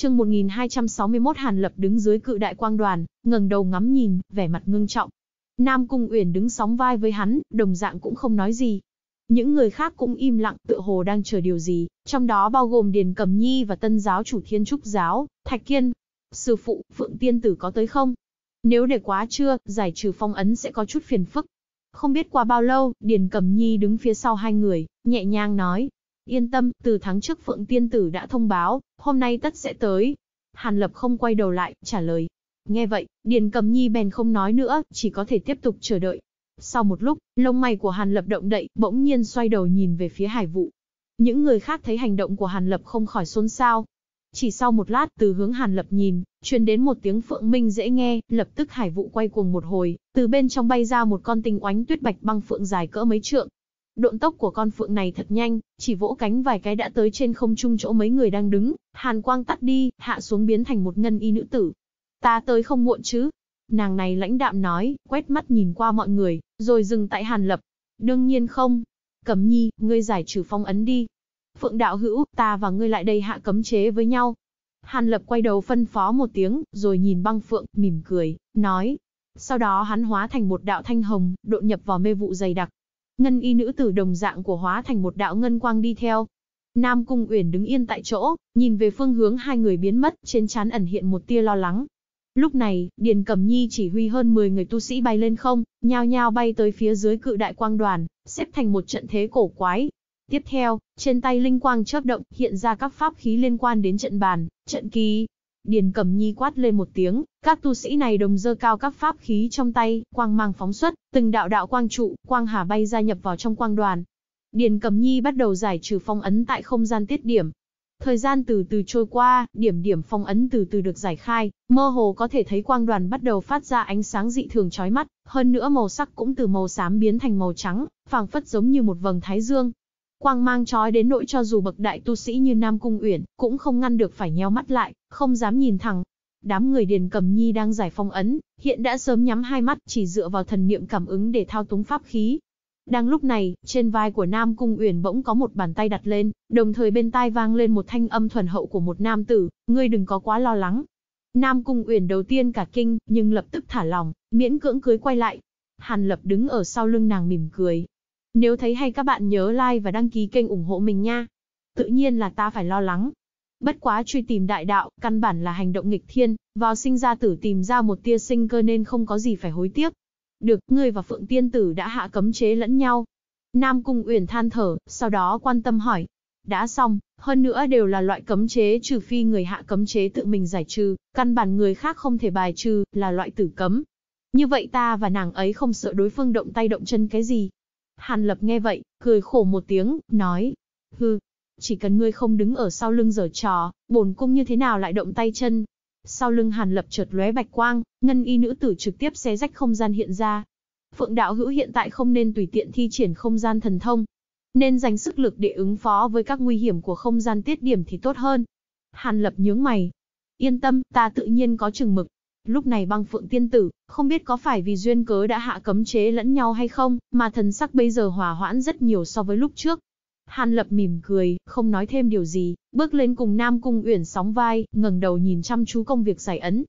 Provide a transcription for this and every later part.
Chương 1261 Hàn Lập đứng dưới cự đại quang đoàn, ngẩng đầu ngắm nhìn, vẻ mặt ngưng trọng. Nam Cung Uyển đứng sóng vai với hắn, đồng dạng cũng không nói gì. Những người khác cũng im lặng tựa hồ đang chờ điều gì, trong đó bao gồm Điền Cẩm Nhi và tân giáo chủ Thiên Trúc Giáo, Thạch Kiên. Sư phụ, Phượng Tiên Tử có tới không? Nếu để quá trưa, giải trừ phong ấn sẽ có chút phiền phức. Không biết qua bao lâu, Điền Cẩm Nhi đứng phía sau hai người, nhẹ nhàng nói, Yên tâm, từ tháng trước Phượng Tiên Tử đã thông báo, hôm nay tất sẽ tới. Hàn Lập không quay đầu lại, trả lời. Nghe vậy, Điền Cầm Nhi bèn không nói nữa, chỉ có thể tiếp tục chờ đợi. Sau một lúc, lông mày của Hàn Lập động đậy, bỗng nhiên xoay đầu nhìn về phía hải vụ. Những người khác thấy hành động của Hàn Lập không khỏi xôn xao. Chỉ sau một lát từ hướng Hàn Lập nhìn, truyền đến một tiếng phượng minh dễ nghe, lập tức hải vụ quay cuồng một hồi, từ bên trong bay ra một con tinh oánh tuyết bạch băng phượng dài cỡ mấy trượng, độn tốc của con phượng này thật nhanh, chỉ vỗ cánh vài cái đã tới trên không trung chỗ mấy người đang đứng, hàn quang tắt đi, hạ xuống biến thành một ngân y nữ tử. Ta tới không muộn chứ. Nàng này lãnh đạm nói, quét mắt nhìn qua mọi người, rồi dừng tại hàn lập. Đương nhiên không. Cấm nhi, ngươi giải trừ phong ấn đi. Phượng đạo hữu, ta và ngươi lại đây hạ cấm chế với nhau. Hàn lập quay đầu phân phó một tiếng, rồi nhìn băng phượng, mỉm cười, nói. Sau đó hắn hóa thành một đạo thanh hồng, đột nhập vào mê vụ dày đặc, Ngân y nữ tử đồng dạng của hóa thành một đạo ngân quang đi theo. Nam Cung Uyển đứng yên tại chỗ, nhìn về phương hướng hai người biến mất, trên trán ẩn hiện một tia lo lắng. Lúc này, Điền Cẩm Nhi chỉ huy hơn 10 người tu sĩ bay lên không, nhao nhao bay tới phía dưới cự đại quang đoàn, xếp thành một trận thế cổ quái. Tiếp theo, trên tay linh quang chớp động, hiện ra các pháp khí liên quan đến trận bàn, trận kỳ, Điền Cẩm Nhi quát lên một tiếng, các tu sĩ này đồng dơ cao các pháp khí trong tay, quang mang phóng xuất, từng đạo đạo quang trụ, quang hà bay ra nhập vào trong quang đoàn. Điền Cẩm Nhi bắt đầu giải trừ phong ấn tại không gian tiết điểm. Thời gian từ từ trôi qua, điểm điểm phong ấn từ từ được giải khai, mơ hồ có thể thấy quang đoàn bắt đầu phát ra ánh sáng dị thường chói mắt, hơn nữa màu sắc cũng từ màu xám biến thành màu trắng, phảng phất giống như một vầng thái dương, Quang mang trói đến nỗi cho dù bậc đại tu sĩ như Nam Cung Uyển, cũng không ngăn được phải nheo mắt lại, không dám nhìn thẳng. Đám người Điền Cẩm Nhi đang giải phong ấn, hiện đã sớm nhắm hai mắt chỉ dựa vào thần niệm cảm ứng để thao túng pháp khí. Đang lúc này, trên vai của Nam Cung Uyển bỗng có một bàn tay đặt lên, đồng thời bên tai vang lên một thanh âm thuần hậu của một nam tử, ngươi đừng có quá lo lắng. Nam Cung Uyển đầu tiên cả kinh, nhưng lập tức thả lòng, miễn cưỡng cưới quay lại. Hàn Lập đứng ở sau lưng nàng mỉm cười, nếu thấy hay các bạn nhớ like và đăng ký kênh ủng hộ mình nha. Tự nhiên là ta phải lo lắng. Bất quá truy tìm đại đạo, căn bản là hành động nghịch thiên, vào sinh ra tử tìm ra một tia sinh cơ nên không có gì phải hối tiếc. Được, ngươi và Phượng Tiên Tử đã hạ cấm chế lẫn nhau. Nam Cung Uyển than thở, sau đó quan tâm hỏi. Đã xong, hơn nữa đều là loại cấm chế trừ phi người hạ cấm chế tự mình giải trừ, căn bản người khác không thể bài trừ, là loại tử cấm. Như vậy ta và nàng ấy không sợ đối phương động tay động chân cái gì. Hàn Lập nghe vậy, cười khổ một tiếng, nói, "Hừ, chỉ cần ngươi không đứng ở sau lưng giở trò, bổn cung như thế nào lại động tay chân. Sau lưng Hàn Lập chợt lóe bạch quang, ngân y nữ tử trực tiếp xé rách không gian hiện ra. Phượng đạo hữu hiện tại không nên tùy tiện thi triển không gian thần thông, nên dành sức lực để ứng phó với các nguy hiểm của không gian tiết điểm thì tốt hơn. Hàn Lập nhướng mày, yên tâm, ta tự nhiên có chừng mực, Lúc này băng phượng tiên tử, không biết có phải vì duyên cớ đã hạ cấm chế lẫn nhau hay không, mà thần sắc bây giờ hòa hoãn rất nhiều so với lúc trước. Hàn lập mỉm cười, không nói thêm điều gì, bước lên cùng Nam Cung Uyển sóng vai, ngẩng đầu nhìn chăm chú công việc giải ấn.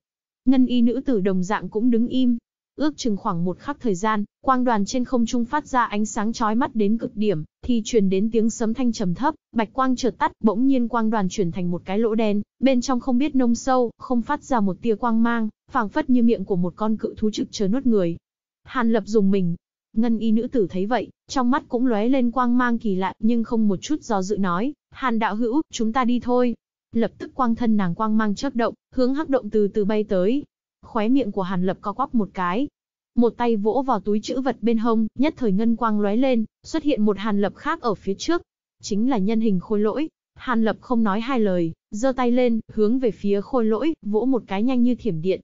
Ngân y nữ tử đồng dạng cũng đứng im, ước chừng khoảng một khắc thời gian, quang đoàn trên không trung phát ra ánh sáng chói mắt đến cực điểm, thì truyền đến tiếng sấm thanh trầm thấp, bạch quang chợt tắt, bỗng nhiên quang đoàn chuyển thành một cái lỗ đen, bên trong không biết nông sâu, không phát ra một tia quang mang, phảng phất như miệng của một con cự thú trực chờ nuốt người. Hàn Lập dùng mình, Ngân y nữ tử thấy vậy, trong mắt cũng lóe lên quang mang kỳ lạ, nhưng không một chút do dự nói, "Hàn đạo hữu, chúng ta đi thôi." Lập tức quang thân nàng quang mang chớp động, hướng hắc động từ từ bay tới, Khóe miệng của Hàn Lập co quắp một cái. Một tay vỗ vào túi chữ vật bên hông, nhất thời ngân quang lóe lên, xuất hiện một Hàn Lập khác ở phía trước. Chính là nhân hình khôi lỗi. Hàn Lập không nói hai lời, giơ tay lên, hướng về phía khôi lỗi, vỗ một cái nhanh như thiểm điện.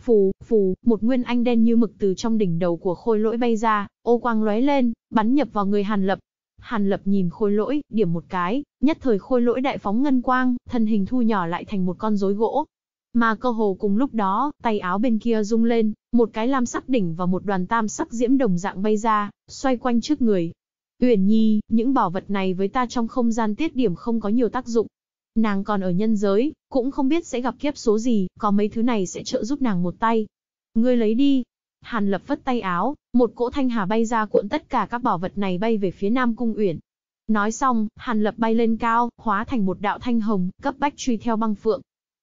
Phù, phù, một nguyên anh đen như mực từ trong đỉnh đầu của khôi lỗi bay ra, ô quang lóe lên, bắn nhập vào người Hàn Lập. Hàn Lập nhìn khôi lỗi, điểm một cái, nhất thời khôi lỗi đại phóng ngân quang, thân hình thu nhỏ lại thành một con rối gỗ, mà cơ hồ cùng lúc đó, tay áo bên kia rung lên, một cái lam sắc đỉnh và một đoàn tam sắc diễm đồng dạng bay ra, xoay quanh trước người. Uyển Nhi, những bảo vật này với ta trong không gian tiết điểm không có nhiều tác dụng. Nàng còn ở nhân giới, cũng không biết sẽ gặp kiếp số gì, có mấy thứ này sẽ trợ giúp nàng một tay. Ngươi lấy đi. Hàn lập vất tay áo, một cỗ thanh hà bay ra cuộn tất cả các bảo vật này bay về phía Nam Cung Uyển. Nói xong, Hàn lập bay lên cao, hóa thành một đạo thanh hồng, cấp bách truy theo băng phượng.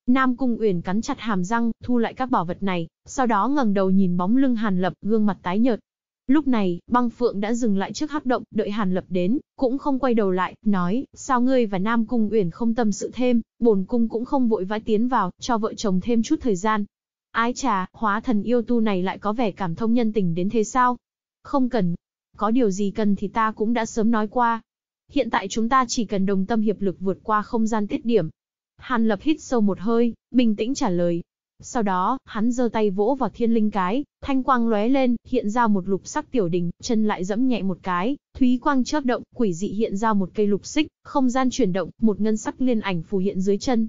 Nam Cung Uyển cắn chặt hàm răng, thu lại các bảo vật này, sau đó ngẩng đầu nhìn bóng lưng Hàn Lập, gương mặt tái nhợt. Lúc này, Băng Phượng đã dừng lại trước hắc động, đợi Hàn Lập đến, cũng không quay đầu lại, nói, sao ngươi và Nam Cung Uyển không tâm sự thêm, bổn cung cũng không vội vã tiến vào, cho vợ chồng thêm chút thời gian. Ái trà, hóa thần yêu tu này lại có vẻ cảm thông nhân tình đến thế sao? Không cần, có điều gì cần thì ta cũng đã sớm nói qua. Hiện tại chúng ta chỉ cần đồng tâm hiệp lực vượt qua không gian tiết điểm, Hàn Lập hít sâu một hơi, bình tĩnh trả lời. Sau đó, hắn giơ tay vỗ vào thiên linh cái, thanh quang lóe lên, hiện ra một lục sắc tiểu đình, chân lại giẫm nhẹ một cái, thúy quang chớp động, quỷ dị hiện ra một cây lục xích, không gian chuyển động, một ngân sắc liên ảnh phù hiện dưới chân.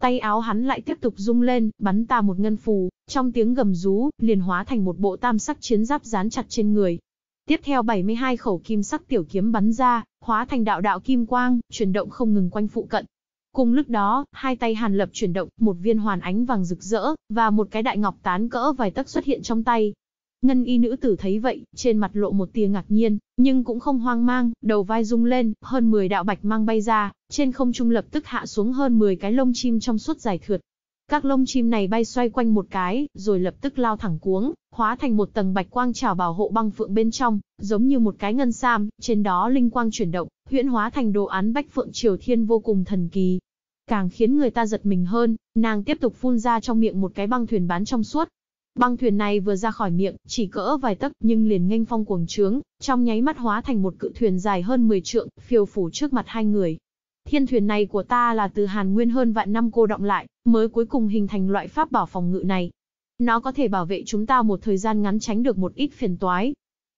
Tay áo hắn lại tiếp tục rung lên, bắn ta một ngân phù, trong tiếng gầm rú, liền hóa thành một bộ tam sắc chiến giáp dán chặt trên người, Tiếp theo 72 khẩu kim sắc tiểu kiếm bắn ra, hóa thành đạo đạo kim quang, chuyển động không ngừng quanh phụ cận, Cùng lúc đó, hai tay Hàn Lập chuyển động, một viên hoàn ánh vàng rực rỡ, và một cái đại ngọc tán cỡ vài tấc xuất hiện trong tay. Ngân y nữ tử thấy vậy, trên mặt lộ một tia ngạc nhiên, nhưng cũng không hoang mang, đầu vai rung lên, hơn 10 đạo bạch mang bay ra, trên không trung lập tức hạ xuống hơn 10 cái lông chim trong suốt dài thượt, các lông chim này bay xoay quanh một cái, rồi lập tức lao thẳng cuống, hóa thành một tầng bạch quang trào bảo hộ băng phượng bên trong, giống như một cái ngân sam, trên đó linh quang chuyển động, huyễn hóa thành đồ án bách phượng triều thiên vô cùng thần kỳ. Càng khiến người ta giật mình hơn, nàng tiếp tục phun ra trong miệng một cái băng thuyền bán trong suốt. Băng thuyền này vừa ra khỏi miệng, chỉ cỡ vài tấc nhưng liền nghênh phong cuồng trướng, trong nháy mắt hóa thành một cự thuyền dài hơn 10 trượng, phiêu phủ trước mặt hai người, Thiên thuyền này của ta là từ Hàn Nguyên hơn vạn năm cô động lại, mới cuối cùng hình thành loại pháp bảo phòng ngự này. Nó có thể bảo vệ chúng ta một thời gian ngắn tránh được một ít phiền toái.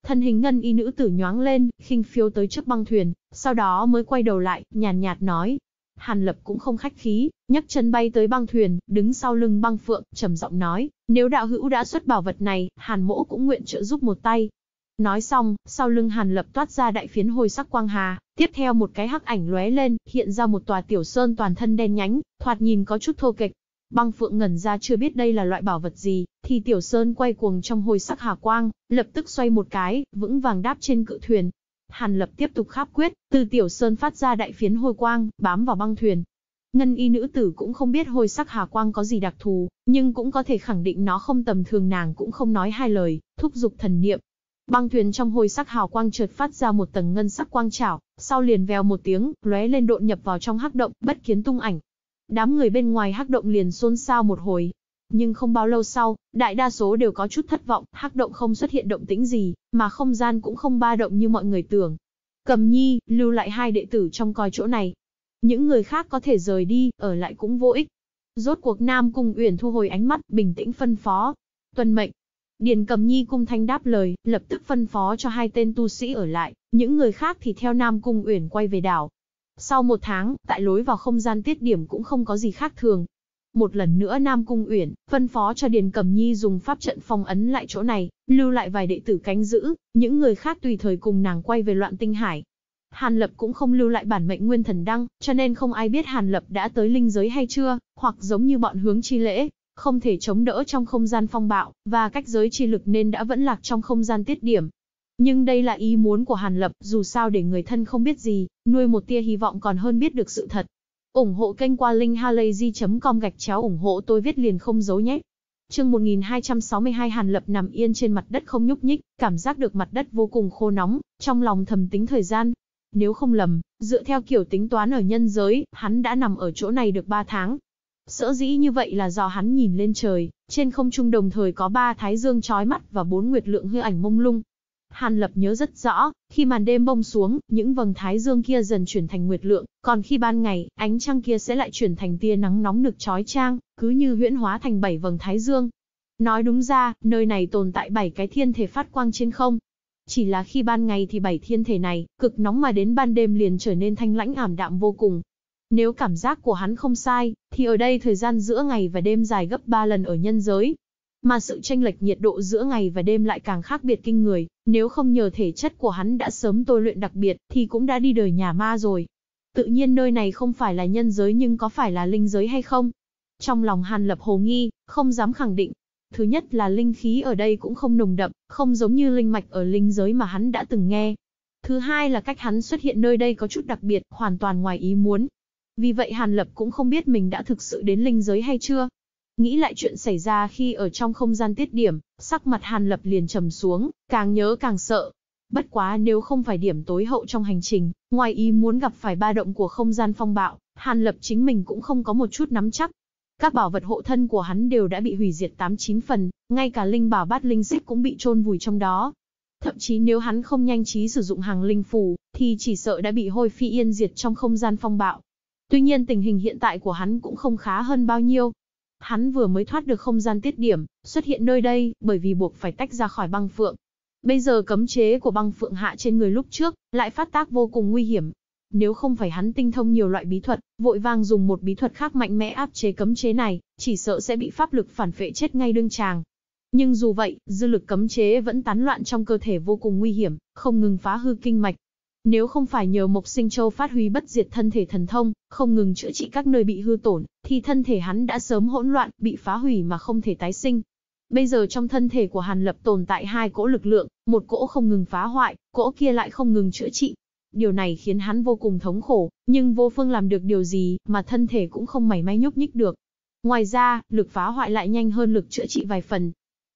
Thân hình ngân y nữ tử nhoáng lên, khinh phiêu tới trước băng thuyền, sau đó mới quay đầu lại, nhàn nhạt, nhạt nói. Hàn Lập cũng không khách khí, nhấc chân bay tới băng thuyền, đứng sau lưng băng phượng, trầm giọng nói, nếu đạo hữu đã xuất bảo vật này, Hàn mỗ cũng nguyện trợ giúp một tay, Nói xong, sau lưng Hàn Lập toát ra đại phiến hồi sắc quang hà, tiếp theo một cái hắc ảnh lóe lên, hiện ra một tòa tiểu sơn toàn thân đen nhánh, thoạt nhìn có chút thô kệch. Băng Phượng ngẩn ra chưa biết đây là loại bảo vật gì, thì tiểu sơn quay cuồng trong hồi sắc hà quang, lập tức xoay một cái, vững vàng đáp trên cự thuyền. Hàn Lập tiếp tục kháp quyết, từ tiểu sơn phát ra đại phiến hồi quang, bám vào băng thuyền, Ngân y nữ tử cũng không biết hồi sắc hà quang có gì đặc thù, nhưng cũng có thể khẳng định nó không tầm thường nàng cũng không nói hai lời, thúc giục thần niệm, Băng thuyền trong hồi sắc hào quang chợt phát ra một tầng ngân sắc quang trảo, sau liền vèo một tiếng, lóe lên độn nhập vào trong hắc động, bất kiến tung ảnh. Đám người bên ngoài hắc động liền xôn xao một hồi, nhưng không bao lâu sau, đại đa số đều có chút thất vọng, hắc động không xuất hiện động tĩnh gì, mà không gian cũng không ba động như mọi người tưởng. Cầm Nhi lưu lại hai đệ tử trong coi chỗ này. Những người khác có thể rời đi, ở lại cũng vô ích. Rốt cuộc Nam Cung Uyển thu hồi ánh mắt, bình tĩnh phân phó. Tuần mệnh, Điền Cầm Nhi cung thanh đáp lời, lập tức phân phó cho hai tên tu sĩ ở lại, những người khác thì theo Nam Cung Uyển quay về đảo. Sau một tháng, tại lối vào không gian tiết điểm cũng không có gì khác thường. Một lần nữa Nam Cung Uyển phân phó cho Điền Cầm Nhi dùng pháp trận phong ấn lại chỗ này, lưu lại vài đệ tử cánh giữ, những người khác tùy thời cùng nàng quay về loạn tinh hải. Hàn Lập cũng không lưu lại bản mệnh nguyên thần đăng, cho nên không ai biết Hàn Lập đã tới linh giới hay chưa, hoặc giống như bọn hướng chi lễ, không thể chống đỡ trong không gian phong bạo, và cách giới chi lực nên đã vẫn lạc trong không gian tiết điểm. Nhưng đây là ý muốn của Hàn Lập, dù sao để người thân không biết gì, nuôi một tia hy vọng còn hơn biết được sự thật. ủng hộ kênh qua linkhalazy.com gạch chéo ủng hộ tôi viết liền không giấu nhé. Chương 1262 Hàn Lập nằm yên trên mặt đất không nhúc nhích, cảm giác được mặt đất vô cùng khô nóng, trong lòng thầm tính thời gian. Nếu không lầm, dựa theo kiểu tính toán ở nhân giới, hắn đã nằm ở chỗ này được 3 tháng, Sở dĩ như vậy là do hắn nhìn lên trời, trên không trung đồng thời có ba thái dương chói mắt và bốn nguyệt lượng hư ảnh mông lung. Hàn Lập nhớ rất rõ, khi màn đêm bông xuống, những vầng thái dương kia dần chuyển thành nguyệt lượng, còn khi ban ngày, ánh trăng kia sẽ lại chuyển thành tia nắng nóng nực chói chang, cứ như huyễn hóa thành bảy vầng thái dương. Nói đúng ra, nơi này tồn tại bảy cái thiên thể phát quang trên không. Chỉ là khi ban ngày thì bảy thiên thể này, cực nóng mà đến ban đêm liền trở nên thanh lãnh ảm đạm vô cùng, nếu cảm giác của hắn không sai, thì ở đây thời gian giữa ngày và đêm dài gấp 3 lần ở nhân giới. Mà sự tranh lệch nhiệt độ giữa ngày và đêm lại càng khác biệt kinh người, nếu không nhờ thể chất của hắn đã sớm tôi luyện đặc biệt, thì cũng đã đi đời nhà ma rồi. Tự nhiên nơi này không phải là nhân giới nhưng có phải là linh giới hay không? Trong lòng Hàn Lập hồ nghi, không dám khẳng định. Thứ nhất là linh khí ở đây cũng không nồng đậm, không giống như linh mạch ở linh giới mà hắn đã từng nghe. Thứ hai là cách hắn xuất hiện nơi đây có chút đặc biệt, hoàn toàn ngoài ý muốn, vì vậy Hàn Lập cũng không biết mình đã thực sự đến linh giới hay chưa. Nghĩ lại chuyện xảy ra khi ở trong không gian tiết điểm, sắc mặt Hàn Lập liền trầm xuống, càng nhớ càng sợ. Bất quá nếu không phải điểm tối hậu trong hành trình, ngoài ý muốn gặp phải ba động của không gian phong bạo, Hàn Lập chính mình cũng không có một chút nắm chắc. Các bảo vật hộ thân của hắn đều đã bị hủy diệt 89 phần, ngay cả linh bảo bát linh xích cũng bị trôn vùi trong đó. Thậm chí nếu hắn không nhanh trí sử dụng hàng linh phù, thì chỉ sợ đã bị hôi phi yên diệt trong không gian phong bạo. Tuy nhiên tình hình hiện tại của hắn cũng không khá hơn bao nhiêu. Hắn vừa mới thoát được không gian tiết điểm, xuất hiện nơi đây, bởi vì buộc phải tách ra khỏi băng phượng. Bây giờ cấm chế của băng phượng hạ trên người lúc trước, lại phát tác vô cùng nguy hiểm. Nếu không phải hắn tinh thông nhiều loại bí thuật, vội vàng dùng một bí thuật khác mạnh mẽ áp chế cấm chế này, chỉ sợ sẽ bị pháp lực phản phệ chết ngay đương tràng. Nhưng dù vậy, dư lực cấm chế vẫn tán loạn trong cơ thể vô cùng nguy hiểm, không ngừng phá hư kinh mạch, nếu không phải nhờ Mộc Sinh Châu phát huy bất diệt thân thể thần thông, không ngừng chữa trị các nơi bị hư tổn, thì thân thể hắn đã sớm hỗn loạn, bị phá hủy mà không thể tái sinh. Bây giờ trong thân thể của Hàn Lập tồn tại hai cỗ lực lượng, một cỗ không ngừng phá hoại, cỗ kia lại không ngừng chữa trị. Điều này khiến hắn vô cùng thống khổ, nhưng vô phương làm được điều gì mà thân thể cũng không mảy may nhúc nhích được. Ngoài ra, lực phá hoại lại nhanh hơn lực chữa trị vài phần,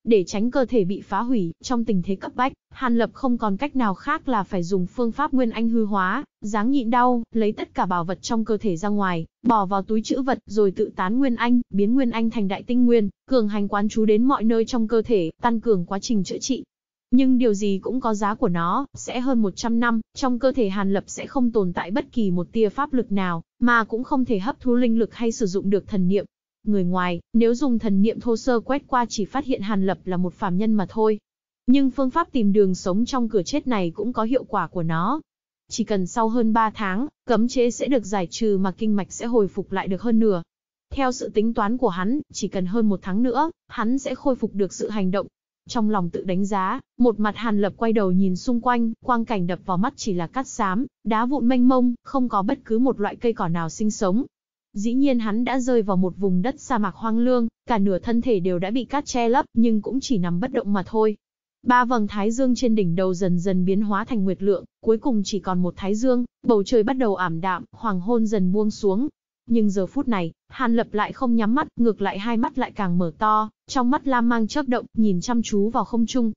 để tránh cơ thể bị phá hủy, trong tình thế cấp bách, Hàn Lập không còn cách nào khác là phải dùng phương pháp nguyên anh hư hóa, dáng nhịn đau, lấy tất cả bảo vật trong cơ thể ra ngoài, bỏ vào túi trữ vật rồi tự tán nguyên anh, biến nguyên anh thành đại tinh nguyên, cường hành quán chú đến mọi nơi trong cơ thể, tăng cường quá trình chữa trị. Nhưng điều gì cũng có giá của nó, sẽ hơn 100 năm, trong cơ thể Hàn Lập sẽ không tồn tại bất kỳ một tia pháp lực nào, mà cũng không thể hấp thu linh lực hay sử dụng được thần niệm, Người ngoài, nếu dùng thần niệm thô sơ quét qua chỉ phát hiện Hàn Lập là một phàm nhân mà thôi. Nhưng phương pháp tìm đường sống trong cửa chết này cũng có hiệu quả của nó. Chỉ cần sau hơn 3 tháng, cấm chế sẽ được giải trừ mà kinh mạch sẽ hồi phục lại được hơn nửa. Theo sự tính toán của hắn, chỉ cần hơn một tháng nữa, hắn sẽ khôi phục được sự hành động. Trong lòng tự đánh giá, một mặt Hàn Lập quay đầu nhìn xung quanh, quang cảnh đập vào mắt chỉ là cát xám, đá vụn mênh mông, không có bất cứ một loại cây cỏ nào sinh sống. Dĩ nhiên hắn đã rơi vào một vùng đất sa mạc hoang lương, cả nửa thân thể đều đã bị cát che lấp, nhưng cũng chỉ nằm bất động mà thôi. Ba vầng thái dương trên đỉnh đầu dần dần biến hóa thành nguyệt lượng, cuối cùng chỉ còn một thái dương, bầu trời bắt đầu ảm đạm, hoàng hôn dần buông xuống. Nhưng giờ phút này, Hàn Lập lại không nhắm mắt, ngược lại hai mắt lại càng mở to, trong mắt lam mang chớp động, nhìn chăm chú vào không trung,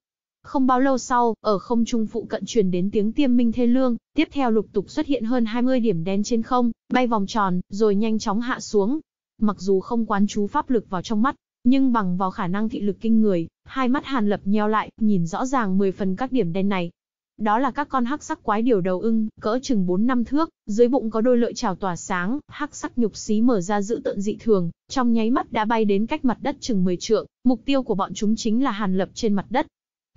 không bao lâu sau, ở không trung phụ cận truyền đến tiếng tiêm minh thê lương, tiếp theo lục tục xuất hiện hơn 20 điểm đen trên không, bay vòng tròn, rồi nhanh chóng hạ xuống. Mặc dù không quán chú pháp lực vào trong mắt, nhưng bằng vào khả năng thị lực kinh người, hai mắt Hàn Lập nheo lại, nhìn rõ ràng 10 phần các điểm đen này. Đó là các con hắc sắc quái điều đầu ưng, cỡ chừng 4 năm thước, dưới bụng có đôi lợi trào tỏa sáng, hắc sắc nhục xí mở ra dữ tợn dị thường, trong nháy mắt đã bay đến cách mặt đất chừng 10 trượng, mục tiêu của bọn chúng chính là Hàn Lập trên mặt đất,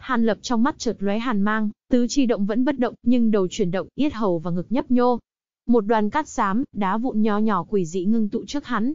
Hàn Lập trong mắt chợt lóe hàn mang, tứ chi động vẫn bất động, nhưng đầu chuyển động, yết hầu và ngực nhấp nhô. Một đoàn cát xám, đá vụn nho nhỏ quỷ dị ngưng tụ trước hắn.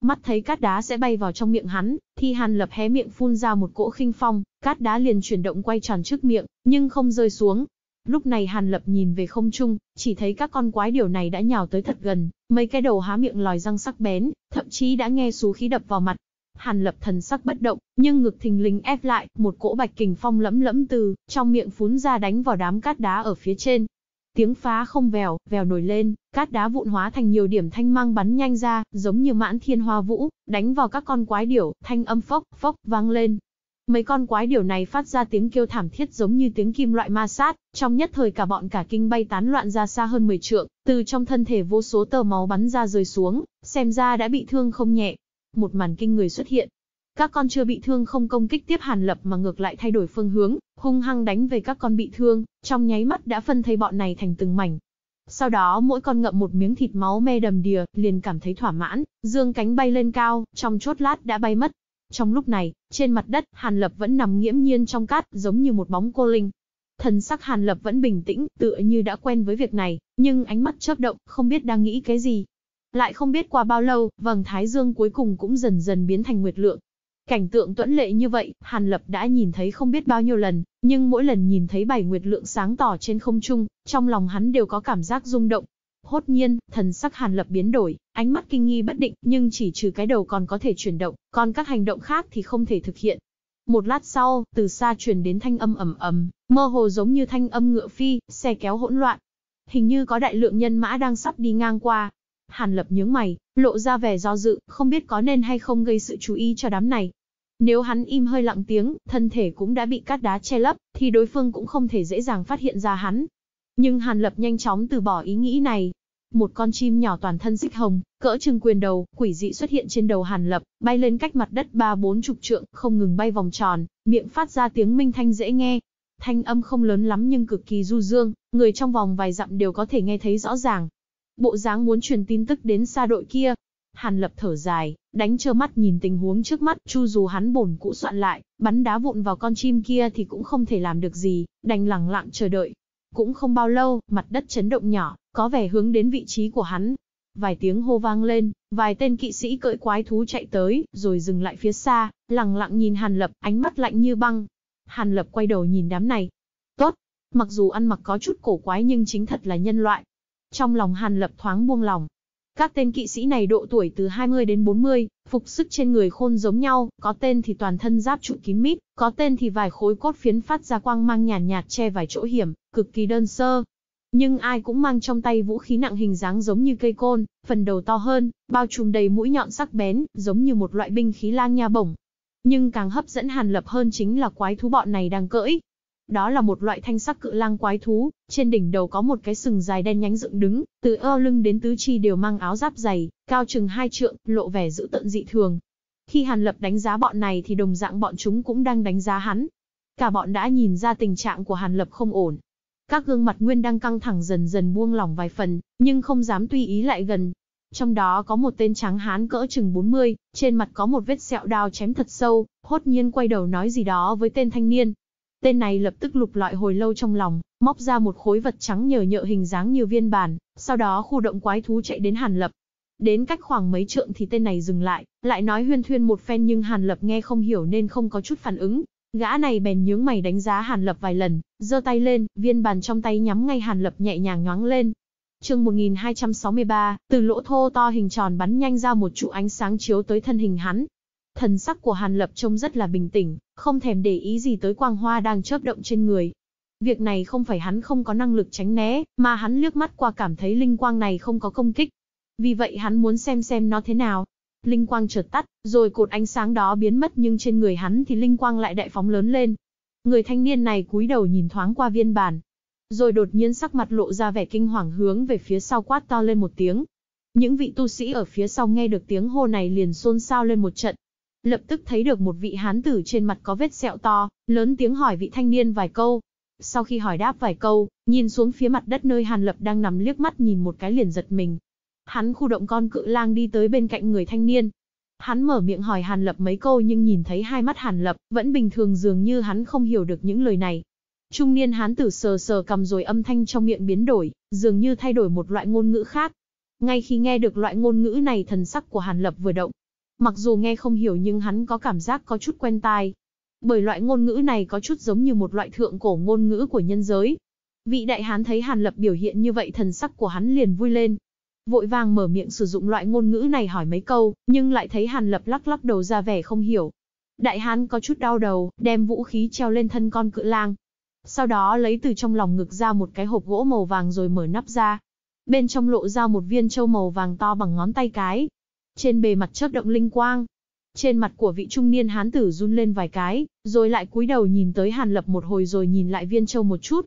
Mắt thấy cát đá sẽ bay vào trong miệng hắn, thì Hàn Lập hé miệng phun ra một cỗ khinh phong, cát đá liền chuyển động quay tròn trước miệng, nhưng không rơi xuống. Lúc này Hàn Lập nhìn về không trung, chỉ thấy các con quái điều này đã nhào tới thật gần, mấy cái đầu há miệng lòi răng sắc bén, thậm chí đã nghe xú khí đập vào mặt, Hàn lập thần sắc bất động, nhưng ngực thình lình ép lại, một cỗ bạch kình phong lẫm lẫm từ, trong miệng phún ra đánh vào đám cát đá ở phía trên. Tiếng phá không vèo, vèo nổi lên, cát đá vụn hóa thành nhiều điểm thanh mang bắn nhanh ra, giống như mãn thiên hoa vũ, đánh vào các con quái điểu, thanh âm phốc, phốc, vang lên. Mấy con quái điểu này phát ra tiếng kêu thảm thiết giống như tiếng kim loại ma sát, trong nhất thời cả bọn cả kinh bay tán loạn ra xa hơn 10 trượng, từ trong thân thể vô số tờ máu bắn ra rơi xuống, xem ra đã bị thương không nhẹ, một màn kinh người xuất hiện. Các con chưa bị thương không công kích tiếp Hàn Lập mà ngược lại thay đổi phương hướng, hung hăng đánh về các con bị thương, trong nháy mắt đã phân thây bọn này thành từng mảnh. Sau đó mỗi con ngậm một miếng thịt máu me đầm đìa, liền cảm thấy thỏa mãn, dương cánh bay lên cao, trong chốt lát đã bay mất. Trong lúc này, trên mặt đất, Hàn Lập vẫn nằm nghiễm nhiên trong cát, giống như một bóng cô linh. Thần sắc Hàn Lập vẫn bình tĩnh, tựa như đã quen với việc này, nhưng ánh mắt chớp động, không biết đang nghĩ cái gì, lại không biết qua bao lâu, vầng thái dương cuối cùng cũng dần dần biến thành nguyệt lượng. Cảnh tượng tuẫn lệ như vậy, Hàn Lập đã nhìn thấy không biết bao nhiêu lần, nhưng mỗi lần nhìn thấy bảy nguyệt lượng sáng tỏ trên không trung, trong lòng hắn đều có cảm giác rung động. Hốt nhiên, thần sắc Hàn Lập biến đổi, ánh mắt kinh nghi bất định, nhưng chỉ trừ cái đầu còn có thể chuyển động, còn các hành động khác thì không thể thực hiện. Một lát sau, từ xa truyền đến thanh âm ầm ầm, mơ hồ giống như thanh âm ngựa phi, xe kéo hỗn loạn. Hình như có đại lượng nhân mã đang sắp đi ngang qua, Hàn Lập nhướng mày, lộ ra vẻ do dự, không biết có nên hay không gây sự chú ý cho đám này. Nếu hắn im hơi lặng tiếng, thân thể cũng đã bị cát đá che lấp, thì đối phương cũng không thể dễ dàng phát hiện ra hắn. Nhưng Hàn Lập nhanh chóng từ bỏ ý nghĩ này. Một con chim nhỏ toàn thân xích hồng, cỡ trừng quyền đầu, quỷ dị xuất hiện trên đầu Hàn Lập, bay lên cách mặt đất ba bốn chục trượng, không ngừng bay vòng tròn, miệng phát ra tiếng minh thanh dễ nghe. Thanh âm không lớn lắm nhưng cực kỳ du dương, người trong vòng vài dặm đều có thể nghe thấy rõ ràng, bộ dáng muốn truyền tin tức đến xa đội kia. Hàn lập thở dài, đánh trơ mắt nhìn tình huống trước mắt, chu dù hắn bổn cũ soạn lại, bắn đá vụn vào con chim kia thì cũng không thể làm được gì, đành lẳng lặng chờ đợi. Cũng không bao lâu, mặt đất chấn động nhỏ, có vẻ hướng đến vị trí của hắn. Vài tiếng hô vang lên, vài tên kỵ sĩ cưỡi quái thú chạy tới, rồi dừng lại phía xa, lẳng lặng nhìn Hàn Lập, ánh mắt lạnh như băng. Hàn Lập quay đầu nhìn đám này. Tốt, mặc dù ăn mặc có chút cổ quái nhưng chính thật là nhân loại, trong lòng Hàn Lập thoáng buông lòng. Các tên kỵ sĩ này độ tuổi từ 20 đến 40, phục sức trên người khôn giống nhau, có tên thì toàn thân giáp trụ kín mít, có tên thì vài khối cốt phiến phát ra quang mang nhàn nhạt, nhạt che vài chỗ hiểm, cực kỳ đơn sơ. Nhưng ai cũng mang trong tay vũ khí nặng hình dáng giống như cây côn, phần đầu to hơn, bao trùm đầy mũi nhọn sắc bén, giống như một loại binh khí lang nha bổng. Nhưng càng hấp dẫn Hàn Lập hơn chính là quái thú bọn này đang cưỡi, đó là một loại thanh sắc cự lang quái thú, trên đỉnh đầu có một cái sừng dài đen nhánh dựng đứng, từ eo lưng đến tứ chi đều mang áo giáp dày, cao chừng hai trượng, lộ vẻ dữ tợn dị thường. Khi Hàn Lập đánh giá bọn này thì đồng dạng bọn chúng cũng đang đánh giá hắn. Cả bọn đã nhìn ra tình trạng của Hàn Lập không ổn. Các gương mặt nguyên đang căng thẳng dần dần buông lỏng vài phần, nhưng không dám tùy ý lại gần, trong đó có một tên trắng hán cỡ chừng 40, trên mặt có một vết sẹo đao chém thật sâu, hốt nhiên quay đầu nói gì đó với tên thanh niên. Tên này lập tức lục lọi hồi lâu trong lòng, móc ra một khối vật trắng nhờ nhợ hình dáng như viên bản, sau đó khu động quái thú chạy đến Hàn Lập. Đến cách khoảng mấy trượng thì tên này dừng lại, lại nói huyên thuyên một phen nhưng Hàn Lập nghe không hiểu nên không có chút phản ứng. Gã này bèn nhướng mày đánh giá Hàn Lập vài lần, giơ tay lên, viên bàn trong tay nhắm ngay Hàn Lập nhẹ nhàng nhoáng lên. Chương 1263, từ lỗ thô to hình tròn bắn nhanh ra một trụ ánh sáng chiếu tới thân hình hắn. Thần sắc của Hàn Lập trông rất là bình tĩnh, không thèm để ý gì tới quang hoa đang chớp động trên người. Việc này không phải hắn không có năng lực tránh né, mà hắn liếc mắt qua cảm thấy linh quang này không có công kích. Vì vậy hắn muốn xem xem nó thế nào. Linh quang chợt tắt, rồi cột ánh sáng đó biến mất nhưng trên người hắn thì linh quang lại đại phóng lớn lên. Người thanh niên này cúi đầu nhìn thoáng qua viên bản. Rồi đột nhiên sắc mặt lộ ra vẻ kinh hoàng hướng về phía sau quát to lên một tiếng. Những vị tu sĩ ở phía sau nghe được tiếng hô này liền xôn xao lên một trận, Lập tức thấy được một vị hán tử trên mặt có vết sẹo to, lớn tiếng hỏi vị thanh niên vài câu. Sau khi hỏi đáp vài câu, nhìn xuống phía mặt đất nơi Hàn Lập đang nằm liếc mắt nhìn một cái liền giật mình. Hắn khu động con cự lang đi tới bên cạnh người thanh niên. Hắn mở miệng hỏi Hàn Lập mấy câu nhưng nhìn thấy hai mắt Hàn Lập, vẫn bình thường dường như hắn không hiểu được những lời này, Trung niên hán tử sờ sờ cầm rồi âm thanh trong miệng biến đổi, dường như thay đổi một loại ngôn ngữ khác. Ngay khi nghe được loại ngôn ngữ này thần sắc của Hàn Lập vừa động, Mặc dù nghe không hiểu nhưng hắn có cảm giác có chút quen tai. Bởi loại ngôn ngữ này có chút giống như một loại thượng cổ ngôn ngữ của nhân giới. Vị đại hán thấy Hàn Lập biểu hiện như vậy thần sắc của hắn liền vui lên. Vội vàng mở miệng sử dụng loại ngôn ngữ này hỏi mấy câu, nhưng lại thấy Hàn Lập lắc lắc đầu ra vẻ không hiểu. Đại hán có chút đau đầu, đem vũ khí treo lên thân con cự lang. Sau đó lấy từ trong lòng ngực ra một cái hộp gỗ màu vàng rồi mở nắp ra. Bên trong lộ ra một viên châu màu vàng to bằng ngón tay cái, trên bề mặt chớp động linh quang. Trên mặt của vị trung niên hán tử run lên vài cái, rồi lại cúi đầu nhìn tới Hàn Lập một hồi rồi nhìn lại viên châu một chút.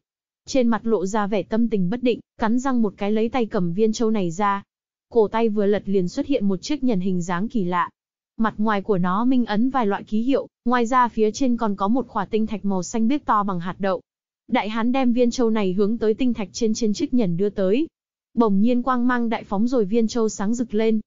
Trên mặt lộ ra vẻ tâm tình bất định, cắn răng một cái lấy tay cầm viên châu này ra. Cổ tay vừa lật liền xuất hiện một chiếc nhẫn hình dáng kỳ lạ. Mặt ngoài của nó minh ấn vài loại ký hiệu, ngoài ra phía trên còn có một khỏa tinh thạch màu xanh biếc to bằng hạt đậu. Đại hán đem viên châu này hướng tới tinh thạch trên trên chiếc nhẫn đưa tới, bỗng nhiên quang mang đại phóng rồi viên châu sáng rực lên,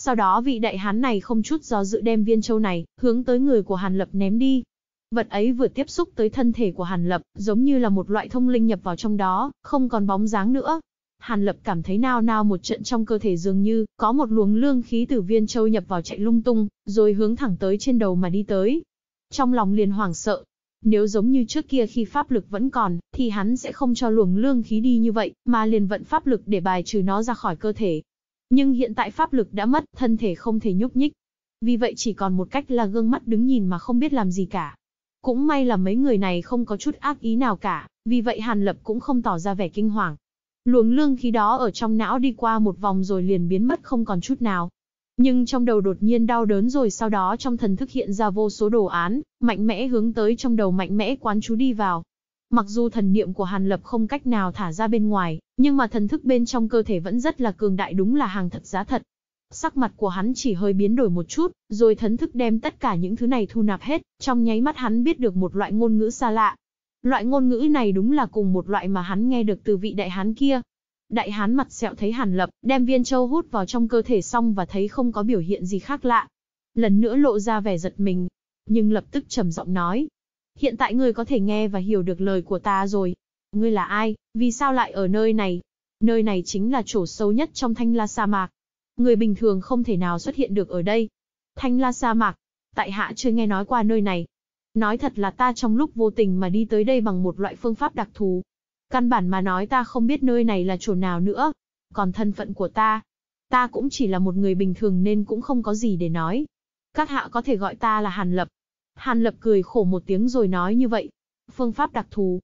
sau đó vị đại hán này không chút do dự đem viên châu này, hướng tới người của Hàn Lập ném đi. Vật ấy vừa tiếp xúc tới thân thể của Hàn Lập, giống như là một loại thông linh nhập vào trong đó, không còn bóng dáng nữa. Hàn Lập cảm thấy nao nao một trận trong cơ thể dường như có một luồng lương khí từ viên châu nhập vào chạy lung tung, rồi hướng thẳng tới trên đầu mà đi tới. Trong lòng liền hoảng sợ. Nếu giống như trước kia khi pháp lực vẫn còn, thì hắn sẽ không cho luồng lương khí đi như vậy, mà liền vận pháp lực để bài trừ nó ra khỏi cơ thể. Nhưng hiện tại pháp lực đã mất, thân thể không thể nhúc nhích. Vì vậy chỉ còn một cách là gương mắt đứng nhìn mà không biết làm gì cả. Cũng may là mấy người này không có chút ác ý nào cả, vì vậy Hàn Lập cũng không tỏ ra vẻ kinh hoàng. Luồng lương khí đó ở trong não đi qua một vòng rồi liền biến mất không còn chút nào. Nhưng trong đầu đột nhiên đau đớn rồi sau đó trong thần thức hiện ra vô số đồ án, mạnh mẽ hướng tới trong đầu mạnh mẽ quán chú đi vào. Mặc dù thần niệm của Hàn Lập không cách nào thả ra bên ngoài, nhưng mà thần thức bên trong cơ thể vẫn rất là cường đại đúng là hàng thật giá thật. Sắc mặt của hắn chỉ hơi biến đổi một chút, rồi thần thức đem tất cả những thứ này thu nạp hết, trong nháy mắt hắn biết được một loại ngôn ngữ xa lạ. Loại ngôn ngữ này đúng là cùng một loại mà hắn nghe được từ vị đại hán kia. Đại hán mặt sẹo thấy Hàn Lập, đem viên châu hút vào trong cơ thể xong và thấy không có biểu hiện gì khác lạ. Lần nữa lộ ra vẻ giật mình, nhưng lập tức trầm giọng nói. Hiện tại người có thể nghe và hiểu được lời của ta rồi, Ngươi là ai, vì sao lại ở nơi này? Nơi này chính là chỗ sâu nhất trong thanh la sa mạc. Người bình thường không thể nào xuất hiện được ở đây. Thanh la sa mạc, tại hạ chưa nghe nói qua nơi này. Nói thật là ta trong lúc vô tình mà đi tới đây bằng một loại phương pháp đặc thù. Căn bản mà nói ta không biết nơi này là chỗ nào nữa. Còn thân phận của ta, ta cũng chỉ là một người bình thường nên cũng không có gì để nói. Các hạ có thể gọi ta là Hàn Lập. Hàn Lập cười khổ một tiếng rồi nói như vậy. Phương pháp đặc thù,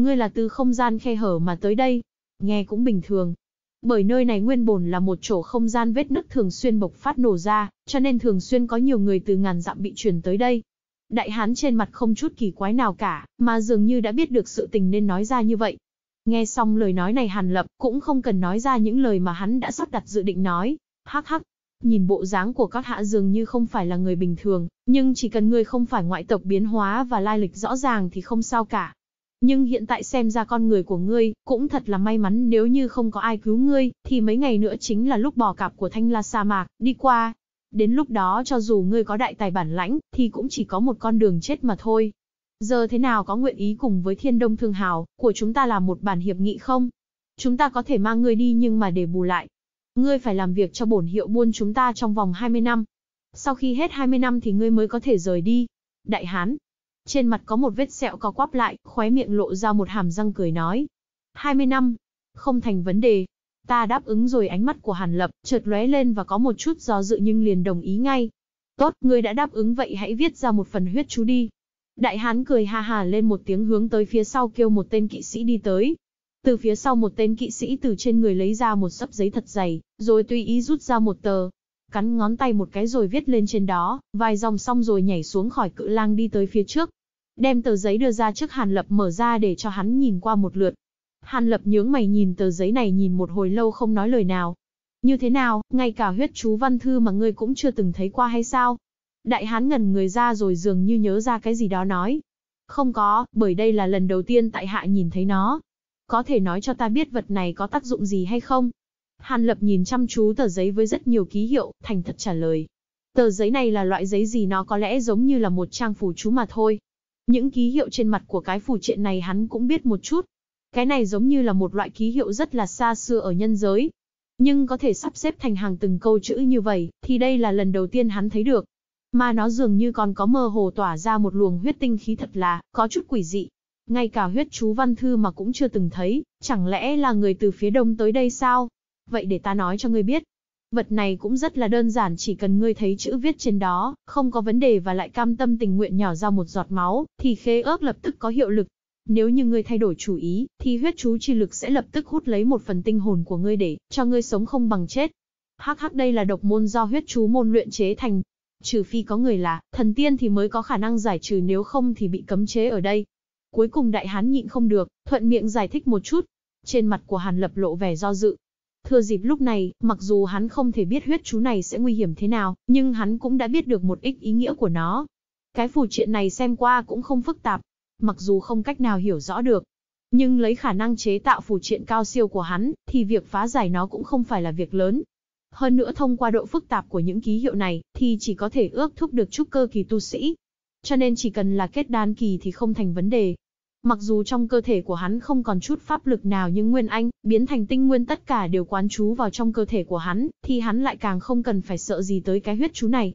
Ngươi là từ không gian khe hở mà tới đây. Nghe cũng bình thường. Bởi nơi này nguyên bổn là một chỗ không gian vết nứt thường xuyên bộc phát nổ ra, cho nên thường xuyên có nhiều người từ ngàn dặm bị truyền tới đây. Đại hán trên mặt không chút kỳ quái nào cả, mà dường như đã biết được sự tình nên nói ra như vậy. Nghe xong lời nói này Hàn Lập cũng không cần nói ra những lời mà hắn đã sắp đặt dự định nói. Hắc hắc, nhìn bộ dáng của các hạ dường như không phải là người bình thường, nhưng chỉ cần ngươi không phải ngoại tộc biến hóa và lai lịch rõ ràng thì không sao cả. Nhưng hiện tại xem ra con người của ngươi, cũng thật là may mắn nếu như không có ai cứu ngươi, thì mấy ngày nữa chính là lúc bò cạp của Thanh La sa mạc, đi qua. Đến lúc đó cho dù ngươi có đại tài bản lãnh, thì cũng chỉ có một con đường chết mà thôi. Giờ thế nào có nguyện ý cùng với thiên đông thương hào, của chúng ta là một bản hiệp nghị không? Chúng ta có thể mang ngươi đi nhưng mà để bù lại. Ngươi phải làm việc cho bổn hiệu buôn chúng ta trong vòng 20 năm. Sau khi hết 20 năm thì ngươi mới có thể rời đi. Đại Hán, trên mặt có một vết sẹo co quắp lại, khóe miệng lộ ra một hàm răng cười nói. 20 năm, không thành vấn đề. Ta đáp ứng rồi ánh mắt của Hàn Lập, chợt lóe lên và có một chút do dự nhưng liền đồng ý ngay. Tốt, ngươi đã đáp ứng vậy hãy viết ra một phần huyết chú đi. Đại hán cười ha hà lên một tiếng hướng tới phía sau kêu một tên kỵ sĩ đi tới. Từ phía sau một tên kỵ sĩ từ trên người lấy ra một sấp giấy thật dày, rồi tùy ý rút ra một tờ. Cắn ngón tay một cái rồi viết lên trên đó, vài dòng xong rồi nhảy xuống khỏi cự lang đi tới phía trước đem tờ giấy đưa ra trước Hàn Lập mở ra để cho hắn nhìn qua một lượt. Hàn Lập nhướng mày nhìn tờ giấy này nhìn một hồi lâu không nói lời nào. Như thế nào, ngay cả huyết chú văn thư mà ngươi cũng chưa từng thấy qua hay sao? Đại hán ngần người ra rồi dường như nhớ ra cái gì đó nói. Không có, bởi đây là lần đầu tiên tại hạ nhìn thấy nó. Có thể nói cho ta biết vật này có tác dụng gì hay không? Hàn Lập nhìn chăm chú tờ giấy với rất nhiều ký hiệu, thành thật trả lời. Tờ giấy này là loại giấy gì nó có lẽ giống như là một trang phủ chú mà thôi. Những ký hiệu trên mặt của cái phù triện này hắn cũng biết một chút. Cái này giống như là một loại ký hiệu rất là xa xưa ở nhân giới. Nhưng có thể sắp xếp thành hàng từng câu chữ như vậy, thì đây là lần đầu tiên hắn thấy được. Mà nó dường như còn có mơ hồ tỏa ra một luồng huyết tinh khí thật là, có chút quỷ dị. Ngay cả huyết chú văn thư mà cũng chưa từng thấy, chẳng lẽ là người từ phía đông tới đây sao? Vậy để ta nói cho ngươi biết, Vật này cũng rất là đơn giản chỉ cần ngươi thấy chữ viết trên đó, không có vấn đề và lại cam tâm tình nguyện nhỏ ra một giọt máu, thì khế ước lập tức có hiệu lực. Nếu như ngươi thay đổi chủ ý, thì huyết chú chi lực sẽ lập tức hút lấy một phần tinh hồn của ngươi để cho ngươi sống không bằng chết. Hắc hắc đây là độc môn do huyết chú môn luyện chế thành. Trừ phi có người là thần tiên thì mới có khả năng giải trừ nếu không thì bị cấm chế ở đây. Cuối cùng đại hán nhịn không được, thuận miệng giải thích một chút. Trên mặt của Hàn Lập lộ vẻ do dự, Thừa dịp lúc này, mặc dù hắn không thể biết huyết chú này sẽ nguy hiểm thế nào, nhưng hắn cũng đã biết được một ít ý nghĩa của nó. Cái phù triện này xem qua cũng không phức tạp, mặc dù không cách nào hiểu rõ được. Nhưng lấy khả năng chế tạo phù triện cao siêu của hắn, thì việc phá giải nó cũng không phải là việc lớn. Hơn nữa thông qua độ phức tạp của những ký hiệu này, thì chỉ có thể ước thúc được trúc cơ kỳ tu sĩ. Cho nên chỉ cần là kết đan kỳ thì không thành vấn đề. Mặc dù trong cơ thể của hắn không còn chút pháp lực nào nhưng Nguyên Anh, biến thành tinh nguyên tất cả đều quán chú vào trong cơ thể của hắn, thì hắn lại càng không cần phải sợ gì tới cái huyết chú này.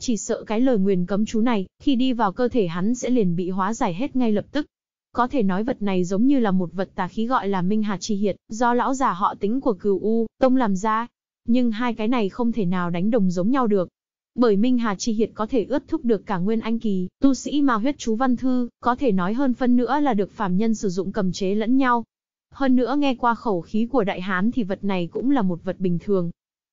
Chỉ sợ cái lời nguyền cấm chú này, khi đi vào cơ thể hắn sẽ liền bị hóa giải hết ngay lập tức. Có thể nói vật này giống như là một vật tà khí gọi là Minh hà Chi Hiệt, do lão già họ tính của cửu U, Tông làm ra. Nhưng hai cái này không thể nào đánh đồng giống nhau được. Bởi Minh Hà Chi Hiệt có thể ướt thúc được cả nguyên anh kỳ, tu sĩ mà huyết chú văn thư, có thể nói hơn phân nữa là được phàm nhân sử dụng cầm chế lẫn nhau. Hơn nữa nghe qua khẩu khí của đại hán thì vật này cũng là một vật bình thường.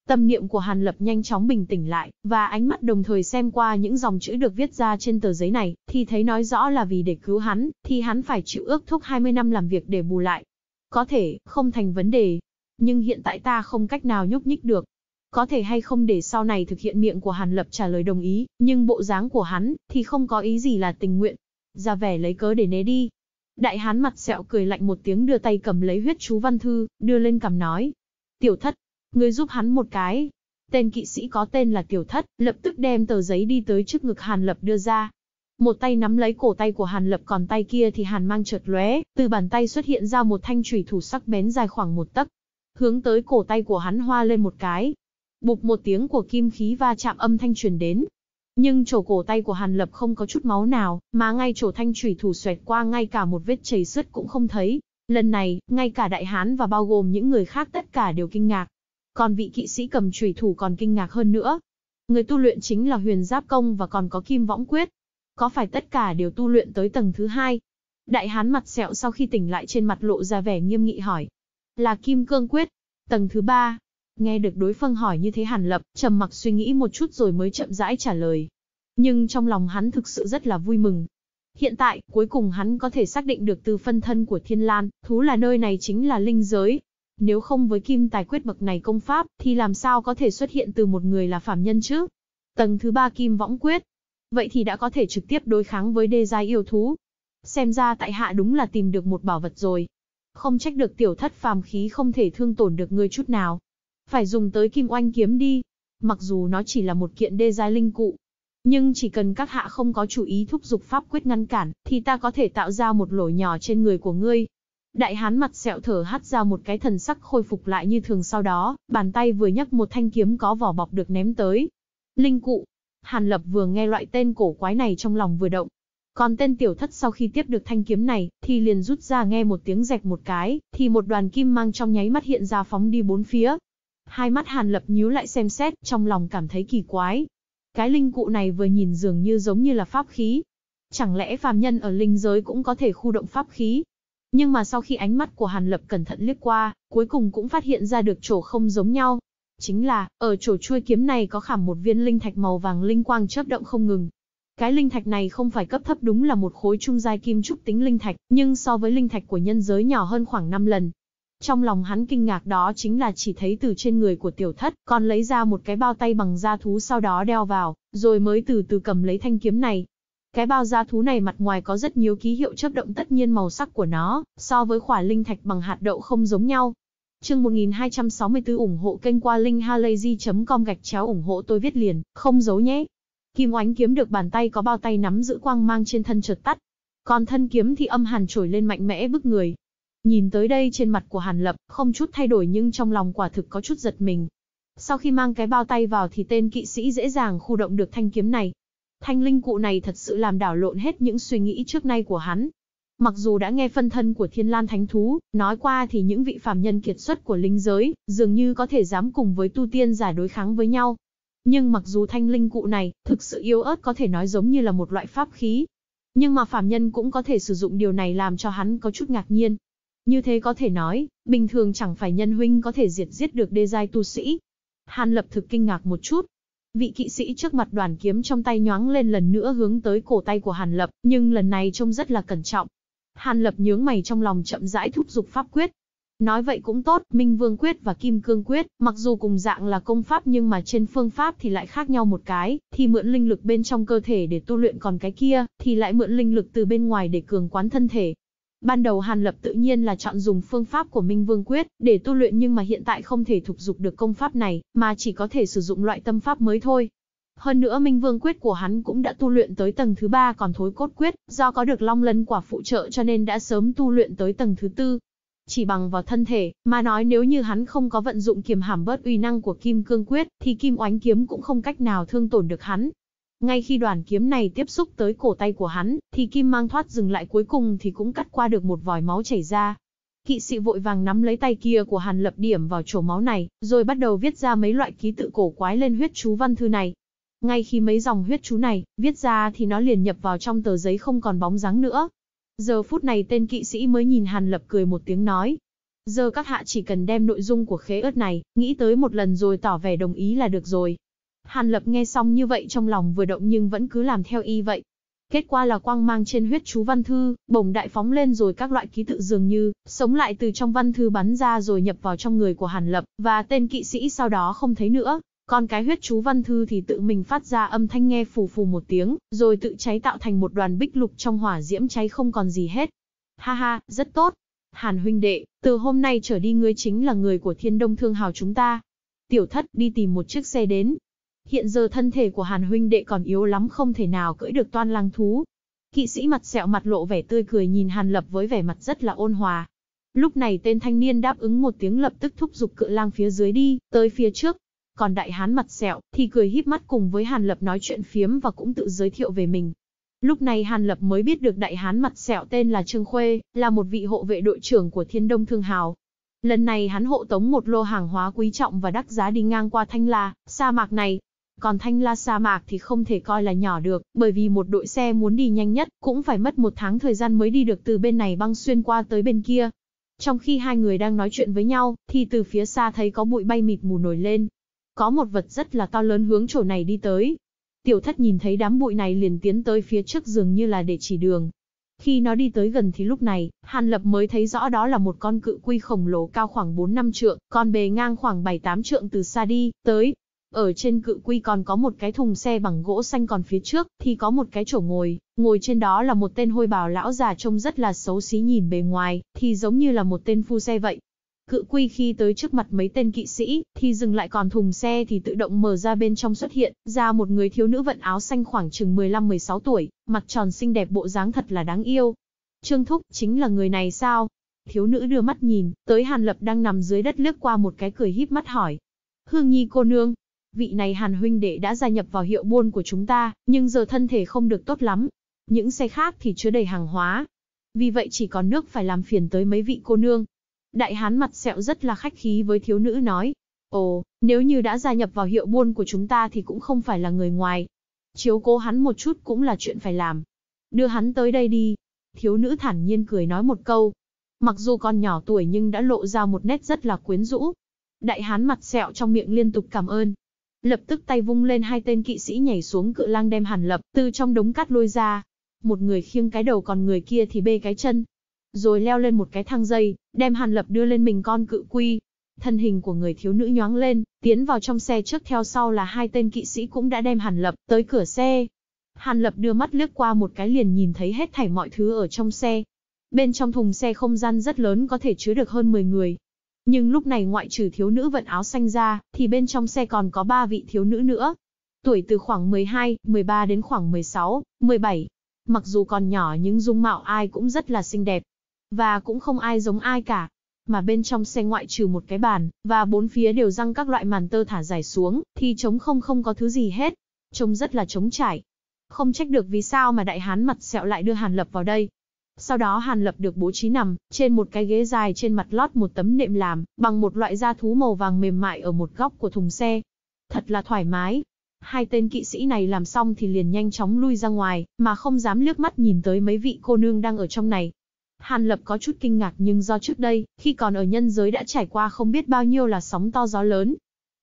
Tâm niệm của Hàn Lập nhanh chóng bình tĩnh lại, và ánh mắt đồng thời xem qua những dòng chữ được viết ra trên tờ giấy này, thì thấy nói rõ là vì để cứu hắn, thì hắn phải chịu ước thúc 20 năm làm việc để bù lại. Có thể, không thành vấn đề. Nhưng hiện tại ta không cách nào nhúc nhích được, có thể hay không để sau này thực hiện miệng của Hàn Lập trả lời đồng ý, nhưng bộ dáng của hắn thì không có ý gì là tình nguyện. Ra vẻ lấy cớ để né đi. Đại hán mặt sẹo cười lạnh một tiếng đưa tay cầm lấy huyết chú văn thư, đưa lên cầm nói. Tiểu thất, ngươi giúp hắn một cái. Tên kỵ sĩ có tên là Tiểu thất, lập tức đem tờ giấy đi tới trước ngực Hàn Lập đưa ra. Một tay nắm lấy cổ tay của Hàn Lập còn tay kia thì Hàn mang chợt lóe, từ bàn tay xuất hiện ra một thanh chủy thủ sắc bén dài khoảng một tấc, hướng tới cổ tay của hắn hoa lên một cái, Bụp một tiếng của kim khí va chạm âm thanh truyền đến. Nhưng chỗ cổ tay của Hàn Lập không có chút máu nào, mà ngay chỗ thanh chủy thủ xoẹt qua ngay cả một vết chảy xước cũng không thấy. Lần này, ngay cả đại hán và bao gồm những người khác tất cả đều kinh ngạc. Còn vị kỵ sĩ cầm chủy thủ còn kinh ngạc hơn nữa. Người tu luyện chính là huyền giáp công và còn có kim võng quyết. Có phải tất cả đều tu luyện tới tầng thứ hai? Đại hán mặt sẹo sau khi tỉnh lại trên mặt lộ ra vẻ nghiêm nghị hỏi. Là kim cương quyết. Tầng thứ ba, Nghe được đối phương hỏi như thế Hàn Lập, trầm mặc suy nghĩ một chút rồi mới chậm rãi trả lời. Nhưng trong lòng hắn thực sự rất là vui mừng. Hiện tại, cuối cùng hắn có thể xác định được từ phân thân của Thiên Lan, thú là nơi này chính là linh giới. Nếu không với kim tài quyết bậc này công pháp, thì làm sao có thể xuất hiện từ một người là phạm nhân chứ? Tầng thứ ba kim võng quyết. Vậy thì đã có thể trực tiếp đối kháng với đê giai yêu thú. Xem ra tại hạ đúng là tìm được một bảo vật rồi. Không trách được tiểu thất phàm khí không thể thương tổn được ngươi chút nào. Phải dùng tới kim oanh kiếm đi. Mặc dù nó chỉ là một kiện đê giai linh cụ. Nhưng chỉ cần các hạ không có chủ ý thúc giục pháp quyết ngăn cản, thì ta có thể tạo ra một lỗ nhỏ trên người của ngươi. Đại hán mặt sẹo thở hắt ra một cái thần sắc khôi phục lại như thường sau đó, bàn tay vừa nhấc một thanh kiếm có vỏ bọc được ném tới. Linh cụ. Hàn lập vừa nghe loại tên cổ quái này trong lòng vừa động, còn tên tiểu thất sau khi tiếp được thanh kiếm này, thì liền rút ra nghe một tiếng rạch một cái, thì một đoàn kim mang trong nháy mắt hiện ra phóng đi bốn phía, Hai mắt Hàn Lập nhíu lại xem xét, trong lòng cảm thấy kỳ quái. Cái linh cụ này vừa nhìn dường như giống như là pháp khí. Chẳng lẽ phàm nhân ở linh giới cũng có thể khu động pháp khí? Nhưng mà sau khi ánh mắt của Hàn Lập cẩn thận liếc qua, cuối cùng cũng phát hiện ra được chỗ không giống nhau. Chính là, ở chỗ chuôi kiếm này có khảm một viên linh thạch màu vàng linh quang chớp động không ngừng, cái linh thạch này không phải cấp thấp đúng là một khối trung giai kim trúc tính linh thạch, nhưng so với linh thạch của nhân giới nhỏ hơn khoảng 5 lần. Trong lòng hắn kinh ngạc đó chính là chỉ thấy từ trên người của tiểu thất, còn lấy ra một cái bao tay bằng da thú sau đó đeo vào, rồi mới từ từ cầm lấy thanh kiếm này. Cái bao da thú này mặt ngoài có rất nhiều ký hiệu chấp động tất nhiên màu sắc của nó, so với khỏa linh thạch bằng hạt đậu không giống nhau. Chương 1264 ủng hộ kênh qua linkhalazy.com gạch chéo ủng hộ tôi viết liền, không giấu nhé. Kim oánh kiếm được bàn tay có bao tay nắm giữ quang mang trên thân chợt tắt. Còn thân kiếm thì âm hàn trổi lên mạnh mẽ bức người, Nhìn tới đây trên mặt của Hàn Lập, không chút thay đổi nhưng trong lòng quả thực có chút giật mình. Sau khi mang cái bao tay vào thì tên kỵ sĩ dễ dàng khu động được thanh kiếm này. Thanh linh cụ này thật sự làm đảo lộn hết những suy nghĩ trước nay của hắn. Mặc dù đã nghe phân thân của thiên lan thánh thú, nói qua thì những vị phàm nhân kiệt xuất của linh giới, dường như có thể dám cùng với tu tiên giả đối kháng với nhau. Nhưng mặc dù thanh linh cụ này, thực sự yếu ớt có thể nói giống như là một loại pháp khí. Nhưng mà phàm nhân cũng có thể sử dụng điều này làm cho hắn có chút ngạc nhiên, như thế có thể nói, bình thường chẳng phải nhân huynh có thể diệt giết được đê giai tu sĩ. Hàn lập thực kinh ngạc một chút. Vị kỵ sĩ trước mặt đoàn kiếm trong tay nhoáng lên lần nữa hướng tới cổ tay của Hàn lập, nhưng lần này trông rất là cẩn trọng. Hàn lập nhướng mày trong lòng chậm rãi thúc giục pháp quyết. Nói vậy cũng tốt, Minh Vương Quyết và Kim Cương Quyết, mặc dù cùng dạng là công pháp nhưng mà trên phương pháp thì lại khác nhau một cái, thì mượn linh lực bên trong cơ thể để tu luyện còn cái kia, thì lại mượn linh lực từ bên ngoài để cường quán thân thể. Ban đầu Hàn Lập tự nhiên là chọn dùng phương pháp của Minh Vương Quyết để tu luyện nhưng mà hiện tại không thể thục dục được công pháp này, mà chỉ có thể sử dụng loại tâm pháp mới thôi. Hơn nữa Minh Vương Quyết của hắn cũng đã tu luyện tới tầng thứ ba còn thối cốt quyết, do có được long lân quả phụ trợ cho nên đã sớm tu luyện tới tầng thứ tư. Chỉ bằng vào thân thể, mà nói nếu như hắn không có vận dụng kiềm hàm bớt uy năng của Kim Cương Quyết, thì Kim Oánh Kiếm cũng không cách nào thương tổn được hắn. Ngay khi đoàn kiếm này tiếp xúc tới cổ tay của hắn, thì kim mang thoát dừng lại cuối cùng thì cũng cắt qua được một vòi máu chảy ra. Kỵ sĩ vội vàng nắm lấy tay kia của Hàn Lập điểm vào chỗ máu này, rồi bắt đầu viết ra mấy loại ký tự cổ quái lên huyết chú văn thư này. Ngay khi mấy dòng huyết chú này viết ra thì nó liền nhập vào trong tờ giấy không còn bóng dáng nữa. Giờ phút này tên kỵ sĩ mới nhìn Hàn Lập cười một tiếng nói. Giờ các hạ chỉ cần đem nội dung của khế ớt này, nghĩ tới một lần rồi tỏ vẻ đồng ý là được rồi, Hàn Lập nghe xong như vậy trong lòng vừa động nhưng vẫn cứ làm theo y vậy. Kết quả là quang mang trên huyết chú văn thư, bổng đại phóng lên rồi các loại ký tự dường như, sống lại từ trong văn thư bắn ra rồi nhập vào trong người của Hàn Lập, và tên kỵ sĩ sau đó không thấy nữa. Còn cái huyết chú văn thư thì tự mình phát ra âm thanh nghe phù phù một tiếng, rồi tự cháy tạo thành một đoàn bích lục trong hỏa diễm cháy không còn gì hết. Ha ha, rất tốt. Hàn huynh đệ, từ hôm nay trở đi ngươi chính là người của thiên đông thương hào chúng ta. Tiểu thất đi tìm một chiếc xe đến, Hiện giờ thân thể của Hàn huynh đệ còn yếu lắm không thể nào cưỡi được toan lang thú. Kỵ sĩ mặt sẹo mặt lộ vẻ tươi cười nhìn Hàn Lập với vẻ mặt rất là ôn hòa. Lúc này tên thanh niên đáp ứng một tiếng lập tức thúc giục cự lang phía dưới đi, tới phía trước. Còn đại hán mặt sẹo thì cười híp mắt cùng với Hàn Lập nói chuyện phiếm và cũng tự giới thiệu về mình. Lúc này Hàn Lập mới biết được đại hán mặt sẹo tên là Trương Khuê, là một vị hộ vệ đội trưởng của Thiên Đông Thương Hào. Lần này hắn hộ tống một lô hàng hóa quý trọng và đắt giá đi ngang qua Thanh La, sa mạc này, còn Thanh La sa mạc thì không thể coi là nhỏ được, bởi vì một đội xe muốn đi nhanh nhất, cũng phải mất một tháng thời gian mới đi được từ bên này băng xuyên qua tới bên kia. Trong khi hai người đang nói chuyện với nhau, thì từ phía xa thấy có bụi bay mịt mù nổi lên. Có một vật rất là to lớn hướng chỗ này đi tới. Tiểu thất nhìn thấy đám bụi này liền tiến tới phía trước giường như là để chỉ đường. Khi nó đi tới gần thì lúc này, Hàn Lập mới thấy rõ đó là một con cự quy khổng lồ cao khoảng 4-5 trượng, con bề ngang khoảng 7-8 trượng từ xa đi, tới, ở trên cự quy còn có một cái thùng xe bằng gỗ xanh còn phía trước, thì có một cái chỗ ngồi, ngồi trên đó là một tên hôi bào lão già trông rất là xấu xí nhìn bề ngoài, thì giống như là một tên phu xe vậy. Cự quy khi tới trước mặt mấy tên kỵ sĩ, thì dừng lại còn thùng xe thì tự động mở ra bên trong xuất hiện, ra một người thiếu nữ vận áo xanh khoảng chừng 15-16 tuổi, mặt tròn xinh đẹp bộ dáng thật là đáng yêu. Trương Thúc, chính là người này sao? Thiếu nữ đưa mắt nhìn, tới Hàn Lập đang nằm dưới đất lướt qua một cái cười híp mắt hỏi. Hương Nhi cô nương, Vị này Hàn huynh đệ đã gia nhập vào hiệu buôn của chúng ta, nhưng giờ thân thể không được tốt lắm. Những xe khác thì chứa đầy hàng hóa. Vì vậy chỉ còn nước phải làm phiền tới mấy vị cô nương. Đại hán mặt sẹo rất là khách khí với thiếu nữ nói. Ồ, nếu như đã gia nhập vào hiệu buôn của chúng ta thì cũng không phải là người ngoài. Chiếu cố hắn một chút cũng là chuyện phải làm. Đưa hắn tới đây đi. Thiếu nữ thản nhiên cười nói một câu. Mặc dù còn nhỏ tuổi nhưng đã lộ ra một nét rất là quyến rũ. Đại hán mặt sẹo trong miệng liên tục cảm ơn. Lập tức tay vung lên hai tên kỵ sĩ nhảy xuống cự lang đem Hàn Lập từ trong đống cát lôi ra. Một người khiêng cái đầu còn người kia thì bê cái chân. Rồi leo lên một cái thang dây, đem Hàn Lập đưa lên mình con cự quy. Thân hình của người thiếu nữ nhoáng lên, tiến vào trong xe trước theo sau là hai tên kỵ sĩ cũng đã đem Hàn Lập tới cửa xe. Hàn Lập đưa mắt lướt qua một cái liền nhìn thấy hết thảy mọi thứ ở trong xe. Bên trong thùng xe không gian rất lớn có thể chứa được hơn 10 người, nhưng lúc này ngoại trừ thiếu nữ vận áo xanh ra, thì bên trong xe còn có ba vị thiếu nữ nữa. Tuổi từ khoảng 12, 13 đến khoảng 16, 17. Mặc dù còn nhỏ nhưng dung mạo ai cũng rất là xinh đẹp. Và cũng không ai giống ai cả. Mà bên trong xe ngoại trừ một cái bàn, và bốn phía đều răng các loại màn tơ thả dài xuống, thì trống không không có thứ gì hết. Trông rất là trống trải. Không trách được vì sao mà đại hán mặt sẹo lại đưa Hàn Lập vào đây, sau đó Hàn Lập được bố trí nằm, trên một cái ghế dài trên mặt lót một tấm nệm làm, bằng một loại da thú màu vàng mềm mại ở một góc của thùng xe. Thật là thoải mái. Hai tên kỵ sĩ này làm xong thì liền nhanh chóng lui ra ngoài, mà không dám lướt mắt nhìn tới mấy vị cô nương đang ở trong này. Hàn Lập có chút kinh ngạc nhưng do trước đây, khi còn ở nhân giới đã trải qua không biết bao nhiêu là sóng to gió lớn.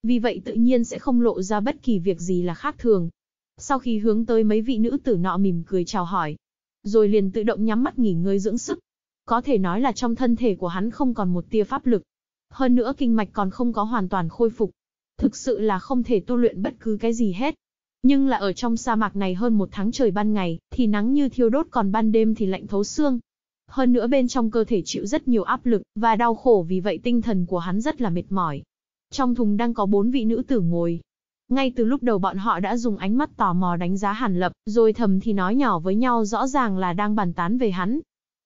Vì vậy tự nhiên sẽ không lộ ra bất kỳ việc gì là khác thường. Sau khi hướng tới mấy vị nữ tử nọ mỉm cười chào hỏi, rồi liền tự động nhắm mắt nghỉ ngơi dưỡng sức. Có thể nói là trong thân thể của hắn không còn một tia pháp lực. Hơn nữa kinh mạch còn không có hoàn toàn khôi phục. Thực sự là không thể tu luyện bất cứ cái gì hết. Nhưng là ở trong sa mạc này hơn một tháng trời ban ngày, thì nắng như thiêu đốt còn ban đêm thì lạnh thấu xương. Hơn nữa bên trong cơ thể chịu rất nhiều áp lực và đau khổ vì vậy tinh thần của hắn rất là mệt mỏi. Trong thùng đang có bốn vị nữ tử ngồi, ngay từ lúc đầu bọn họ đã dùng ánh mắt tò mò đánh giá Hàn Lập, rồi thầm thì nói nhỏ với nhau rõ ràng là đang bàn tán về hắn.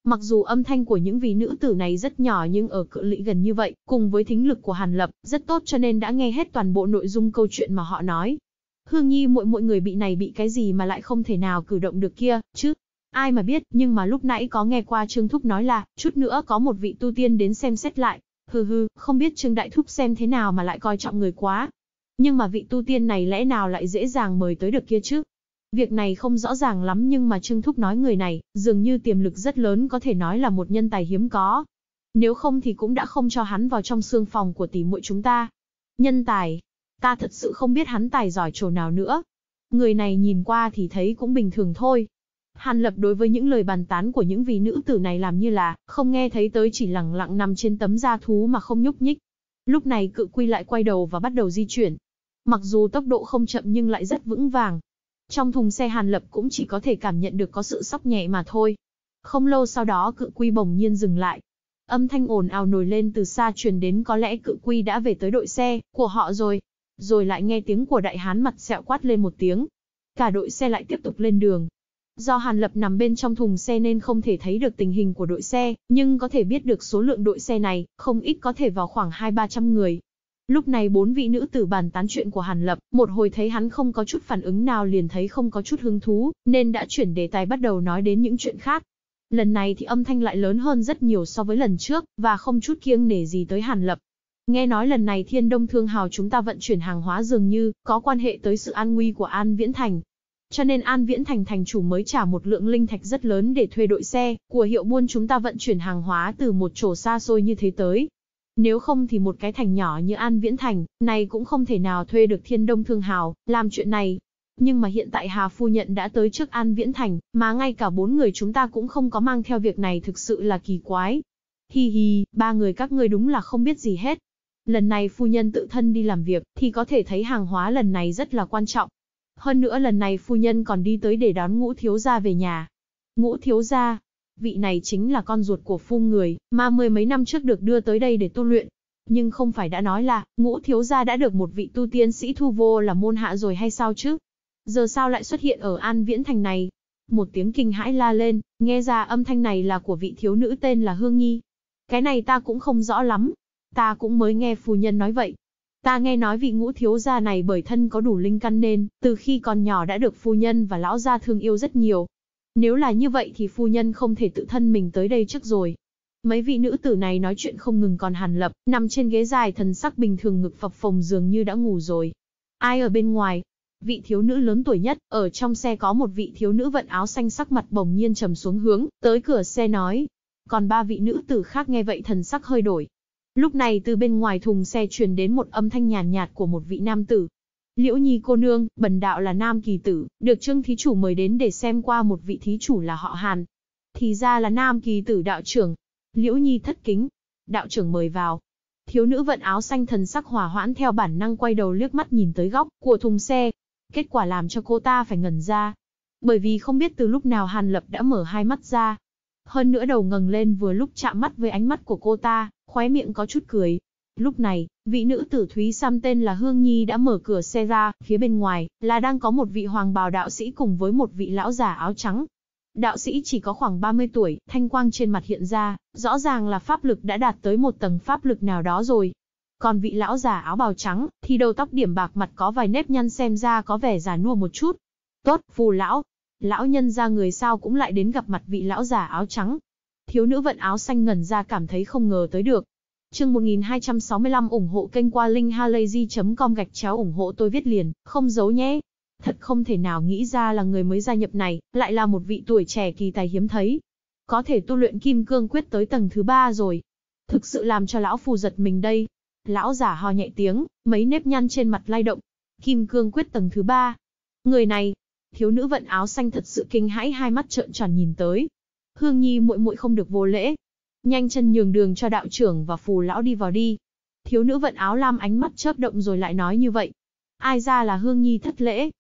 Mặc dù âm thanh của những vị nữ tử này rất nhỏ nhưng ở cự lĩ gần như vậy, cùng với thính lực của Hàn Lập, rất tốt cho nên đã nghe hết toàn bộ nội dung câu chuyện mà họ nói. Hương Nhi mỗi mỗi người bị này bị cái gì mà lại không thể nào cử động được kia, chứ. Ai mà biết, nhưng mà lúc nãy có nghe qua Trương Thúc nói là, chút nữa có một vị tu tiên đến xem xét lại. Hừ hừ, không biết Trương Đại Thúc xem thế nào mà lại coi trọng người quá, nhưng mà vị tu tiên này lẽ nào lại dễ dàng mời tới được kia chứ? Việc này không rõ ràng lắm nhưng mà Trương Thúc nói người này, dường như tiềm lực rất lớn có thể nói là một nhân tài hiếm có. Nếu không thì cũng đã không cho hắn vào trong xương phòng của tỷ muội chúng ta. Nhân tài, ta thật sự không biết hắn tài giỏi chỗ nào nữa. Người này nhìn qua thì thấy cũng bình thường thôi. Hàn Lập đối với những lời bàn tán của những vị nữ tử này làm như là, không nghe thấy tới chỉ lặng lặng nằm trên tấm da thú mà không nhúc nhích, Lúc này cự quy lại quay đầu và bắt đầu di chuyển. Mặc dù tốc độ không chậm nhưng lại rất vững vàng. Trong thùng xe Hàn Lập cũng chỉ có thể cảm nhận được có sự sóc nhẹ mà thôi. Không lâu sau đó cự quy bỗng nhiên dừng lại. Âm thanh ồn ào nổi lên từ xa truyền đến có lẽ cự quy đã về tới đội xe của họ rồi. Rồi lại nghe tiếng của đại hán mặt sẹo quát lên một tiếng. Cả đội xe lại tiếp tục lên đường, Do Hàn Lập nằm bên trong thùng xe nên không thể thấy được tình hình của đội xe, nhưng có thể biết được số lượng đội xe này, không ít có thể vào khoảng 2-300 người. Lúc này bốn vị nữ tử bàn tán chuyện của Hàn Lập, một hồi thấy hắn không có chút phản ứng nào liền thấy không có chút hứng thú, nên đã chuyển đề tài bắt đầu nói đến những chuyện khác. Lần này thì âm thanh lại lớn hơn rất nhiều so với lần trước, và không chút kiêng nể gì tới Hàn Lập. Nghe nói lần này thiên đông thương hào chúng ta vận chuyển hàng hóa dường như có quan hệ tới sự an nguy của An Viễn Thành, cho nên An Viễn Thành thành chủ mới trả một lượng linh thạch rất lớn để thuê đội xe của hiệu buôn chúng ta vận chuyển hàng hóa từ một chỗ xa xôi như thế tới. Nếu không thì một cái thành nhỏ như An Viễn Thành, này cũng không thể nào thuê được thiên đông thương hào, làm chuyện này. Nhưng mà hiện tại Hà Phu Nhận đã tới trước An Viễn Thành, mà ngay cả bốn người chúng ta cũng không có mang theo việc này thực sự là kỳ quái. Hi hi, ba người các ngươi đúng là không biết gì hết, lần này phu nhân tự thân đi làm việc, thì có thể thấy hàng hóa lần này rất là quan trọng, hơn nữa lần này phu nhân còn đi tới để đón ngũ thiếu gia về nhà. Ngũ thiếu gia, vị này chính là con ruột của phu người, mà mười mấy năm trước được đưa tới đây để tu luyện. Nhưng không phải đã nói là, ngũ thiếu gia đã được một vị tu tiên sĩ thu vô là môn hạ rồi hay sao chứ? Giờ sao lại xuất hiện ở An Viễn Thành này? Một tiếng kinh hãi la lên, nghe ra âm thanh này là của vị thiếu nữ tên là Hương Nhi. Cái này ta cũng không rõ lắm. Ta cũng mới nghe phu nhân nói vậy, Ta nghe nói vị ngũ thiếu gia này bởi thân có đủ linh căn nên, từ khi còn nhỏ đã được phu nhân và lão gia thương yêu rất nhiều. Nếu là như vậy thì phu nhân không thể tự thân mình tới đây trước rồi. Mấy vị nữ tử này nói chuyện không ngừng còn hàn lập, nằm trên ghế dài thần sắc bình thường ngực phập phồng dường như đã ngủ rồi. Ai ở bên ngoài? Vị thiếu nữ lớn tuổi nhất, ở trong xe có một vị thiếu nữ vận áo xanh sắc mặt bỗng nhiên trầm xuống hướng, tới cửa xe nói. Còn ba vị nữ tử khác nghe vậy thần sắc hơi đổi, Lúc này từ bên ngoài thùng xe truyền đến một âm thanh nhàn nhạt, của một vị nam tử. Liễu Nhi cô nương, bần đạo là nam kỳ tử, được Trương thí chủ mời đến để xem qua một vị thí chủ là họ Hàn. Thì ra là nam kỳ tử đạo trưởng. Liễu Nhi thất kính. Đạo trưởng mời vào. Thiếu nữ vận áo xanh thần sắc hòa hoãn theo bản năng quay đầu liếc mắt nhìn tới góc của thùng xe. Kết quả làm cho cô ta phải ngẩn ra. Bởi vì không biết từ lúc nào Hàn Lập đã mở hai mắt ra, hơn nữa đầu ngẩng lên vừa lúc chạm mắt với ánh mắt của cô ta, khóe miệng có chút cười. Lúc này, vị nữ tử Thúy Sam tên là Hương Nhi đã mở cửa xe ra, phía bên ngoài, là đang có một vị hoàng bào đạo sĩ cùng với một vị lão giả áo trắng. Đạo sĩ chỉ có khoảng 30 tuổi, thanh quang trên mặt hiện ra, rõ ràng là pháp lực đã đạt tới một tầng pháp lực nào đó rồi. Còn vị lão giả áo bào trắng, thì đầu tóc điểm bạc mặt có vài nếp nhăn xem ra có vẻ già nua một chút. Tốt, phù lão, lão nhân ra người sao cũng lại đến gặp mặt vị lão giả áo trắng. Thiếu nữ vận áo xanh ngẩn ra cảm thấy không ngờ tới được. Chương 1265 ủng hộ kênh qua linkhalazy.com gạch chéo ủng hộ tôi viết liền, không giấu nhé. Thật không thể nào nghĩ ra là người mới gia nhập này, lại là một vị tuổi trẻ kỳ tài hiếm thấy. Có thể tu luyện kim cương quyết tới tầng thứ ba rồi. Thực sự làm cho lão phù giật mình đây. Lão giả hò nhẹ tiếng, mấy nếp nhăn trên mặt lay động. Kim cương quyết tầng thứ ba. Người này, Thiếu nữ vận áo xanh thật sự kinh hãi hai mắt trợn tròn nhìn tới. Hương Nhi muội muội không được vô lễ. Nhanh chân nhường đường cho đạo trưởng và phù lão đi vào đi. Thiếu nữ vận áo lam ánh mắt chớp động rồi lại nói như vậy. Ai ra là Hương Nhi thất lễ.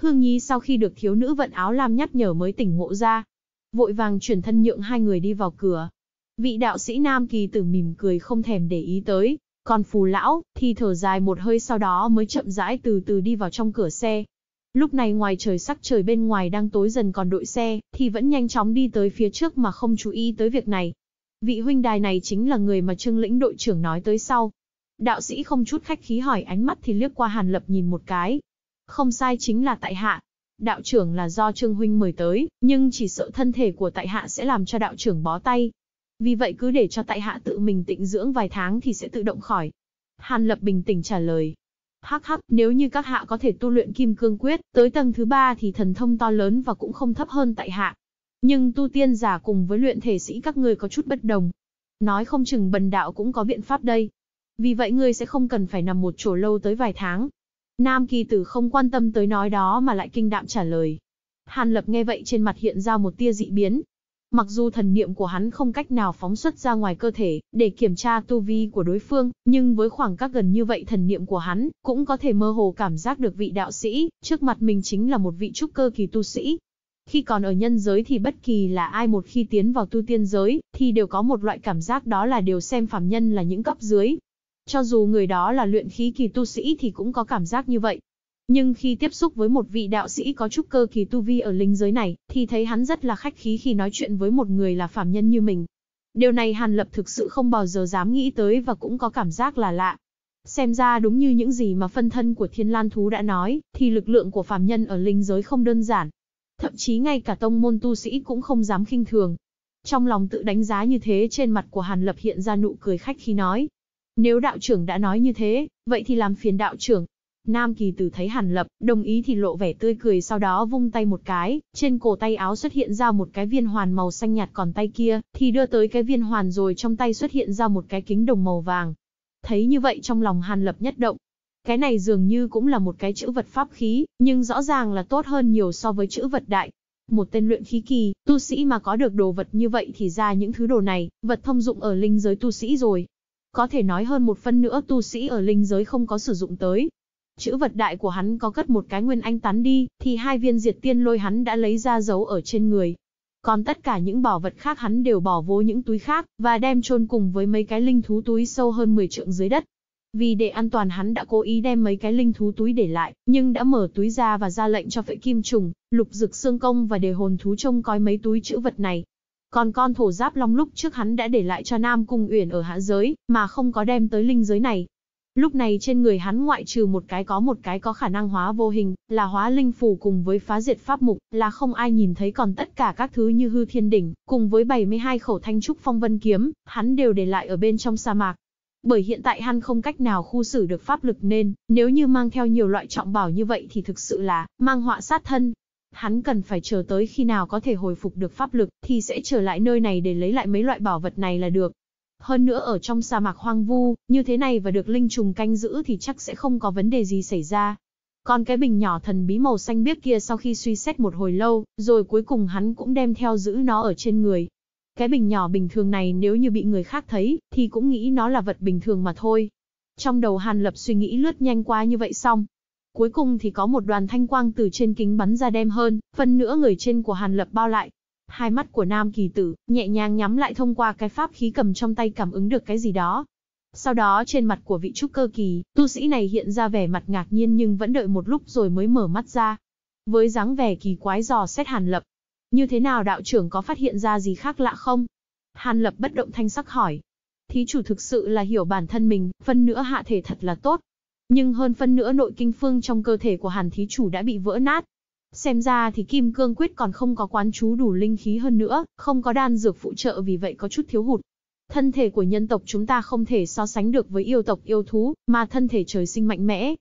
Hương Nhi sau khi được thiếu nữ vận áo lam nhắc nhở mới tỉnh ngộ ra. Vội vàng chuyển thân nhượng hai người đi vào cửa. Vị đạo sĩ nam kỳ tử mỉm cười không thèm để ý tới, còn phù lão, thì thở dài một hơi sau đó mới chậm rãi từ từ đi vào trong cửa xe, Lúc này ngoài trời sắc trời bên ngoài đang tối dần còn đội xe, thì vẫn nhanh chóng đi tới phía trước mà không chú ý tới việc này. Vị huynh đài này chính là người mà Trương Lĩnh đội trưởng nói tới sau. Đạo sĩ không chút khách khí hỏi ánh mắt thì liếc qua Hàn Lập nhìn một cái. Không sai chính là tại hạ. Đạo trưởng là do Trương Huynh mời tới, nhưng chỉ sợ thân thể của tại hạ sẽ làm cho đạo trưởng bó tay. Vì vậy cứ để cho tại hạ tự mình tịnh dưỡng vài tháng thì sẽ tự động khỏi. Hàn Lập bình tĩnh trả lời, Hắc hắc, nếu như các hạ có thể tu luyện kim cương quyết, tới tầng thứ ba thì thần thông to lớn và cũng không thấp hơn tại hạ. Nhưng tu tiên giả cùng với luyện thể sĩ các người có chút bất đồng. Nói không chừng bần đạo cũng có biện pháp đây. Vì vậy ngươi sẽ không cần phải nằm một chỗ lâu tới vài tháng. Nam kỳ tử không quan tâm tới nói đó mà lại kinh đạm trả lời. Hàn lập nghe vậy trên mặt hiện ra một tia dị biến, Mặc dù thần niệm của hắn không cách nào phóng xuất ra ngoài cơ thể, để kiểm tra tu vi của đối phương, nhưng với khoảng cách gần như vậy thần niệm của hắn, cũng có thể mơ hồ cảm giác được vị đạo sĩ, trước mặt mình chính là một vị trúc cơ kỳ tu sĩ. Khi còn ở nhân giới thì bất kỳ là ai một khi tiến vào tu tiên giới, thì đều có một loại cảm giác đó là đều xem phàm nhân là những cấp dưới. Cho dù người đó là luyện khí kỳ tu sĩ thì cũng có cảm giác như vậy. Nhưng khi tiếp xúc với một vị đạo sĩ có trúc cơ kỳ tu vi ở linh giới này, thì thấy hắn rất là khách khí khi nói chuyện với một người là phạm nhân như mình. Điều này Hàn Lập thực sự không bao giờ dám nghĩ tới và cũng có cảm giác là lạ. Xem ra đúng như những gì mà phân thân của thiên lan thú đã nói, thì lực lượng của phạm nhân ở linh giới không đơn giản. Thậm chí ngay cả tông môn tu sĩ cũng không dám khinh thường. Trong lòng tự đánh giá như thế trên mặt của Hàn Lập hiện ra nụ cười khách khi nói. Nếu đạo trưởng đã nói như thế, vậy thì làm phiền đạo trưởng, Nam Kỳ Tử thấy Hàn Lập, đồng ý thì lộ vẻ tươi cười sau đó vung tay một cái, trên cổ tay áo xuất hiện ra một cái viên hoàn màu xanh nhạt còn tay kia, thì đưa tới cái viên hoàn rồi trong tay xuất hiện ra một cái kính đồng màu vàng. Thấy như vậy trong lòng Hàn Lập nhất động. Cái này dường như cũng là một cái chữ vật pháp khí, nhưng rõ ràng là tốt hơn nhiều so với chữ vật đại, một tên luyện khí kỳ, tu sĩ mà có được đồ vật như vậy thì ra những thứ đồ này, vật thông dụng ở linh giới tu sĩ rồi. Có thể nói hơn một phân nữa tu sĩ ở linh giới không có sử dụng tới, chữ vật đại của hắn có cất một cái nguyên anh tán đi, thì hai viên diệt tiên lôi hắn đã lấy ra giấu ở trên người. Còn tất cả những bảo vật khác hắn đều bỏ vô những túi khác, và đem chôn cùng với mấy cái linh thú túi sâu hơn 10 trượng dưới đất. Vì để an toàn hắn đã cố ý đem mấy cái linh thú túi để lại, nhưng đã mở túi ra và ra lệnh cho phệ kim trùng, lục dực xương công và đề hồn thú trông coi mấy túi chữ vật này. Còn con thổ giáp long lúc trước hắn đã để lại cho Nam Cung Uyển ở hạ giới, mà không có đem tới linh giới này, Lúc này trên người hắn ngoại trừ một cái có một cái có khả năng hóa vô hình, là hóa linh phù cùng với phá diệt pháp mục, là không ai nhìn thấy còn tất cả các thứ như hư thiên đỉnh, cùng với 72 khẩu thanh trúc phong vân kiếm, hắn đều để lại ở bên trong sa mạc. Bởi hiện tại hắn không cách nào khu xử được pháp lực nên, nếu như mang theo nhiều loại trọng bảo như vậy thì thực sự là mang họa sát thân. Hắn cần phải chờ tới khi nào có thể hồi phục được pháp lực thì sẽ trở lại nơi này để lấy lại mấy loại bảo vật này là được. Hơn nữa ở trong sa mạc hoang vu, như thế này và được linh trùng canh giữ thì chắc sẽ không có vấn đề gì xảy ra. Còn cái bình nhỏ thần bí màu xanh biếc kia sau khi suy xét một hồi lâu, rồi cuối cùng hắn cũng đem theo giữ nó ở trên người. Cái bình nhỏ bình thường này nếu như bị người khác thấy, thì cũng nghĩ nó là vật bình thường mà thôi. Trong đầu Hàn Lập suy nghĩ lướt nhanh qua như vậy xong. Cuối cùng thì có một đoàn thanh quang từ trên kính bắn ra đem hơn, phần nữa người trên của Hàn Lập bao lại, Hai mắt của nam kỳ tử, nhẹ nhàng nhắm lại thông qua cái pháp khí cầm trong tay cảm ứng được cái gì đó. Sau đó trên mặt của vị trúc cơ kỳ, tu sĩ này hiện ra vẻ mặt ngạc nhiên nhưng vẫn đợi một lúc rồi mới mở mắt ra. Với dáng vẻ kỳ quái dò xét Hàn Lập. Như thế nào đạo trưởng có phát hiện ra gì khác lạ không? Hàn Lập bất động thanh sắc hỏi. Thí chủ thực sự là hiểu bản thân mình, phân nữa hạ thể thật là tốt. Nhưng hơn phân nữa nội kinh phương trong cơ thể của Hàn Thí chủ đã bị vỡ nát, Xem ra thì kim cương quyết còn không có quán chú đủ linh khí hơn nữa, không có đan dược phụ trợ vì vậy có chút thiếu hụt. Thân thể của nhân tộc chúng ta không thể so sánh được với yêu tộc yêu thú, mà thân thể trời sinh mạnh mẽ.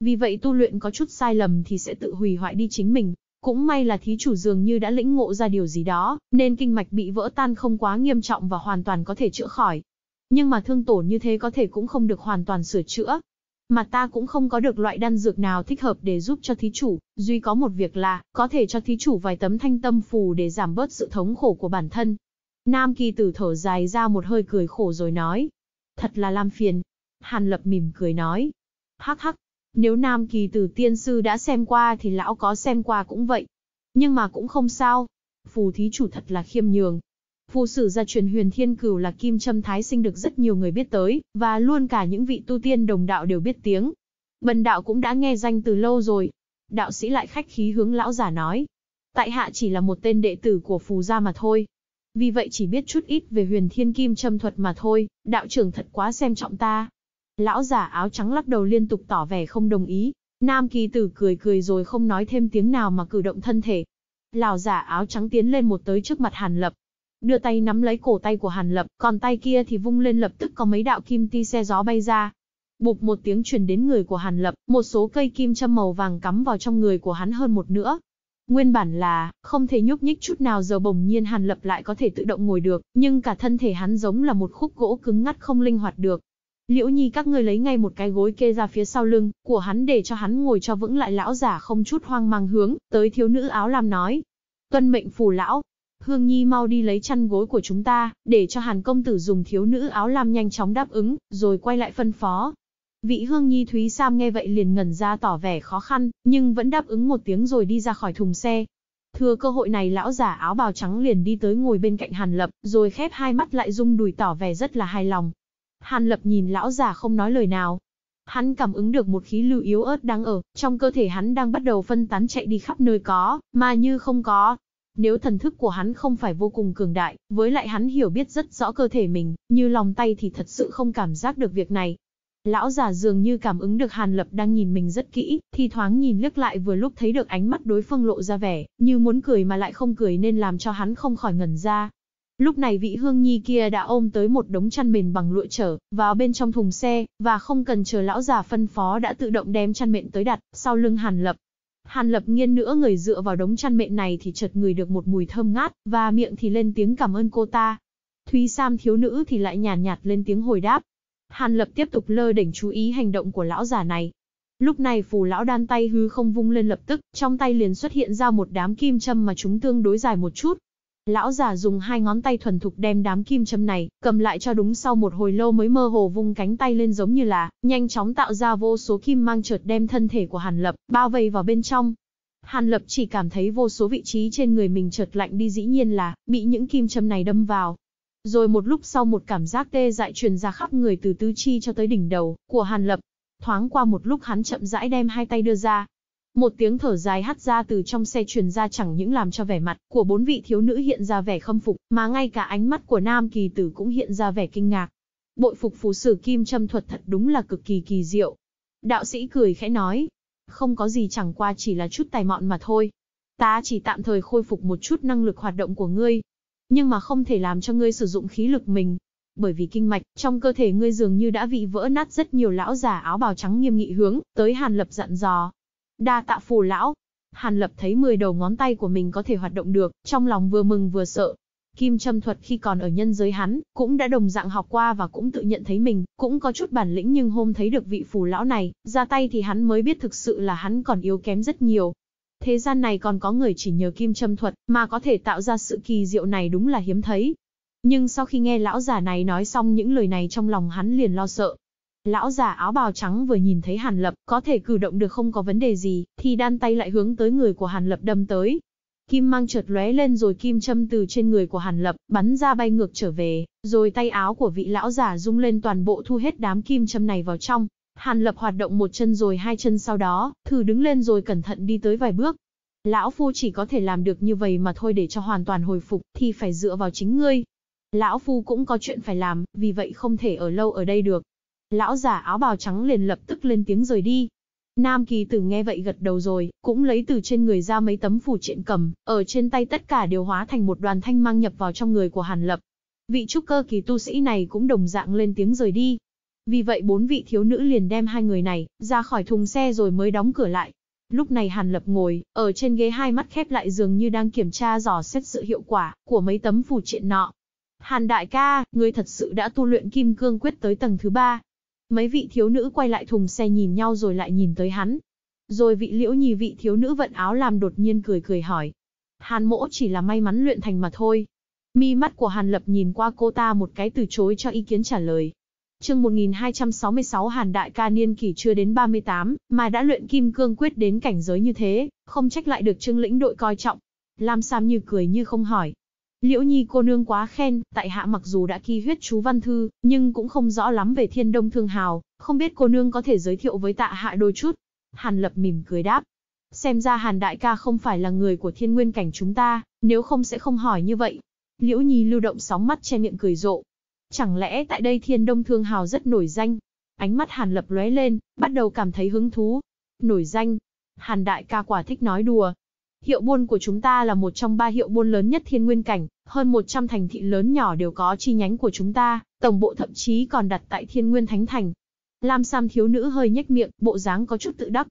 Vì vậy tu luyện có chút sai lầm thì sẽ tự hủy hoại đi chính mình. Cũng may là thí chủ dường như đã lĩnh ngộ ra điều gì đó, nên kinh mạch bị vỡ tan không quá nghiêm trọng và hoàn toàn có thể chữa khỏi. Nhưng mà thương tổn như thế có thể cũng không được hoàn toàn sửa chữa, mà ta cũng không có được loại đan dược nào thích hợp để giúp cho thí chủ, duy có một việc là, có thể cho thí chủ vài tấm thanh tâm phù để giảm bớt sự thống khổ của bản thân. Nam kỳ tử thở dài ra một hơi cười khổ rồi nói. Thật là lam phiền. Hàn lập mỉm cười nói. Hắc hắc, nếu Nam kỳ tử tiên sư đã xem qua thì lão có xem qua cũng vậy. Nhưng mà cũng không sao. Phù thí chủ thật là khiêm nhường, Phù sử gia truyền huyền thiên cửu là kim châm thái sinh được rất nhiều người biết tới, và luôn cả những vị tu tiên đồng đạo đều biết tiếng. Bần đạo cũng đã nghe danh từ lâu rồi. Đạo sĩ lại khách khí hướng lão giả nói. Tại hạ chỉ là một tên đệ tử của phù gia mà thôi. Vì vậy chỉ biết chút ít về huyền thiên kim châm thuật mà thôi, đạo trưởng thật quá xem trọng ta. Lão giả áo trắng lắc đầu liên tục tỏ vẻ không đồng ý. Nam kỳ tử cười cười rồi không nói thêm tiếng nào mà cử động thân thể. Lão giả áo trắng tiến lên một tới trước mặt Hàn Lập, đưa tay nắm lấy cổ tay của Hàn Lập, còn tay kia thì vung lên lập tức có mấy đạo kim ti xe gió bay ra. Bụp một tiếng truyền đến người của Hàn Lập, một số cây kim châm màu vàng cắm vào trong người của hắn hơn một nữa. Nguyên bản là, không thể nhúc nhích chút nào giờ bỗng nhiên Hàn Lập lại có thể tự động ngồi được, nhưng cả thân thể hắn giống là một khúc gỗ cứng ngắt không linh hoạt được. Liễu Nhi các ngươi lấy ngay một cái gối kê ra phía sau lưng, của hắn để cho hắn ngồi cho vững lại lão giả không chút hoang mang hướng, tới thiếu nữ áo lam nói. Tuân mệnh phù lão, Hương Nhi mau đi lấy chăn gối của chúng ta, để cho Hàn công tử dùng thiếu nữ áo lam nhanh chóng đáp ứng, rồi quay lại phân phó. Vị Hương Nhi Thúy Sam nghe vậy liền ngẩn ra tỏ vẻ khó khăn, nhưng vẫn đáp ứng một tiếng rồi đi ra khỏi thùng xe. Thừa cơ hội này lão giả áo bào trắng liền đi tới ngồi bên cạnh Hàn Lập, rồi khép hai mắt lại rung đùi tỏ vẻ rất là hài lòng. Hàn Lập nhìn lão giả không nói lời nào. Hắn cảm ứng được một khí lưu yếu ớt đang ở, trong cơ thể hắn đang bắt đầu phân tán chạy đi khắp nơi có, mà như không có, nếu thần thức của hắn không phải vô cùng cường đại, với lại hắn hiểu biết rất rõ cơ thể mình, như lòng tay thì thật sự không cảm giác được việc này. Lão già dường như cảm ứng được Hàn Lập đang nhìn mình rất kỹ, thì thoáng nhìn lướt lại vừa lúc thấy được ánh mắt đối phương lộ ra vẻ, như muốn cười mà lại không cười nên làm cho hắn không khỏi ngẩn ra. Lúc này vị hương nhi kia đã ôm tới một đống chăn mền bằng lụa trở, vào bên trong thùng xe, và không cần chờ lão già phân phó đã tự động đem chăn mền tới đặt, sau lưng Hàn Lập. Hàn lập nghiên nữa người dựa vào đống chăn mệm này thì chợt ngửi được một mùi thơm ngát, và miệng thì lên tiếng cảm ơn cô ta. Thúy Sam thiếu nữ thì lại nhàn nhạt, nhạt lên tiếng hồi đáp. Hàn lập tiếp tục lơ đỉnh chú ý hành động của lão già này. Lúc này phù lão đan tay hư không vung lên lập tức, trong tay liền xuất hiện ra một đám kim châm mà chúng tương đối dài một chút, Lão già dùng hai ngón tay thuần thục đem đám kim châm này, cầm lại cho đúng sau một hồi lâu mới mơ hồ vung cánh tay lên giống như là, nhanh chóng tạo ra vô số kim mang chợt đem thân thể của Hàn Lập, bao vây vào bên trong. Hàn Lập chỉ cảm thấy vô số vị trí trên người mình chợt lạnh đi dĩ nhiên là, bị những kim châm này đâm vào. Rồi một lúc sau một cảm giác tê dại truyền ra khắp người từ tứ chi cho tới đỉnh đầu, của Hàn Lập. Thoáng qua một lúc hắn chậm rãi đem hai tay đưa ra, một tiếng thở dài hắt ra từ trong xe truyền ra chẳng những làm cho vẻ mặt của bốn vị thiếu nữ hiện ra vẻ khâm phục, mà ngay cả ánh mắt của nam kỳ tử cũng hiện ra vẻ kinh ngạc. Bội phục phù sử kim châm thuật thật đúng là cực kỳ kỳ diệu. Đạo sĩ cười khẽ nói, không có gì chẳng qua chỉ là chút tài mọn mà thôi. Ta chỉ tạm thời khôi phục một chút năng lực hoạt động của ngươi, nhưng mà không thể làm cho ngươi sử dụng khí lực mình. Bởi vì kinh mạch, trong cơ thể ngươi dường như đã bị vỡ nát rất nhiều lão già áo bào trắng nghiêm nghị hướng, tới Hàn Lập dặn dò, Đa tạ phù lão. Hàn lập thấy 10 đầu ngón tay của mình có thể hoạt động được, trong lòng vừa mừng vừa sợ. Kim châm thuật khi còn ở nhân giới hắn, cũng đã đồng dạng học qua và cũng tự nhận thấy mình, cũng có chút bản lĩnh nhưng hôm thấy được vị phù lão này, ra tay thì hắn mới biết thực sự là hắn còn yếu kém rất nhiều. Thế gian này còn có người chỉ nhờ kim châm thuật mà có thể tạo ra sự kỳ diệu này đúng là hiếm thấy. Nhưng sau khi nghe lão giả này nói xong những lời này trong lòng hắn liền lo sợ, Lão giả áo bào trắng vừa nhìn thấy Hàn Lập, có thể cử động được không có vấn đề gì, thì đan tay lại hướng tới người của Hàn Lập đâm tới. Kim mang chợt lóe lên rồi kim châm từ trên người của Hàn Lập bắn ra bay ngược trở về, rồi tay áo của vị lão giả rung lên toàn bộ thu hết đám kim châm này vào trong. Hàn Lập hoạt động một chân rồi hai chân sau đó, thử đứng lên rồi cẩn thận đi tới vài bước. Lão Phu chỉ có thể làm được như vậy mà thôi để cho hoàn toàn hồi phục thì phải dựa vào chính ngươi. Lão Phu cũng có chuyện phải làm, vì vậy không thể ở lâu ở đây được, Lão giả áo bào trắng liền lập tức lên tiếng rời đi. Nam kỳ tử nghe vậy gật đầu rồi, cũng lấy từ trên người ra mấy tấm phủ triện cầm, ở trên tay tất cả đều hóa thành một đoàn thanh mang nhập vào trong người của Hàn Lập. Vị trúc cơ kỳ tu sĩ này cũng đồng dạng lên tiếng rời đi. Vì vậy bốn vị thiếu nữ liền đem hai người này ra khỏi thùng xe rồi mới đóng cửa lại. Lúc này Hàn Lập ngồi, ở trên ghế hai mắt khép lại dường như đang kiểm tra dò xét sự hiệu quả của mấy tấm phù triện nọ. Hàn đại ca, ngươi thật sự đã tu luyện kim cương quyết tới tầng thứ ba. Mấy vị thiếu nữ quay lại thùng xe nhìn nhau rồi lại nhìn tới hắn. Rồi vị liễu nhì vị thiếu nữ vận áo làm đột nhiên cười cười hỏi. Hàn mỗ chỉ là may mắn luyện thành mà thôi. Mi mắt của Hàn lập nhìn qua cô ta một cái từ chối cho ý kiến trả lời. Chương 1266 Hàn đại ca niên kỷ chưa đến 38, mà đã luyện kim cương quyết đến cảnh giới như thế, không trách lại được trương lĩnh đội coi trọng. Lam Sam như cười như không hỏi, Liễu Nhi cô nương quá khen, tại hạ mặc dù đã ký huyết chú văn thư, nhưng cũng không rõ lắm về thiên đông thương hào, không biết cô nương có thể giới thiệu với tạ hạ đôi chút. Hàn lập mỉm cười đáp. Xem ra Hàn đại ca không phải là người của thiên nguyên cảnh chúng ta, nếu không sẽ không hỏi như vậy. Liễu Nhi lưu động sóng mắt che miệng cười rộ. Chẳng lẽ tại đây thiên đông thương hào rất nổi danh? Ánh mắt Hàn lập lóe lên, bắt đầu cảm thấy hứng thú. Nổi danh. Hàn đại ca quả thích nói đùa, Hiệu buôn của chúng ta là một trong ba hiệu buôn lớn nhất thiên nguyên cảnh, hơn 100 thành thị lớn nhỏ đều có chi nhánh của chúng ta, tổng bộ thậm chí còn đặt tại thiên nguyên thánh thành. Lam Sam thiếu nữ hơi nhếch miệng, bộ dáng có chút tự đắc.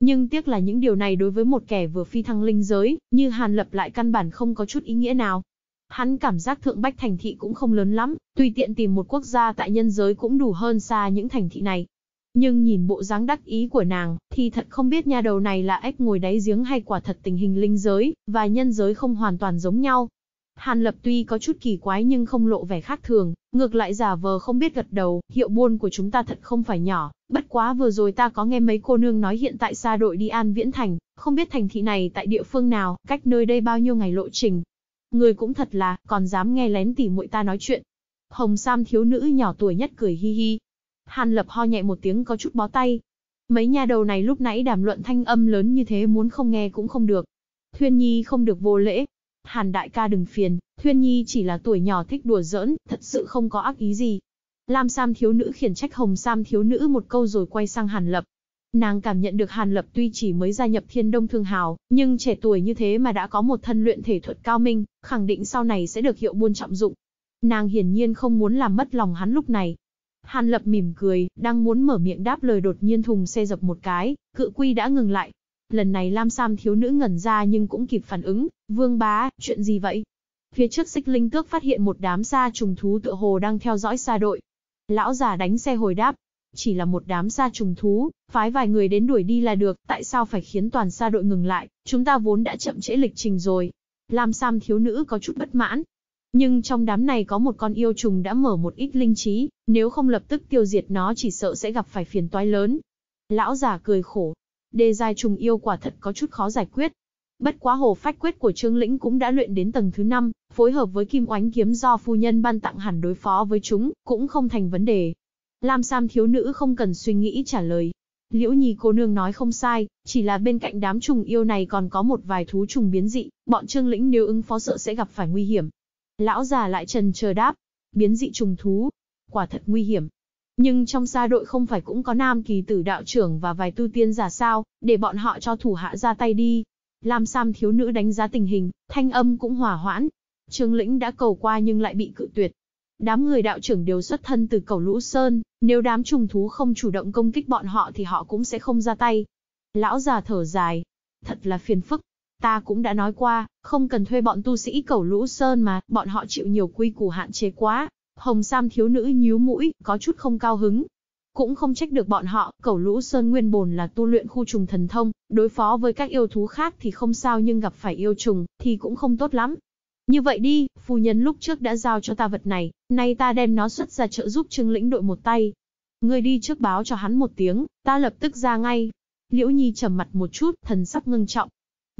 Nhưng tiếc là những điều này đối với một kẻ vừa phi thăng linh giới, như Hàn Lập lại căn bản không có chút ý nghĩa nào. Hắn cảm giác thượng bách thành thị cũng không lớn lắm, tùy tiện tìm một quốc gia tại nhân giới cũng đủ hơn xa những thành thị này. Nhưng nhìn bộ dáng đắc ý của nàng, thì thật không biết nha đầu này là ếch ngồi đáy giếng hay quả thật tình hình linh giới và nhân giới không hoàn toàn giống nhau. Hàn Lập tuy có chút kỳ quái nhưng không lộ vẻ khác thường, ngược lại giả vờ không biết gật đầu, hiệu buôn của chúng ta thật không phải nhỏ, bất quá vừa rồi ta có nghe mấy cô nương nói hiện tại xa đội đi An Viễn Thành, không biết thành thị này tại địa phương nào, cách nơi đây bao nhiêu ngày lộ trình. Người cũng thật là, còn dám nghe lén tỉ muội ta nói chuyện. Hồng Sam thiếu nữ nhỏ tuổi nhất cười hi hi, Hàn Lập ho nhẹ một tiếng có chút bó tay. Mấy nhà đầu này lúc nãy đàm luận thanh âm lớn như thế muốn không nghe cũng không được. Thuyên Nhi không được vô lễ. Hàn đại ca đừng phiền, Thuyên Nhi chỉ là tuổi nhỏ thích đùa giỡn, thật sự không có ác ý gì. Lam Sam thiếu nữ khiển trách Hồng Sam thiếu nữ một câu rồi quay sang Hàn Lập. Nàng cảm nhận được Hàn Lập tuy chỉ mới gia nhập Thiên Đông Thương Hào, nhưng trẻ tuổi như thế mà đã có một thân luyện thể thuật cao minh, khẳng định sau này sẽ được hiệu buôn trọng dụng. Nàng hiển nhiên không muốn làm mất lòng hắn lúc này, Hàn Lập mỉm cười, đang muốn mở miệng đáp lời đột nhiên thùng xe dập một cái, cự quy đã ngừng lại. Lần này Lam Sam thiếu nữ ngẩn ra nhưng cũng kịp phản ứng, vương bá, chuyện gì vậy? Phía trước xích linh tước phát hiện một đám sa trùng thú tựa hồ đang theo dõi xa đội. Lão già đánh xe hồi đáp, chỉ là một đám sa trùng thú, phái vài người đến đuổi đi là được, tại sao phải khiến toàn sa đội ngừng lại, chúng ta vốn đã chậm trễ lịch trình rồi. Lam Sam thiếu nữ có chút bất mãn, nhưng trong đám này có một con yêu trùng đã mở một ít linh trí, nếu không lập tức tiêu diệt nó chỉ sợ sẽ gặp phải phiền toái lớn. Lão giả cười khổ. Đề giai trùng yêu quả thật có chút khó giải quyết. Bất quá hồ phách quyết của Trương Lĩnh cũng đã luyện đến tầng thứ 5, phối hợp với kim oánh kiếm do phu nhân ban tặng hẳn đối phó với chúng, cũng không thành vấn đề. Lam Sam thiếu nữ không cần suy nghĩ trả lời. Liễu Nhi cô nương nói không sai, chỉ là bên cạnh đám trùng yêu này còn có một vài thú trùng biến dị, bọn Trương Lĩnh nếu ứng phó sợ sẽ gặp phải nguy hiểm, Lão già lại trần chờ đáp, biến dị trùng thú, quả thật nguy hiểm. Nhưng trong xa đội không phải cũng có nam kỳ tử đạo trưởng và vài tu tiên giả sao, để bọn họ cho thủ hạ ra tay đi. Lam Sam thiếu nữ đánh giá tình hình, thanh âm cũng hòa hoãn. Trương Lĩnh đã cầu qua nhưng lại bị cự tuyệt. Đám người đạo trưởng đều xuất thân từ cầu Lũ Sơn, nếu đám trùng thú không chủ động công kích bọn họ thì họ cũng sẽ không ra tay. Lão già thở dài, thật là phiền phức. Ta cũng đã nói qua, không cần thuê bọn tu sĩ cẩu lũ sơn mà, bọn họ chịu nhiều quy củ hạn chế quá. Hồng Sam thiếu nữ nhíu mũi, có chút không cao hứng. Cũng không trách được bọn họ, cẩu lũ sơn nguyên bồn là tu luyện khu trùng thần thông, đối phó với các yêu thú khác thì không sao nhưng gặp phải yêu trùng, thì cũng không tốt lắm. Như vậy đi, phu nhân lúc trước đã giao cho ta vật này, nay ta đem nó xuất ra trợ giúp trưng lĩnh đội một tay. Ngươi đi trước báo cho hắn một tiếng, ta lập tức ra ngay. Liễu Nhi trầm mặt một chút, thần sắc ngưng trọng,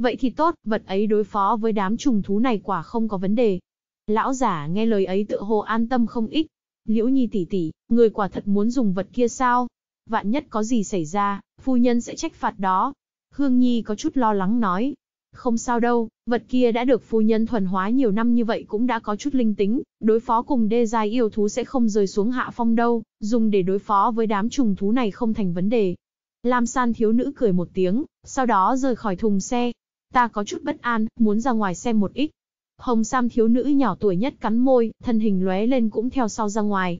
Vậy thì tốt, vật ấy đối phó với đám trùng thú này quả không có vấn đề. Lão giả nghe lời ấy tự hồ an tâm không ít. Liễu Nhi tỷ tỷ, người quả thật muốn dùng vật kia sao? Vạn nhất có gì xảy ra, phu nhân sẽ trách phạt đó. Hương Nhi có chút lo lắng nói. Không sao đâu, vật kia đã được phu nhân thuần hóa nhiều năm như vậy cũng đã có chút linh tính, đối phó cùng đê dài yêu thú sẽ không rơi xuống hạ phong đâu, dùng để đối phó với đám trùng thú này không thành vấn đề. Lam San thiếu nữ cười một tiếng, sau đó rời khỏi thùng xe, Ta có chút bất an, muốn ra ngoài xem một ít. Hồng Sam thiếu nữ nhỏ tuổi nhất cắn môi, thân hình lóe lên cũng theo sau ra ngoài.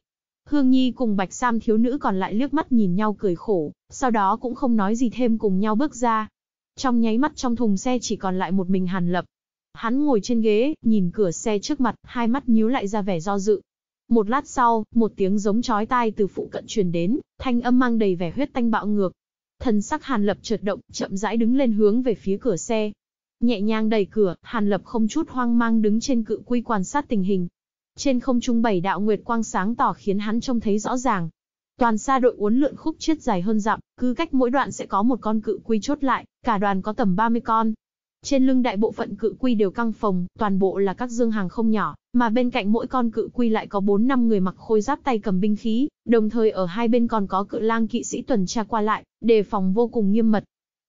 Hương Nhi cùng Bạch Sam thiếu nữ còn lại liếc mắt nhìn nhau cười khổ, sau đó cũng không nói gì thêm cùng nhau bước ra. Trong nháy mắt trong thùng xe chỉ còn lại một mình Hàn Lập. Hắn ngồi trên ghế, nhìn cửa xe trước mặt, hai mắt nhíu lại ra vẻ do dự. Một lát sau, một tiếng giống chói tai từ phụ cận truyền đến, thanh âm mang đầy vẻ huyết tanh bạo ngược. Thần sắc Hàn Lập chợt động, chậm rãi đứng lên hướng về phía cửa xe. Nhẹ nhàng đẩy cửa, Hàn Lập không chút hoang mang đứng trên cự quy quan sát tình hình. Trên không trung bảy đạo nguyệt quang sáng tỏ khiến hắn trông thấy rõ ràng. Toàn xa đội uốn lượn khúc chiết dài hơn dặm, cứ cách mỗi đoạn sẽ có một con cự quy chốt lại, cả đoàn có tầm 30 con. Trên lưng đại bộ phận cự quy đều căng phồng, toàn bộ là các dương hàng không nhỏ, mà bên cạnh mỗi con cự quy lại có 4 năm người mặc khôi giáp tay cầm binh khí, đồng thời ở hai bên còn có cự lang kỵ sĩ tuần tra qua lại, đề phòng vô cùng nghiêm mật.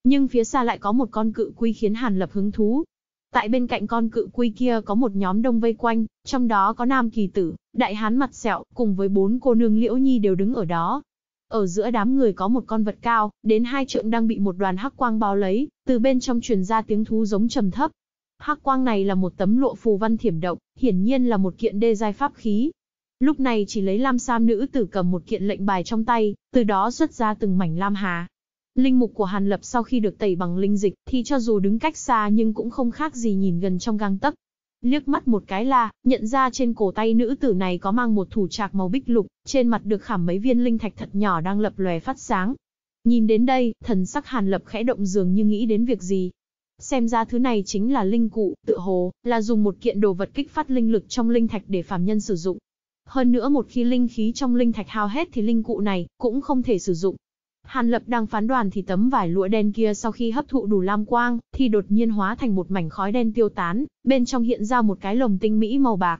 Nhưng phía xa lại có một con cự quy khiến Hàn Lập hứng thú. Tại bên cạnh con cự quy kia có một nhóm đông vây quanh, trong đó có nam kỳ tử, đại hán mặt sẹo, cùng với bốn cô nương liễu nhi đều đứng ở đó. Ở giữa đám người có một con vật cao, đến hai trượng đang bị một đoàn hắc quang bao lấy, từ bên trong truyền ra tiếng thú giống trầm thấp. Hắc quang này là một tấm lụa phù văn thiểm động, hiển nhiên là một kiện đê giai pháp khí, lúc này chỉ lấy lam sam nữ tử cầm một kiện lệnh bài trong tay, từ đó xuất ra từng mảnh lam hà. Linh mục của Hàn Lập sau khi được tẩy bằng linh dịch thì cho dù đứng cách xa nhưng cũng không khác gì nhìn gần trong gang tấc. Liếc mắt một cái là, nhận ra trên cổ tay nữ tử này có mang một thủ trạc màu bích lục, trên mặt được khảm mấy viên linh thạch thật nhỏ đang lập lòe phát sáng. Nhìn đến đây, thần sắc Hàn Lập khẽ động dường như nghĩ đến việc gì. Xem ra thứ này chính là linh cụ, tự hồ, là dùng một kiện đồ vật kích phát linh lực trong linh thạch để phàm nhân sử dụng. Hơn nữa một khi linh khí trong linh thạch hao hết thì linh cụ này cũng không thể sử dụng. Hàn Lập đang phán đoán thì tấm vải lụa đen kia sau khi hấp thụ đủ lam quang, thì đột nhiên hóa thành một mảnh khói đen tiêu tán, bên trong hiện ra một cái lồng tinh mỹ màu bạc.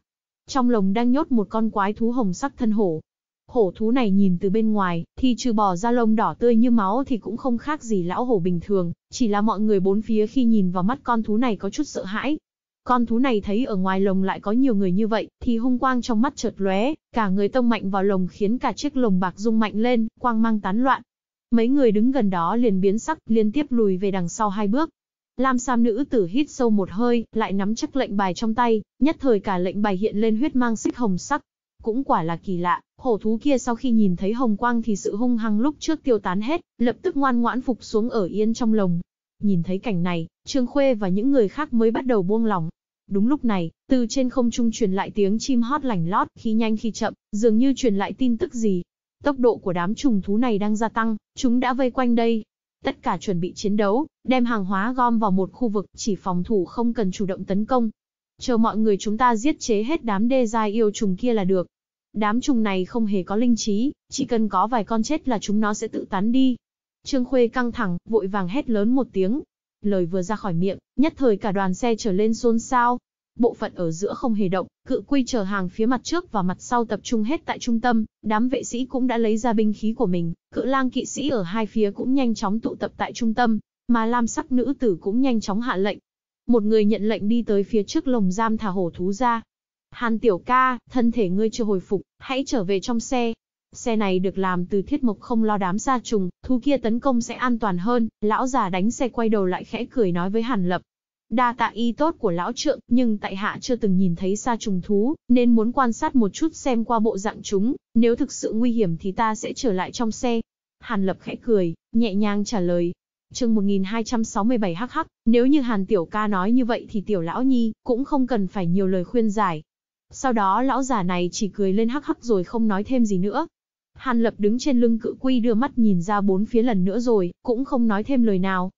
Trong lồng đang nhốt một con quái thú hồng sắc thân hổ. Hổ thú này nhìn từ bên ngoài, thì trừ bỏ ra lông đỏ tươi như máu thì cũng không khác gì lão hổ bình thường, chỉ là mọi người bốn phía khi nhìn vào mắt con thú này có chút sợ hãi. Con thú này thấy ở ngoài lồng lại có nhiều người như vậy, thì hung quang trong mắt chợt lóe, cả người tông mạnh vào lồng khiến cả chiếc lồng bạc rung mạnh lên, quang mang tán loạn Mấy người đứng gần đó liền biến sắc, liên tiếp lùi về đằng sau hai bước. Lam Sam nữ tử hít sâu một hơi, lại nắm chắc lệnh bài trong tay, nhất thời cả lệnh bài hiện lên huyết mang xích hồng sắc. Cũng quả là kỳ lạ, hổ thú kia sau khi nhìn thấy hồng quang thì sự hung hăng lúc trước tiêu tán hết, lập tức ngoan ngoãn phục xuống ở yên trong lồng. Nhìn thấy cảnh này, Trương Khuê và những người khác mới bắt đầu buông lòng. Đúng lúc này, từ trên không trung truyền lại tiếng chim hót lảnh lót, khi nhanh khi chậm, dường như truyền lại tin tức gì. Tốc độ của đám trùng thú này đang gia tăng, chúng đã vây quanh đây. Tất cả chuẩn bị chiến đấu, đem hàng hóa gom vào một khu vực, chỉ phòng thủ không cần chủ động tấn công. Chờ mọi người chúng ta giết chế hết đám đê giai yêu trùng kia là được. Đám trùng này không hề có linh trí, chỉ cần có vài con chết là chúng nó sẽ tự tán đi. Trương Khuê căng thẳng, vội vàng hét lớn một tiếng. Lời vừa ra khỏi miệng, nhất thời cả đoàn xe trở lên xôn xao, bộ phận ở giữa không hề động, cự quy chở hàng phía mặt trước và mặt sau tập trung hết tại trung tâm, đám vệ sĩ cũng đã lấy ra binh khí của mình, cự lang kỵ sĩ ở hai phía cũng nhanh chóng tụ tập tại trung tâm, mà lam sắc nữ tử cũng nhanh chóng hạ lệnh. Một người nhận lệnh đi tới phía trước lồng giam thả hổ thú ra. Hàn tiểu ca, thân thể ngươi chưa hồi phục, hãy trở về trong xe. Xe này được làm từ thiết mộc không lo đám gia trùng, thú kia tấn công sẽ an toàn hơn, lão già đánh xe quay đầu lại khẽ cười nói với Hàn Lập. Đa tạ y tốt của lão trượng, nhưng tại hạ chưa từng nhìn thấy xa trùng thú, nên muốn quan sát một chút xem qua bộ dạng chúng, nếu thực sự nguy hiểm thì ta sẽ trở lại trong xe. Hàn Lập khẽ cười, nhẹ nhàng trả lời. chương 1267 hắc hắc, nếu như Hàn Tiểu ca nói như vậy thì Tiểu Lão Nhi cũng không cần phải nhiều lời khuyên giải. Sau đó lão già này chỉ cười lên hắc hắc rồi không nói thêm gì nữa. Hàn Lập đứng trên lưng cự quy đưa mắt nhìn ra bốn phía lần nữa rồi, cũng không nói thêm lời nào,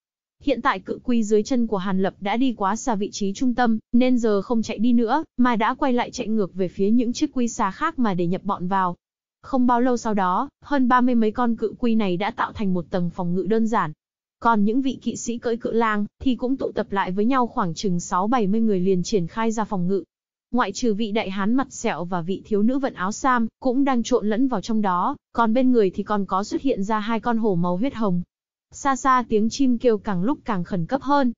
Hiện tại cự quy dưới chân của Hàn Lập đã đi quá xa vị trí trung tâm, nên giờ không chạy đi nữa, mà đã quay lại chạy ngược về phía những chiếc quy xa khác mà để nhập bọn vào. Không bao lâu sau đó, hơn ba mươi mấy con cự quy này đã tạo thành một tầng phòng ngự đơn giản. Còn những vị kỵ sĩ cưỡi cự lang thì cũng tụ tập lại với nhau khoảng chừng 6-70 người liền triển khai ra phòng ngự. Ngoại trừ vị đại hán mặt sẹo và vị thiếu nữ vận áo sam cũng đang trộn lẫn vào trong đó, còn bên người thì còn có xuất hiện ra hai con hổ màu huyết hồng, Xa xa tiếng chim kêu càng lúc càng khẩn cấp hơn.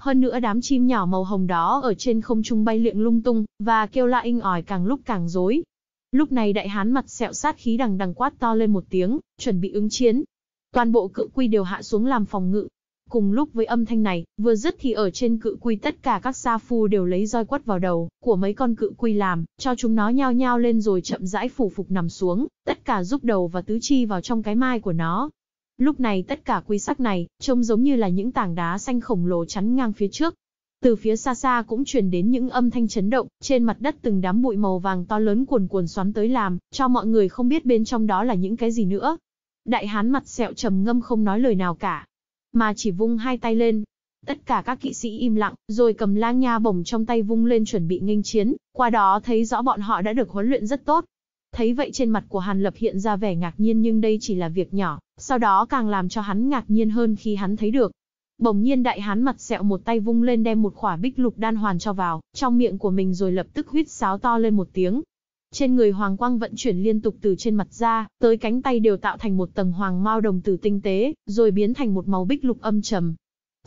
Hơn nữa đám chim nhỏ màu hồng đó ở trên không trung bay liệng lung tung, và kêu la inh ỏi càng lúc càng rối. Lúc này đại hán mặt sẹo sát khí đằng đằng quát to lên một tiếng, chuẩn bị ứng chiến. Toàn bộ cự quy đều hạ xuống làm phòng ngự. Cùng lúc với âm thanh này, vừa dứt thì ở trên cự quy tất cả các sa phu đều lấy roi quất vào đầu của mấy con cự quy làm, cho chúng nó nhao nhao lên rồi chậm rãi phủ phục nằm xuống, tất cả giúp đầu và tứ chi vào trong cái mai của nó, Lúc này tất cả quy sắc này, trông giống như là những tảng đá xanh khổng lồ chắn ngang phía trước. Từ phía xa xa cũng truyền đến những âm thanh chấn động, trên mặt đất từng đám bụi màu vàng to lớn cuồn cuộn xoắn tới làm, cho mọi người không biết bên trong đó là những cái gì nữa. Đại hán mặt sẹo trầm ngâm không nói lời nào cả, mà chỉ vung hai tay lên. Tất cả các kỵ sĩ im lặng, rồi cầm lang nha bổng trong tay vung lên chuẩn bị nghênh chiến, qua đó thấy rõ bọn họ đã được huấn luyện rất tốt, Thấy vậy trên mặt của Hàn Lập hiện ra vẻ ngạc nhiên nhưng đây chỉ là việc nhỏ, sau đó càng làm cho hắn ngạc nhiên hơn khi hắn thấy được. Bỗng nhiên đại hán mặt sẹo một tay vung lên đem một khỏa bích lục đan hoàn cho vào, trong miệng của mình rồi lập tức huýt sáo to lên một tiếng. Trên người hoàng quang vận chuyển liên tục từ trên mặt ra, tới cánh tay đều tạo thành một tầng hoàng mao đồng tử tinh tế, rồi biến thành một màu bích lục âm trầm,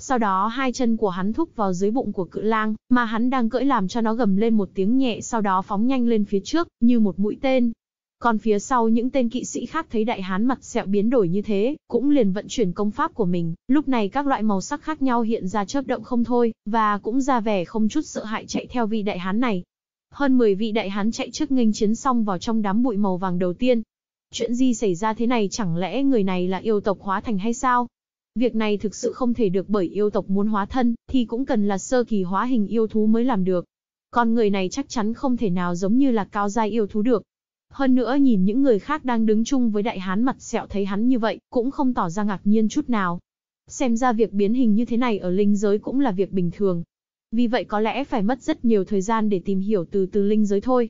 sau đó hai chân của hắn thúc vào dưới bụng của cự lang, mà hắn đang cưỡi làm cho nó gầm lên một tiếng nhẹ sau đó phóng nhanh lên phía trước, như một mũi tên. Còn phía sau những tên kỵ sĩ khác thấy đại hán mặt sẹo biến đổi như thế, cũng liền vận chuyển công pháp của mình, lúc này các loại màu sắc khác nhau hiện ra chớp động không thôi, và cũng ra vẻ không chút sợ hãi chạy theo vị đại hán này. Hơn 10 vị đại hán chạy trước nghênh chiến xong vào trong đám bụi màu vàng đầu tiên. Chuyện gì xảy ra thế này chẳng lẽ người này là yêu tộc hóa thành hay sao? Việc này thực sự không thể được bởi yêu tộc muốn hóa thân, thì cũng cần là sơ kỳ hóa hình yêu thú mới làm được. Con người này chắc chắn không thể nào giống như là cao giai yêu thú được. Hơn nữa nhìn những người khác đang đứng chung với đại hán mặt sẹo thấy hắn như vậy, cũng không tỏ ra ngạc nhiên chút nào. Xem ra việc biến hình như thế này ở linh giới cũng là việc bình thường. Vì vậy có lẽ phải mất rất nhiều thời gian để tìm hiểu từ từ linh giới thôi.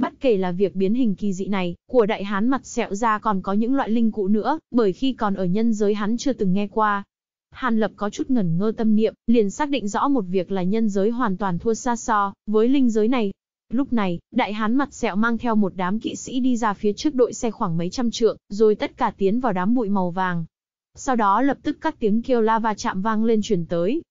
Bất kể là việc biến hình kỳ dị này, của đại hán mặt sẹo ra còn có những loại linh cụ nữa, bởi khi còn ở nhân giới hắn chưa từng nghe qua. Hàn Lập có chút ngẩn ngơ tâm niệm, liền xác định rõ một việc là nhân giới hoàn toàn thua xa so, với linh giới này. Lúc này, đại hán mặt sẹo mang theo một đám kỵ sĩ đi ra phía trước đội xe khoảng mấy trăm trượng, rồi tất cả tiến vào đám bụi màu vàng. Sau đó lập tức các tiếng kêu la va chạm vang lên truyền tới,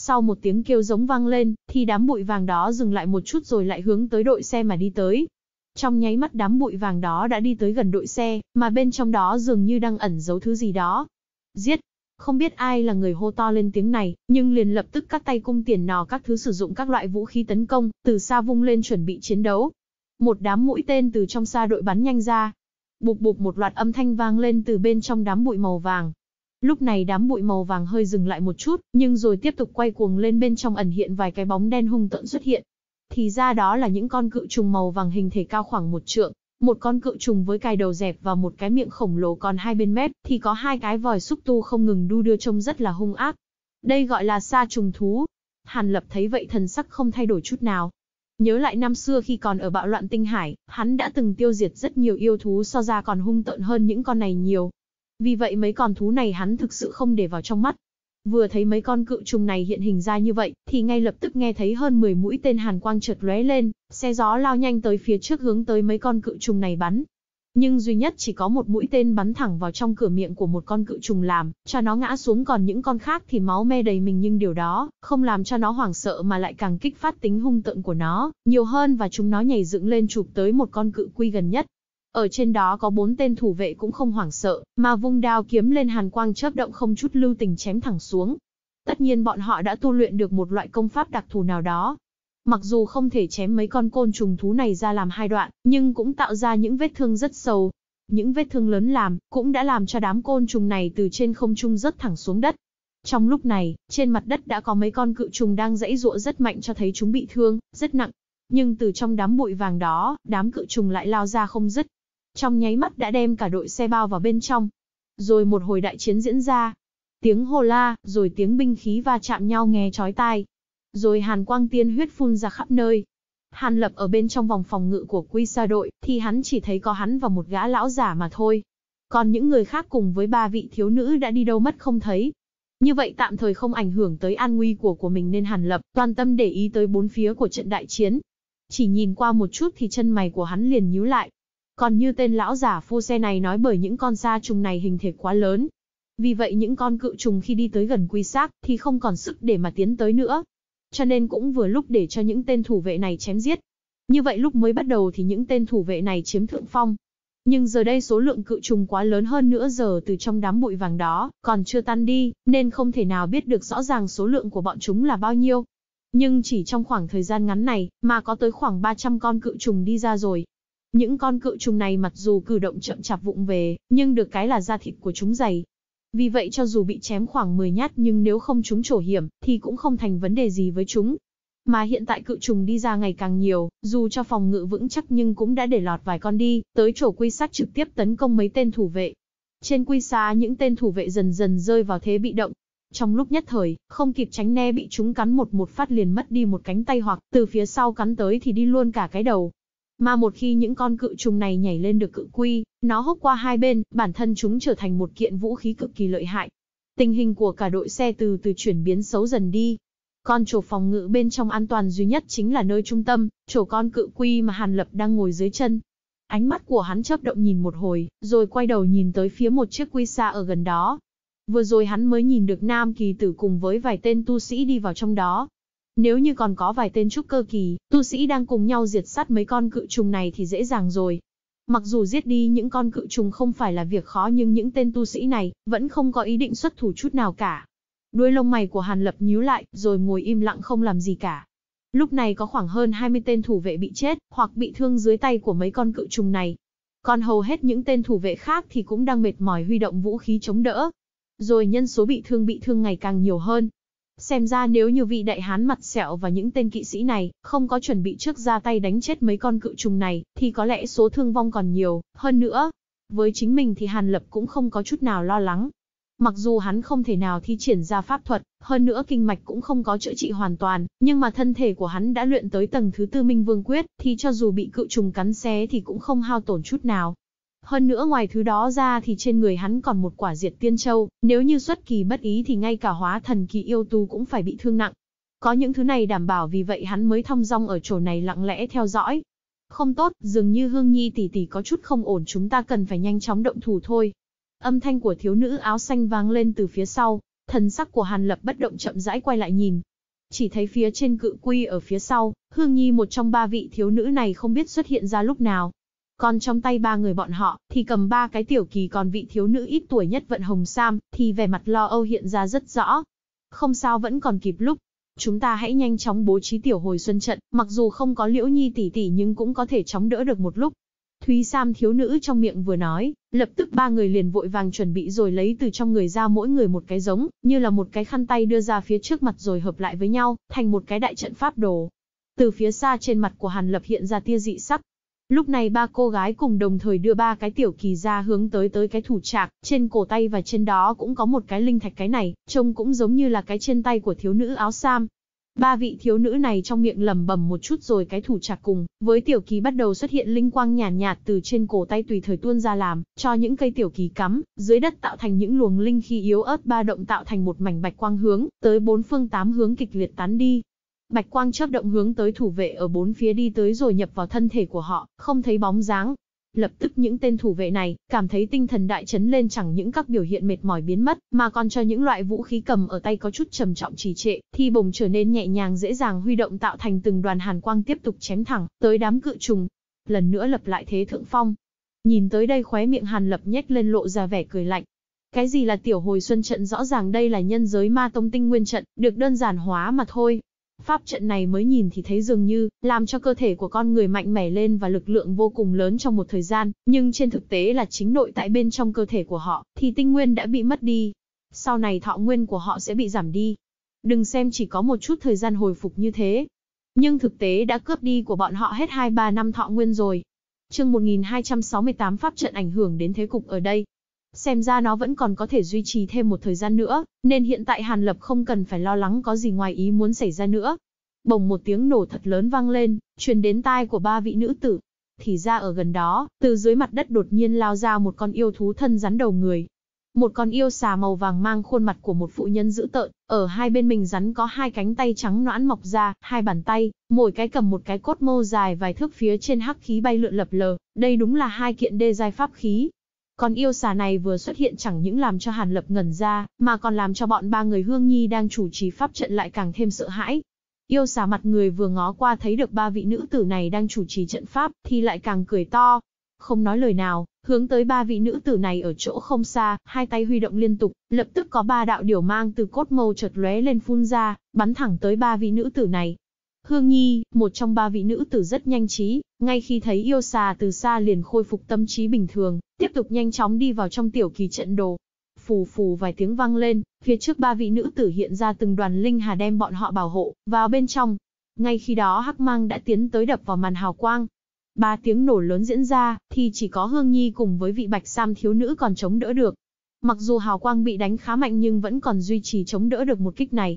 sau một tiếng kêu giống vang lên, thì đám bụi vàng đó dừng lại một chút rồi lại hướng tới đội xe mà đi tới. Trong nháy mắt đám bụi vàng đó đã đi tới gần đội xe, mà bên trong đó dường như đang ẩn giấu thứ gì đó. Giết! Không biết ai là người hô to lên tiếng này, nhưng liền lập tức các tay cung tiền nò các thứ sử dụng các loại vũ khí tấn công, từ xa vung lên chuẩn bị chiến đấu. Một đám mũi tên từ trong xa đội bắn nhanh ra. Bụp bụp một loạt âm thanh vang lên từ bên trong đám bụi màu vàng, Lúc này đám bụi màu vàng hơi dừng lại một chút, nhưng rồi tiếp tục quay cuồng lên bên trong ẩn hiện vài cái bóng đen hung tợn xuất hiện. Thì ra đó là những con cự trùng màu vàng hình thể cao khoảng một trượng, một con cự trùng với cái đầu dẹp và một cái miệng khổng lồ còn hai bên mép, thì có hai cái vòi xúc tu không ngừng đu đưa trông rất là hung ác. Đây gọi là sa trùng thú. Hàn Lập thấy vậy thần sắc không thay đổi chút nào. Nhớ lại năm xưa khi còn ở bạo loạn tinh hải, hắn đã từng tiêu diệt rất nhiều yêu thú so ra còn hung tợn hơn những con này nhiều. Vì vậy mấy con thú này hắn thực sự không để vào trong mắt. Vừa thấy mấy con cự trùng này hiện hình ra như vậy, thì ngay lập tức nghe thấy hơn 10 mũi tên hàn quang chợt lóe lên, xe gió lao nhanh tới phía trước hướng tới mấy con cự trùng này bắn. Nhưng duy nhất chỉ có một mũi tên bắn thẳng vào trong cửa miệng của một con cự trùng làm, cho nó ngã xuống còn những con khác thì máu me đầy mình nhưng điều đó, không làm cho nó hoảng sợ mà lại càng kích phát tính hung tợn của nó, nhiều hơn và chúng nó nhảy dựng lên chụp tới một con cự quy gần nhất, ở trên đó có bốn tên thủ vệ cũng không hoảng sợ, mà vung đao kiếm lên hàn quang chớp động không chút lưu tình chém thẳng xuống. Tất nhiên bọn họ đã tu luyện được một loại công pháp đặc thù nào đó. Mặc dù không thể chém mấy con côn trùng thú này ra làm hai đoạn, nhưng cũng tạo ra những vết thương rất sâu. Những vết thương lớn làm, cũng đã làm cho đám côn trùng này từ trên không trung rớt thẳng xuống đất. Trong lúc này, trên mặt đất đã có mấy con cự trùng đang dãy rụa rất mạnh cho thấy chúng bị thương, rất nặng. Nhưng từ trong đám bụi vàng đó, đám cự trùng lại lao ra không dứt, trong nháy mắt đã đem cả đội xe bao vào bên trong. Rồi một hồi đại chiến diễn ra, tiếng hô la, rồi tiếng binh khí va chạm nhau nghe chói tai. Rồi hàn quang tiên huyết phun ra khắp nơi. Hàn lập ở bên trong vòng phòng ngự của quy sa đội, thì hắn chỉ thấy có hắn và một gã lão giả mà thôi. Còn những người khác cùng với ba vị thiếu nữ đã đi đâu mất không thấy. Như vậy tạm thời không ảnh hưởng tới an nguy của của mình nên hàn lập toàn tâm để ý tới bốn phía của trận đại chiến. Chỉ nhìn qua một chút thì chân mày của hắn liền nhíu lại. Còn như tên lão giả phu xe này nói bởi những con sa trùng này hình thể quá lớn. Vì vậy những con cự trùng khi đi tới gần quy xác thì không còn sức để mà tiến tới nữa. Cho nên cũng vừa lúc để cho những tên thủ vệ này chém giết. Như vậy lúc mới bắt đầu thì những tên thủ vệ này chiếm thượng phong. Nhưng giờ đây số lượng cự trùng quá lớn hơn nữa giờ từ trong đám bụi vàng đó, còn chưa tan đi, nên không thể nào biết được rõ ràng số lượng của bọn chúng là bao nhiêu. Nhưng chỉ trong khoảng thời gian ngắn này, mà có tới khoảng 300 con cự trùng đi ra rồi, những con cự trùng này mặc dù cử động chậm chạp vụng về, nhưng được cái là da thịt của chúng dày. Vì vậy cho dù bị chém khoảng 10 nhát nhưng nếu không chúng trổ hiểm, thì cũng không thành vấn đề gì với chúng. Mà hiện tại cự trùng đi ra ngày càng nhiều, dù cho phòng ngự vững chắc nhưng cũng đã để lọt vài con đi, tới chỗ quy sát trực tiếp tấn công mấy tên thủ vệ. Trên quy xa những tên thủ vệ dần dần rơi vào thế bị động. Trong lúc nhất thời, không kịp tránh né bị chúng cắn một một phát liền mất đi một cánh tay hoặc từ phía sau cắn tới thì đi luôn cả cái đầu, mà một khi những con cự trùng này nhảy lên được cự quy, nó hốc qua hai bên, bản thân chúng trở thành một kiện vũ khí cực kỳ lợi hại. Tình hình của cả đội xe từ từ chuyển biến xấu dần đi. Con chỗ phòng ngự bên trong an toàn duy nhất chính là nơi trung tâm, chỗ con cự quy mà Hàn Lập đang ngồi dưới chân. Ánh mắt của hắn chớp động nhìn một hồi, rồi quay đầu nhìn tới phía một chiếc quy xa ở gần đó. Vừa rồi hắn mới nhìn được Nam Kỳ Tử cùng với vài tên tu sĩ đi vào trong đó, nếu như còn có vài tên trúc cơ kỳ, tu sĩ đang cùng nhau diệt sát mấy con cự trùng này thì dễ dàng rồi. Mặc dù giết đi những con cự trùng không phải là việc khó nhưng những tên tu sĩ này vẫn không có ý định xuất thủ chút nào cả. Đuôi lông mày của Hàn Lập nhíu lại, rồi ngồi im lặng không làm gì cả. Lúc này có khoảng hơn 20 tên thủ vệ bị chết, hoặc bị thương dưới tay của mấy con cự trùng này. Còn hầu hết những tên thủ vệ khác thì cũng đang mệt mỏi huy động vũ khí chống đỡ. Rồi nhân số bị thương bị thương ngày càng nhiều hơn, Xem ra nếu như vị đại hán mặt sẹo và những tên kỵ sĩ này không có chuẩn bị trước ra tay đánh chết mấy con cự trùng này, thì có lẽ số thương vong còn nhiều, hơn nữa. Với chính mình thì Hàn Lập cũng không có chút nào lo lắng. Mặc dù hắn không thể nào thi triển ra pháp thuật, hơn nữa kinh mạch cũng không có chữa trị hoàn toàn, nhưng mà thân thể của hắn đã luyện tới tầng thứ tư minh vương quyết, thì cho dù bị cự trùng cắn xé thì cũng không hao tổn chút nào, hơn nữa ngoài thứ đó ra thì trên người hắn còn một quả diệt tiên châu, nếu như xuất kỳ bất ý thì ngay cả hóa thần kỳ yêu tu cũng phải bị thương nặng. Có những thứ này đảm bảo vì vậy hắn mới thong dong ở chỗ này lặng lẽ theo dõi. Không tốt, dường như Hương Nhi tỷ tỷ có chút không ổn chúng ta cần phải nhanh chóng động thủ thôi. Âm thanh của thiếu nữ áo xanh vang lên từ phía sau, thần sắc của Hàn Lập bất động chậm rãi quay lại nhìn. Chỉ thấy phía trên cự quy ở phía sau, Hương Nhi một trong ba vị thiếu nữ này không biết xuất hiện ra lúc nào, còn trong tay ba người bọn họ, thì cầm ba cái tiểu kỳ còn vị thiếu nữ ít tuổi nhất vận hồng sam, thì vẻ mặt lo âu hiện ra rất rõ. Không sao vẫn còn kịp lúc. Chúng ta hãy nhanh chóng bố trí tiểu hồi xuân trận, mặc dù không có liễu nhi tỷ tỷ nhưng cũng có thể chống đỡ được một lúc. Thúy Sam thiếu nữ trong miệng vừa nói, lập tức ba người liền vội vàng chuẩn bị rồi lấy từ trong người ra mỗi người một cái giống, như là một cái khăn tay đưa ra phía trước mặt rồi hợp lại với nhau, thành một cái đại trận pháp đồ. Từ phía xa trên mặt của Hàn Lập hiện ra tia dị sắc, Lúc này ba cô gái cùng đồng thời đưa ba cái tiểu kỳ ra hướng tới tới cái thủ trạc, trên cổ tay và trên đó cũng có một cái linh thạch cái này, trông cũng giống như là cái trên tay của thiếu nữ áo sam. Ba vị thiếu nữ này trong miệng lẩm bẩm một chút rồi cái thủ trạc cùng, với tiểu kỳ bắt đầu xuất hiện linh quang nhàn nhạt, nhạt từ trên cổ tay tùy thời tuôn ra làm, cho những cây tiểu kỳ cắm, dưới đất tạo thành những luồng linh khi yếu ớt ba động tạo thành một mảnh bạch quang hướng, tới bốn phương tám hướng kịch liệt tán đi, Bạch quang chớp động hướng tới thủ vệ ở bốn phía đi tới rồi nhập vào thân thể của họ, không thấy bóng dáng. Lập tức những tên thủ vệ này, cảm thấy tinh thần đại chấn lên chẳng những các biểu hiện mệt mỏi biến mất, mà còn cho những loại vũ khí cầm ở tay có chút trầm trọng trì trệ, thi bồng trở nên nhẹ nhàng dễ dàng huy động tạo thành từng đoàn hàn quang tiếp tục chém thẳng, tới đám cự trùng. Lần nữa lập lại thế thượng phong. Nhìn tới đây khóe miệng hàn lập nhếch lên lộ ra vẻ cười lạnh, cái gì là tiểu hồi xuân trận rõ ràng đây là nhân giới ma tông tinh nguyên trận, được đơn giản hóa mà thôi. Pháp trận này mới nhìn thì thấy dường như, làm cho cơ thể của con người mạnh mẽ lên và lực lượng vô cùng lớn trong một thời gian, nhưng trên thực tế là chính nội tại bên trong cơ thể của họ, thì tinh nguyên đã bị mất đi. Sau này thọ nguyên của họ sẽ bị giảm đi. Đừng xem chỉ có một chút thời gian hồi phục như thế. Nhưng thực tế đã cướp đi của bọn họ hết 2-3 năm thọ nguyên rồi. Chương 1268 pháp trận ảnh hưởng đến thế cục ở đây, xem ra nó vẫn còn có thể duy trì thêm một thời gian nữa, nên hiện tại Hàn Lập không cần phải lo lắng có gì ngoài ý muốn xảy ra nữa. Bỗng một tiếng nổ thật lớn vang lên, truyền đến tai của ba vị nữ tử. Thì ra ở gần đó, từ dưới mặt đất đột nhiên lao ra một con yêu thú thân rắn đầu người. Một con yêu xà màu vàng mang khuôn mặt của một phụ nhân dữ tợn, ở hai bên mình rắn có hai cánh tay trắng noãn mọc ra, hai bàn tay, mỗi cái cầm một cái cốt mô dài vài thước phía trên hắc khí bay lượn lập lờ, đây đúng là hai kiện đê giai pháp khí, còn yêu xà này vừa xuất hiện chẳng những làm cho Hàn Lập ngẩn ra, mà còn làm cho bọn ba người Hương Nhi đang chủ trì pháp trận lại càng thêm sợ hãi. Yêu xà mặt người vừa ngó qua thấy được ba vị nữ tử này đang chủ trì trận pháp, thì lại càng cười to. Không nói lời nào, hướng tới ba vị nữ tử này ở chỗ không xa, hai tay huy động liên tục, lập tức có ba đạo điều mang từ cốt mâu chợt lóe lên phun ra, bắn thẳng tới ba vị nữ tử này. Hương Nhi, một trong ba vị nữ tử rất nhanh trí, ngay khi thấy yêu xà từ xa liền khôi phục tâm trí bình thường, tiếp tục nhanh chóng đi vào trong tiểu kỳ trận đồ. Phù phù vài tiếng vang lên, phía trước ba vị nữ tử hiện ra từng đoàn linh hà đem bọn họ bảo hộ, vào bên trong. Ngay khi đó Hắc Mang đã tiến tới đập vào màn hào quang. Ba tiếng nổ lớn diễn ra, thì chỉ có Hương Nhi cùng với vị bạch sam thiếu nữ còn chống đỡ được. Mặc dù hào quang bị đánh khá mạnh nhưng vẫn còn duy trì chống đỡ được một kích này,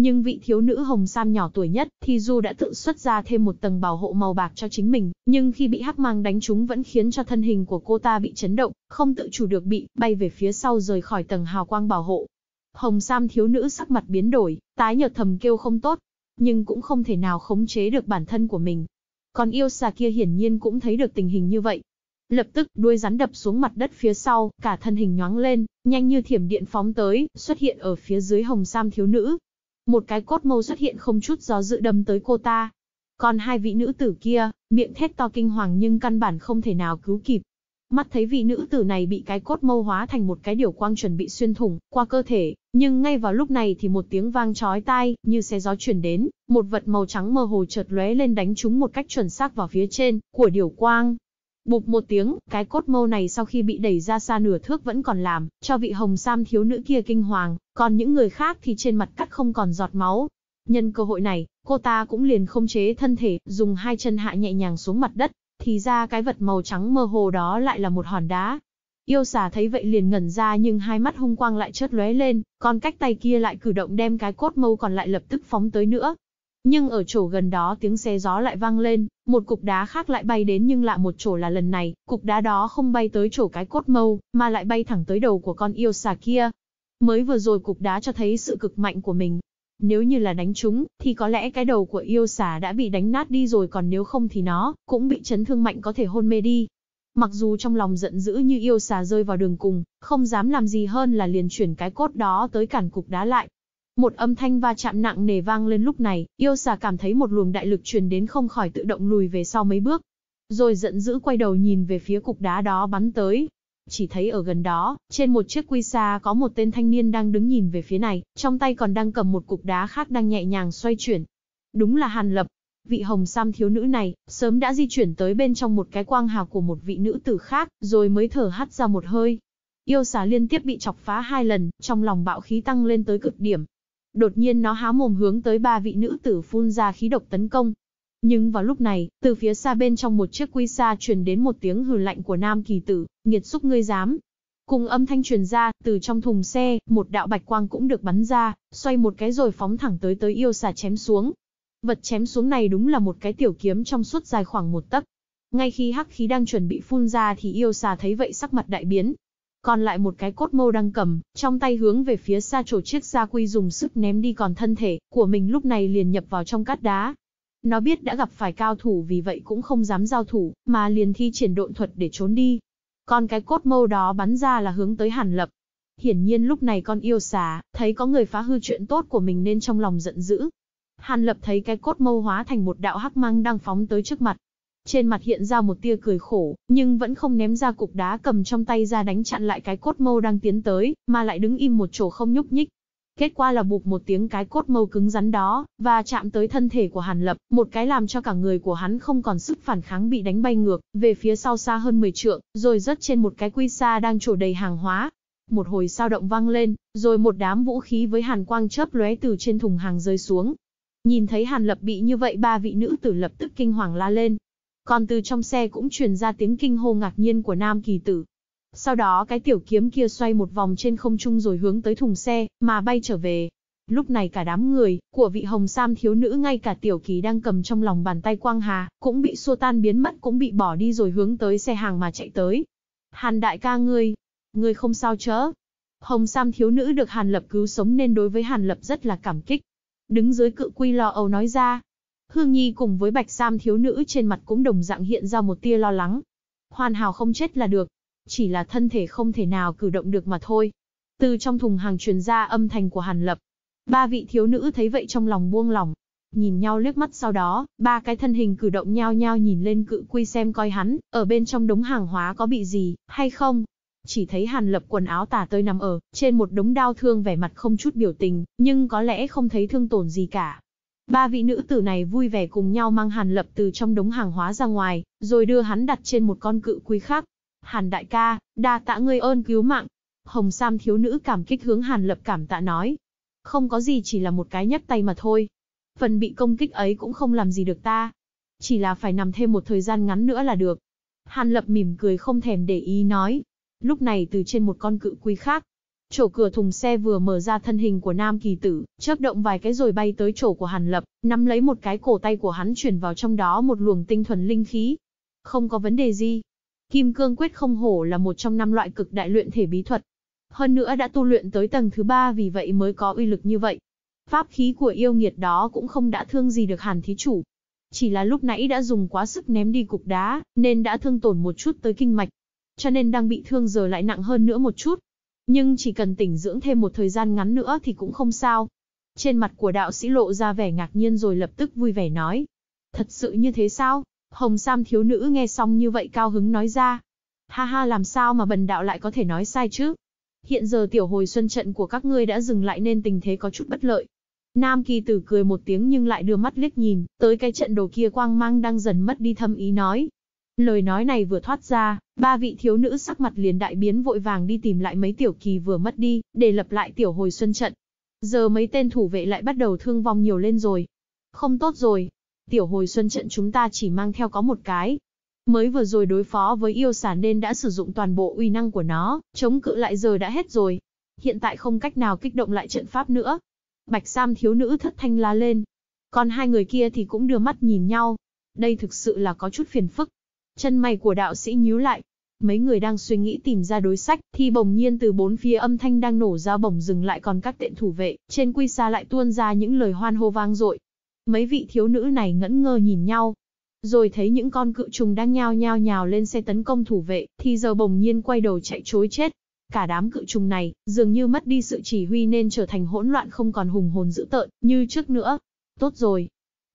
nhưng vị thiếu nữ hồng sam nhỏ tuổi nhất, thì dù đã tự xuất ra thêm một tầng bảo hộ màu bạc cho chính mình, nhưng khi bị hắc mang đánh trúng vẫn khiến cho thân hình của cô ta bị chấn động, không tự chủ được bị bay về phía sau rời khỏi tầng hào quang bảo hộ. Hồng sam thiếu nữ sắc mặt biến đổi, tái nhợt thầm kêu không tốt, nhưng cũng không thể nào khống chế được bản thân của mình. Còn yêu xà kia hiển nhiên cũng thấy được tình hình như vậy. Lập tức, đuôi rắn đập xuống mặt đất phía sau, cả thân hình nhoáng lên, nhanh như thiểm điện phóng tới, xuất hiện ở phía dưới hồng sam thiếu nữ, một cái cốt mâu xuất hiện không chút gió dự đâm tới cô ta. Còn hai vị nữ tử kia, miệng thét to kinh hoàng nhưng căn bản không thể nào cứu kịp. Mắt thấy vị nữ tử này bị cái cốt mâu hóa thành một cái điều quang chuẩn bị xuyên thủng qua cơ thể, nhưng ngay vào lúc này thì một tiếng vang chói tai, như xe gió chuyển đến, một vật màu trắng mơ hồ chợt lóe lên đánh trúng một cách chuẩn xác vào phía trên của điều quang. Bụp một tiếng, cái cốt mâu này sau khi bị đẩy ra xa nửa thước vẫn còn làm, cho vị hồng sam thiếu nữ kia kinh hoàng, còn những người khác thì trên mặt cắt không còn giọt máu. Nhân cơ hội này, cô ta cũng liền không chế thân thể, dùng hai chân hạ nhẹ nhàng xuống mặt đất, thì ra cái vật màu trắng mơ hồ đó lại là một hòn đá. Yêu xà thấy vậy liền ngẩn ra nhưng hai mắt hung quang lại chớt lóe lên, còn cách tay kia lại cử động đem cái cốt mâu còn lại lập tức phóng tới nữa. Nhưng ở chỗ gần đó tiếng xe gió lại vang lên, một cục đá khác lại bay đến nhưng lạ một chỗ là lần này, cục đá đó không bay tới chỗ cái cốt mâu, mà lại bay thẳng tới đầu của con yêu xà kia, Mới vừa rồi cục đá cho thấy sự cực mạnh của mình. Nếu như là đánh chúng, thì có lẽ cái đầu của yêu xà đã bị đánh nát đi rồi còn nếu không thì nó cũng bị chấn thương mạnh có thể hôn mê đi. Mặc dù trong lòng giận dữ như yêu xà rơi vào đường cùng, không dám làm gì hơn là liền chuyển cái cốt đó tới cản cục đá lại. Một âm thanh va chạm nặng nề vang lên lúc này, yêu xà cảm thấy một luồng đại lực truyền đến không khỏi tự động lùi về sau mấy bước. Rồi giận dữ quay đầu nhìn về phía cục đá đó bắn tới, chỉ thấy ở gần đó, trên một chiếc quy xa có một tên thanh niên đang đứng nhìn về phía này, trong tay còn đang cầm một cục đá khác đang nhẹ nhàng xoay chuyển. Đúng là Hàn Lập. Vị hồng sam thiếu nữ này, sớm đã di chuyển tới bên trong một cái quang hào của một vị nữ tử khác, rồi mới thở hắt ra một hơi. Yêu xà liên tiếp bị chọc phá hai lần, trong lòng bạo khí tăng lên tới cực điểm. Đột nhiên nó há mồm hướng tới ba vị nữ tử phun ra khí độc tấn công, nhưng vào lúc này, từ phía xa bên trong một chiếc quy xa truyền đến một tiếng hừ lạnh của nam kỳ tử, nghiệt xúc ngươi dám. Cùng âm thanh truyền ra, từ trong thùng xe, một đạo bạch quang cũng được bắn ra, xoay một cái rồi phóng thẳng tới tới yêu xà chém xuống. Vật chém xuống này đúng là một cái tiểu kiếm trong suốt dài khoảng một tấc. Ngay khi hắc khí đang chuẩn bị phun ra thì yêu xà thấy vậy sắc mặt đại biến. Còn lại một cái cốt mâu đang cầm, trong tay hướng về phía xa chỗ chiếc xa quy dùng sức ném đi còn thân thể của mình lúc này liền nhập vào trong cát đá, nó biết đã gặp phải cao thủ vì vậy cũng không dám giao thủ, mà liền thi triển độn thuật để trốn đi. Còn cái cốt mâu đó bắn ra là hướng tới Hàn Lập. Hiển nhiên lúc này con yêu xà, thấy có người phá hư chuyện tốt của mình nên trong lòng giận dữ. Hàn Lập thấy cái cốt mâu hóa thành một đạo hắc mang đang phóng tới trước mặt. Trên mặt hiện ra một tia cười khổ, nhưng vẫn không ném ra cục đá cầm trong tay ra đánh chặn lại cái cốt mâu đang tiến tới, mà lại đứng im một chỗ không nhúc nhích. Kết quả là bụp một tiếng cái cốt màu cứng rắn đó, và chạm tới thân thể của Hàn Lập, một cái làm cho cả người của hắn không còn sức phản kháng bị đánh bay ngược, về phía sau xa hơn 10 trượng, rồi rớt trên một cái quy xa đang trổ đầy hàng hóa. Một hồi sao động vang lên, rồi một đám vũ khí với hàn quang chớp lóe từ trên thùng hàng rơi xuống. Nhìn thấy Hàn Lập bị như vậy ba vị nữ tử lập tức kinh hoàng la lên. Còn từ trong xe cũng truyền ra tiếng kinh hô ngạc nhiên của nam kỳ tử, sau đó cái tiểu kiếm kia xoay một vòng trên không trung rồi hướng tới thùng xe, mà bay trở về. Lúc này cả đám người, của vị hồng sam thiếu nữ ngay cả tiểu kỳ đang cầm trong lòng bàn tay Quang Hà, cũng bị xua tan biến mất cũng bị bỏ đi rồi hướng tới xe hàng mà chạy tới. Hàn đại ca ngươi, ngươi không sao chớ. Hồng sam thiếu nữ được Hàn Lập cứu sống nên đối với Hàn Lập rất là cảm kích. Đứng dưới cự quy lo âu nói ra. Hương Nhi cùng với bạch sam thiếu nữ trên mặt cũng đồng dạng hiện ra một tia lo lắng. Hoàn hảo không chết là được, chỉ là thân thể không thể nào cử động được mà thôi. Từ trong thùng hàng truyền ra âm thanh của Hàn Lập. Ba vị thiếu nữ thấy vậy trong lòng buông lòng. Nhìn nhau liếc mắt sau đó, ba cái thân hình cử động nhau nhau nhìn lên cự quy xem coi hắn, ở bên trong đống hàng hóa có bị gì, hay không. Chỉ thấy Hàn Lập quần áo tả tơi nằm ở, trên một đống đau thương vẻ mặt không chút biểu tình, nhưng có lẽ không thấy thương tổn gì cả. Ba vị nữ tử này vui vẻ cùng nhau mang Hàn Lập từ trong đống hàng hóa ra ngoài, rồi đưa hắn đặt trên một con cự quy khác, Hàn đại ca, đa tạ ngươi ơn cứu mạng. Hồng Sam thiếu nữ cảm kích hướng Hàn Lập cảm tạ nói. Không có gì chỉ là một cái nhấc tay mà thôi. Phần bị công kích ấy cũng không làm gì được ta. Chỉ là phải nằm thêm một thời gian ngắn nữa là được. Hàn Lập mỉm cười không thèm để ý nói. Lúc này từ trên một con cự quy khác, chỗ cửa thùng xe vừa mở ra thân hình của nam kỳ tử, chớp động vài cái rồi bay tới chỗ của Hàn Lập, nắm lấy một cái cổ tay của hắn chuyển vào trong đó một luồng tinh thuần linh khí. Không có vấn đề gì, Kim Cương Quyết không hổ là một trong năm loại cực đại luyện thể bí thuật. Hơn nữa đã tu luyện tới tầng thứ ba vì vậy mới có uy lực như vậy. Pháp khí của yêu nghiệt đó cũng không đã thương gì được hàn thí chủ. Chỉ là lúc nãy đã dùng quá sức ném đi cục đá, nên đã thương tổn một chút tới kinh mạch. Cho nên đang bị thương giờ lại nặng hơn nữa một chút. Nhưng chỉ cần tỉnh dưỡng thêm một thời gian ngắn nữa thì cũng không sao. Trên mặt của đạo sĩ lộ ra vẻ ngạc nhiên rồi lập tức vui vẻ nói. Thật sự như thế sao? Hồng Sam thiếu nữ nghe xong như vậy cao hứng nói ra. Ha ha làm sao mà bần đạo lại có thể nói sai chứ? Hiện giờ tiểu hồi xuân trận của các ngươi đã dừng lại nên tình thế có chút bất lợi. Nam kỳ tử cười một tiếng nhưng lại đưa mắt liếc nhìn, tới cái trận đồ kia quang mang đang dần mất đi thâm ý nói. Lời nói này vừa thoát ra, ba vị thiếu nữ sắc mặt liền đại biến vội vàng đi tìm lại mấy tiểu kỳ vừa mất đi, để lập lại tiểu hồi xuân trận. Giờ mấy tên thủ vệ lại bắt đầu thương vong nhiều lên rồi. Không tốt rồi, Tiểu hồi xuân trận chúng ta chỉ mang theo có một cái. Mới vừa rồi đối phó với yêu sản nên đã sử dụng toàn bộ uy năng của nó, chống cự lại giờ đã hết rồi. Hiện tại không cách nào kích động lại trận pháp nữa. Bạch Sam thiếu nữ thất thanh la lên. Còn hai người kia thì cũng đưa mắt nhìn nhau. Đây thực sự là có chút phiền phức. Chân mày của đạo sĩ nhíu lại, mấy người đang suy nghĩ tìm ra đối sách, thì bỗng nhiên từ bốn phía âm thanh đang nổ ra bỗng dừng lại còn các tiện thủ vệ, trên quy xa lại tuôn ra những lời hoan hô vang dội. Mấy vị thiếu nữ này ngẫn ngơ nhìn nhau. Rồi thấy những con cự trùng đang nhao nhao nhào lên xe tấn công thủ vệ, thì giờ bồng nhiên quay đầu chạy chối chết. Cả đám cự trùng này, dường như mất đi sự chỉ huy nên trở thành hỗn loạn không còn hùng hồn dữ tợn, như trước nữa. Tốt rồi.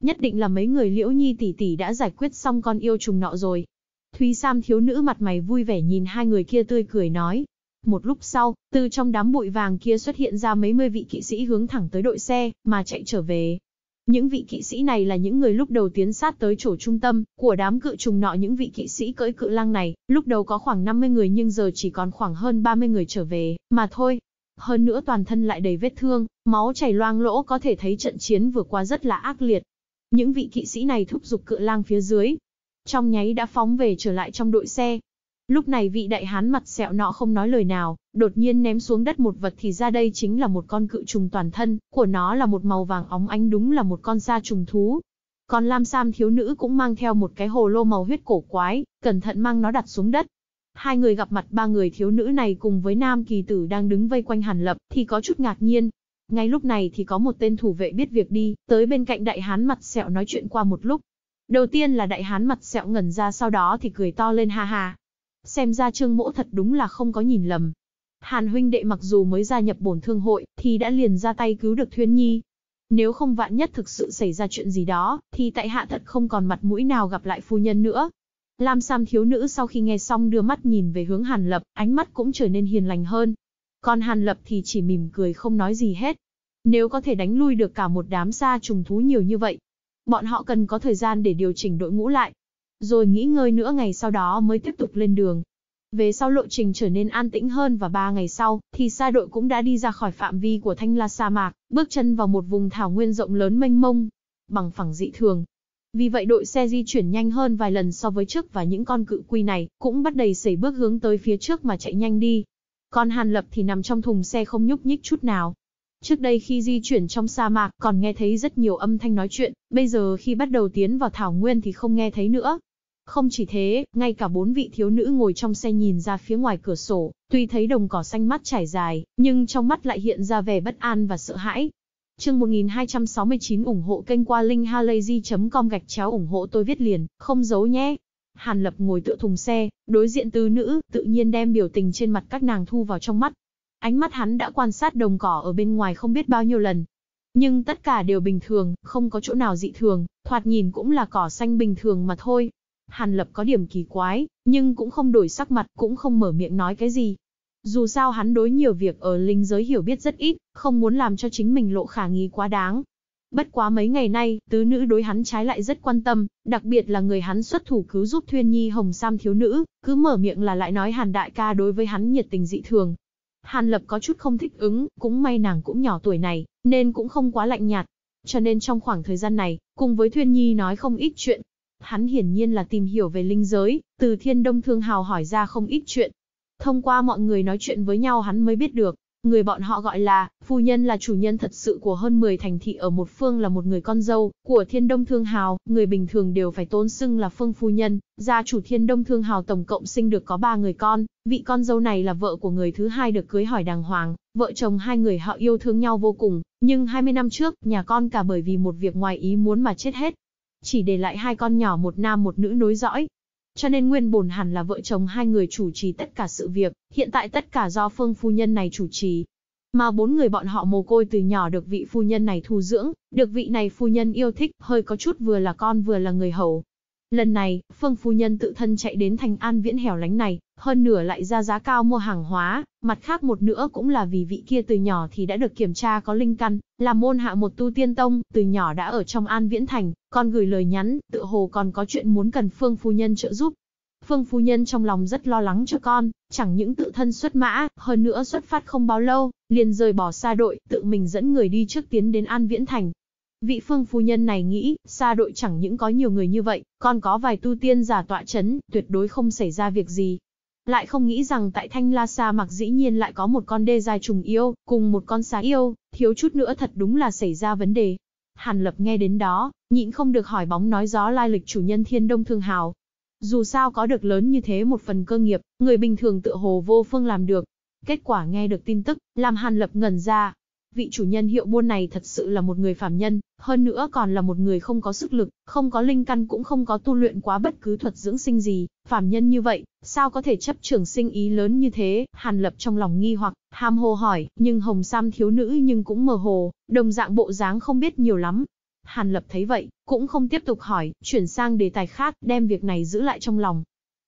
Nhất định là mấy người liễu nhi tỷ tỷ đã giải quyết xong con yêu trùng nọ rồi. Thúy Sam thiếu nữ mặt mày vui vẻ nhìn hai người kia tươi cười nói, một lúc sau, từ trong đám bụi vàng kia xuất hiện ra mấy mươi vị kỵ sĩ hướng thẳng tới đội xe, mà chạy trở về. Những vị kỵ sĩ này là những người lúc đầu tiến sát tới chỗ trung tâm của đám cự trùng nọ những vị kỵ sĩ cưỡi cự lang này, lúc đầu có khoảng 50 người nhưng giờ chỉ còn khoảng hơn 30 người trở về, mà thôi. Hơn nữa toàn thân lại đầy vết thương, máu chảy loang lỗ có thể thấy trận chiến vừa qua rất là ác liệt. Những vị kỵ sĩ này thúc giục cự lang phía dưới. Trong nháy đã phóng về trở lại trong đội xe, Lúc này vị đại hán mặt sẹo nọ không nói lời nào, đột nhiên ném xuống đất một vật thì ra đây chính là một con cự trùng toàn thân, của nó là một màu vàng óng ánh đúng là một con da trùng thú. Còn Lam Sam thiếu nữ cũng mang theo một cái hồ lô màu huyết cổ quái, cẩn thận mang nó đặt xuống đất. Hai người gặp mặt ba người thiếu nữ này cùng với nam kỳ tử đang đứng vây quanh hàn lập thì có chút ngạc nhiên. Ngay lúc này thì có một tên thủ vệ biết việc đi, tới bên cạnh đại hán mặt sẹo nói chuyện qua một lúc. Đầu tiên là đại hán mặt sẹo ngẩn ra sau đó thì cười to lên ha ha, Xem ra Trương Mỗ thật đúng là không có nhìn lầm. Hàn huynh đệ mặc dù mới gia nhập bổn thương hội, thì đã liền ra tay cứu được Thuyên Nhi. Nếu không vạn nhất thực sự xảy ra chuyện gì đó, thì tại hạ thật không còn mặt mũi nào gặp lại phu nhân nữa. Lam Sam thiếu nữ sau khi nghe xong đưa mắt nhìn về hướng Hàn Lập, ánh mắt cũng trở nên hiền lành hơn. Còn Hàn Lập thì chỉ mỉm cười không nói gì hết. Nếu có thể đánh lui được cả một đám xa trùng thú nhiều như vậy, bọn họ cần có thời gian để điều chỉnh đội ngũ lại, rồi nghỉ ngơi nữa ngày sau đó mới tiếp tục lên đường. Về sau lộ trình trở nên an tĩnh hơn và 3 ngày sau, thì xa đội cũng đã đi ra khỏi phạm vi của Thanh La sa mạc, bước chân vào một vùng thảo nguyên rộng lớn mênh mông, bằng phẳng dị thường. Vì vậy đội xe di chuyển nhanh hơn vài lần so với trước và những con cự quy này cũng bắt đầy xảy bước hướng tới phía trước mà chạy nhanh đi. Con Hàn Lập thì nằm trong thùng xe không nhúc nhích chút nào. Trước đây khi di chuyển trong sa mạc còn nghe thấy rất nhiều âm thanh nói chuyện, bây giờ khi bắt đầu tiến vào thảo nguyên thì không nghe thấy nữa, không chỉ thế, ngay cả bốn vị thiếu nữ ngồi trong xe nhìn ra phía ngoài cửa sổ, tuy thấy đồng cỏ xanh mắt trải dài, nhưng trong mắt lại hiện ra vẻ bất an và sợ hãi. Chương 1269 ủng hộ kênh qua linkhalazy.com gạch chéo ủng hộ tôi viết liền, không giấu nhé. Hàn Lập ngồi tựa thùng xe, đối diện tứ nữ, tự nhiên đem biểu tình trên mặt các nàng thu vào trong mắt. Ánh mắt hắn đã quan sát đồng cỏ ở bên ngoài không biết bao nhiêu lần. Nhưng tất cả đều bình thường, không có chỗ nào dị thường, thoạt nhìn cũng là cỏ xanh bình thường mà thôi, Hàn Lập có điểm kỳ quái, nhưng cũng không đổi sắc mặt, cũng không mở miệng nói cái gì. Dù sao hắn đối nhiều việc ở linh giới hiểu biết rất ít, không muốn làm cho chính mình lộ khả nghi quá đáng. Bất quá mấy ngày nay, tứ nữ đối hắn trái lại rất quan tâm, đặc biệt là người hắn xuất thủ cứu giúp Thuyên Nhi Hồng Sam thiếu nữ, cứ mở miệng là lại nói Hàn Đại ca đối với hắn nhiệt tình dị thường. Hàn Lập có chút không thích ứng, cũng may nàng cũng nhỏ tuổi này, nên cũng không quá lạnh nhạt. Cho nên trong khoảng thời gian này, cùng với Thuyên Nhi nói không ít chuyện, Hắn hiển nhiên là tìm hiểu về linh giới, từ thiên đông thương hào hỏi ra không ít chuyện. Thông qua mọi người nói chuyện với nhau hắn mới biết được, người bọn họ gọi là, phu nhân là chủ nhân thật sự của hơn 10 thành thị ở một phương là một người con dâu, của thiên đông thương hào, người bình thường đều phải tôn xưng là phương phu nhân, gia chủ thiên đông thương hào tổng cộng sinh được có 3 người con, vị con dâu này là vợ của người thứ hai được cưới hỏi đàng hoàng, vợ chồng hai người họ yêu thương nhau vô cùng, nhưng 20 năm trước, nhà con cả bởi vì một việc ngoài ý muốn mà chết hết, chỉ để lại hai con nhỏ một nam một nữ nối dõi. Cho nên nguyên bổn hẳn là vợ chồng hai người chủ trì tất cả sự việc, hiện tại tất cả do phương phu nhân này chủ trì. Mà bốn người bọn họ mồ côi từ nhỏ được vị phu nhân này thu dưỡng, được vị này phu nhân yêu thích, hơi có chút vừa là con vừa là người hầu, Lần này, Phương Phu Nhân tự thân chạy đến thành an viễn hẻo lánh này, hơn nửa lại ra giá cao mua hàng hóa, mặt khác một nữa cũng là vì vị kia từ nhỏ thì đã được kiểm tra có linh căn, là môn hạ một tu tiên tông, từ nhỏ đã ở trong an viễn thành, còn gửi lời nhắn, tự hồ còn có chuyện muốn cần Phương Phu Nhân trợ giúp. Phương Phu Nhân trong lòng rất lo lắng cho con, chẳng những tự thân xuất mã, hơn nữa xuất phát không bao lâu, liền rời bỏ xa đội, tự mình dẫn người đi trước tiến đến An Viễn Thành, Vị phương phu nhân này nghĩ, xa đội chẳng những có nhiều người như vậy, còn có vài tu tiên giả tọa chấn, tuyệt đối không xảy ra việc gì. Lại không nghĩ rằng tại Thanh La Sa mặc dĩ nhiên lại có một con đê dài trùng yêu, cùng một con xá yêu, thiếu chút nữa thật đúng là xảy ra vấn đề. Hàn Lập nghe đến đó, nhịn không được hỏi bóng nói gió lai lịch chủ nhân thiên đông thương hào. Dù sao có được lớn như thế một phần cơ nghiệp, người bình thường tự hồ vô phương làm được. Kết quả nghe được tin tức, làm Hàn Lập ngẩn ra, vị chủ nhân hiệu buôn này thật sự là một người phàm nhân, hơn nữa còn là một người không có sức lực, không có linh căn cũng không có tu luyện quá bất cứ thuật dưỡng sinh gì, phàm nhân như vậy, sao có thể chấp trưởng sinh ý lớn như thế, Hàn Lập trong lòng nghi hoặc, ham hồ hỏi, nhưng Hồng Sam thiếu nữ nhưng cũng mờ hồ, đồng dạng bộ dáng không biết nhiều lắm. Hàn Lập thấy vậy, cũng không tiếp tục hỏi, chuyển sang đề tài khác, đem việc này giữ lại trong lòng,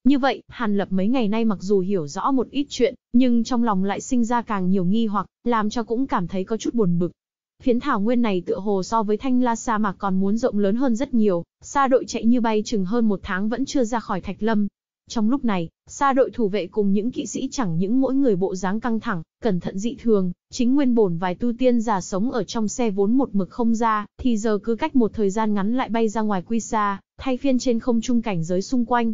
như vậy, Hàn Lập mấy ngày nay mặc dù hiểu rõ một ít chuyện, nhưng trong lòng lại sinh ra càng nhiều nghi hoặc, làm cho cũng cảm thấy có chút buồn bực. Phiến thảo nguyên này tựa hồ so với thanh la sa mạc còn muốn rộng lớn hơn rất nhiều, xa đội chạy như bay chừng hơn một tháng vẫn chưa ra khỏi thạch lâm. Trong lúc này, xa đội thủ vệ cùng những kỵ sĩ chẳng những mỗi người bộ dáng căng thẳng, cẩn thận dị thường, chính nguyên bổn vài tu tiên già sống ở trong xe vốn một mực không ra, thì giờ cứ cách một thời gian ngắn lại bay ra ngoài quy xa, thay phiên trên không trung cảnh giới xung quanh,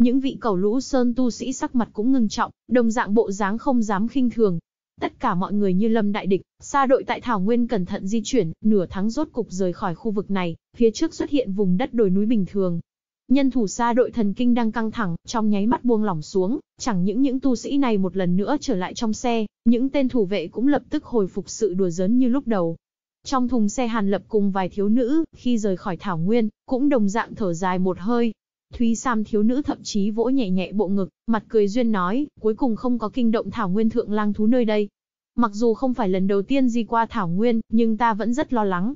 những vị cẩu lũ sơn tu sĩ sắc mặt cũng ngưng trọng, đồng dạng bộ dáng không dám khinh thường. Tất cả mọi người như lâm đại địch, xa đội tại Thảo Nguyên cẩn thận di chuyển, nửa tháng rốt cục rời khỏi khu vực này, phía trước xuất hiện vùng đất đồi núi bình thường. Nhân thủ xa đội thần kinh đang căng thẳng, trong nháy mắt buông lỏng xuống, chẳng những những tu sĩ này một lần nữa trở lại trong xe, những tên thủ vệ cũng lập tức hồi phục sự đùa giỡn như lúc đầu. Trong thùng xe Hàn Lập cùng vài thiếu nữ, khi rời khỏi Thảo Nguyên, cũng đồng dạng thở dài một hơi, Thúy Sam thiếu nữ thậm chí vỗ nhẹ nhẹ bộ ngực, mặt cười duyên nói, cuối cùng không có kinh động Thảo Nguyên thượng lang thú nơi đây. Mặc dù không phải lần đầu tiên di qua Thảo Nguyên, nhưng ta vẫn rất lo lắng.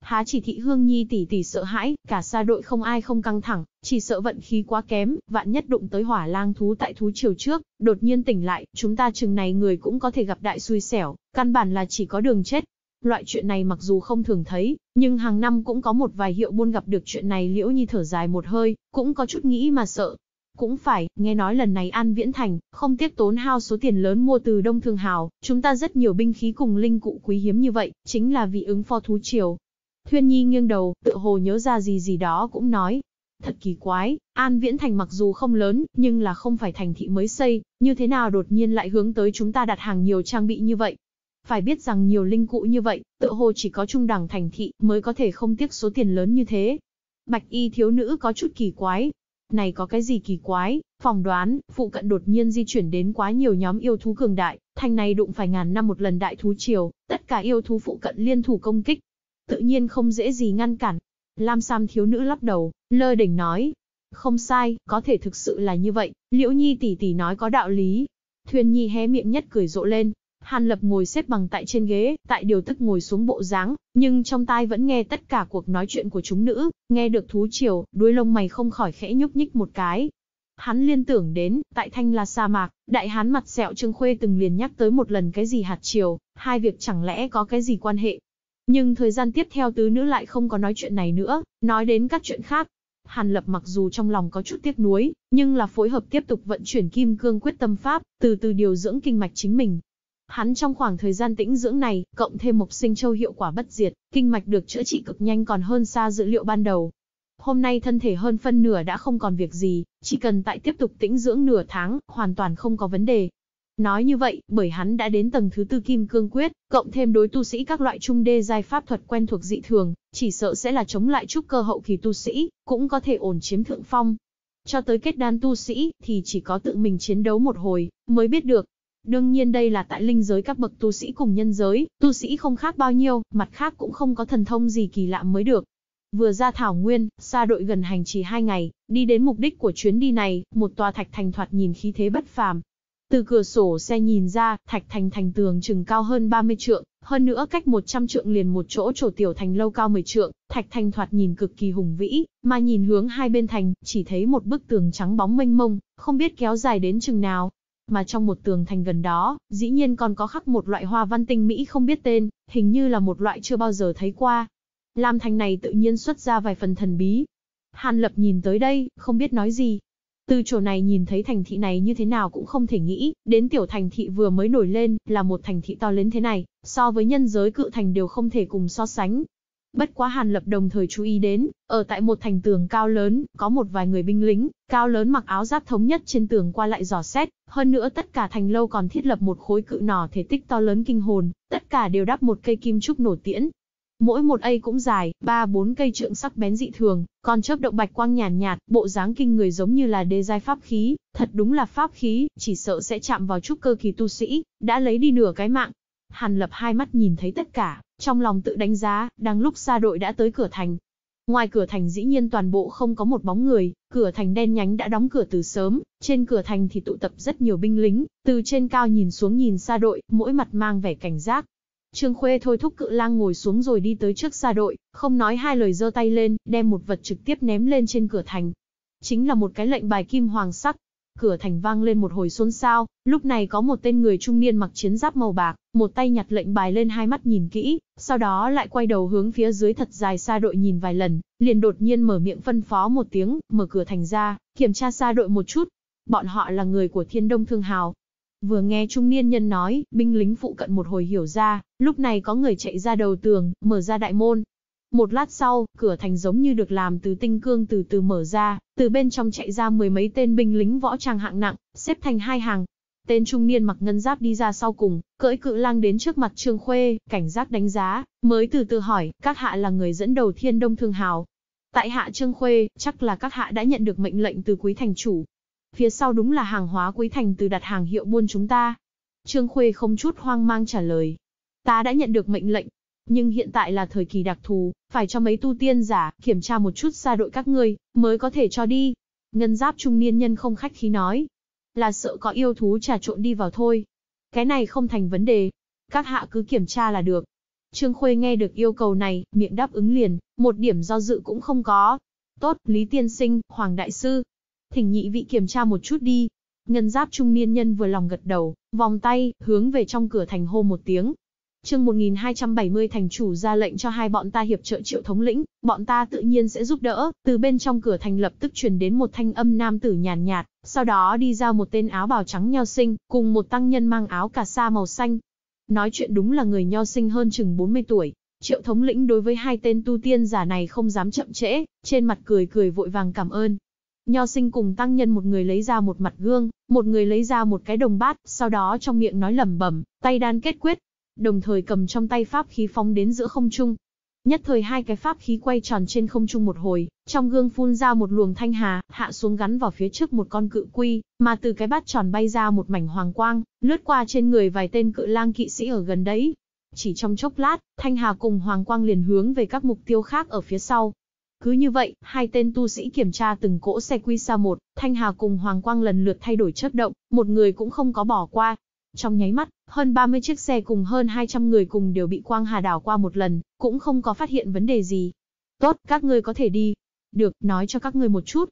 Há chỉ thị Hương Nhi tỷ tỷ sợ hãi, cả xa đội không ai không căng thẳng, chỉ sợ vận khí quá kém, vạn nhất đụng tới hỏa lang thú tại thú chiều trước, đột nhiên tỉnh lại, chúng ta chừng này người cũng có thể gặp đại xui xẻo, căn bản là chỉ có đường chết. Loại chuyện này mặc dù không thường thấy, nhưng hàng năm cũng có một vài hiệu buôn gặp được chuyện này Liễu Nhi thở dài một hơi, cũng có chút nghĩ mà sợ. Cũng phải, nghe nói lần này An Viễn Thành, không tiếc tốn hao số tiền lớn mua từ Đông Thương Hào, chúng ta rất nhiều binh khí cùng linh cụ quý hiếm như vậy, chính là vì ứng phó thú triều. Thuyên Nhi nghiêng đầu, tự hồ nhớ ra gì gì đó cũng nói, thật kỳ quái, An Viễn Thành mặc dù không lớn, nhưng là không phải thành thị mới xây, như thế nào đột nhiên lại hướng tới chúng ta đặt hàng nhiều trang bị như vậy, phải biết rằng nhiều linh cụ như vậy, tự hồ chỉ có trung đẳng thành thị mới có thể không tiếc số tiền lớn như thế. Bạch y thiếu nữ có chút kỳ quái. Này có cái gì kỳ quái, phòng đoán, phụ cận đột nhiên di chuyển đến quá nhiều nhóm yêu thú cường đại, thành này đụng phải ngàn năm một lần đại thú triều, tất cả yêu thú phụ cận liên thủ công kích. Tự nhiên không dễ gì ngăn cản. Lam Sam thiếu nữ lắc đầu, lơ đỉnh nói. Không sai, có thể thực sự là như vậy, Liễu Nhi tỷ tỷ nói có đạo lý. Thuyền Nhi hé miệng nhất cười rộ lên, Hàn Lập ngồi xếp bằng tại trên ghế, tại điều tức ngồi xuống bộ dáng, nhưng trong tai vẫn nghe tất cả cuộc nói chuyện của chúng nữ, nghe được thú triều, đuôi lông mày không khỏi khẽ nhúc nhích một cái. Hắn liên tưởng đến, tại Thanh La sa mạc, đại hán mặt sẹo Trương Khuê từng liền nhắc tới một lần cái gì hạt triều, hai việc chẳng lẽ có cái gì quan hệ. Nhưng thời gian tiếp theo tứ nữ lại không có nói chuyện này nữa, nói đến các chuyện khác, Hàn Lập mặc dù trong lòng có chút tiếc nuối, nhưng là phối hợp tiếp tục vận chuyển kim cương quyết tâm pháp, từ từ điều dưỡng kinh mạch chính mình, Hắn trong khoảng thời gian tĩnh dưỡng này, cộng thêm mộc sinh châu hiệu quả bất diệt, kinh mạch được chữa trị cực nhanh còn hơn xa dự liệu ban đầu. Hôm nay thân thể hơn phân nửa đã không còn việc gì, chỉ cần tại tiếp tục tĩnh dưỡng nửa tháng, hoàn toàn không có vấn đề. Nói như vậy, bởi hắn đã đến tầng thứ tư kim cương quyết, cộng thêm đối tu sĩ các loại trung đê giai pháp thuật quen thuộc dị thường, chỉ sợ sẽ là chống lại trúc cơ hậu kỳ tu sĩ, cũng có thể ổn chiếm thượng phong. Cho tới kết đan tu sĩ, thì chỉ có tự mình chiến đấu một hồi, mới biết được, Đương nhiên đây là tại linh giới các bậc tu sĩ cùng nhân giới, tu sĩ không khác bao nhiêu, mặt khác cũng không có thần thông gì kỳ lạ mới được. Vừa ra thảo nguyên, xa đội gần hành chỉ hai ngày, đi đến mục đích của chuyến đi này, một tòa thạch thành thoạt nhìn khí thế bất phàm. Từ cửa sổ xe nhìn ra, thạch thành thành tường chừng cao hơn 30 trượng, hơn nữa cách 100 trượng liền một chỗ trổ tiểu thành lâu cao 10 trượng, thạch thành thoạt nhìn cực kỳ hùng vĩ, mà nhìn hướng hai bên thành, chỉ thấy một bức tường trắng bóng mênh mông, không biết kéo dài đến chừng nào, mà trong một tường thành gần đó, dĩ nhiên còn có khắc một loại hoa văn tinh mỹ không biết tên, hình như là một loại chưa bao giờ thấy qua. Lam thành này tự nhiên xuất ra vài phần thần bí. Hàn lập nhìn tới đây, không biết nói gì. Từ chỗ này nhìn thấy thành thị này như thế nào cũng không thể nghĩ, đến tiểu thành thị vừa mới nổi lên, là một thành thị to lớn thế này, so với nhân giới cự thành đều không thể cùng so sánh, Bất quá Hàn Lập đồng thời chú ý đến, ở tại một thành tường cao lớn, có một vài người binh lính, cao lớn mặc áo giáp thống nhất trên tường qua lại dò xét, hơn nữa tất cả thành lâu còn thiết lập một khối cự nỏ thể tích to lớn kinh hồn, tất cả đều đắp một cây kim trúc nổ tiễn. Mỗi một cây cũng dài, ba bốn cây trượng sắc bén dị thường, còn chớp động bạch quang nhàn nhạt, nhạt, bộ dáng kinh người giống như là đê giai pháp khí, thật đúng là pháp khí, chỉ sợ sẽ chạm vào trúc cơ kỳ tu sĩ, đã lấy đi nửa cái mạng, Hàn Lập hai mắt nhìn thấy tất cả, trong lòng tự đánh giá, đang lúc xa đội đã tới cửa thành. Ngoài cửa thành dĩ nhiên toàn bộ không có một bóng người, cửa thành đen nhánh đã đóng cửa từ sớm, trên cửa thành thì tụ tập rất nhiều binh lính, từ trên cao nhìn xuống nhìn xa đội, mỗi mặt mang vẻ cảnh giác. Trương Khuê thôi thúc cự lang ngồi xuống rồi đi tới trước xa đội, không nói hai lời giơ tay lên, đem một vật trực tiếp ném lên trên cửa thành. Chính là một cái lệnh bài kim hoàng sắc, Cửa thành vang lên một hồi xôn xao, lúc này có một tên người trung niên mặc chiến giáp màu bạc, một tay nhặt lệnh bài lên hai mắt nhìn kỹ, sau đó lại quay đầu hướng phía dưới thật dài xa đội nhìn vài lần, liền đột nhiên mở miệng phân phó một tiếng, mở cửa thành ra, kiểm tra xa đội một chút. Bọn họ là người của thiên đông thương hào, Vừa nghe trung niên nhân nói, binh lính phụ cận một hồi hiểu ra, lúc này có người chạy ra đầu tường, mở ra đại môn, một lát sau, cửa thành giống như được làm từ tinh cương từ từ mở ra, từ bên trong chạy ra mười mấy tên binh lính võ trang hạng nặng, xếp thành hai hàng. Tên trung niên mặc ngân giáp đi ra sau cùng, cưỡi cự lang đến trước mặt Trương Khuê, cảnh giác đánh giá, mới từ từ hỏi, các hạ là người dẫn đầu thiên đông thương hào. Tại hạ Trương Khuê, chắc là các hạ đã nhận được mệnh lệnh từ quý thành chủ. Phía sau đúng là hàng hóa quý thành từ đặt hàng hiệu buôn chúng ta. Trương Khuê không chút hoang mang trả lời. Ta đã nhận được mệnh lệnh, nhưng hiện tại là thời kỳ đặc thù, phải cho mấy tu tiên giả, kiểm tra một chút xa đội các ngươi mới có thể cho đi. Ngân giáp trung niên nhân không khách khí nói. Là sợ có yêu thú trà trộn đi vào thôi. Cái này không thành vấn đề. Các hạ cứ kiểm tra là được. Trương Khuê nghe được yêu cầu này, miệng đáp ứng liền, một điểm do dự cũng không có. Tốt, Lý Tiên Sinh, Hoàng Đại Sư. Thỉnh nhị vị kiểm tra một chút đi. Ngân giáp trung niên nhân vừa lòng gật đầu, vòng tay, hướng về trong cửa thành hô một tiếng, Chương 1270 thành chủ ra lệnh cho hai bọn ta hiệp trợ triệu thống lĩnh, bọn ta tự nhiên sẽ giúp đỡ, từ bên trong cửa thành lập tức truyền đến một thanh âm nam tử nhàn nhạt, sau đó đi ra một tên áo bào trắng nho sinh, cùng một tăng nhân mang áo cà sa màu xanh. Nói chuyện đúng là người nho sinh hơn chừng 40 tuổi, triệu thống lĩnh đối với hai tên tu tiên giả này không dám chậm trễ, trên mặt cười cười vội vàng cảm ơn. Nho sinh cùng tăng nhân một người lấy ra một mặt gương, một người lấy ra một cái đồng bát, sau đó trong miệng nói lẩm bẩm, tay đan kết quyết, đồng thời cầm trong tay pháp khí phóng đến giữa không trung. Nhất thời hai cái pháp khí quay tròn trên không trung một hồi, trong gương phun ra một luồng thanh hà, hạ xuống gắn vào phía trước một con cự quy, mà từ cái bát tròn bay ra một mảnh hoàng quang, lướt qua trên người vài tên cự lang kỵ sĩ ở gần đấy. Chỉ trong chốc lát, thanh hà cùng hoàng quang liền hướng về các mục tiêu khác ở phía sau, cứ như vậy, hai tên tu sĩ kiểm tra từng cỗ xe quy xa một, Thanh Hà cùng Hoàng Quang lần lượt thay đổi chất động, một người cũng không có bỏ qua, trong nháy mắt, hơn 30 chiếc xe cùng hơn 200 người cùng đều bị Quang Hà đảo qua một lần, cũng không có phát hiện vấn đề gì. Tốt, các ngươi có thể đi. Được, nói cho các ngươi một chút.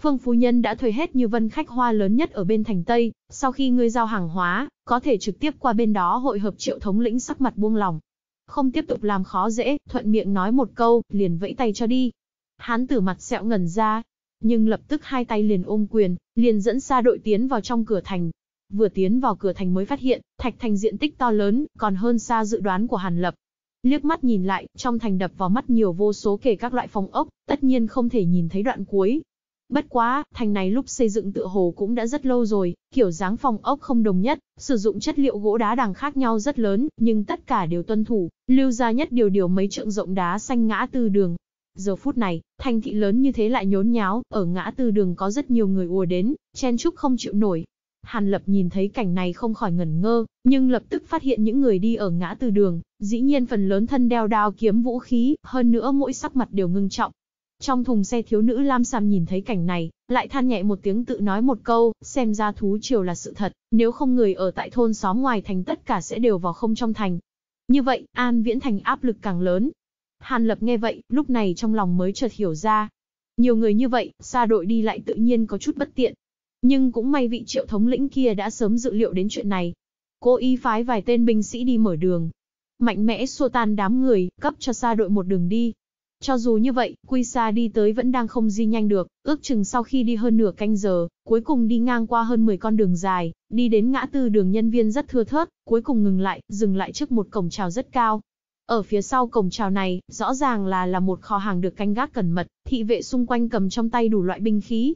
Phương Phu Nhân đã thuê hết như vân khách hoa lớn nhất ở bên thành Tây, sau khi ngươi giao hàng hóa, có thể trực tiếp qua bên đó hội hợp triệu thống lĩnh sắc mặt buông lòng. Không tiếp tục làm khó dễ, thuận miệng nói một câu, liền vẫy tay cho đi. Hán tử mặt sẹo ngẩn ra, nhưng lập tức hai tay liền ôm quyền, liền dẫn xa đội tiến vào trong cửa thành, Vừa tiến vào cửa thành mới phát hiện, thạch thành diện tích to lớn, còn hơn xa dự đoán của Hàn Lập. Liếc mắt nhìn lại, trong thành đập vào mắt nhiều vô số kể các loại phòng ốc, tất nhiên không thể nhìn thấy đoạn cuối. Bất quá, thành này lúc xây dựng tựa hồ cũng đã rất lâu rồi, kiểu dáng phòng ốc không đồng nhất, sử dụng chất liệu gỗ đá đằng khác nhau rất lớn, nhưng tất cả đều tuân thủ, lưu ra nhất điều điều mấy trượng rộng đá xanh ngã tư đường. Giờ phút này, thành thị lớn như thế lại nhốn nháo, ở ngã tư đường có rất nhiều người ùa đến, chen chúc không chịu nổi, Hàn Lập nhìn thấy cảnh này không khỏi ngẩn ngơ, nhưng lập tức phát hiện những người đi ở ngã tư đường, dĩ nhiên phần lớn thân đeo đao kiếm vũ khí, hơn nữa mỗi sắc mặt đều ngưng trọng. Trong thùng xe thiếu nữ Lam Sam nhìn thấy cảnh này, lại than nhẹ một tiếng tự nói một câu, xem ra thú chiều là sự thật, nếu không người ở tại thôn xóm ngoài thành tất cả sẽ đều vào không trong thành. Như vậy, An Viễn Thành áp lực càng lớn. Hàn Lập nghe vậy, lúc này trong lòng mới chợt hiểu ra. Nhiều người như vậy, xa đội đi lại tự nhiên có chút bất tiện, nhưng cũng may vị triệu thống lĩnh kia đã sớm dự liệu đến chuyện này. Cô y phái vài tên binh sĩ đi mở đường. Mạnh mẽ xua tan đám người, cấp cho xa đội một đường đi. Cho dù như vậy, quy xa đi tới vẫn đang không di nhanh được, ước chừng sau khi đi hơn nửa canh giờ, cuối cùng đi ngang qua hơn 10 con đường dài, đi đến ngã tư đường nhân viên rất thưa thớt, cuối cùng ngừng lại, dừng lại trước một cổng trào rất cao. Ở phía sau cổng trào này, rõ ràng là là một kho hàng được canh gác cẩn mật, thị vệ xung quanh cầm trong tay đủ loại binh khí,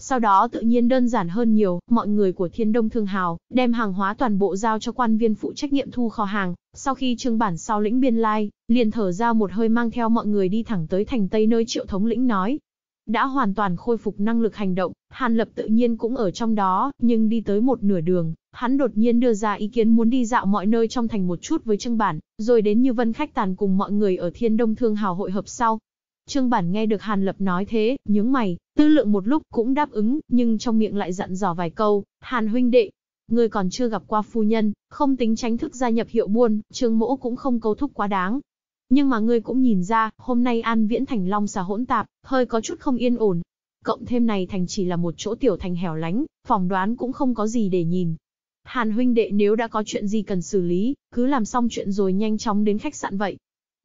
sau đó tự nhiên đơn giản hơn nhiều, mọi người của Thiên Đông Thương Hào đem hàng hóa toàn bộ giao cho quan viên phụ trách nhiệm thu kho hàng. Sau khi Trương bản sau lĩnh biên lai, liền thở ra một hơi mang theo mọi người đi thẳng tới thành Tây nơi triệu thống lĩnh nói. Đã hoàn toàn khôi phục năng lực hành động, Hàn Lập tự nhiên cũng ở trong đó, nhưng đi tới một nửa đường, hắn đột nhiên đưa ra ý kiến muốn đi dạo mọi nơi trong thành một chút với Trương bản, rồi đến như vân khách tàn cùng mọi người ở Thiên Đông Thương Hào hội hợp sau, Trương Bản nghe được Hàn Lập nói thế, nhướng mày, tư lượng một lúc cũng đáp ứng, nhưng trong miệng lại dặn dò vài câu, Hàn huynh đệ, người còn chưa gặp qua phu nhân, không tính tránh thức gia nhập hiệu buôn, Trương Mỗ cũng không câu thúc quá đáng. Nhưng mà ngươi cũng nhìn ra, hôm nay An Viễn Thành Long xà hỗn tạp, hơi có chút không yên ổn. Cộng thêm này thành chỉ là một chỗ tiểu thành hẻo lánh, phỏng đoán cũng không có gì để nhìn. Hàn huynh đệ nếu đã có chuyện gì cần xử lý, cứ làm xong chuyện rồi nhanh chóng đến khách sạn vậy,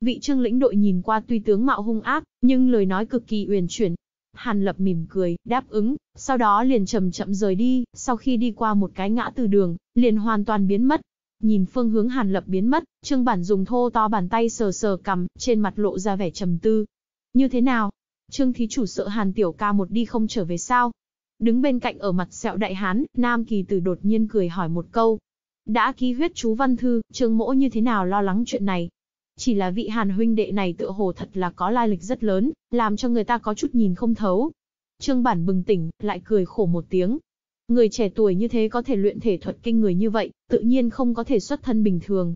Vị trương lĩnh đội nhìn qua tuy tướng mạo hung ác, nhưng lời nói cực kỳ uyển chuyển. Hàn lập mỉm cười, đáp ứng, sau đó liền chậm chậm rời đi, sau khi đi qua một cái ngã từ đường, liền hoàn toàn biến mất. Nhìn phương hướng hàn lập biến mất, trương bản dùng thô to bàn tay sờ sờ cầm, trên mặt lộ ra vẻ trầm tư. Như thế nào? Trương thí chủ sợ hàn tiểu ca một đi không trở về sao? Đứng bên cạnh ở mặt sẹo đại hán, nam kỳ tử đột nhiên cười hỏi một câu. Đã ký huyết chú văn thư, trương mỗ như thế nào lo lắng chuyện này, chỉ là vị hàn huynh đệ này tựa hồ thật là có lai lịch rất lớn, làm cho người ta có chút nhìn không thấu. Trương Bản bừng tỉnh, lại cười khổ một tiếng. Người trẻ tuổi như thế có thể luyện thể thuật kinh người như vậy, tự nhiên không có thể xuất thân bình thường.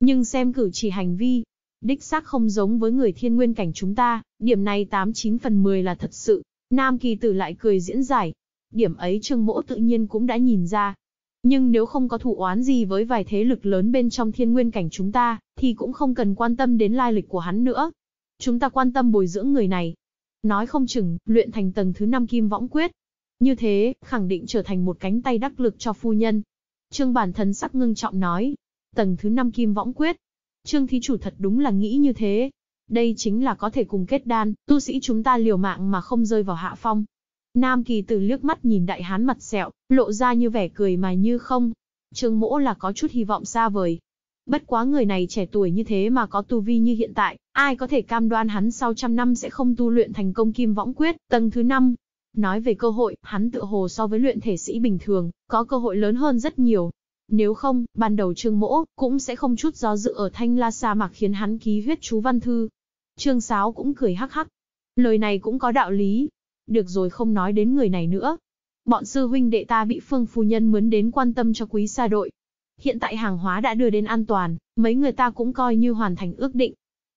Nhưng xem cử chỉ hành vi, đích xác không giống với người thiên nguyên cảnh chúng ta, điểm này 89 phần 10 là thật sự. Nam kỳ tử lại cười diễn giải. Điểm ấy Trương Mỗ tự nhiên cũng đã nhìn ra. Nhưng nếu không có thủ oán gì với vài thế lực lớn bên trong thiên nguyên cảnh chúng ta, thì cũng không cần quan tâm đến lai lịch của hắn nữa. Chúng ta quan tâm bồi dưỡng người này. Nói không chừng, luyện thành tầng thứ 5 kim võng quyết. Như thế, khẳng định trở thành một cánh tay đắc lực cho phu nhân. Trương bản thân sắc ngưng trọng nói. Tầng thứ 5 kim võng quyết. Trương thí chủ thật đúng là nghĩ như thế. Đây chính là có thể cùng kết đan, tu sĩ chúng ta liều mạng mà không rơi vào hạ phong. Nam kỳ từ liếc mắt nhìn đại hán mặt sẹo, lộ ra như vẻ cười mà như không. Trương mỗ là có chút hy vọng xa vời. Bất quá người này trẻ tuổi như thế mà có tu vi như hiện tại, ai có thể cam đoan hắn sau trăm năm sẽ không tu luyện thành công kim võng quyết, tầng thứ năm. Nói về cơ hội, hắn tự hồ so với luyện thể sĩ bình thường, có cơ hội lớn hơn rất nhiều. Nếu không, ban đầu Trương Mỗ cũng sẽ không chút do dự ở Thanh La Sa Mạc khiến hắn ký huyết chú văn thư. Trương Sáo cũng cười hắc hắc. Lời này cũng có đạo lý. Được rồi không nói đến người này nữa. Bọn sư huynh đệ ta bị Phương Phu Nhân mướn đến quan tâm cho quý sa đội, Hiện tại hàng hóa đã đưa đến an toàn, mấy người ta cũng coi như hoàn thành ước định.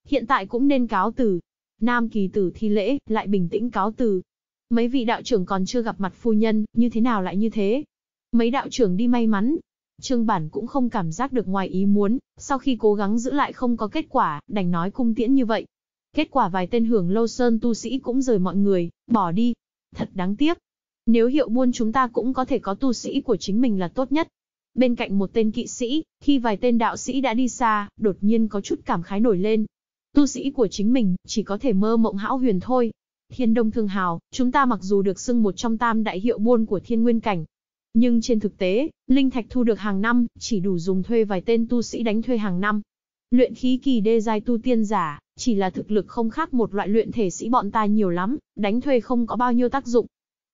Hiện tại cũng nên cáo từ. Nam kỳ tử thi lễ, lại bình tĩnh cáo từ. Mấy vị đạo trưởng còn chưa gặp mặt phu nhân, như thế nào lại như thế? Mấy đạo trưởng đi may mắn. Trương Bản cũng không cảm giác được ngoài ý muốn, sau khi cố gắng giữ lại không có kết quả, đành nói cung tiễn như vậy. Kết quả vài tên hưởng lâu sơn tu sĩ cũng rời mọi người, bỏ đi. Thật đáng tiếc. Nếu hiệu buôn chúng ta cũng có thể có tu sĩ của chính mình là tốt nhất. Bên cạnh một tên kỵ sĩ, khi vài tên đạo sĩ đã đi xa, đột nhiên có chút cảm khái nổi lên. Tu sĩ của chính mình, chỉ có thể mơ mộng hão huyền thôi. Thiên Đông Thương Hào, chúng ta mặc dù được xưng một trong tam đại hiệu buôn của thiên nguyên cảnh. Nhưng trên thực tế, linh thạch thu được hàng năm, chỉ đủ dùng thuê vài tên tu sĩ đánh thuê hàng năm. Luyện khí kỳ đê giai tu tiên giả, chỉ là thực lực không khác một loại luyện thể sĩ bọn ta nhiều lắm, đánh thuê không có bao nhiêu tác dụng.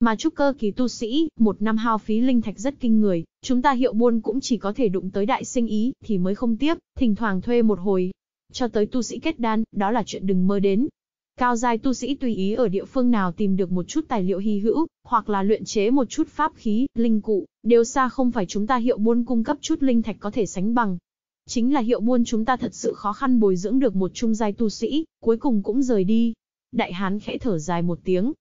Mà trúc cơ kỳ tu sĩ, một năm hao phí linh thạch rất kinh người, chúng ta hiệu buôn cũng chỉ có thể đụng tới đại sinh ý, thì mới không tiếp, thỉnh thoảng thuê một hồi. Cho tới tu sĩ kết đan, đó là chuyện đừng mơ đến. Cao giai tu sĩ tùy ý ở địa phương nào tìm được một chút tài liệu hy hữu, hoặc là luyện chế một chút pháp khí, linh cụ, đều xa không phải chúng ta hiệu buôn cung cấp chút linh thạch có thể sánh bằng. Chính là hiệu buôn chúng ta thật sự khó khăn bồi dưỡng được một trung giai tu sĩ, cuối cùng cũng rời đi. Đại hán khẽ thở dài một tiếng.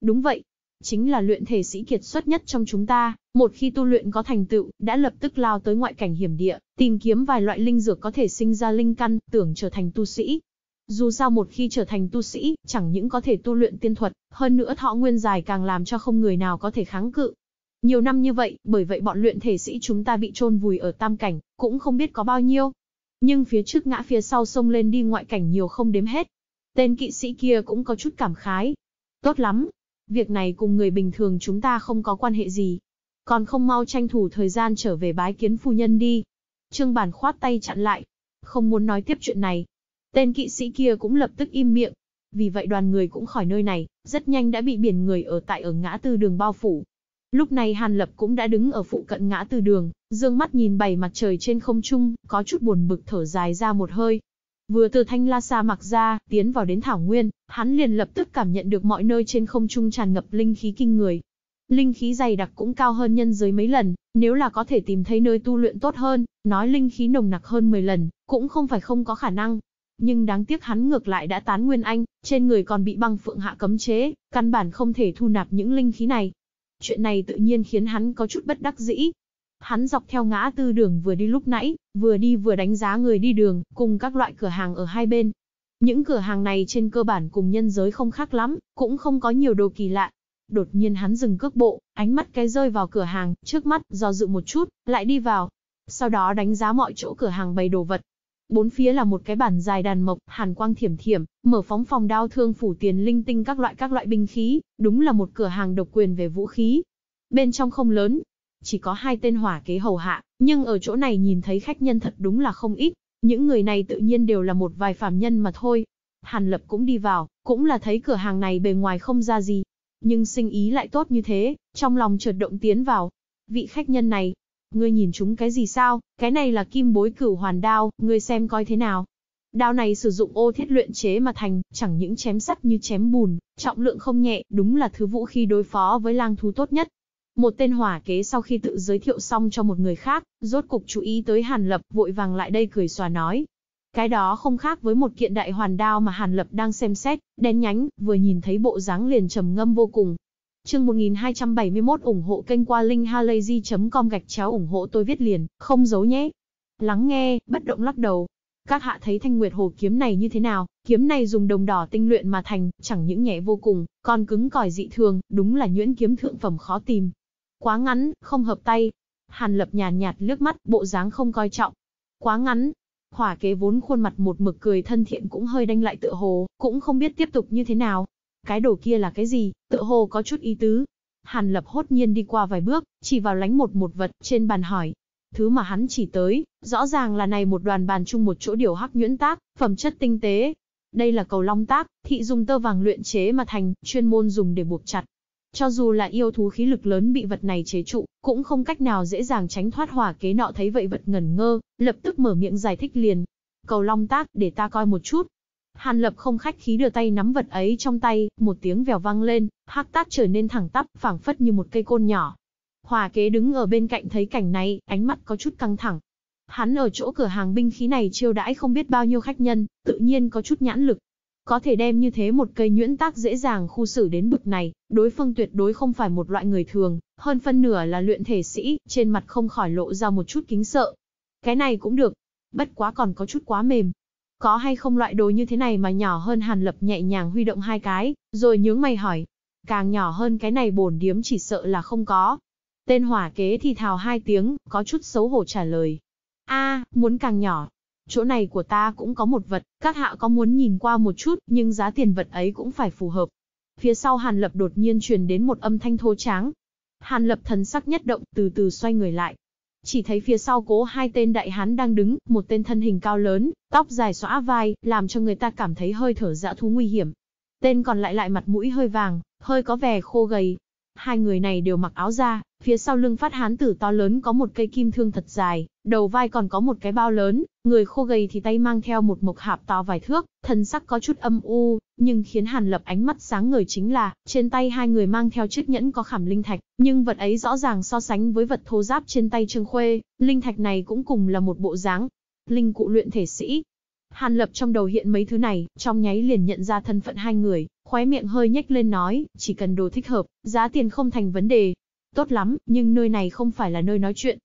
Đúng vậy, chính là luyện thể sĩ kiệt xuất nhất trong chúng ta, một khi tu luyện có thành tựu, đã lập tức lao tới ngoại cảnh hiểm địa, tìm kiếm vài loại linh dược có thể sinh ra linh căn, tưởng trở thành tu sĩ. Dù sao một khi trở thành tu sĩ, chẳng những có thể tu luyện tiên thuật, hơn nữa thọ nguyên dài càng làm cho không người nào có thể kháng cự. Nhiều năm như vậy, bởi vậy bọn luyện thể sĩ chúng ta bị trôn vùi ở tam cảnh, cũng không biết có bao nhiêu. Nhưng phía trước ngã phía sau sông lên đi ngoại cảnh nhiều không đếm hết. Tên kỵ sĩ kia cũng có chút cảm khái. Tốt lắm, Việc này cùng người bình thường chúng ta không có quan hệ gì. Còn không mau tranh thủ thời gian trở về bái kiến phu nhân đi. Trương Bản khoát tay chặn lại. Không muốn nói tiếp chuyện này. Tên kỵ sĩ kia cũng lập tức im miệng. Vì vậy đoàn người cũng khỏi nơi này, rất nhanh đã bị biển người ở tại ở ngã tư đường bao phủ. Lúc này Hàn Lập cũng đã đứng ở phụ cận ngã tư đường, dương mắt nhìn bảy mặt trời trên không trung, có chút buồn bực thở dài ra một hơi. Vừa từ Thanh La Sa mặc ra, tiến vào đến Thảo Nguyên, hắn liền lập tức cảm nhận được mọi nơi trên không trung tràn ngập linh khí kinh người. Linh khí dày đặc cũng cao hơn nhân giới mấy lần, nếu là có thể tìm thấy nơi tu luyện tốt hơn, nói linh khí nồng nặc hơn 10 lần, cũng không phải không có khả năng. Nhưng đáng tiếc hắn ngược lại đã tán nguyên anh, trên người còn bị băng phượng hạ cấm chế, căn bản không thể thu nạp những linh khí này. Chuyện này tự nhiên khiến hắn có chút bất đắc dĩ, Hắn dọc theo ngã tư đường vừa đi lúc nãy, vừa đi vừa đánh giá người đi đường, cùng các loại cửa hàng ở hai bên. Những cửa hàng này trên cơ bản cùng nhân giới không khác lắm, cũng không có nhiều đồ kỳ lạ. Đột nhiên hắn dừng cước bộ, ánh mắt cái rơi vào cửa hàng, trước mắt, do dự một chút, lại đi vào. Sau đó đánh giá mọi chỗ cửa hàng bày đồ vật, bốn phía là một cái bản dài đàn mộc, hàn quang thiểm thiểm, mở phóng phòng đao thương phủ tiền linh tinh các loại các loại binh khí, đúng là một cửa hàng độc quyền về vũ khí. Bên trong không lớn, chỉ có hai tên hỏa kế hầu hạ, nhưng ở chỗ này nhìn thấy khách nhân thật đúng là không ít, những người này tự nhiên đều là một vài phàm nhân mà thôi. Hàn Lập cũng đi vào, cũng là thấy cửa hàng này bề ngoài không ra gì, nhưng sinh ý lại tốt như thế, trong lòng chợt động tiến vào. Vị khách nhân này, ngươi nhìn chúng cái gì sao, cái này là kim bối cửu hoàn đao, ngươi xem coi thế nào. Đao này sử dụng ô thiết luyện chế mà thành, chẳng những chém sắt như chém bùn, trọng lượng không nhẹ, đúng là thứ vũ khí đối phó với lang thú tốt nhất. Một tên hỏa kế sau khi tự giới thiệu xong cho một người khác, rốt cục chú ý tới Hàn Lập vội vàng lại đây cười xòa nói. Cái đó không khác với một kiện đại hoàn đao mà Hàn Lập đang xem xét, đen nhánh, vừa nhìn thấy bộ dáng liền trầm ngâm vô cùng. Chương 1271 ủng hộ kênh qua linkhalazy.com gạch chéo ủng hộ tôi viết liền, không giấu nhé. Lắng nghe, bất động lắc đầu, các hạ thấy thanh nguyệt hồ kiếm này như thế nào, kiếm này dùng đồng đỏ tinh luyện mà thành, chẳng những nhẹ vô cùng, còn cứng cỏi dị thường, đúng là nhuyễn kiếm thượng phẩm khó tìm, Quá ngắn, không hợp tay. Hàn lập nhàn nhạt, lướt mắt, bộ dáng không coi trọng. Quá ngắn. Hỏa kế vốn khuôn mặt một mực cười thân thiện cũng hơi đanh lại tựa hồ, cũng không biết tiếp tục như thế nào. Cái đồ kia là cái gì, tựa hồ có chút ý tứ. Hàn lập hốt nhiên đi qua vài bước, chỉ vào lánh một một vật trên bàn hỏi, thứ mà hắn chỉ tới, rõ ràng là này một đoàn bàn chung một chỗ điều hắc nhuyễn tác, phẩm chất tinh tế. Đây là cầu long tác, thị dùng tơ vàng luyện chế mà thành, chuyên môn dùng để buộc chặt, cho dù là yêu thú khí lực lớn bị vật này chế trụ, cũng không cách nào dễ dàng tránh thoát hỏa kế nọ thấy vậy vật ngẩn ngơ, lập tức mở miệng giải thích liền. Cầu long tác, để ta coi một chút. Hàn lập không khách khí đưa tay nắm vật ấy trong tay, một tiếng vèo vang lên, hắc tác trở nên thẳng tắp, phẳng phất như một cây côn nhỏ. Hòa kế đứng ở bên cạnh thấy cảnh này, ánh mắt có chút căng thẳng. Hắn ở chỗ cửa hàng binh khí này chiêu đãi không biết bao nhiêu khách nhân, tự nhiên có chút nhãn lực, có thể đem như thế một cây nhuyễn tác dễ dàng khu xử đến bực này, đối phương tuyệt đối không phải một loại người thường, hơn phân nửa là luyện thể sĩ, trên mặt không khỏi lộ ra một chút kính sợ. Cái này cũng được, bất quá còn có chút quá mềm. Có hay không loại đồ như thế này mà nhỏ hơn Hàn Lập nhẹ nhàng huy động hai cái, rồi nhướng mày hỏi. Càng nhỏ hơn cái này bổn điếm chỉ sợ là không có. Tên hỏa kế thì thào hai tiếng, có chút xấu hổ trả lời. a muốn càng nhỏ, chỗ này của ta cũng có một vật, các hạ có muốn nhìn qua một chút, nhưng giá tiền vật ấy cũng phải phù hợp. Phía sau Hàn Lập đột nhiên truyền đến một âm thanh thô tráng. Hàn Lập thần sắc nhất động, từ từ xoay người lại. Chỉ thấy phía sau cố hai tên đại hán đang đứng, một tên thân hình cao lớn, tóc dài xõa vai, làm cho người ta cảm thấy hơi thở dã thú nguy hiểm. Tên còn lại lại mặt mũi hơi vàng, hơi có vẻ khô gầy, Hai người này đều mặc áo da, phía sau lưng phát hán tử to lớn có một cây kim thương thật dài, đầu vai còn có một cái bao lớn, người khô gầy thì tay mang theo một mộc hạp to vài thước, thân sắc có chút âm u, nhưng khiến Hàn Lập ánh mắt sáng người chính là, trên tay hai người mang theo chiếc nhẫn có khảm linh thạch, nhưng vật ấy rõ ràng so sánh với vật thô giáp trên tay Trương Khuê, linh thạch này cũng cùng là một bộ dáng. Linh cụ luyện thể sĩ, Hàn Lập trong đầu hiện mấy thứ này, trong nháy liền nhận ra thân phận hai người, khóe miệng hơi nhếch lên nói, chỉ cần đồ thích hợp, giá tiền không thành vấn đề. Tốt lắm, nhưng nơi này không phải là nơi nói chuyện.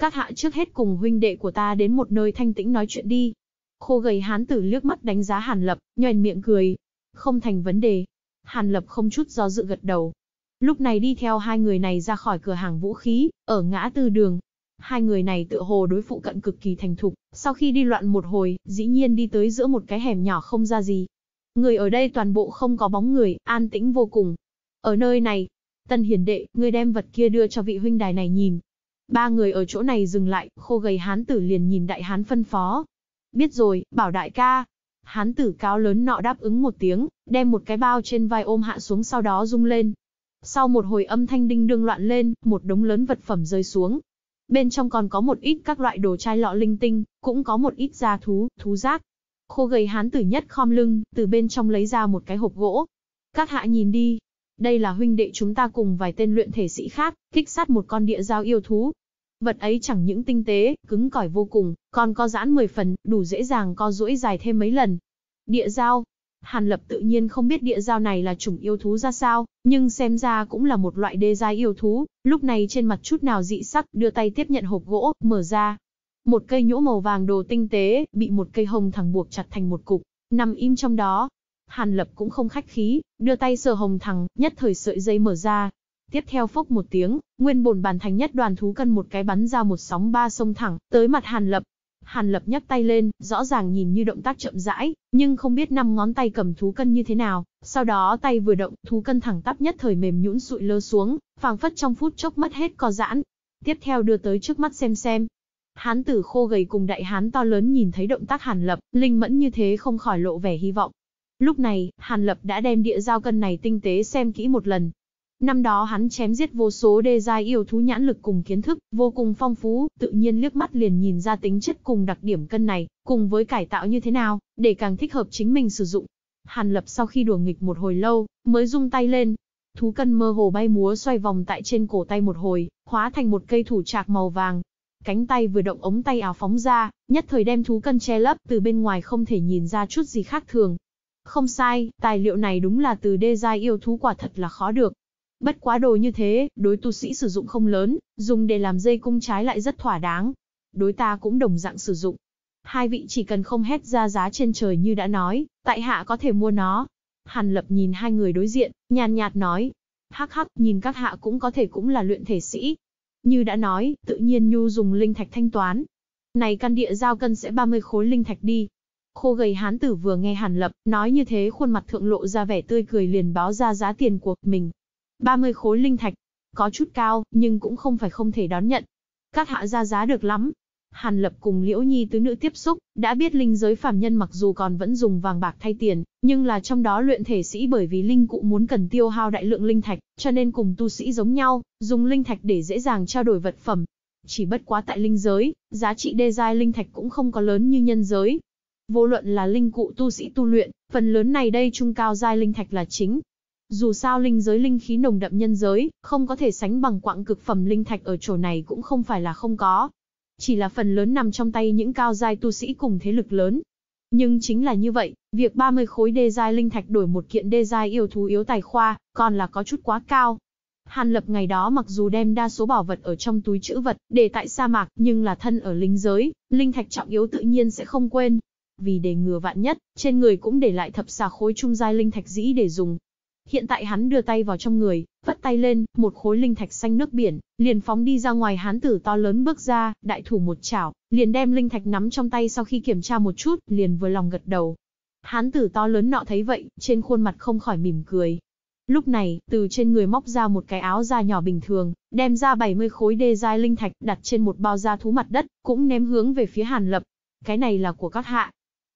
Các hạ trước hết cùng huynh đệ của ta đến một nơi thanh tĩnh nói chuyện đi. Khô gầy hán tử lướt mắt đánh giá Hàn Lập, nhoèn miệng cười. Không thành vấn đề. Hàn Lập không chút do dự gật đầu. Lúc này đi theo hai người này ra khỏi cửa hàng vũ khí, ở ngã tư đường, Hai người này tựa hồ đối phụ cận cực kỳ thành thục, sau khi đi loạn một hồi, dĩ nhiên đi tới giữa một cái hẻm nhỏ không ra gì. Người ở đây toàn bộ không có bóng người, an tĩnh vô cùng. Ở nơi này, Tân Hiền Đệ, người đem vật kia đưa cho vị huynh đài này nhìn. Ba người ở chỗ này dừng lại, khô gầy hán tử liền nhìn đại hán phân phó. Biết rồi, bảo đại ca. Hán tử cao lớn nọ đáp ứng một tiếng, đem một cái bao trên vai ôm hạ xuống sau đó rung lên, sau một hồi âm thanh đinh đương loạn lên, một đống lớn vật phẩm rơi xuống, bên trong còn có một ít các loại đồ chai lọ linh tinh, cũng có một ít da thú, thú giác. Khô gầy hán tử nhất khom lưng, từ bên trong lấy ra một cái hộp gỗ. Các hạ nhìn đi, đây là huynh đệ chúng ta cùng vài tên luyện thể sĩ khác, kích sát một con địa giao yêu thú. Vật ấy chẳng những tinh tế, cứng cỏi vô cùng, còn có giãn 10 phần, đủ dễ dàng co duỗi dài thêm mấy lần. Địa giao, Hàn Lập tự nhiên không biết địa giao này là chủng yêu thú ra sao, nhưng xem ra cũng là một loại đê giai yêu thú, lúc này trên mặt chút nào dị sắc, đưa tay tiếp nhận hộp gỗ, mở ra. Một cây nhũ màu vàng đồ tinh tế, bị một cây hồng thẳng buộc chặt thành một cục, nằm im trong đó. Hàn Lập cũng không khách khí, đưa tay sờ hồng thẳng, nhất thời sợi dây mở ra. Tiếp theo phốc một tiếng, nguyên bồn bàn thành nhất đoàn thú cân một cái bắn ra một sóng ba sông thẳng, tới mặt Hàn Lập, Hàn Lập nhấc tay lên, rõ ràng nhìn như động tác chậm rãi, nhưng không biết năm ngón tay cầm thú cân như thế nào, sau đó tay vừa động, thú cân thẳng tắp nhất thời mềm nhũn sụi lơ xuống, phảng phất trong phút chốc mất hết co giãn. Tiếp theo đưa tới trước mắt xem xem. Hán tử khô gầy cùng đại hán to lớn nhìn thấy động tác Hàn Lập, linh mẫn như thế không khỏi lộ vẻ hy vọng. Lúc này, Hàn Lập đã đem địa giao cân này tinh tế xem kỹ một lần, năm đó hắn chém giết vô số đê giai yêu thú nhãn lực cùng kiến thức, vô cùng phong phú, tự nhiên liếc mắt liền nhìn ra tính chất cùng đặc điểm cân này, cùng với cải tạo như thế nào, để càng thích hợp chính mình sử dụng. Hàn Lập sau khi đùa nghịch một hồi lâu, mới rung tay lên. Thú cân mơ hồ bay múa xoay vòng tại trên cổ tay một hồi, hóa thành một cây thủ trạc màu vàng. Cánh tay vừa động ống tay áo phóng ra, nhất thời đem thú cân che lấp từ bên ngoài không thể nhìn ra chút gì khác thường. Không sai, tài liệu này đúng là từ đê giai yêu thú quả thật là khó được, Bất quá đồ như thế, đối tu sĩ sử dụng không lớn, dùng để làm dây cung trái lại rất thỏa đáng. Đối ta cũng đồng dạng sử dụng. Hai vị chỉ cần không hét ra giá trên trời như đã nói, tại hạ có thể mua nó. Hàn lập nhìn hai người đối diện, nhàn nhạt nói. Hắc hắc, nhìn các hạ cũng có thể cũng là luyện thể sĩ. Như đã nói, tự nhiên Nhu dùng linh thạch thanh toán. Này căn địa giao cân sẽ 30 khối linh thạch đi. Khô gầy hán tử vừa nghe Hàn Lập nói như thế khuôn mặt thượng lộ ra vẻ tươi cười liền báo ra giá tiền của mình, 30 khối linh thạch, có chút cao, nhưng cũng không phải không thể đón nhận. Các hạ ra giá được lắm. Hàn Lập cùng Liễu Nhi tứ nữ tiếp xúc, đã biết linh giới phàm nhân mặc dù còn vẫn dùng vàng bạc thay tiền, nhưng là trong đó luyện thể sĩ bởi vì linh cụ muốn cần tiêu hao đại lượng linh thạch, cho nên cùng tu sĩ giống nhau, dùng linh thạch để dễ dàng trao đổi vật phẩm. Chỉ bất quá tại linh giới, giá trị đê giai linh thạch cũng không có lớn như nhân giới. Vô luận là linh cụ tu sĩ tu luyện, phần lớn này đây trung cao giai linh thạch là chính, dù sao linh giới linh khí nồng đậm nhân giới, không có thể sánh bằng quạng cực phẩm linh thạch ở chỗ này cũng không phải là không có. Chỉ là phần lớn nằm trong tay những cao giai tu sĩ cùng thế lực lớn. Nhưng chính là như vậy, việc 30 khối đê giai linh thạch đổi một kiện đê giai yêu thú yếu tài khoa, còn là có chút quá cao. Hàn Lập ngày đó mặc dù đem đa số bảo vật ở trong túi trữ vật để tại sa mạc, nhưng là thân ở linh giới, linh thạch trọng yếu tự nhiên sẽ không quên. Vì để ngừa vạn nhất, trên người cũng để lại thập xà khối trung giai linh thạch dĩ để dùng. Hiện tại hắn đưa tay vào trong người, vắt tay lên, một khối linh thạch xanh nước biển, liền phóng đi ra ngoài hán tử to lớn bước ra, đại thủ một chảo, liền đem linh thạch nắm trong tay sau khi kiểm tra một chút, liền vừa lòng gật đầu. Hán tử to lớn nọ thấy vậy, trên khuôn mặt không khỏi mỉm cười. Lúc này, từ trên người móc ra một cái áo da nhỏ bình thường, đem ra 70 khối đê dai linh thạch đặt trên một bao da thú mặt đất, cũng ném hướng về phía Hàn Lập. Cái này là của các hạ,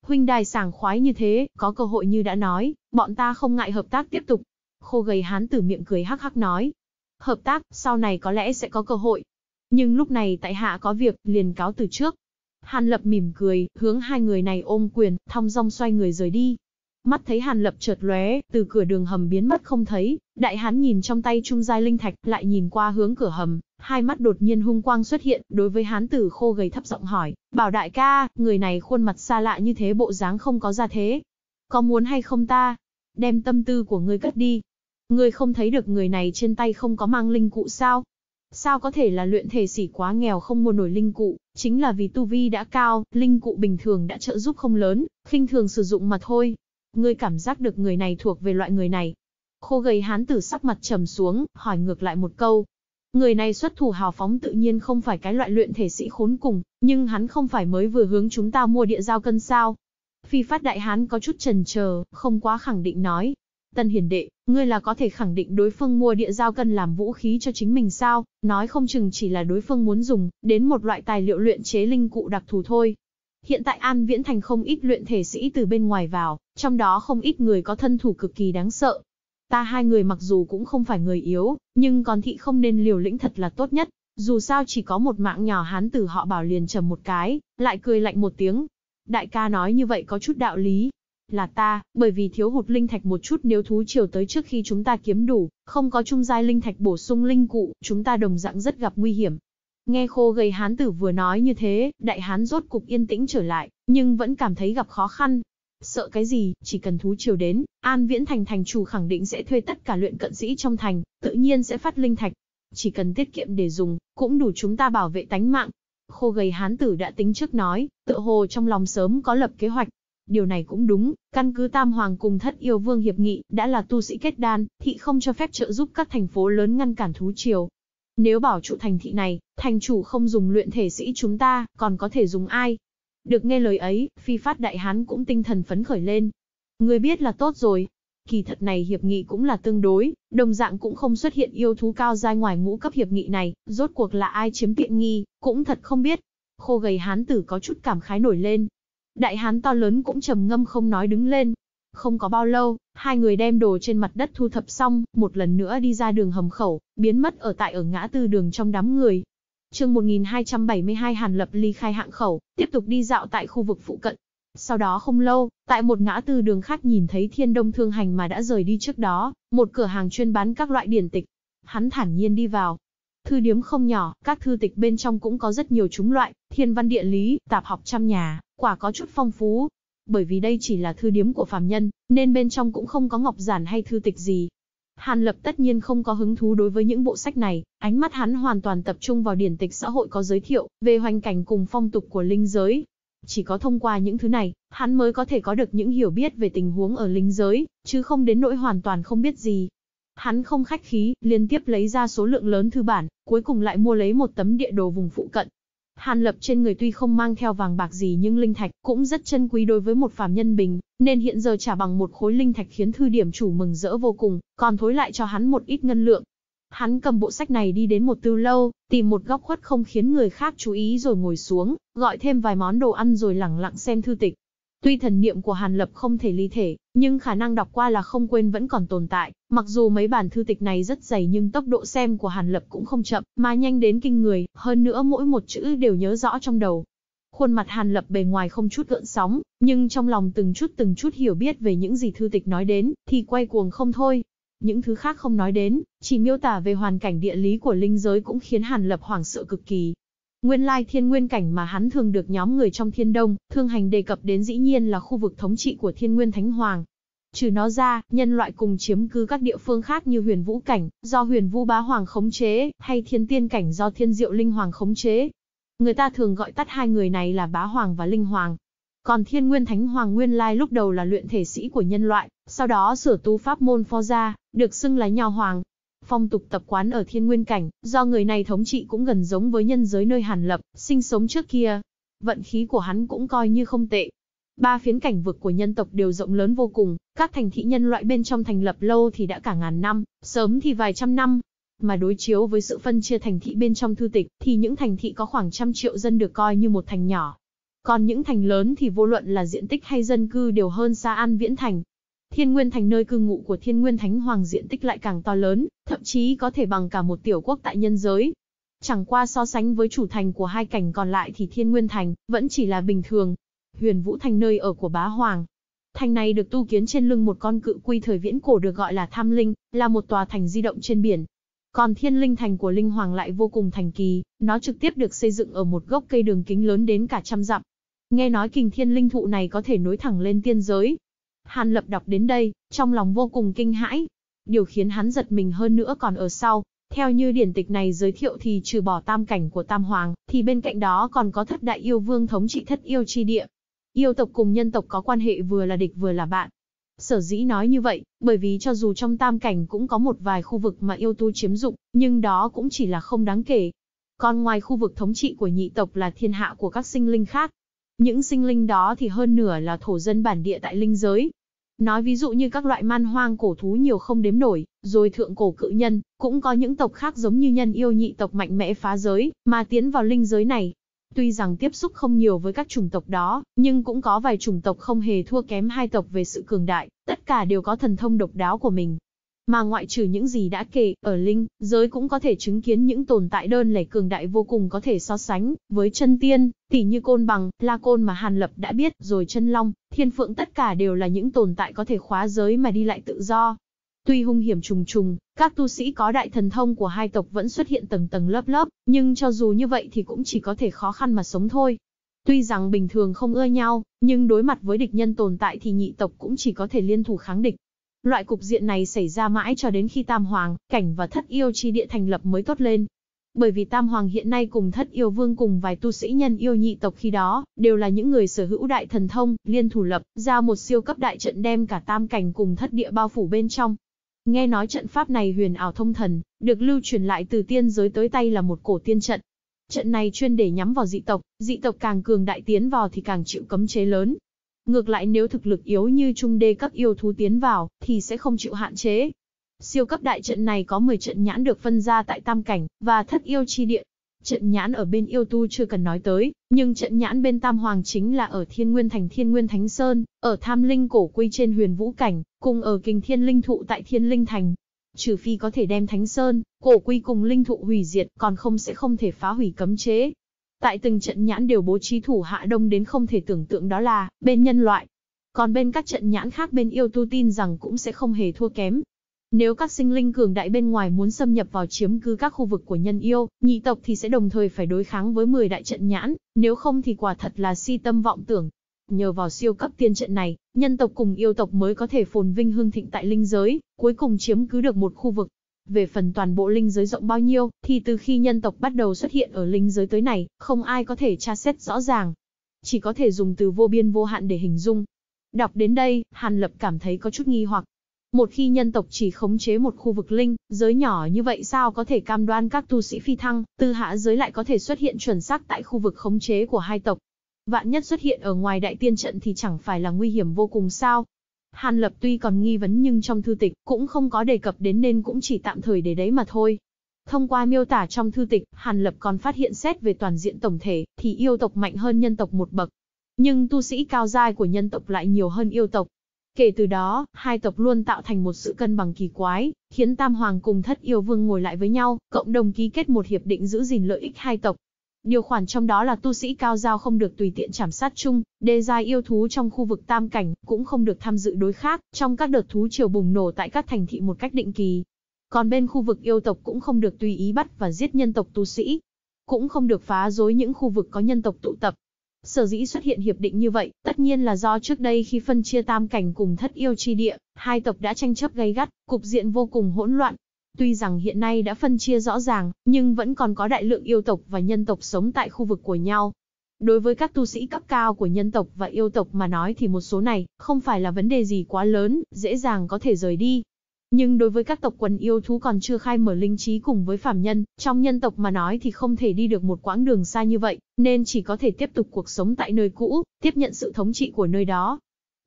Huynh đài sảng khoái như thế, có cơ hội như đã nói, bọn ta không ngại hợp tác tiếp tục. Khô gầy hán tử miệng cười hắc hắc nói. Hợp tác, sau này có lẽ sẽ có cơ hội. Nhưng lúc này tại hạ có việc, liền cáo từ trước. Hàn lập mỉm cười, hướng hai người này ôm quyền, thong dong xoay người rời đi. Mắt thấy Hàn Lập chợt lóe, từ cửa đường hầm biến mất không thấy, đại hán nhìn trong tay trung giai linh thạch, lại nhìn qua hướng cửa hầm, hai mắt đột nhiên hung quang xuất hiện, đối với hán tử khô gầy thấp giọng hỏi, "Bảo đại ca, người này khuôn mặt xa lạ như thế bộ dáng không có ra thế, có muốn hay không ta đem tâm tư của ngươi cất đi?" Ngươi không thấy được người này trên tay không có mang linh cụ sao? Sao có thể là luyện thể sĩ quá nghèo không mua nổi linh cụ, chính là vì tu vi đã cao, linh cụ bình thường đã trợ giúp không lớn, khinh thường sử dụng mà thôi, Ngươi cảm giác được người này thuộc về loại người này. Khô gầy hán tử sắc mặt trầm xuống, hỏi ngược lại một câu. Người này xuất thủ hào phóng tự nhiên không phải cái loại luyện thể sĩ khốn cùng, nhưng hắn không phải mới vừa hướng chúng ta mua địa giao cân sao. Phi phát đại hán có chút trần chờ, không quá khẳng định nói. Tân hiền đệ, ngươi là có thể khẳng định đối phương mua địa giao cân làm vũ khí cho chính mình sao, nói không chừng chỉ là đối phương muốn dùng, đến một loại tài liệu luyện chế linh cụ đặc thù thôi, Hiện tại An Viễn Thành không ít luyện thể sĩ từ bên ngoài vào, trong đó không ít người có thân thủ cực kỳ đáng sợ. Ta hai người mặc dù cũng không phải người yếu, nhưng còn thị không nên liều lĩnh thật là tốt nhất, dù sao chỉ có một mạng nhỏ hán tử họ bảo liền trầm một cái, lại cười lạnh một tiếng. Đại ca nói như vậy có chút đạo lý. Là ta, bởi vì thiếu hụt linh thạch một chút nếu thú chiều tới trước khi chúng ta kiếm đủ, không có trung giai linh thạch bổ sung linh cụ, chúng ta đồng dạng rất gặp nguy hiểm. Nghe khô gầy hán tử vừa nói như thế, đại hán rốt cục yên tĩnh trở lại, nhưng vẫn cảm thấy gặp khó khăn. Sợ cái gì, chỉ cần thú triều đến, An Viễn Thành thành chủ khẳng định sẽ thuê tất cả luyện cận sĩ trong thành, tự nhiên sẽ phát linh thạch. Chỉ cần tiết kiệm để dùng, cũng đủ chúng ta bảo vệ tánh mạng. Khô gầy hán tử đã tính trước nói, tự hồ trong lòng sớm có lập kế hoạch. Điều này cũng đúng, căn cứ Tam Hoàng cùng thất yêu vương hiệp nghị, đã là tu sĩ kết đan, thị không cho phép trợ giúp các thành phố lớn ngăn cản thú triều, nếu bảo trụ thành thị này, thành chủ không dùng luyện thể sĩ chúng ta, còn có thể dùng ai? Được nghe lời ấy, phi phát đại hán cũng tinh thần phấn khởi lên. Người biết là tốt rồi. Kỳ thật này hiệp nghị cũng là tương đối, đồng dạng cũng không xuất hiện yêu thú cao dai ngoài ngũ cấp hiệp nghị này, rốt cuộc là ai chiếm tiện nghi, cũng thật không biết. Khô gầy hán tử có chút cảm khái nổi lên. Đại hán to lớn cũng trầm ngâm không nói đứng lên, không có bao lâu, hai người đem đồ trên mặt đất thu thập xong, một lần nữa đi ra đường hầm khẩu, biến mất ở tại ở ngã tư đường trong đám người. Chương 1272 Hàn Lập ly khai hạng khẩu, tiếp tục đi dạo tại khu vực phụ cận. Sau đó không lâu, tại một ngã tư đường khác nhìn thấy Thiên Đông Thương Hành mà đã rời đi trước đó, một cửa hàng chuyên bán các loại điển tịch. Hắn thản nhiên đi vào. Thư điếm không nhỏ, các thư tịch bên trong cũng có rất nhiều chúng loại, thiên văn địa lý, tạp học trăm nhà, quả có chút phong phú bởi vì đây chỉ là thư điếm của phàm nhân, nên bên trong cũng không có ngọc giản hay thư tịch gì. Hàn Lập tất nhiên không có hứng thú đối với những bộ sách này, ánh mắt hắn hoàn toàn tập trung vào điển tịch xã hội có giới thiệu về hoành cảnh cùng phong tục của linh giới. Chỉ có thông qua những thứ này, hắn mới có thể có được những hiểu biết về tình huống ở linh giới, chứ không đến nỗi hoàn toàn không biết gì. Hắn không khách khí, liên tiếp lấy ra số lượng lớn thư bản, cuối cùng lại mua lấy một tấm địa đồ vùng phụ cận, Hàn Lập trên người tuy không mang theo vàng bạc gì nhưng linh thạch cũng rất chân quý đối với một phàm nhân bình, nên hiện giờ trả bằng một khối linh thạch khiến thư điểm chủ mừng rỡ vô cùng, còn thối lại cho hắn một ít ngân lượng. Hắn cầm bộ sách này đi đến một tư lâu, tìm một góc khuất không khiến người khác chú ý rồi ngồi xuống, gọi thêm vài món đồ ăn rồi lẳng lặng xem thư tịch. Tuy thần niệm của Hàn Lập không thể ly thể, nhưng khả năng đọc qua là không quên vẫn còn tồn tại, mặc dù mấy bản thư tịch này rất dày nhưng tốc độ xem của Hàn Lập cũng không chậm, mà nhanh đến kinh người, hơn nữa mỗi một chữ đều nhớ rõ trong đầu. Khuôn mặt Hàn Lập bề ngoài không chút gợn sóng, nhưng trong lòng từng chút từng chút hiểu biết về những gì thư tịch nói đến, thì quay cuồng không thôi. Những thứ khác không nói đến, chỉ miêu tả về hoàn cảnh địa lý của linh giới cũng khiến Hàn Lập hoảng sợ cực kỳ, Nguyên lai thiên nguyên cảnh mà hắn thường được nhóm người trong thiên đông, thương hành đề cập đến dĩ nhiên là khu vực thống trị của thiên nguyên thánh hoàng. Trừ nó ra, nhân loại cùng chiếm cứ các địa phương khác như huyền vũ cảnh, do huyền vũ bá hoàng khống chế, hay thiên tiên cảnh do thiên diệu linh hoàng khống chế. Người ta thường gọi tắt hai người này là bá hoàng và linh hoàng. Còn thiên nguyên thánh hoàng nguyên lai lúc đầu là luyện thể sĩ của nhân loại, sau đó sửa tu pháp môn pho ra, được xưng là nho hoàng, Phong tục tập quán ở thiên nguyên cảnh, do người này thống trị cũng gần giống với nhân giới nơi hàn lập, sinh sống trước kia. Vận khí của hắn cũng coi như không tệ. Ba phiến cảnh vực của nhân tộc đều rộng lớn vô cùng, các thành thị nhân loại bên trong thành lập lâu thì đã cả ngàn năm, sớm thì vài trăm năm. Mà đối chiếu với sự phân chia thành thị bên trong thư tịch, thì những thành thị có khoảng trăm triệu dân được coi như một thành nhỏ. Còn những thành lớn thì vô luận là diện tích hay dân cư đều hơn xa An Viễn Thành, Thiên Nguyên Thành nơi cư ngụ của Thiên Nguyên Thánh Hoàng diện tích lại càng to lớn, thậm chí có thể bằng cả một tiểu quốc tại nhân giới. Chẳng qua so sánh với chủ thành của hai cảnh còn lại thì Thiên Nguyên Thành vẫn chỉ là bình thường. Huyền Vũ Thành nơi ở của bá hoàng. Thành này được tu kiến trên lưng một con cự quy thời viễn cổ được gọi là Tham Linh, là một tòa thành di động trên biển. Còn Thiên Linh Thành của Linh Hoàng lại vô cùng thành kỳ, nó trực tiếp được xây dựng ở một gốc cây đường kính lớn đến cả trăm dặm. Nghe nói kình thiên linh thụ này có thể nối thẳng lên tiên giới, Hàn Lập đọc đến đây, trong lòng vô cùng kinh hãi. Điều khiến hắn giật mình hơn nữa còn ở sau, theo như điển tịch này giới thiệu thì trừ bỏ tam cảnh của Tam Hoàng, thì bên cạnh đó còn có thất đại yêu vương thống trị thất yêu chi địa. Yêu tộc cùng nhân tộc có quan hệ vừa là địch vừa là bạn. Sở dĩ nói như vậy, bởi vì cho dù trong tam cảnh cũng có một vài khu vực mà yêu tu chiếm dụng, nhưng đó cũng chỉ là không đáng kể. Còn ngoài khu vực thống trị của nhị tộc là thiên hạ của các sinh linh khác. Những sinh linh đó thì hơn nửa là thổ dân bản địa tại linh giới, Nói ví dụ như các loại man hoang cổ thú nhiều không đếm nổi, rồi thượng cổ cự nhân, cũng có những tộc khác giống như nhân yêu nhị tộc mạnh mẽ phá giới, mà tiến vào linh giới này. Tuy rằng tiếp xúc không nhiều với các chủng tộc đó, nhưng cũng có vài chủng tộc không hề thua kém hai tộc về sự cường đại, tất cả đều có thần thông độc đáo của mình. Mà ngoại trừ những gì đã kể, ở linh, giới cũng có thể chứng kiến những tồn tại đơn lẻ cường đại vô cùng có thể so sánh, với chân tiên, tỉ như côn bằng, la côn mà Hàn Lập đã biết, rồi chân long, thiên phượng tất cả đều là những tồn tại có thể khóa giới mà đi lại tự do. Tuy hung hiểm trùng trùng, các tu sĩ có đại thần thông của hai tộc vẫn xuất hiện tầng tầng lớp lớp, nhưng cho dù như vậy thì cũng chỉ có thể khó khăn mà sống thôi. Tuy rằng bình thường không ưa nhau, nhưng đối mặt với địch nhân tồn tại thì nhị tộc cũng chỉ có thể liên thủ kháng địch, Loại cục diện này xảy ra mãi cho đến khi Tam Hoàng, Cảnh và Thất Yêu Chi Địa thành lập mới tốt lên. Bởi vì Tam Hoàng hiện nay cùng Thất Yêu Vương cùng vài tu sĩ nhân yêu nhị tộc khi đó, đều là những người sở hữu đại thần thông, liên thủ lập, ra một siêu cấp đại trận đem cả Tam Cảnh cùng Thất Địa bao phủ bên trong. Nghe nói trận pháp này huyền ảo thông thần, được lưu truyền lại từ tiên giới tới tay là một cổ tiên trận. Trận này chuyên để nhắm vào dị tộc, dị tộc càng cường đại tiến vào thì càng chịu cấm chế lớn, Ngược lại nếu thực lực yếu như trung đê cấp yêu thú tiến vào, thì sẽ không chịu hạn chế. Siêu cấp đại trận này có 10 trận nhãn được phân ra tại tam cảnh, và thất yêu chi địa. Trận nhãn ở bên yêu tu chưa cần nói tới, nhưng trận nhãn bên tam hoàng chính là ở thiên nguyên thành thiên nguyên thánh sơn, ở tham linh cổ quy trên huyền vũ cảnh, cùng ở kình thiên linh thụ tại thiên linh thành. Trừ phi có thể đem thánh sơn, cổ quy cùng linh thụ hủy diệt, còn không sẽ không thể phá hủy cấm chế, Tại từng trận nhãn đều bố trí thủ hạ đông đến không thể tưởng tượng đó là, bên nhân loại. Còn bên các trận nhãn khác bên yêu tu tin rằng cũng sẽ không hề thua kém. Nếu các sinh linh cường đại bên ngoài muốn xâm nhập vào chiếm cứ các khu vực của nhân yêu, nhị tộc thì sẽ đồng thời phải đối kháng với 10 đại trận nhãn, nếu không thì quả thật là si tâm vọng tưởng. Nhờ vào siêu cấp tiên trận này, nhân tộc cùng yêu tộc mới có thể phồn vinh hương thịnh tại linh giới, cuối cùng chiếm cứ được một khu vực. Về phần toàn bộ linh giới rộng bao nhiêu, thì từ khi nhân tộc bắt đầu xuất hiện ở linh giới tới này, không ai có thể tra xét rõ ràng. Chỉ có thể dùng từ vô biên vô hạn để hình dung. Đọc đến đây, Hàn Lập cảm thấy có chút nghi hoặc. Một khi nhân tộc chỉ khống chế một khu vực linh, giới nhỏ như vậy sao có thể cam đoan các tu sĩ phi thăng, từ hạ giới lại có thể xuất hiện chuẩn xác tại khu vực khống chế của hai tộc. Vạn nhất xuất hiện ở ngoài đại tiên trận thì chẳng phải là nguy hiểm vô cùng sao, Hàn Lập tuy còn nghi vấn nhưng trong thư tịch cũng không có đề cập đến nên cũng chỉ tạm thời để đấy mà thôi. Thông qua miêu tả trong thư tịch, Hàn Lập còn phát hiện xét về toàn diện tổng thể thì yêu tộc mạnh hơn nhân tộc một bậc. Nhưng tu sĩ cao giai của nhân tộc lại nhiều hơn yêu tộc. Kể từ đó, hai tộc luôn tạo thành một sự cân bằng kỳ quái, khiến Tam Hoàng cùng Thất Yêu Vương ngồi lại với nhau, cộng đồng ký kết một hiệp định giữ gìn lợi ích hai tộc, điều khoản trong đó là tu sĩ cao giao không được tùy tiện chảm sát chung, đề giai yêu thú trong khu vực tam cảnh cũng không được tham dự đối khác trong các đợt thú triều bùng nổ tại các thành thị một cách định kỳ. Còn bên khu vực yêu tộc cũng không được tùy ý bắt và giết nhân tộc tu sĩ, cũng không được phá rối những khu vực có nhân tộc tụ tập. Sở dĩ xuất hiện hiệp định như vậy, tất nhiên là do trước đây khi phân chia tam cảnh cùng thất yêu chi địa, hai tộc đã tranh chấp gây gắt, cục diện vô cùng hỗn loạn, Tuy rằng hiện nay đã phân chia rõ ràng, nhưng vẫn còn có đại lượng yêu tộc và nhân tộc sống tại khu vực của nhau. Đối với các tu sĩ cấp cao của nhân tộc và yêu tộc mà nói thì một số này không phải là vấn đề gì quá lớn, dễ dàng có thể rời đi. Nhưng đối với các tộc quần yêu thú còn chưa khai mở linh trí cùng với phàm nhân, trong nhân tộc mà nói thì không thể đi được một quãng đường xa như vậy, nên chỉ có thể tiếp tục cuộc sống tại nơi cũ, tiếp nhận sự thống trị của nơi đó.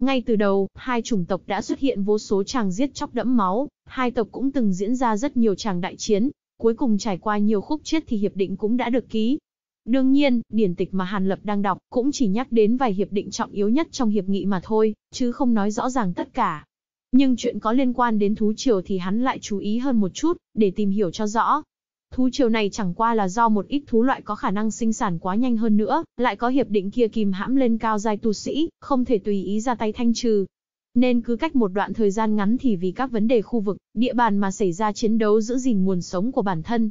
Ngay từ đầu, hai chủng tộc đã xuất hiện vô số chàng giết chóc đẫm máu, hai tộc cũng từng diễn ra rất nhiều chàng đại chiến, cuối cùng trải qua nhiều khúc chết thì hiệp định cũng đã được ký. Đương nhiên, điển tịch mà Hàn Lập đang đọc cũng chỉ nhắc đến vài hiệp định trọng yếu nhất trong hiệp nghị mà thôi, chứ không nói rõ ràng tất cả. Nhưng chuyện có liên quan đến thú triều thì hắn lại chú ý hơn một chút, để tìm hiểu cho rõ. Thú triều này chẳng qua là do một ít thú loại có khả năng sinh sản quá nhanh hơn nữa, lại có hiệp định kia kìm hãm lên cao giai tu sĩ, không thể tùy ý ra tay thanh trừ. Nên cứ cách một đoạn thời gian ngắn thì vì các vấn đề khu vực, địa bàn mà xảy ra chiến đấu giữ gìn nguồn sống của bản thân.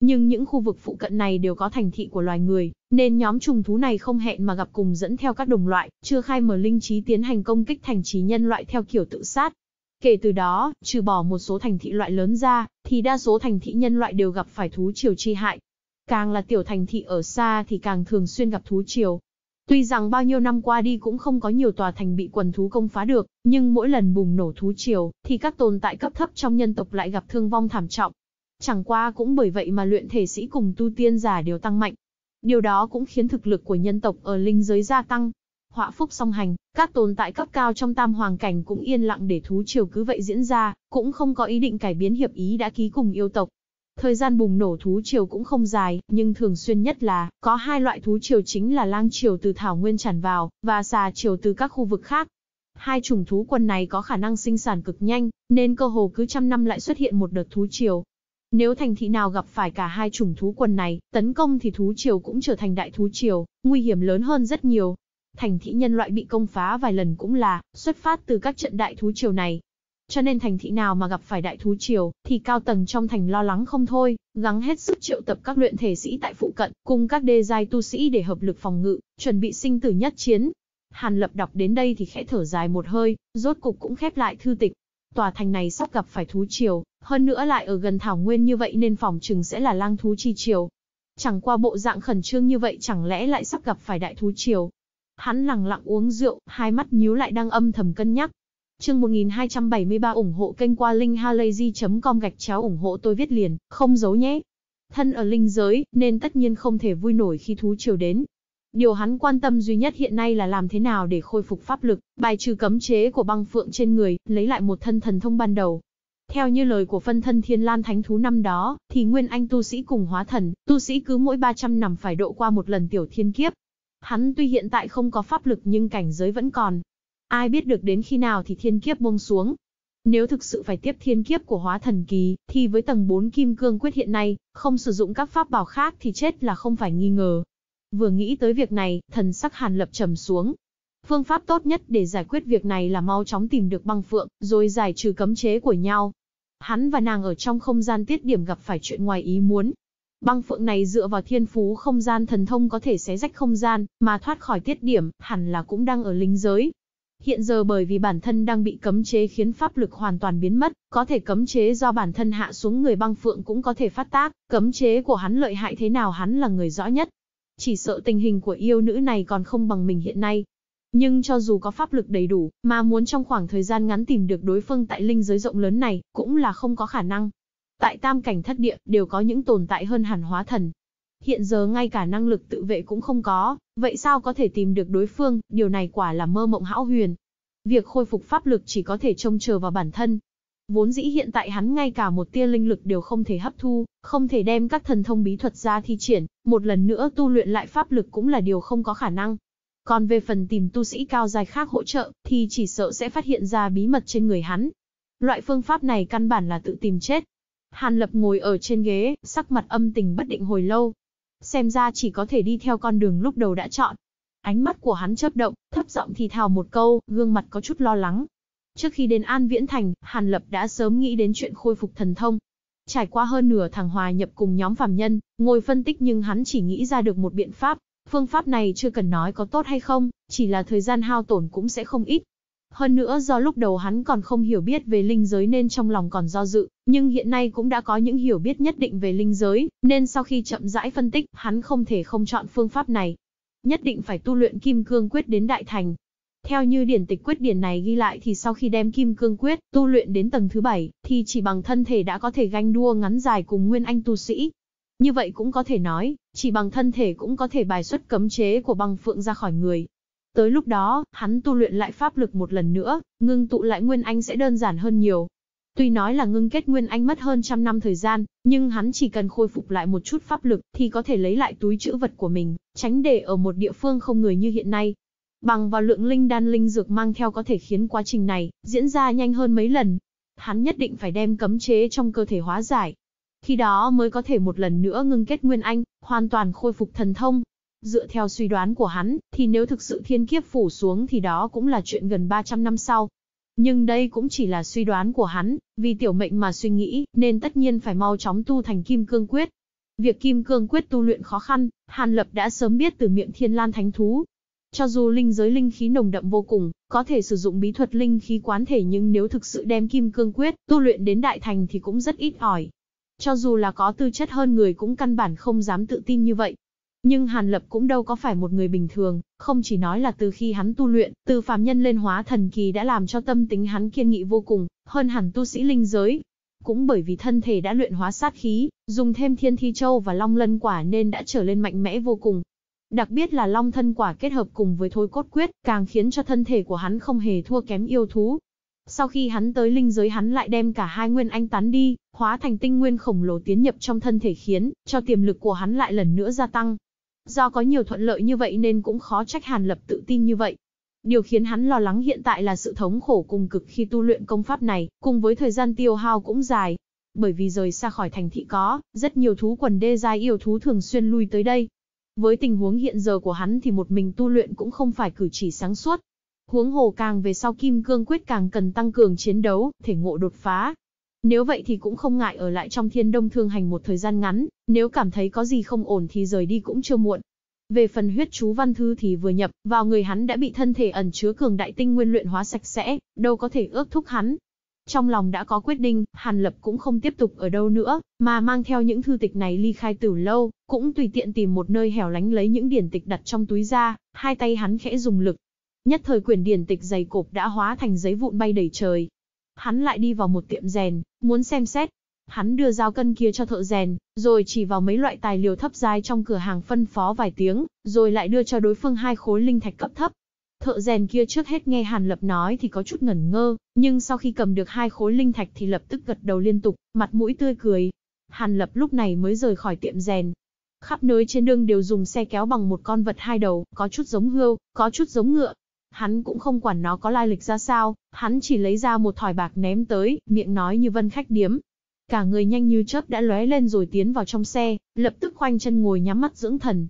Nhưng những khu vực phụ cận này đều có thành thị của loài người, nên nhóm trùng thú này không hẹn mà gặp cùng dẫn theo các đồng loại, chưa khai mở linh trí tiến hành công kích thành trí nhân loại theo kiểu tự sát, Kể từ đó, trừ bỏ một số thành thị loại lớn ra, thì đa số thành thị nhân loại đều gặp phải thú triều chi hại. Càng là tiểu thành thị ở xa thì càng thường xuyên gặp thú triều. Tuy rằng bao nhiêu năm qua đi cũng không có nhiều tòa thành bị quần thú công phá được, nhưng mỗi lần bùng nổ thú triều, thì các tồn tại cấp thấp trong nhân tộc lại gặp thương vong thảm trọng. Chẳng qua cũng bởi vậy mà luyện thể sĩ cùng tu tiên giả đều tăng mạnh. Điều đó cũng khiến thực lực của nhân tộc ở linh giới gia tăng, họa phúc song hành, các tồn tại cấp cao trong tam hoàng cảnh cũng yên lặng để thú triều cứ vậy diễn ra, cũng không có ý định cải biến hiệp ý đã ký cùng yêu tộc. Thời gian bùng nổ thú triều cũng không dài, nhưng thường xuyên nhất là, có hai loại thú triều chính là lang triều từ thảo nguyên tràn vào, và xà triều từ các khu vực khác. Hai chủng thú quân này có khả năng sinh sản cực nhanh, nên cơ hồ cứ trăm năm lại xuất hiện một đợt thú triều. Nếu thành thị nào gặp phải cả hai chủng thú quân này, tấn công thì thú triều cũng trở thành đại thú triều, nguy hiểm lớn hơn rất nhiều thành thị nhân loại bị công phá vài lần cũng là xuất phát từ các trận đại thú triều này. Cho nên thành thị nào mà gặp phải đại thú triều, thì cao tầng trong thành lo lắng không thôi, gắng hết sức triệu tập các luyện thể sĩ tại phụ cận, cùng các đê giai tu sĩ để hợp lực phòng ngự, chuẩn bị sinh tử nhất chiến. Hàn Lập đọc đến đây thì khẽ thở dài một hơi, rốt cục cũng khép lại thư tịch. Tòa thành này sắp gặp phải thú triều, hơn nữa lại ở gần thảo nguyên như vậy nên phòng trừng sẽ là lang thú chi triều, Chẳng qua bộ dạng khẩn trương như vậy chẳng lẽ lại sắp gặp phải đại thú triều, Hắn lặng lặng uống rượu, hai mắt nhíu lại đang âm thầm cân nhắc. Chương 1273 ủng hộ kênh qua linkhalazy.com gạch chéo ủng hộ tôi viết liền, không giấu nhé. Thân ở linh giới, nên tất nhiên không thể vui nổi khi thú triều đến. Điều hắn quan tâm duy nhất hiện nay là làm thế nào để khôi phục pháp lực, bài trừ cấm chế của băng phượng trên người, lấy lại một thân thần thông ban đầu, theo như lời của phân thân thiên lan thánh thú năm đó, thì nguyên anh tu sĩ cùng hóa thần, tu sĩ cứ mỗi 300 năm phải độ qua một lần tiểu thiên kiếp, Hắn tuy hiện tại không có pháp lực nhưng cảnh giới vẫn còn. Ai biết được đến khi nào thì thiên kiếp buông xuống. Nếu thực sự phải tiếp thiên kiếp của hóa thần kỳ, thì với tầng 4 kim cương quyết hiện nay, không sử dụng các pháp bảo khác thì chết là không phải nghi ngờ. Vừa nghĩ tới việc này, thần sắc hàn lập trầm xuống. Phương pháp tốt nhất để giải quyết việc này là mau chóng tìm được băng phượng, rồi giải trừ cấm chế của nhau. Hắn và nàng ở trong không gian tiết điểm gặp phải chuyện ngoài ý muốn, Băng phượng này dựa vào thiên phú không gian thần thông có thể xé rách không gian, mà thoát khỏi tiết điểm, hẳn là cũng đang ở linh giới. Hiện giờ bởi vì bản thân đang bị cấm chế khiến pháp lực hoàn toàn biến mất, có thể cấm chế do bản thân hạ xuống người băng phượng cũng có thể phát tác, cấm chế của hắn lợi hại thế nào hắn là người rõ nhất. Chỉ sợ tình hình của yêu nữ này còn không bằng mình hiện nay. Nhưng cho dù có pháp lực đầy đủ, mà muốn trong khoảng thời gian ngắn tìm được đối phương tại linh giới rộng lớn này, cũng là không có khả năng. Tại tam cảnh thất địa đều có những tồn tại hơn hẳn hóa thần. Hiện giờ ngay cả năng lực tự vệ cũng không có, vậy sao có thể tìm được đối phương, điều này quả là mơ mộng hão huyền. Việc khôi phục pháp lực chỉ có thể trông chờ vào bản thân. Vốn dĩ hiện tại hắn ngay cả một tia linh lực đều không thể hấp thu, không thể đem các thần thông bí thuật ra thi triển, một lần nữa tu luyện lại pháp lực cũng là điều không có khả năng. Còn về phần tìm tu sĩ cao dài khác hỗ trợ, thì chỉ sợ sẽ phát hiện ra bí mật trên người hắn. Loại phương pháp này căn bản là tự tìm chết. Hàn Lập ngồi ở trên ghế, sắc mặt âm tình bất định hồi lâu. Xem ra chỉ có thể đi theo con đường lúc đầu đã chọn. Ánh mắt của hắn chớp động, thấp giọng thì thào một câu, gương mặt có chút lo lắng. Trước khi đến An Viễn Thành, Hàn Lập đã sớm nghĩ đến chuyện khôi phục thần thông. Trải qua hơn nửa thằng hòa nhập cùng nhóm phàm nhân, ngồi phân tích nhưng hắn chỉ nghĩ ra được một biện pháp. Phương pháp này chưa cần nói có tốt hay không, chỉ là thời gian hao tổn cũng sẽ không ít. Hơn nữa do lúc đầu hắn còn không hiểu biết về linh giới nên trong lòng còn do dự, nhưng hiện nay cũng đã có những hiểu biết nhất định về linh giới, nên sau khi chậm rãi phân tích, hắn không thể không chọn phương pháp này. Nhất định phải tu luyện kim cương quyết đến đại thành. Theo như điển tịch quyết điển này ghi lại thì sau khi đem kim cương quyết tu luyện đến tầng thứ bảy thì chỉ bằng thân thể đã có thể ganh đua ngắn dài cùng nguyên anh tu sĩ. Như vậy cũng có thể nói, chỉ bằng thân thể cũng có thể bài xuất cấm chế của băng phượng ra khỏi người, Tới lúc đó, hắn tu luyện lại pháp lực một lần nữa, ngưng tụ lại Nguyên Anh sẽ đơn giản hơn nhiều. Tuy nói là ngưng kết Nguyên Anh mất hơn trăm năm thời gian, nhưng hắn chỉ cần khôi phục lại một chút pháp lực thì có thể lấy lại túi chữ vật của mình, tránh để ở một địa phương không người như hiện nay. Bằng vào lượng linh đan linh dược mang theo có thể khiến quá trình này diễn ra nhanh hơn mấy lần. Hắn nhất định phải đem cấm chế trong cơ thể hóa giải. Khi đó mới có thể một lần nữa ngưng kết Nguyên Anh, hoàn toàn khôi phục thần thông, Dựa theo suy đoán của hắn, thì nếu thực sự thiên kiếp phủ xuống thì đó cũng là chuyện gần 300 năm sau. Nhưng đây cũng chỉ là suy đoán của hắn, vì tiểu mệnh mà suy nghĩ, nên tất nhiên phải mau chóng tu thành kim cương quyết. Việc kim cương quyết tu luyện khó khăn, Hàn Lập đã sớm biết từ miệng thiên lan thánh thú. Cho dù linh giới linh khí nồng đậm vô cùng, có thể sử dụng bí thuật linh khí quán thể nhưng nếu thực sự đem kim cương quyết tu luyện đến đại thành thì cũng rất ít ỏi. Cho dù là có tư chất hơn người cũng căn bản không dám tự tin như vậy. Nhưng Hàn Lập cũng đâu có phải một người bình thường, không chỉ nói là từ khi hắn tu luyện, từ phàm nhân lên hóa thần kỳ đã làm cho tâm tính hắn kiên nghị vô cùng, hơn hẳn tu sĩ linh giới. Cũng bởi vì thân thể đã luyện hóa sát khí, dùng thêm thiên thi châu và long lân quả nên đã trở lên mạnh mẽ vô cùng. Đặc biệt là long thân quả kết hợp cùng với thối cốt quyết, càng khiến cho thân thể của hắn không hề thua kém yêu thú. Sau khi hắn tới linh giới hắn lại đem cả hai nguyên anh tán đi, hóa thành tinh nguyên khổng lồ tiến nhập trong thân thể khiến cho tiềm lực của hắn lại lần nữa gia tăng, Do có nhiều thuận lợi như vậy nên cũng khó trách Hàn Lập tự tin như vậy. Điều khiến hắn lo lắng hiện tại là sự thống khổ cùng cực khi tu luyện công pháp này, cùng với thời gian tiêu hao cũng dài. Bởi vì rời xa khỏi thành thị có, rất nhiều thú quần đê giai yêu thú thường xuyên lui tới đây. Với tình huống hiện giờ của hắn thì một mình tu luyện cũng không phải cử chỉ sáng suốt. Huống hồ càng về sau kim cương quyết càng cần tăng cường chiến đấu, thể ngộ đột phá, nếu vậy thì cũng không ngại ở lại trong thiên đông thương hành một thời gian ngắn, nếu cảm thấy có gì không ổn thì rời đi cũng chưa muộn. Về phần huyết chú văn thư thì vừa nhập vào người hắn đã bị thân thể ẩn chứa cường đại tinh nguyên luyện hóa sạch sẽ, đâu có thể ước thúc hắn. Trong lòng đã có quyết định, Hàn Lập cũng không tiếp tục ở đâu nữa, mà mang theo những thư tịch này ly khai từ lâu, cũng tùy tiện tìm một nơi hẻo lánh lấy những điển tịch đặt trong túi ra, hai tay hắn khẽ dùng lực. Nhất thời quyển điển tịch dày cộp đã hóa thành giấy vụn bay đầy trời, Hắn lại đi vào một tiệm rèn, muốn xem xét. Hắn đưa dao cân kia cho thợ rèn, rồi chỉ vào mấy loại tài liệu thấp dai trong cửa hàng phân phó vài tiếng, rồi lại đưa cho đối phương hai khối linh thạch cấp thấp. Thợ rèn kia trước hết nghe Hàn Lập nói thì có chút ngẩn ngơ, nhưng sau khi cầm được hai khối linh thạch thì lập tức gật đầu liên tục, mặt mũi tươi cười. Hàn Lập lúc này mới rời khỏi tiệm rèn, khắp nơi trên đường đều dùng xe kéo bằng một con vật hai đầu, có chút giống hươu, có chút giống ngựa, Hắn cũng không quản nó có lai lịch ra sao, hắn chỉ lấy ra một thỏi bạc ném tới, miệng nói như vân khách điếm. Cả người nhanh như chớp đã lóe lên rồi tiến vào trong xe, lập tức khoanh chân ngồi nhắm mắt dưỡng thần.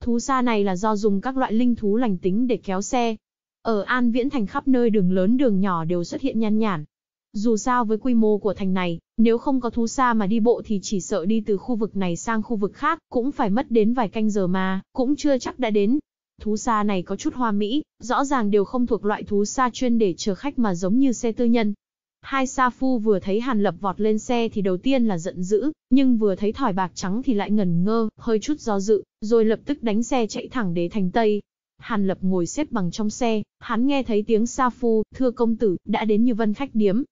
Thú xa này là do dùng các loại linh thú lành tính để kéo xe. Ở An Viễn Thành khắp nơi đường lớn đường nhỏ đều xuất hiện nhan nhản. Dù sao với quy mô của thành này, nếu không có thú xa mà đi bộ thì chỉ sợ đi từ khu vực này sang khu vực khác cũng phải mất đến vài canh giờ mà, cũng chưa chắc đã đến, Thú xa này có chút hoa mỹ, rõ ràng đều không thuộc loại thú xa chuyên để chờ khách mà giống như xe tư nhân. Hai sa phu vừa thấy Hàn Lập vọt lên xe thì đầu tiên là giận dữ, nhưng vừa thấy thỏi bạc trắng thì lại ngần ngơ, hơi chút do dự, rồi lập tức đánh xe chạy thẳng đến thành Tây. Hàn Lập ngồi xếp bằng trong xe, hắn nghe thấy tiếng sa phu, thưa công tử, đã đến như vân khách điếm.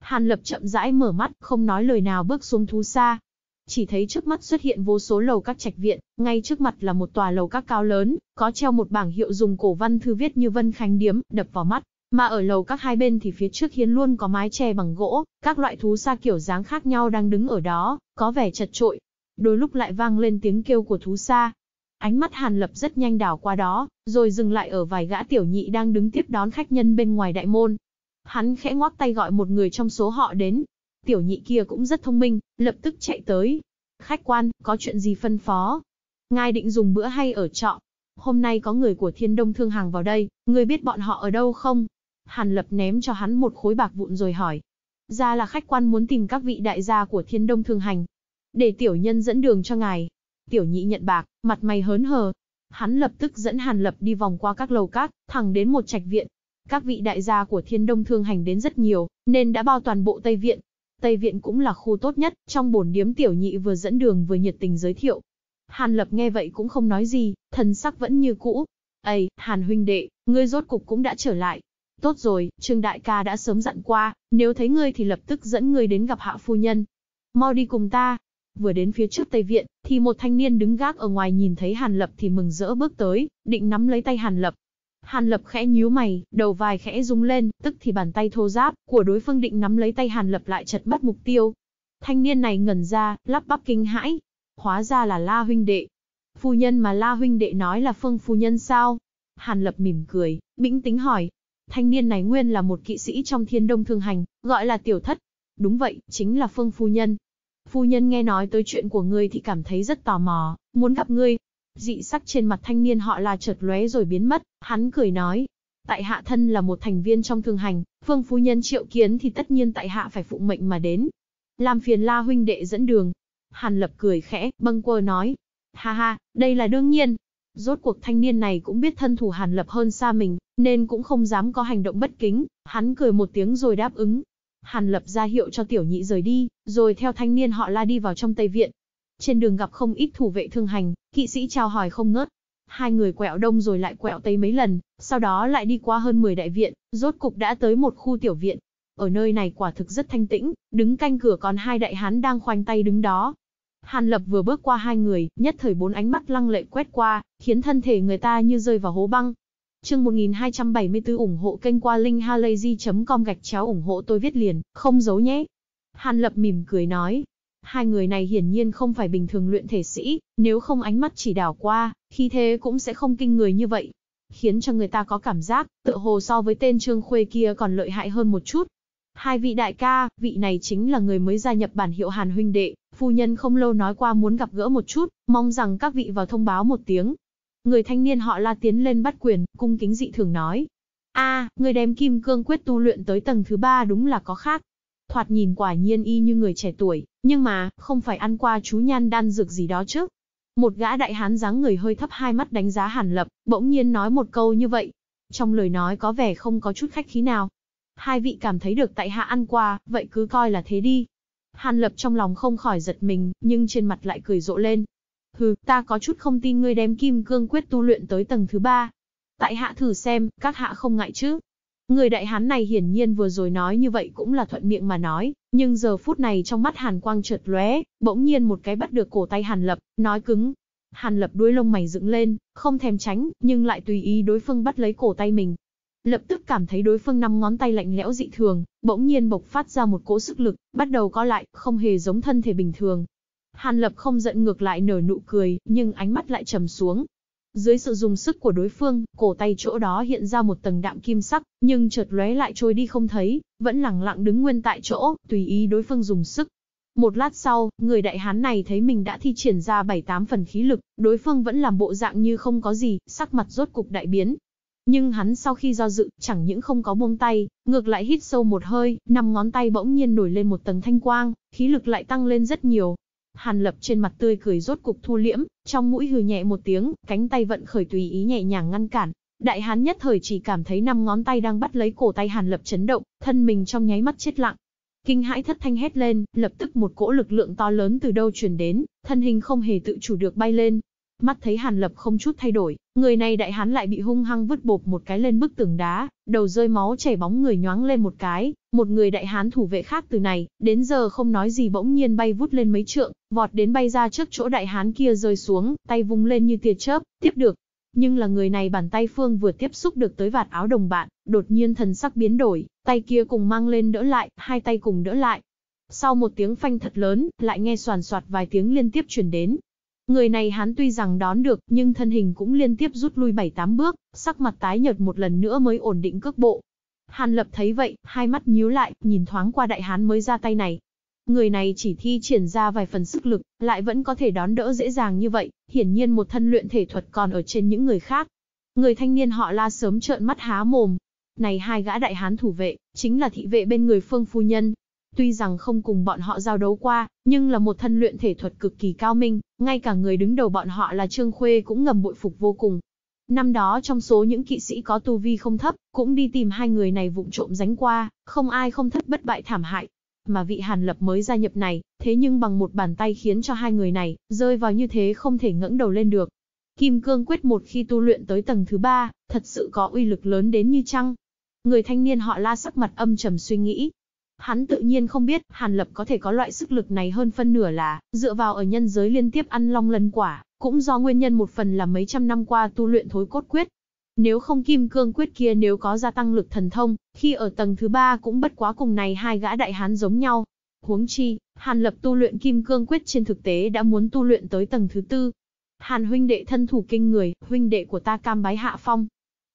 Hàn Lập chậm rãi mở mắt, không nói lời nào bước xuống thú xa, chỉ thấy trước mắt xuất hiện vô số lầu các trạch viện, ngay trước mặt là một tòa lầu các cao lớn, có treo một bảng hiệu dùng cổ văn thư viết như Vân Khánh Điếm, đập vào mắt. Mà ở lầu các hai bên thì phía trước hiến luôn có mái che bằng gỗ, các loại thú xa kiểu dáng khác nhau đang đứng ở đó, có vẻ chật trội. Đôi lúc lại vang lên tiếng kêu của thú xa. Ánh mắt Hàn Lập rất nhanh đảo qua đó, rồi dừng lại ở vài gã tiểu nhị đang đứng tiếp đón khách nhân bên ngoài đại môn. Hắn khẽ ngoắc tay gọi một người trong số họ đến, Tiểu nhị kia cũng rất thông minh, lập tức chạy tới. Khách quan, có chuyện gì phân phó? Ngài định dùng bữa hay ở trọ? Hôm nay có người của thiên đông thương hàng vào đây, người biết bọn họ ở đâu không? Hàn lập ném cho hắn một khối bạc vụn rồi hỏi. Ra là khách quan muốn tìm các vị đại gia của thiên đông thương hành. Để tiểu nhân dẫn đường cho ngài. Tiểu nhị nhận bạc, mặt mày hớn hờ. Hắn lập tức dẫn Hàn Lập đi vòng qua các lầu cát, thẳng đến một trạch viện. Các vị đại gia của thiên đông thương hành đến rất nhiều, nên đã bao toàn bộ Tây Viện, Tây Viện cũng là khu tốt nhất, trong bổn điếm tiểu nhị vừa dẫn đường vừa nhiệt tình giới thiệu. Hàn Lập nghe vậy cũng không nói gì, thần sắc vẫn như cũ. Ây, Hàn huynh đệ, ngươi rốt cục cũng đã trở lại. Tốt rồi, Trương Đại ca đã sớm dặn qua, nếu thấy ngươi thì lập tức dẫn ngươi đến gặp hạ phu nhân. Mau đi cùng ta. Vừa đến phía trước Tây Viện, thì một thanh niên đứng gác ở ngoài nhìn thấy Hàn Lập thì mừng rỡ bước tới, định nắm lấy tay Hàn Lập. Hàn Lập khẽ nhíu mày, đầu vai khẽ rung lên, tức thì bàn tay thô ráp của đối phương định nắm lấy tay Hàn Lập lại chật bắt mục tiêu. Thanh niên này ngẩn ra, lắp bắp kinh hãi. Hóa ra là La huynh đệ. Phu nhân mà La huynh đệ nói là Phương phu nhân sao? Hàn Lập mỉm cười, bĩnh tính hỏi. Thanh niên này nguyên là một kỵ sĩ trong thiên đông thương hành, gọi là tiểu thất. Đúng vậy, chính là Phương phu nhân. Phu nhân nghe nói tới chuyện của ngươi thì cảm thấy rất tò mò, muốn gặp ngươi, Dị sắc trên mặt thanh niên họ là chợt lóe rồi biến mất, hắn cười nói. Tại hạ thân là một thành viên trong thương hành, phương phu nhân triệu kiến thì tất nhiên tại hạ phải phụ mệnh mà đến. Làm phiền la huynh đệ dẫn đường. Hàn lập cười khẽ, bâng quơ nói. Ha ha, đây là đương nhiên. Rốt cuộc thanh niên này cũng biết thân thủ hàn lập hơn xa mình, nên cũng không dám có hành động bất kính. Hắn cười một tiếng rồi đáp ứng, Hàn lập ra hiệu cho tiểu nhị rời đi, rồi theo thanh niên họ la đi vào trong Tây Viện, trên đường gặp không ít thủ vệ thương hành, kỵ sĩ chào hỏi không ngớt. Hai người quẹo đông rồi lại quẹo tây mấy lần, sau đó lại đi qua hơn 10 đại viện, rốt cục đã tới một khu tiểu viện. Ở nơi này quả thực rất thanh tĩnh, đứng canh cửa còn hai đại hán đang khoanh tay đứng đó. Hàn Lập vừa bước qua hai người, nhất thời bốn ánh mắt lăng lệ quét qua, khiến thân thể người ta như rơi vào hố băng. Chương 1274 ủng hộ kênh qua linkhalazy.com gạch chéo ủng hộ tôi viết liền, không giấu nhé. Hàn Lập mỉm cười nói, Hai người này hiển nhiên không phải bình thường luyện thể sĩ, nếu không ánh mắt chỉ đảo qua, khi thế cũng sẽ không kinh người như vậy. Khiến cho người ta có cảm giác, tựa hồ so với tên Trương Khuê kia còn lợi hại hơn một chút. Hai vị đại ca, vị này chính là người mới gia nhập bản hiệu Hàn huynh đệ, phu nhân không lâu nói qua muốn gặp gỡ một chút, mong rằng các vị vào thông báo một tiếng. Người thanh niên họ la tiến lên bắt quyền, cung kính dị thường nói. a người đem kim cương quyết tu luyện tới tầng thứ ba đúng là có khác, thoạt nhìn quả nhiên y như người trẻ tuổi, nhưng mà, không phải ăn qua chú nhan đan dược gì đó chứ. Một gã đại hán dáng người hơi thấp hai mắt đánh giá Hàn Lập, bỗng nhiên nói một câu như vậy. Trong lời nói có vẻ không có chút khách khí nào. Hai vị cảm thấy được tại hạ ăn qua, vậy cứ coi là thế đi. Hàn Lập trong lòng không khỏi giật mình, nhưng trên mặt lại cười rộ lên. Hừ, ta có chút không tin ngươi đem kim cương quyết tu luyện tới tầng thứ ba. Tại hạ thử xem, các hạ không ngại chứ. Người đại hán này hiển nhiên vừa rồi nói như vậy cũng là thuận miệng mà nói, nhưng giờ phút này trong mắt Hàn Quang chợt lóe, bỗng nhiên một cái bắt được cổ tay Hàn Lập, nói cứng. Hàn Lập đuôi lông mày dựng lên, không thèm tránh, nhưng lại tùy ý đối phương bắt lấy cổ tay mình. Lập tức cảm thấy đối phương năm ngón tay lạnh lẽo dị thường, bỗng nhiên bộc phát ra một cỗ sức lực, bắt đầu co lại, không hề giống thân thể bình thường. Hàn Lập không giận ngược lại nở nụ cười, nhưng ánh mắt lại trầm xuống, dưới sự dùng sức của đối phương, cổ tay chỗ đó hiện ra một tầng đạm kim sắc, nhưng chợt lóe lại trôi đi không thấy, vẫn lẳng lặng đứng nguyên tại chỗ, tùy ý đối phương dùng sức. Một lát sau, người đại hán này thấy mình đã thi triển ra 7-8 phần khí lực, đối phương vẫn làm bộ dạng như không có gì, sắc mặt rốt cục đại biến. Nhưng hắn sau khi do dự, chẳng những không có buông tay, ngược lại hít sâu một hơi, năm ngón tay bỗng nhiên nổi lên một tầng thanh quang, khí lực lại tăng lên rất nhiều, Hàn Lập trên mặt tươi cười rốt cục thu liễm, trong mũi hừ nhẹ một tiếng, cánh tay vận khởi tùy ý nhẹ nhàng ngăn cản. Đại hán nhất thời chỉ cảm thấy năm ngón tay đang bắt lấy cổ tay Hàn Lập chấn động, thân mình trong nháy mắt chết lặng. Kinh hãi thất thanh hét lên, lập tức một cỗ lực lượng to lớn từ đâu truyền đến, thân hình không hề tự chủ được bay lên. Mắt thấy Hàn Lập không chút thay đổi, người này đại hán lại bị hung hăng vứt bột một cái lên bức tường đá, đầu rơi máu chảy bóng người nhoáng lên một cái, một người đại hán thủ vệ khác từ này, đến giờ không nói gì bỗng nhiên bay vút lên mấy trượng, vọt đến bay ra trước chỗ đại hán kia rơi xuống, tay vung lên như tia chớp, tiếp được. Nhưng là người này bàn tay Phương vừa tiếp xúc được tới vạt áo đồng bạn, đột nhiên thần sắc biến đổi, tay kia cùng mang lên đỡ lại, hai tay cùng đỡ lại. Sau một tiếng phanh thật lớn, lại nghe soàn soạt vài tiếng liên tiếp truyền đến, Người này hắn tuy rằng đón được, nhưng thân hình cũng liên tiếp rút lui bảy tám bước, sắc mặt tái nhợt một lần nữa mới ổn định cước bộ, Hàn lập thấy vậy, hai mắt nhíu lại, nhìn thoáng qua đại hán mới ra tay này. Người này chỉ thi triển ra vài phần sức lực, lại vẫn có thể đón đỡ dễ dàng như vậy, hiển nhiên một thân luyện thể thuật còn ở trên những người khác. Người thanh niên họ la sớm trợn mắt há mồm. Này hai gã đại hán thủ vệ, chính là thị vệ bên người phương phu nhân. Tuy rằng không cùng bọn họ giao đấu qua, nhưng là một thân luyện thể thuật cực kỳ cao minh, ngay cả người đứng đầu bọn họ là Trương Khuê cũng ngầm bội phục vô cùng, Năm đó trong số những kỵ sĩ có tu vi không thấp, cũng đi tìm hai người này vụng trộm ránh qua, không ai không thất bất bại thảm hại. Mà vị Hàn Lập mới gia nhập này, thế nhưng bằng một bàn tay khiến cho hai người này rơi vào như thế không thể ngẩng đầu lên được. Kim cương quyết một khi tu luyện tới tầng thứ ba, thật sự có uy lực lớn đến như chăng. Người thanh niên họ la sắc mặt âm trầm suy nghĩ, Hắn tự nhiên không biết, Hàn Lập có thể có loại sức lực này hơn phân nửa là, dựa vào ở nhân giới liên tiếp ăn long lân quả, cũng do nguyên nhân một phần là mấy trăm năm qua tu luyện thối cốt quyết. Nếu không kim cương quyết kia nếu có gia tăng lực thần thông, khi ở tầng thứ ba cũng bất quá cùng này hai gã đại hán giống nhau. Huống chi, Hàn Lập tu luyện kim cương quyết trên thực tế đã muốn tu luyện tới tầng thứ tư. Hàn huynh đệ thân thủ kinh người, huynh đệ của ta cam bái hạ phong,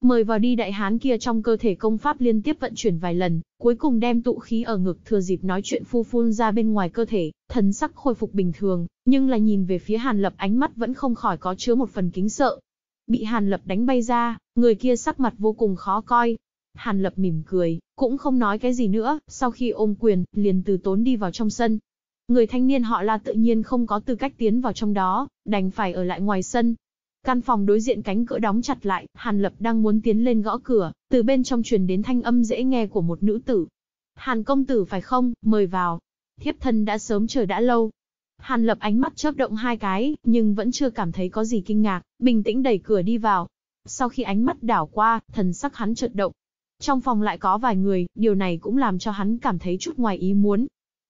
mời vào đi đại hán kia trong cơ thể công pháp liên tiếp vận chuyển vài lần, cuối cùng đem tụ khí ở ngực thừa dịp nói chuyện phu phun ra bên ngoài cơ thể, thần sắc khôi phục bình thường, nhưng là nhìn về phía Hàn Lập ánh mắt vẫn không khỏi có chứa một phần kính sợ. Bị Hàn Lập đánh bay ra, người kia sắc mặt vô cùng khó coi. Hàn Lập mỉm cười, cũng không nói cái gì nữa, sau khi ôm quyền, liền từ tốn đi vào trong sân. Người thanh niên họ la tự nhiên không có tư cách tiến vào trong đó, đành phải ở lại ngoài sân, Căn phòng đối diện cánh cửa đóng chặt lại, Hàn Lập đang muốn tiến lên gõ cửa, từ bên trong truyền đến thanh âm dễ nghe của một nữ tử. Hàn công tử phải không, mời vào. Thiếp thân đã sớm chờ đã lâu. Hàn Lập ánh mắt chớp động hai cái, nhưng vẫn chưa cảm thấy có gì kinh ngạc, bình tĩnh đẩy cửa đi vào. Sau khi ánh mắt đảo qua, thần sắc hắn chợt động. Trong phòng lại có vài người, điều này cũng làm cho hắn cảm thấy chút ngoài ý muốn,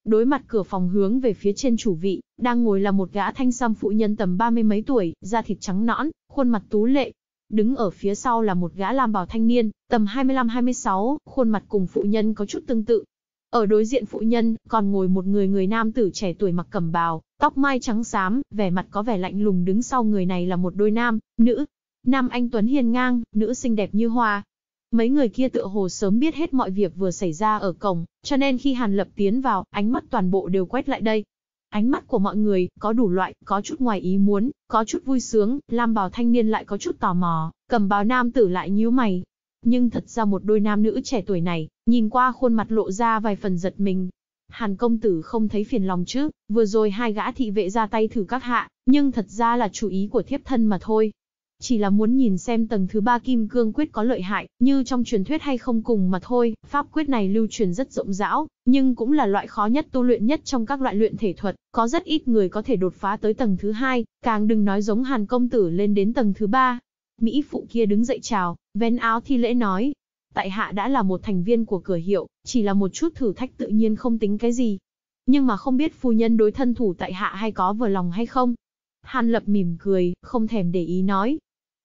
Đối mặt cửa phòng hướng về phía trên chủ vị, đang ngồi là một gã thanh sam phụ nhân tầm ba mươi mấy tuổi, da thịt trắng nõn, khuôn mặt tú lệ. Đứng ở phía sau là một gã làm bào thanh niên, tầm 25-26, khuôn mặt cùng phụ nhân có chút tương tự. Ở đối diện phụ nhân, còn ngồi một người người nam tử trẻ tuổi mặc cẩm bào, tóc mai trắng xám, vẻ mặt có vẻ lạnh lùng đứng sau người này là một đôi nam, nữ. Nam anh Tuấn hiền ngang, nữ xinh đẹp như hoa, Mấy người kia tựa hồ sớm biết hết mọi việc vừa xảy ra ở cổng, cho nên khi Hàn Lập tiến vào, ánh mắt toàn bộ đều quét lại đây. Ánh mắt của mọi người, có đủ loại, có chút ngoài ý muốn, có chút vui sướng, Lam bào thanh niên lại có chút tò mò, cầm bào nam tử lại nhíu mày. Nhưng thật ra một đôi nam nữ trẻ tuổi này, nhìn qua khuôn mặt lộ ra vài phần giật mình. Hàn công tử không thấy phiền lòng chứ, vừa rồi hai gã thị vệ ra tay thử các hạ, nhưng thật ra là chú ý của thiếp thân mà thôi. Chỉ là muốn nhìn xem tầng thứ ba kim cương quyết có lợi hại, như trong truyền thuyết hay không cùng mà thôi, pháp quyết này lưu truyền rất rộng rãi, nhưng cũng là loại khó nhất tu luyện nhất trong các loại luyện thể thuật, có rất ít người có thể đột phá tới tầng thứ hai, càng đừng nói giống Hàn công tử lên đến tầng thứ ba. Mỹ phụ kia đứng dậy chào, vén áo thi lễ nói, tại hạ đã là một thành viên của cửa hiệu, chỉ là một chút thử thách tự nhiên không tính cái gì. Nhưng mà không biết phu nhân đối thân thủ tại hạ hay có vừa lòng hay không. Hàn lập mỉm cười, không thèm để ý nói,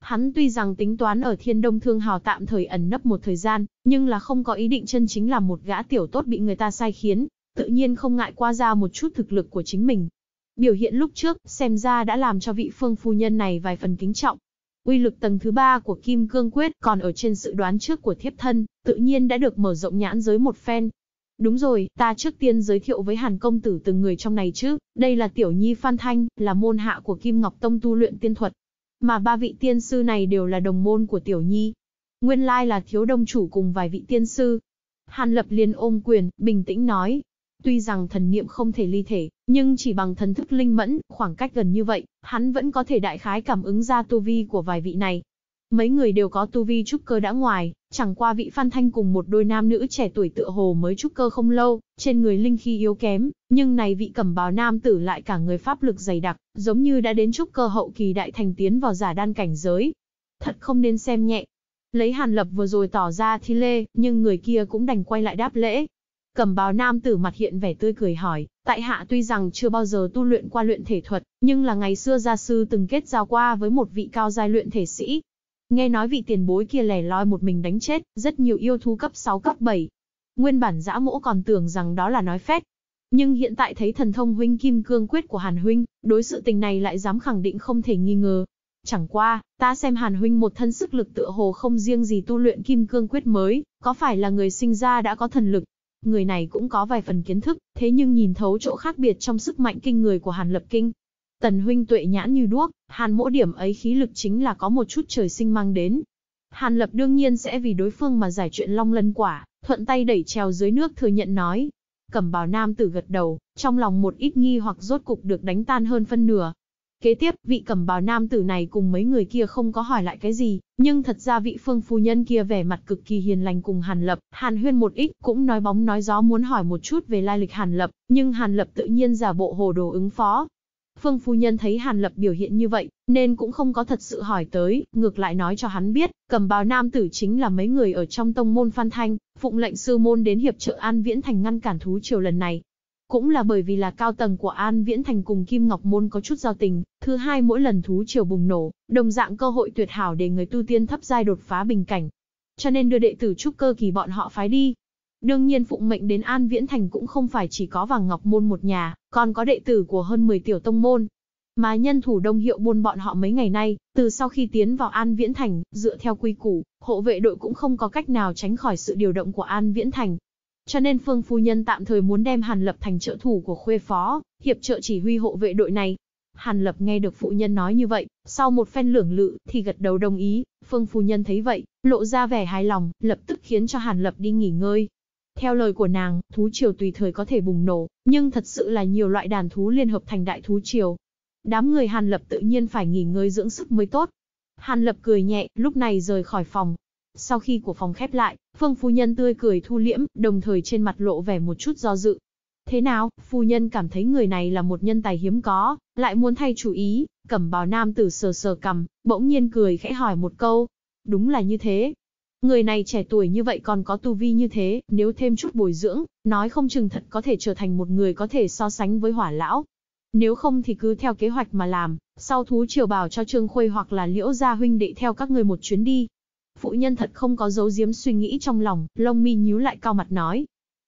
Hắn tuy rằng tính toán ở thiên đông thương hào tạm thời ẩn nấp một thời gian, nhưng là không có ý định chân chính là một gã tiểu tốt bị người ta sai khiến, tự nhiên không ngại qua ra một chút thực lực của chính mình. Biểu hiện lúc trước, xem ra đã làm cho vị phương phu nhân này vài phần kính trọng. Uy lực tầng thứ ba của Kim Cương Quyết còn ở trên sự đoán trước của thiếp thân, tự nhiên đã được mở rộng nhãn giới một phen. Đúng rồi, ta trước tiên giới thiệu với Hàn Công Tử từng người trong này chứ, đây là Tiểu Nhi Phan Thanh, là môn hạ của Kim Ngọc Tông tu luyện tiên thuật, mà ba vị tiên sư này đều là đồng môn của Tiểu Nhi. Nguyên lai là thiếu đông chủ cùng vài vị tiên sư. Hàn Lập liền ôm quyền, bình tĩnh nói. Tuy rằng thần niệm không thể ly thể, nhưng chỉ bằng thần thức linh mẫn, khoảng cách gần như vậy, hắn vẫn có thể đại khái cảm ứng ra tu vi của vài vị này. Mấy người đều có tu vi trúc cơ đã ngoài, chẳng qua vị Phan Thanh cùng một đôi nam nữ trẻ tuổi tựa hồ mới trúc cơ không lâu, trên người linh khí yếu kém, nhưng này vị cẩm bào nam tử lại cả người pháp lực dày đặc, giống như đã đến trúc cơ hậu kỳ đại thành tiến vào giả đan cảnh giới. Thật không nên xem nhẹ. Lấy Hàn Lập vừa rồi tỏ ra thi lê, nhưng người kia cũng đành quay lại đáp lễ. Cẩm bào nam tử mặt hiện vẻ tươi cười hỏi, tại hạ tuy rằng chưa bao giờ tu luyện qua luyện thể thuật, nhưng là ngày xưa gia sư từng kết giao qua với một vị cao giai luyện thể sĩ, Nghe nói vị tiền bối kia lẻ loi một mình đánh chết, rất nhiều yêu thú cấp 6 cấp 7. Nguyên bản dã mỗ còn tưởng rằng đó là nói phét. Nhưng hiện tại thấy thần thông huynh kim cương quyết của Hàn huynh, đối sự tình này lại dám khẳng định không thể nghi ngờ. Chẳng qua, ta xem Hàn huynh một thân sức lực tựa hồ không riêng gì tu luyện kim cương quyết mới, có phải là người sinh ra đã có thần lực. Người này cũng có vài phần kiến thức, thế nhưng nhìn thấu chỗ khác biệt trong sức mạnh kinh người của Hàn Lập Kinh. Tần huynh tuệ nhãn như đuốc, Hàn mỗi điểm ấy khí lực chính là có một chút trời sinh mang đến. Hàn lập đương nhiên sẽ vì đối phương mà giải chuyện long lân quả, thuận tay đẩy treo dưới nước thừa nhận nói. Cẩm bào nam tử gật đầu, trong lòng một ít nghi hoặc rốt cục được đánh tan hơn phân nửa. Kế tiếp, vị cẩm bào nam tử này cùng mấy người kia không có hỏi lại cái gì, nhưng thật ra vị phương phu nhân kia vẻ mặt cực kỳ hiền lành cùng Hàn Lập, Hàn Huyên một ít cũng nói bóng nói gió muốn hỏi một chút về lai lịch Hàn Lập, nhưng Hàn Lập tự nhiên giả bộ hồ đồ ứng phó, Phương Phu Nhân thấy Hàn Lập biểu hiện như vậy, nên cũng không có thật sự hỏi tới, ngược lại nói cho hắn biết, cầm bào nam tử chính là mấy người ở trong tông môn Phan Thanh, phụng lệnh sư môn đến hiệp trợ An Viễn Thành ngăn cản thú triều lần này. Cũng là bởi vì là cao tầng của An Viễn Thành cùng Kim Ngọc Môn có chút giao tình, thứ hai mỗi lần thú triều bùng nổ, đồng dạng cơ hội tuyệt hảo để người tu tiên thấp giai đột phá bình cảnh. Cho nên đưa đệ tử trúc cơ kỳ bọn họ phái đi, Đương nhiên phụng mệnh đến An Viễn Thành cũng không phải chỉ có vàng ngọc môn một nhà, còn có đệ tử của hơn 10 tiểu tông môn. Mà nhân thủ đông hiệu buôn bọn họ mấy ngày nay, từ sau khi tiến vào An Viễn Thành, dựa theo quy củ, hộ vệ đội cũng không có cách nào tránh khỏi sự điều động của An Viễn Thành. Cho nên Phương Phu Nhân tạm thời muốn đem Hàn Lập thành trợ thủ của khuê phó, hiệp trợ chỉ huy hộ vệ đội này. Hàn Lập nghe được phụ nhân nói như vậy, sau một phen lưỡng lự thì gật đầu đồng ý, Phương Phu Nhân thấy vậy, lộ ra vẻ hài lòng, lập tức khiến cho Hàn Lập đi nghỉ ngơi. Theo lời của nàng, thú triều tùy thời có thể bùng nổ, nhưng thật sự là nhiều loại đàn thú liên hợp thành đại thú triều. Đám người Hàn Lập tự nhiên phải nghỉ ngơi dưỡng sức mới tốt. Hàn Lập cười nhẹ, lúc này rời khỏi phòng. Sau khi của phòng khép lại, Phương Phu Nhân tươi cười thu liễm, đồng thời trên mặt lộ vẻ một chút do dự. Thế nào, Phu Nhân cảm thấy người này là một nhân tài hiếm có, lại muốn thay chủ ý, cẩm bào nam tử sờ sờ cầm, bỗng nhiên cười khẽ hỏi một câu. Đúng là như thế, Người này trẻ tuổi như vậy còn có tu vi như thế, nếu thêm chút bồi dưỡng, nói không chừng thật có thể trở thành một người có thể so sánh với hỏa lão. Nếu không thì cứ theo kế hoạch mà làm, sau thú triều bảo cho Trương Khuê hoặc là Liễu Gia Huynh đệ theo các người một chuyến đi. Phụ nhân thật không có dấu giếm suy nghĩ trong lòng, lông mi nhíu lại cao mặt nói.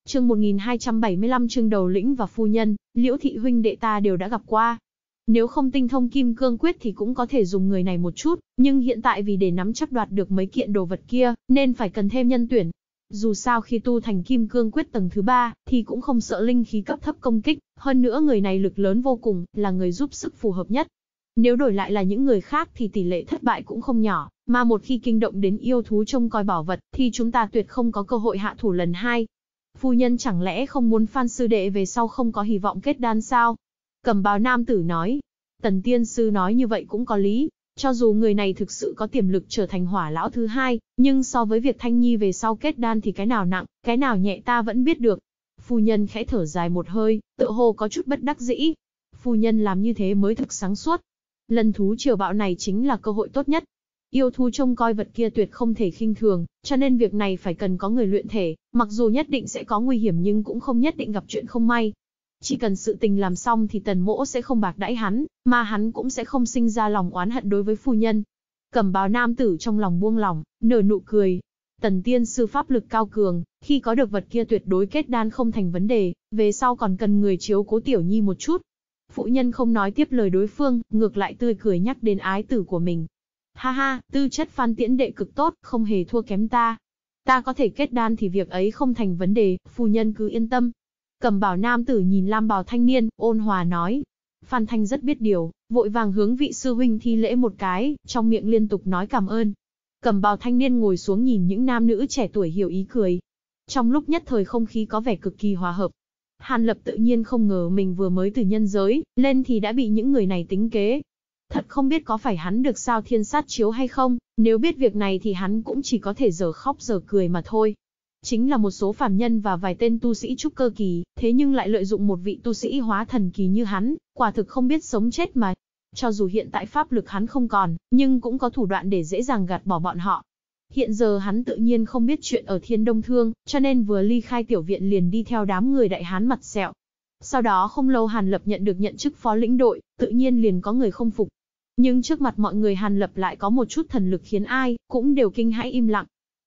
Chương 1275 trương đầu lĩnh và phu nhân, Liễu Thị Huynh đệ ta đều đã gặp qua, nếu không tinh thông kim cương quyết thì cũng có thể dùng người này một chút, nhưng hiện tại vì để nắm chắc đoạt được mấy kiện đồ vật kia, nên phải cần thêm nhân tuyển. Dù sao khi tu thành kim cương quyết tầng thứ ba, thì cũng không sợ linh khí cấp thấp công kích, hơn nữa người này lực lớn vô cùng, là người giúp sức phù hợp nhất. Nếu đổi lại là những người khác thì tỷ lệ thất bại cũng không nhỏ, mà một khi kinh động đến yêu thú trông coi bảo vật thì chúng ta tuyệt không có cơ hội hạ thủ lần hai. Phu nhân chẳng lẽ không muốn Phan Sư Đệ về sau không có hy vọng kết đan sao? Cầm bào nam tử nói, tần tiên sư nói như vậy cũng có lý, cho dù người này thực sự có tiềm lực trở thành hỏa lão thứ hai, nhưng so với việc Thanh Nhi về sau kết đan thì cái nào nặng, cái nào nhẹ ta vẫn biết được. Phu nhân khẽ thở dài một hơi, tự hồ có chút bất đắc dĩ. Phu nhân làm như thế mới thực sáng suốt. Lần thú triều bạo này chính là cơ hội tốt nhất. Yêu thú trông coi vật kia tuyệt không thể khinh thường, cho nên việc này phải cần có người luyện thể, mặc dù nhất định sẽ có nguy hiểm nhưng cũng không nhất định gặp chuyện không may. Chỉ cần sự tình làm xong thì tần mỗ sẽ không bạc đãi hắn, mà hắn cũng sẽ không sinh ra lòng oán hận đối với phu nhân. Cầm bào nam tử trong lòng buông lòng, nở nụ cười. Tần tiên sư pháp lực cao cường, khi có được vật kia tuyệt đối kết đan không thành vấn đề, về sau còn cần người chiếu cố tiểu nhi một chút. Phụ nhân không nói tiếp lời đối phương, ngược lại tươi cười nhắc đến ái tử của mình. Ha ha, tư chất phan tiễn đệ cực tốt, không hề thua kém ta, ta có thể kết đan thì việc ấy không thành vấn đề, phu nhân cứ yên tâm, Cầm bảo nam tử nhìn lam bào thanh niên, ôn hòa nói. Phan Thanh rất biết điều, vội vàng hướng vị sư huynh thi lễ một cái, trong miệng liên tục nói cảm ơn. Cầm bào thanh niên ngồi xuống nhìn những nam nữ trẻ tuổi hiểu ý cười. Trong lúc nhất thời không khí có vẻ cực kỳ hòa hợp. Hàn Lập tự nhiên không ngờ mình vừa mới từ nhân giới, lên thì đã bị những người này tính kế. Thật không biết có phải hắn được sao thiên sát chiếu hay không, nếu biết việc này thì hắn cũng chỉ có thể giờ khóc giờ cười mà thôi chính là một số phàm nhân và vài tên tu sĩ trúc cơ kỳ, thế nhưng lại lợi dụng một vị tu sĩ hóa thần kỳ như hắn, quả thực không biết sống chết mà. Cho dù hiện tại pháp lực hắn không còn, nhưng cũng có thủ đoạn để dễ dàng gạt bỏ bọn họ. Hiện giờ hắn tự nhiên không biết chuyện ở Thiên Đông Thương, cho nên vừa ly khai tiểu viện liền đi theo đám người đại hán mặt sẹo. Sau đó không lâu Hàn Lập nhận được nhận chức phó lĩnh đội, tự nhiên liền có người không phục. Nhưng trước mặt mọi người Hàn Lập lại có một chút thần lực khiến ai cũng đều kinh hãi im lặng.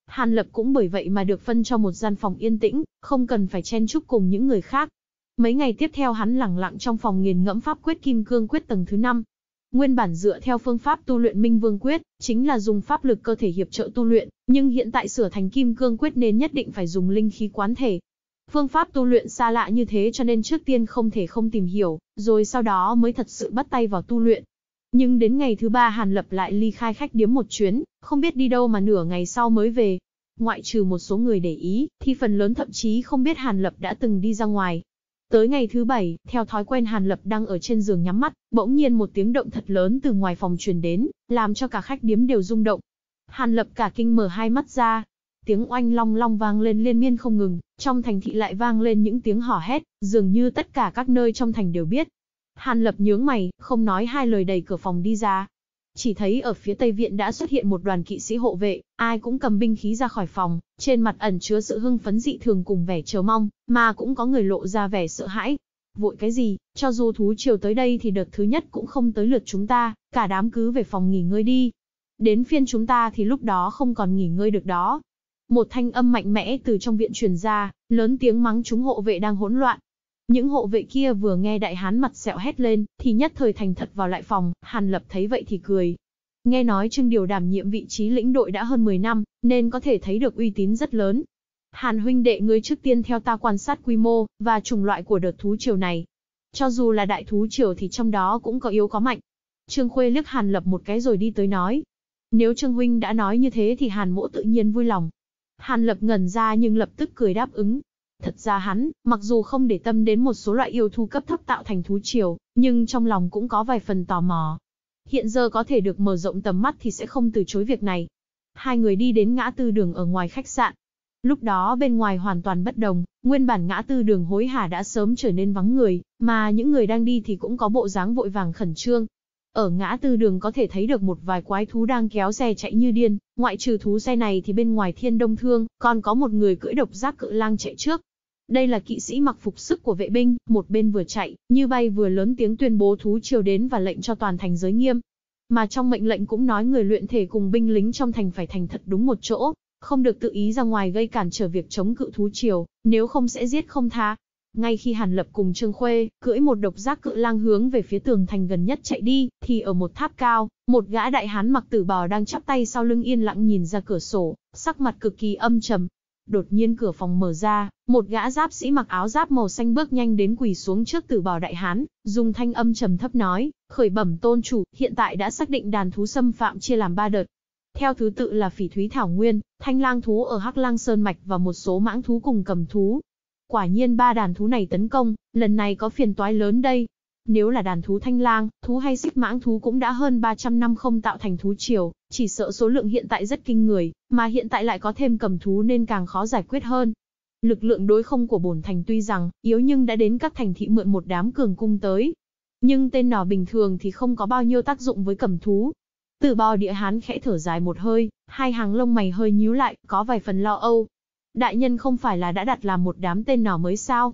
Hàn Lập cũng bởi vậy mà được phân cho một gian phòng yên tĩnh, không cần phải chen chúc cùng những người khác. Mấy ngày tiếp theo hắn lặng lặng trong phòng nghiền ngẫm pháp quyết Kim Cương Quyết tầng thứ 5. Nguyên bản dựa theo phương pháp tu luyện Minh Vương Quyết, chính là dùng pháp lực cơ thể hiệp trợ tu luyện, nhưng hiện tại sửa thành Kim Cương Quyết nên nhất định phải dùng linh khí quán thể. Phương pháp tu luyện xa lạ như thế cho nên trước tiên không thể không tìm hiểu, rồi sau đó mới thật sự bắt tay vào tu luyện. Nhưng đến ngày thứ ba Hàn Lập lại ly khai khách điếm một chuyến, không biết đi đâu mà nửa ngày sau mới về. Ngoại trừ một số người để ý, thì phần lớn thậm chí không biết Hàn Lập đã từng đi ra ngoài. Tới ngày thứ bảy, theo thói quen Hàn Lập đang ở trên giường nhắm mắt, bỗng nhiên một tiếng động thật lớn từ ngoài phòng truyền đến, làm cho cả khách điếm đều rung động. Hàn Lập cả kinh mở hai mắt ra, tiếng oanh long long vang lên liên miên không ngừng, trong thành thị lại vang lên những tiếng hò hét, dường như tất cả các nơi trong thành đều biết, Hàn Lập nhướng mày, không nói hai lời đẩy cửa phòng đi ra. Chỉ thấy ở phía tây viện đã xuất hiện một đoàn kỵ sĩ hộ vệ, ai cũng cầm binh khí ra khỏi phòng, trên mặt ẩn chứa sự hưng phấn dị thường cùng vẻ chờ mong, mà cũng có người lộ ra vẻ sợ hãi. Vội cái gì, cho dù thú chiều tới đây thì đợt thứ nhất cũng không tới lượt chúng ta, cả đám cứ về phòng nghỉ ngơi đi. Đến phiên chúng ta thì lúc đó không còn nghỉ ngơi được đó. Một thanh âm mạnh mẽ từ trong viện truyền ra, lớn tiếng mắng chúng hộ vệ đang hỗn loạn, những hộ vệ kia vừa nghe đại hán mặt sẹo hét lên, thì nhất thời thành thật vào lại phòng, Hàn Lập thấy vậy thì cười. Nghe nói Trương Điều đảm nhiệm vị trí lĩnh đội đã hơn 10 năm, nên có thể thấy được uy tín rất lớn. Hàn huynh đệ ngươi trước tiên theo ta quan sát quy mô và chủng loại của đợt thú triều này. Cho dù là đại thú triều thì trong đó cũng có yếu có mạnh. Trương Khuê liếc Hàn Lập một cái rồi đi tới nói. Nếu Trương Huynh đã nói như thế thì Hàn mỗ tự nhiên vui lòng. Hàn Lập ngẩn ra nhưng lập tức cười đáp ứng. Thật ra hắn, mặc dù không để tâm đến một số loại yêu thú cấp thấp tạo thành thú triều, nhưng trong lòng cũng có vài phần tò mò. Hiện giờ có thể được mở rộng tầm mắt thì sẽ không từ chối việc này. Hai người đi đến ngã tư đường ở ngoài khách sạn. Lúc đó bên ngoài hoàn toàn bất đồng, nguyên bản ngã tư đường hối hả đã sớm trở nên vắng người, mà những người đang đi thì cũng có bộ dáng vội vàng khẩn trương. Ở ngã tư đường có thể thấy được một vài quái thú đang kéo xe chạy như điên, ngoại trừ thú xe này thì bên ngoài thiên đông thương, còn có một người cưỡi độc giác cự lang chạy trước, đây là kỵ sĩ mặc phục sức của vệ binh, một bên vừa chạy, như bay vừa lớn tiếng tuyên bố thú triều đến và lệnh cho toàn thành giới nghiêm. Mà trong mệnh lệnh cũng nói người luyện thể cùng binh lính trong thành phải thành thật đúng một chỗ, không được tự ý ra ngoài gây cản trở việc chống cự thú triều, nếu không sẽ giết không tha. Ngay khi Hàn Lập cùng Trương Khuê cưỡi một độc giác cự lang hướng về phía tường thành gần nhất chạy đi, thì ở một tháp cao, một gã đại hán mặc tử bò đang chắp tay sau lưng yên lặng nhìn ra cửa sổ, sắc mặt cực kỳ âm trầm, Đột nhiên cửa phòng mở ra, một gã giáp sĩ mặc áo giáp màu xanh bước nhanh đến quỳ xuống trước tử bào đại hán, dùng thanh âm trầm thấp nói, khởi bẩm tôn chủ, hiện tại đã xác định đàn thú xâm phạm chia làm ba đợt. Theo thứ tự là phỉ thúy thảo nguyên, thanh lang thú ở Hắc Lang Sơn Mạch và một số mãng thú cùng cầm thú. Quả nhiên ba đàn thú này tấn công, lần này có phiền toái lớn đây, nếu là đàn thú thanh lang, thú hay xích mãng thú cũng đã hơn 300 năm không tạo thành thú triều, chỉ sợ số lượng hiện tại rất kinh người, mà hiện tại lại có thêm cầm thú nên càng khó giải quyết hơn. Lực lượng đối không của bổn thành tuy rằng yếu nhưng đã đến các thành thị mượn một đám cường cung tới. Nhưng tên nỏ bình thường thì không có bao nhiêu tác dụng với cầm thú. Tử bò địa hán khẽ thở dài một hơi, hai hàng lông mày hơi nhíu lại, có vài phần lo âu. Đại nhân không phải là đã đặt làm một đám tên nỏ mới sao,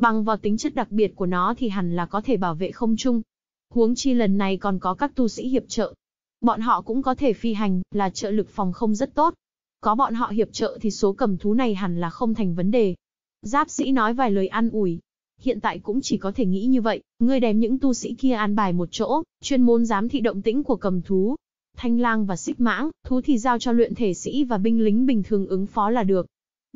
Bằng vào tính chất đặc biệt của nó thì hẳn là có thể bảo vệ không trung. Huống chi lần này còn có các tu sĩ hiệp trợ. Bọn họ cũng có thể phi hành, là trợ lực phòng không rất tốt. Có bọn họ hiệp trợ thì số cầm thú này hẳn là không thành vấn đề. Giáp sĩ nói vài lời an ủi. Hiện tại cũng chỉ có thể nghĩ như vậy, ngươi đem những tu sĩ kia an bài một chỗ, chuyên môn giám thị động tĩnh của cầm thú, thanh lang và xích mãng, thú thì giao cho luyện thể sĩ và binh lính bình thường ứng phó là được.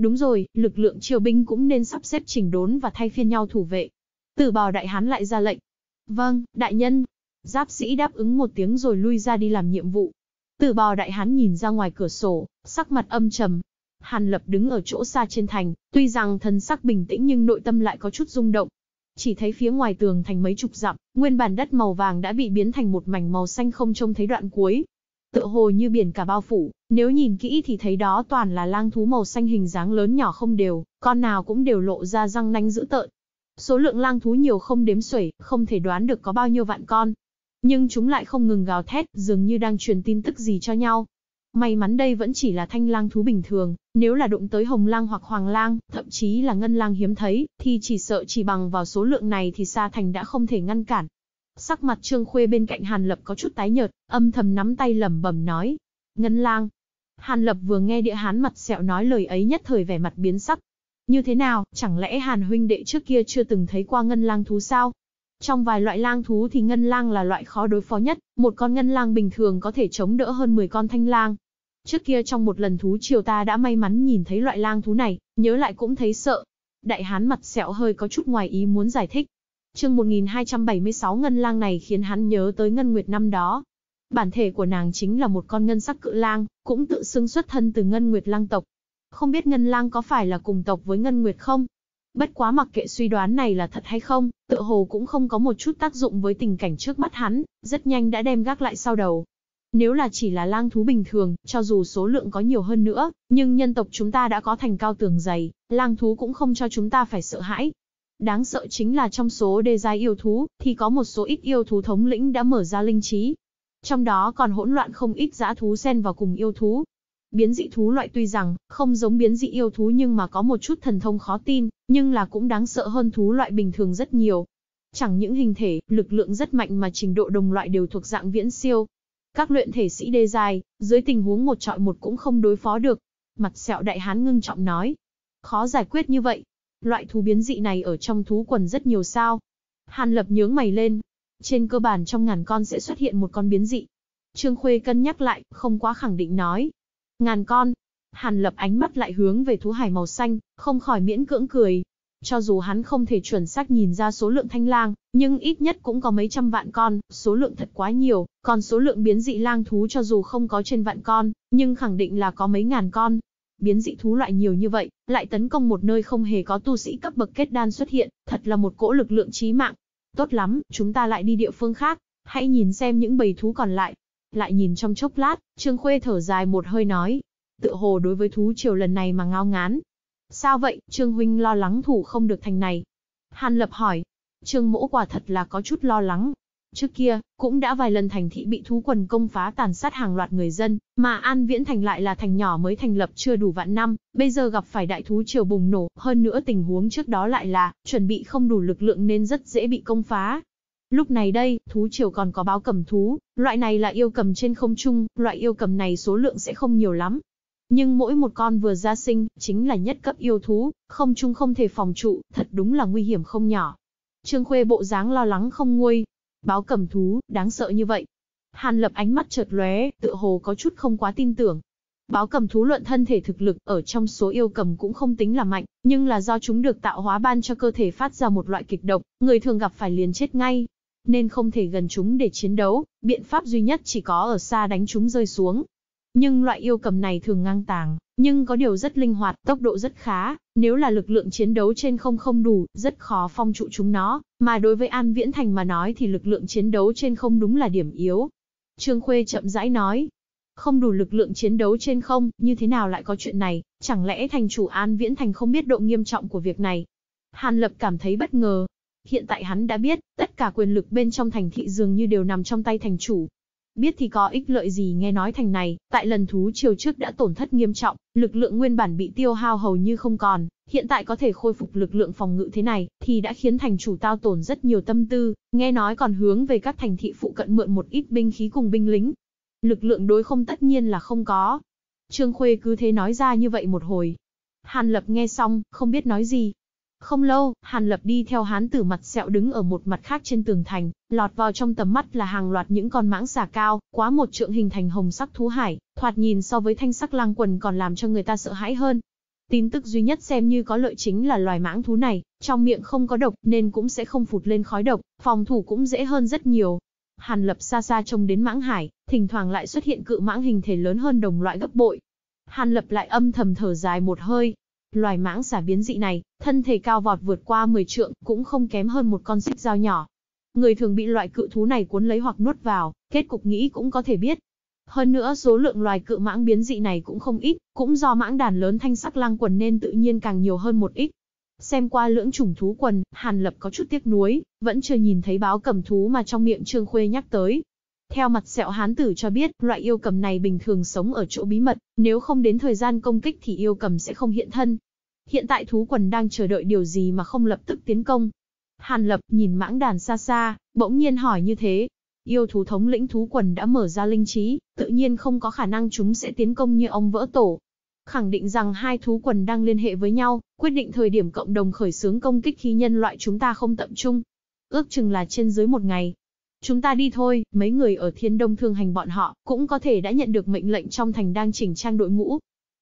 Đúng rồi, lực lượng triều binh cũng nên sắp xếp chỉnh đốn và thay phiên nhau thủ vệ. Tử bào đại hán lại ra lệnh. Vâng, đại nhân. Giáp sĩ đáp ứng một tiếng rồi lui ra đi làm nhiệm vụ. Tử bào đại hán nhìn ra ngoài cửa sổ, sắc mặt âm trầm. Hàn lập đứng ở chỗ xa trên thành, tuy rằng thân sắc bình tĩnh nhưng nội tâm lại có chút rung động. Chỉ thấy phía ngoài tường thành mấy chục dặm, nguyên bản đất màu vàng đã bị biến thành một mảnh màu xanh không trông thấy đoạn cuối, tựa hồ như biển cả bao phủ, nếu nhìn kỹ thì thấy đó toàn là lang thú màu xanh hình dáng lớn nhỏ không đều, con nào cũng đều lộ ra răng nanh dữ tợn. Số lượng lang thú nhiều không đếm xuể, không thể đoán được có bao nhiêu vạn con. Nhưng chúng lại không ngừng gào thét, dường như đang truyền tin tức gì cho nhau. May mắn đây vẫn chỉ là thanh lang thú bình thường, nếu là đụng tới hồng lang hoặc hoàng lang, thậm chí là ngân lang hiếm thấy, thì chỉ sợ chỉ bằng vào số lượng này thì Sa Thành đã không thể ngăn cản, Sắc mặt Trương Khuê bên cạnh Hàn Lập có chút tái nhợt, âm thầm nắm tay lẩm bẩm nói. Ngân lang. Hàn Lập vừa nghe địa hán mặt sẹo nói lời ấy nhất thời vẻ mặt biến sắc. Như thế nào, chẳng lẽ Hàn huynh đệ trước kia chưa từng thấy qua ngân lang thú sao? Trong vài loại lang thú thì ngân lang là loại khó đối phó nhất, một con ngân lang bình thường có thể chống đỡ hơn 10 con thanh lang. Trước kia trong một lần thú triều ta đã may mắn nhìn thấy loại lang thú này, nhớ lại cũng thấy sợ. Đại hán mặt sẹo hơi có chút ngoài ý muốn giải thích, Chương 1276 ngân lang này khiến hắn nhớ tới ngân nguyệt năm đó. Bản thể của nàng chính là một con ngân sắc cự lang, cũng tự xưng xuất thân từ ngân nguyệt lang tộc. Không biết ngân lang có phải là cùng tộc với ngân nguyệt không? Bất quá mặc kệ suy đoán này là thật hay không, tựa hồ cũng không có một chút tác dụng với tình cảnh trước mắt hắn, rất nhanh đã đem gác lại sau đầu. Nếu là chỉ là lang thú bình thường, cho dù số lượng có nhiều hơn nữa, nhưng nhân tộc chúng ta đã có thành cao tường dày, lang thú cũng không cho chúng ta phải sợ hãi, Đáng sợ chính là trong số đê giai yêu thú, thì có một số ít yêu thú thống lĩnh đã mở ra linh trí. Trong đó còn hỗn loạn không ít dã thú xen vào cùng yêu thú. Biến dị thú loại tuy rằng không giống biến dị yêu thú nhưng mà có một chút thần thông khó tin, nhưng là cũng đáng sợ hơn thú loại bình thường rất nhiều. Chẳng những hình thể, lực lượng rất mạnh mà trình độ đồng loại đều thuộc dạng viễn siêu. Các luyện thể sĩ đê dài, dưới tình huống một trọi một cũng không đối phó được. Mặt sẹo đại hán ngưng trọng nói. Khó giải quyết như vậy, Loại thú biến dị này ở trong thú quần rất nhiều sao. Hàn Lập nhướng mày lên. Trên cơ bản trong ngàn con sẽ xuất hiện một con biến dị. Trương Khuê cân nhắc lại, không quá khẳng định nói. Ngàn con. Hàn Lập ánh mắt lại hướng về thú hải màu xanh, không khỏi miễn cưỡng cười. Cho dù hắn không thể chuẩn xác nhìn ra số lượng thanh lang, nhưng ít nhất cũng có mấy trăm vạn con, số lượng thật quá nhiều, còn số lượng biến dị lang thú cho dù không có trên vạn con, nhưng khẳng định là có mấy ngàn con biến dị thú loại nhiều như vậy, lại tấn công một nơi không hề có tu sĩ cấp bậc kết đan xuất hiện, thật là một cỗ lực lượng chí mạng. Tốt lắm, chúng ta lại đi địa phương khác, hãy nhìn xem những bầy thú còn lại. Lại nhìn trong chốc lát, Trương Khuê thở dài một hơi nói, tự hồ đối với thú triều lần này mà ngao ngán. Sao vậy, Trương Huynh lo lắng thủ không được thành này? Hàn Lập hỏi, Trương Mỗ quả thật là có chút lo lắng, Trước kia, cũng đã vài lần thành thị bị thú quần công phá tàn sát hàng loạt người dân, mà An Viễn Thành lại là thành nhỏ mới thành lập chưa đủ vạn năm, bây giờ gặp phải đại thú triều bùng nổ, hơn nữa tình huống trước đó lại là, chuẩn bị không đủ lực lượng nên rất dễ bị công phá. Lúc này đây, thú triều còn có báo cầm thú, loại này là yêu cầm trên không trung, loại yêu cầm này số lượng sẽ không nhiều lắm. Nhưng mỗi một con vừa ra sinh, chính là nhất cấp yêu thú, không trung không thể phòng trụ, thật đúng là nguy hiểm không nhỏ. Trương Khuê bộ dáng lo lắng không nguôi, Báo cầm thú, đáng sợ như vậy. Hàn lập ánh mắt chợt lóe, tựa hồ có chút không quá tin tưởng. Báo cầm thú luận thân thể thực lực ở trong số yêu cầm cũng không tính là mạnh, nhưng là do chúng được tạo hóa ban cho cơ thể phát ra một loại kịch độc, người thường gặp phải liền chết ngay. Nên không thể gần chúng để chiến đấu, biện pháp duy nhất chỉ có ở xa đánh chúng rơi xuống. Nhưng loại yêu cầm này thường ngang tàng, nhưng có điều rất linh hoạt, tốc độ rất khá, nếu là lực lượng chiến đấu trên không không đủ, rất khó phong trụ chúng nó, mà đối với An Viễn Thành mà nói thì lực lượng chiến đấu trên không đúng là điểm yếu. Trương Khuê chậm rãi nói, không đủ lực lượng chiến đấu trên không, như thế nào lại có chuyện này, chẳng lẽ thành chủ An Viễn Thành không biết độ nghiêm trọng của việc này? Hàn Lập cảm thấy bất ngờ. Hiện tại hắn đã biết, tất cả quyền lực bên trong thành thị dường như đều nằm trong tay thành chủ, biết thì có ích lợi gì nghe nói thành này, tại lần thú triều trước đã tổn thất nghiêm trọng, lực lượng nguyên bản bị tiêu hao hầu như không còn, hiện tại có thể khôi phục lực lượng phòng ngự thế này, thì đã khiến thành chủ tao tổn rất nhiều tâm tư, nghe nói còn hướng về các thành thị phụ cận mượn một ít binh khí cùng binh lính. Lực lượng đối không tất nhiên là không có. Trương Khuê cứ thế nói ra như vậy một hồi. Hàn Lập nghe xong, không biết nói gì, không lâu, Hàn Lập đi theo hán tử mặt sẹo đứng ở một mặt khác trên tường thành, lọt vào trong tầm mắt là hàng loạt những con mãng xà cao, quá một trượng hình thành hồng sắc thú hải, thoạt nhìn so với thanh sắc lang quần còn làm cho người ta sợ hãi hơn. Tin tức duy nhất xem như có lợi chính là loài mãng thú này, trong miệng không có độc nên cũng sẽ không phụt lên khói độc, phòng thủ cũng dễ hơn rất nhiều. Hàn Lập xa xa trông đến mãng hải, thỉnh thoảng lại xuất hiện cự mãng hình thể lớn hơn đồng loại gấp bội. Hàn Lập lại âm thầm thở dài một hơi, Loài mãng xà biến dị này, thân thể cao vọt vượt qua 10 trượng, cũng không kém hơn một con xích dao nhỏ. Người thường bị loại cự thú này cuốn lấy hoặc nuốt vào, kết cục nghĩ cũng có thể biết. Hơn nữa số lượng loài cự mãng biến dị này cũng không ít, cũng do mãng đàn lớn thanh sắc lang quần nên tự nhiên càng nhiều hơn một ít. Xem qua lưỡng trùng thú quần, Hàn Lập có chút tiếc nuối, vẫn chưa nhìn thấy báo cầm thú mà trong miệng Trương Khuê nhắc tới. Theo mặt sẹo hán tử cho biết, loại yêu cầm này bình thường sống ở chỗ bí mật, nếu không đến thời gian công kích thì yêu cầm sẽ không hiện thân. Hiện tại thú quần đang chờ đợi điều gì mà không lập tức tiến công. Hàn lập nhìn mãng đàn xa xa, bỗng nhiên hỏi như thế. Yêu thú thống lĩnh thú quần đã mở ra linh trí, tự nhiên không có khả năng chúng sẽ tiến công như ông vỡ tổ. Khẳng định rằng hai thú quần đang liên hệ với nhau, quyết định thời điểm cộng đồng khởi xướng công kích khi nhân loại chúng ta không tập trung. Ước chừng là trên dưới một ngày, Chúng ta đi thôi, mấy người ở thiên đông thương hành bọn họ, cũng có thể đã nhận được mệnh lệnh trong thành đang chỉnh trang đội ngũ.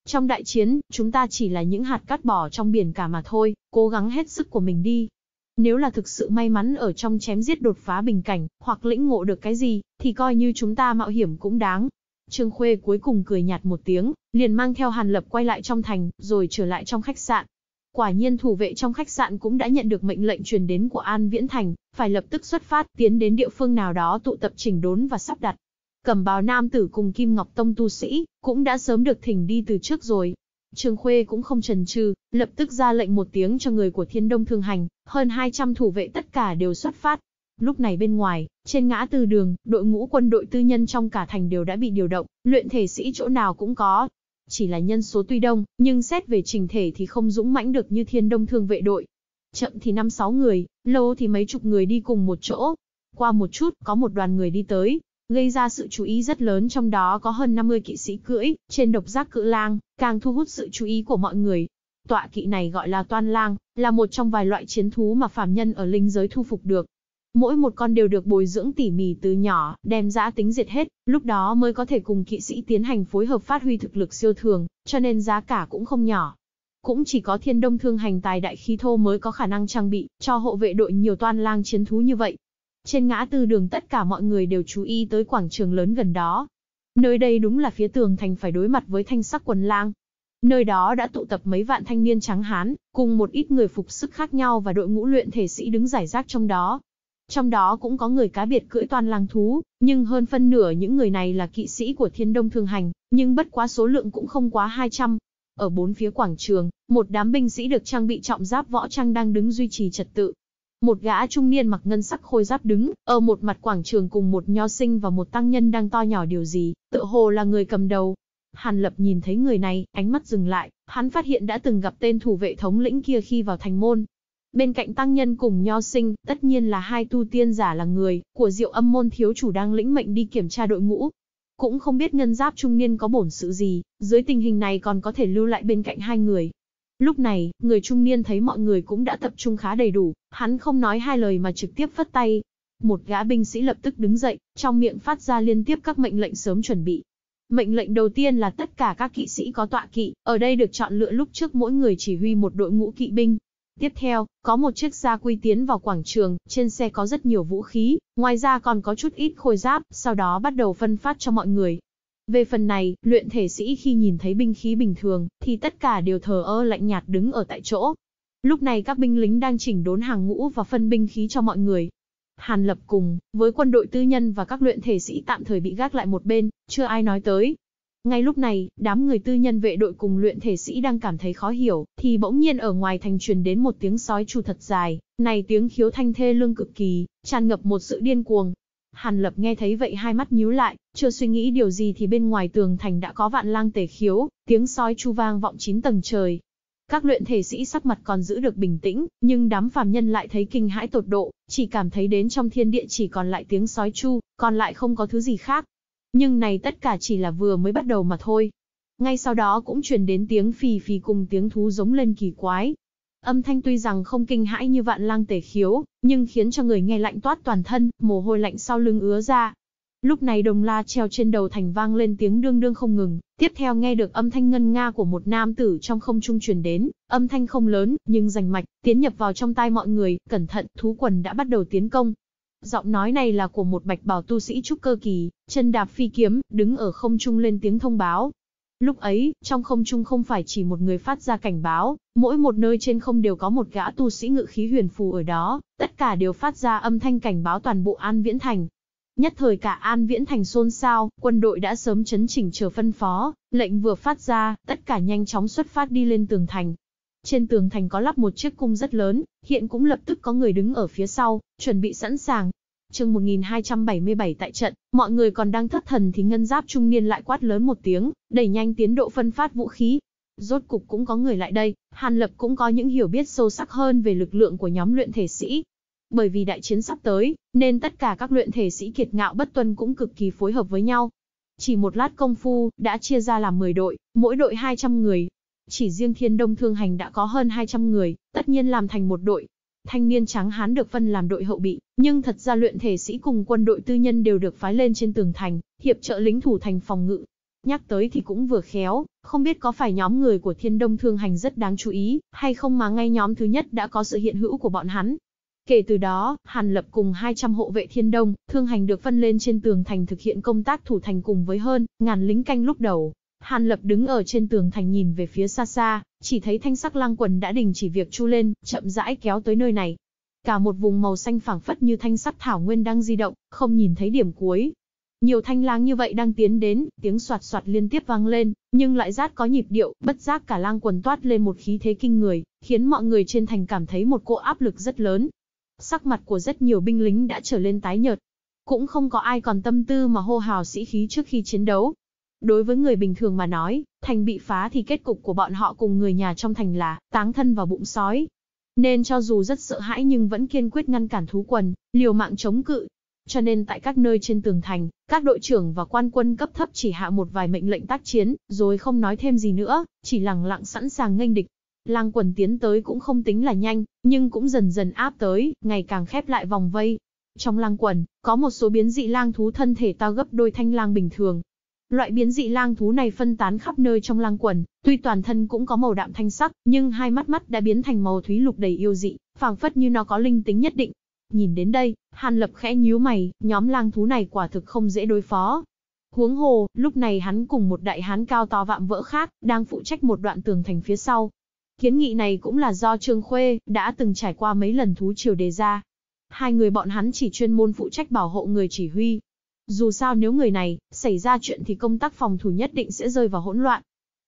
Trong đại chiến, chúng ta chỉ là những hạt cát bỏ trong biển cả mà thôi, cố gắng hết sức của mình đi. Nếu là thực sự may mắn ở trong chém giết đột phá bình cảnh, hoặc lĩnh ngộ được cái gì, thì coi như chúng ta mạo hiểm cũng đáng. Trương Khuê cuối cùng cười nhạt một tiếng, liền mang theo Hàn Lập quay lại trong thành, rồi trở lại trong khách sạn. Quả nhiên thủ vệ trong khách sạn cũng đã nhận được mệnh lệnh truyền đến của An Viễn Thành, phải lập tức xuất phát tiến đến địa phương nào đó tụ tập chỉnh đốn và sắp đặt. Cẩm bào nam tử cùng Kim Ngọc Tông tu sĩ, cũng đã sớm được thỉnh đi từ trước rồi. Trương Khuê cũng không chần chừ, lập tức ra lệnh một tiếng cho người của Thiên Đông Thương Hành, hơn 200 thủ vệ tất cả đều xuất phát. Lúc này bên ngoài, trên ngã tư đường, đội ngũ quân đội tư nhân trong cả thành đều đã bị điều động, luyện thể sĩ chỗ nào cũng có, chỉ là nhân số tuy đông, nhưng xét về trình thể thì không dũng mãnh được như thiên đông thương vệ đội. Chậm thì 5-6 người, lâu thì mấy chục người đi cùng một chỗ. Qua một chút, có một đoàn người đi tới, gây ra sự chú ý rất lớn trong đó có hơn 50 kỵ sĩ cưỡi, trên độc giác cự lang, càng thu hút sự chú ý của mọi người. Tọa kỵ này gọi là toan lang, là một trong vài loại chiến thú mà phàm nhân ở linh giới thu phục được, Mỗi một con đều được bồi dưỡng tỉ mỉ từ nhỏ, đem dã tính diệt hết, lúc đó mới có thể cùng kỵ sĩ tiến hành phối hợp phát huy thực lực siêu thường, cho nên giá cả cũng không nhỏ. Cũng chỉ có thiên đông thương hành tài đại khí thô mới có khả năng trang bị cho hộ vệ đội nhiều toan lang chiến thú như vậy. Trên ngã tư đường tất cả mọi người đều chú ý tới quảng trường lớn gần đó. Nơi đây đúng là phía tường thành phải đối mặt với thanh sắc quần lang, Nơi đó đã tụ tập mấy vạn thanh niên trắng hán, cùng một ít người phục sức khác nhau và đội ngũ luyện thể sĩ đứng giải rác trong đó. Trong đó cũng có người cá biệt cưỡi toàn làng thú, nhưng hơn phân nửa những người này là kỵ sĩ của thiên đông thương hành, nhưng bất quá số lượng cũng không quá 200. Ở bốn phía quảng trường, một đám binh sĩ được trang bị trọng giáp võ trang đang đứng duy trì trật tự. Một gã trung niên mặc ngân sắc khôi giáp đứng, ở một mặt quảng trường cùng một nho sinh và một tăng nhân đang to nhỏ điều gì, tự hồ là người cầm đầu, Hàn Lập nhìn thấy người này, ánh mắt dừng lại, hắn phát hiện đã từng gặp tên thủ vệ thống lĩnh kia khi vào thành môn, bên cạnh tăng nhân cùng nho sinh, tất nhiên là hai tu tiên giả là người, của diệu âm môn thiếu chủ đang lĩnh mệnh đi kiểm tra đội ngũ. Cũng không biết nhân giáp trung niên có bổn sự gì, dưới tình hình này còn có thể lưu lại bên cạnh hai người. Lúc này, người trung niên thấy mọi người cũng đã tập trung khá đầy đủ, hắn không nói hai lời mà trực tiếp phất tay. Một gã binh sĩ lập tức đứng dậy, trong miệng phát ra liên tiếp các mệnh lệnh sớm chuẩn bị. Mệnh lệnh đầu tiên là tất cả các kỵ sĩ có tọa kỵ, ở đây được chọn lựa lúc trước mỗi người chỉ huy một đội ngũ kỵ binh, Tiếp theo, có một chiếc gia quy tiến vào quảng trường, trên xe có rất nhiều vũ khí, ngoài ra còn có chút ít khôi giáp, sau đó bắt đầu phân phát cho mọi người. Về phần này, luyện thể sĩ khi nhìn thấy binh khí bình thường, thì tất cả đều thờ ơ lạnh nhạt đứng ở tại chỗ. Lúc này các binh lính đang chỉnh đốn hàng ngũ và phân binh khí cho mọi người. Hàn lập cùng, với quân đội tư nhân và các luyện thể sĩ tạm thời bị gác lại một bên, chưa ai nói tới, ngay lúc này, đám người tư nhân vệ đội cùng luyện thể sĩ đang cảm thấy khó hiểu, thì bỗng nhiên ở ngoài thành truyền đến một tiếng sói chu thật dài, này tiếng khiếu thanh thê lương cực kỳ, tràn ngập một sự điên cuồng. Hàn Lập nghe thấy vậy hai mắt nhíu lại, chưa suy nghĩ điều gì thì bên ngoài tường thành đã có vạn lang tề khiếu, tiếng sói chu vang vọng chín tầng trời. Các luyện thể sĩ sắc mặt còn giữ được bình tĩnh, nhưng đám phàm nhân lại thấy kinh hãi tột độ, chỉ cảm thấy đến trong thiên địa chỉ còn lại tiếng sói chu, còn lại không có thứ gì khác, nhưng này tất cả chỉ là vừa mới bắt đầu mà thôi. Ngay sau đó cũng truyền đến tiếng phì phì cùng tiếng thú giống lên kỳ quái. Âm thanh tuy rằng không kinh hãi như vạn lang tể khiếu, nhưng khiến cho người nghe lạnh toát toàn thân, mồ hôi lạnh sau lưng ứa ra. Lúc này đồng la treo trên đầu thành vang lên tiếng đương đương không ngừng, tiếp theo nghe được âm thanh ngân nga của một nam tử trong không trung truyền đến, âm thanh không lớn, nhưng rành mạch, tiến nhập vào trong tai mọi người, cẩn thận, thú quần đã bắt đầu tiến công, Giọng nói này là của một bạch bào tu sĩ trúc cơ kỳ, chân đạp phi kiếm, đứng ở không trung lên tiếng thông báo. Lúc ấy, trong không trung không phải chỉ một người phát ra cảnh báo, mỗi một nơi trên không đều có một gã tu sĩ ngự khí huyền phù ở đó, tất cả đều phát ra âm thanh cảnh báo toàn bộ An Viễn Thành. Nhất thời cả An Viễn Thành xôn xao, quân đội đã sớm chấn chỉnh chờ phân phó, lệnh vừa phát ra, tất cả nhanh chóng xuất phát đi lên tường thành, trên tường thành có lắp một chiếc cung rất lớn, hiện cũng lập tức có người đứng ở phía sau, chuẩn bị sẵn sàng. Chương 1277 tại trận, mọi người còn đang thất thần thì ngân giáp trung niên lại quát lớn một tiếng, đẩy nhanh tiến độ phân phát vũ khí. Rốt cục cũng có người lại đây, Hàn Lập cũng có những hiểu biết sâu sắc hơn về lực lượng của nhóm luyện thể sĩ, bởi vì đại chiến sắp tới, nên tất cả các luyện thể sĩ kiệt ngạo bất tuân cũng cực kỳ phối hợp với nhau. Chỉ một lát công phu, đã chia ra làm 10 đội, mỗi đội 200 người, chỉ riêng thiên đông thương hành đã có hơn 200 người, tất nhiên làm thành một đội. Thanh niên trắng hán được phân làm đội hậu bị, nhưng thật ra luyện thể sĩ cùng quân đội tư nhân đều được phái lên trên tường thành, hiệp trợ lính thủ thành phòng ngự. Nhắc tới thì cũng vừa khéo, không biết có phải nhóm người của thiên đông thương hành rất đáng chú ý, hay không mà ngay nhóm thứ nhất đã có sự hiện hữu của bọn hắn, Kể từ đó, Hàn Lập cùng 200 hộ vệ thiên đông, thương hành được phân lên trên tường thành thực hiện công tác thủ thành cùng với hơn, ngàn lính canh lúc đầu. Hàn Lập đứng ở trên tường thành nhìn về phía xa xa, chỉ thấy thanh sắc lang quần đã đình chỉ việc chu lên, chậm rãi kéo tới nơi này. Cả một vùng màu xanh phảng phất như thanh sắc thảo nguyên đang di động, không nhìn thấy điểm cuối. Nhiều thanh lang như vậy đang tiến đến, tiếng soạt soạt liên tiếp vang lên, nhưng lại rát có nhịp điệu, bất giác cả lang quần toát lên một khí thế kinh người, khiến mọi người trên thành cảm thấy một cỗ áp lực rất lớn. Sắc mặt của rất nhiều binh lính đã trở lên tái nhợt. Cũng không có ai còn tâm tư mà hô hào sĩ khí trước khi chiến đấu, Đối với người bình thường mà nói, thành bị phá thì kết cục của bọn họ cùng người nhà trong thành là táng thân vào bụng sói. Nên cho dù rất sợ hãi nhưng vẫn kiên quyết ngăn cản thú quần, liều mạng chống cự. Cho nên tại các nơi trên tường thành, các đội trưởng và quan quân cấp thấp chỉ hạ một vài mệnh lệnh tác chiến, rồi không nói thêm gì nữa, chỉ lặng lặng sẵn sàng nghênh địch. Lang quần tiến tới cũng không tính là nhanh, nhưng cũng dần dần áp tới, ngày càng khép lại vòng vây. Trong lang quần, có một số biến dị lang thú thân thể to gấp đôi thanh lang bình thường, Loại biến dị lang thú này phân tán khắp nơi trong lang quần, tuy toàn thân cũng có màu đạm thanh sắc, nhưng hai mắt mắt đã biến thành màu thúy lục đầy yêu dị, phảng phất như nó có linh tính nhất định. Nhìn đến đây, Hàn Lập khẽ nhíu mày, nhóm lang thú này quả thực không dễ đối phó. Huống hồ, lúc này hắn cùng một đại hán cao to vạm vỡ khác, đang phụ trách một đoạn tường thành phía sau. Kiến nghị này cũng là do Trương Khuê, đã từng trải qua mấy lần thú triều đề ra. Hai người bọn hắn chỉ chuyên môn phụ trách bảo hộ người chỉ huy, dù sao nếu người này, xảy ra chuyện thì công tác phòng thủ nhất định sẽ rơi vào hỗn loạn.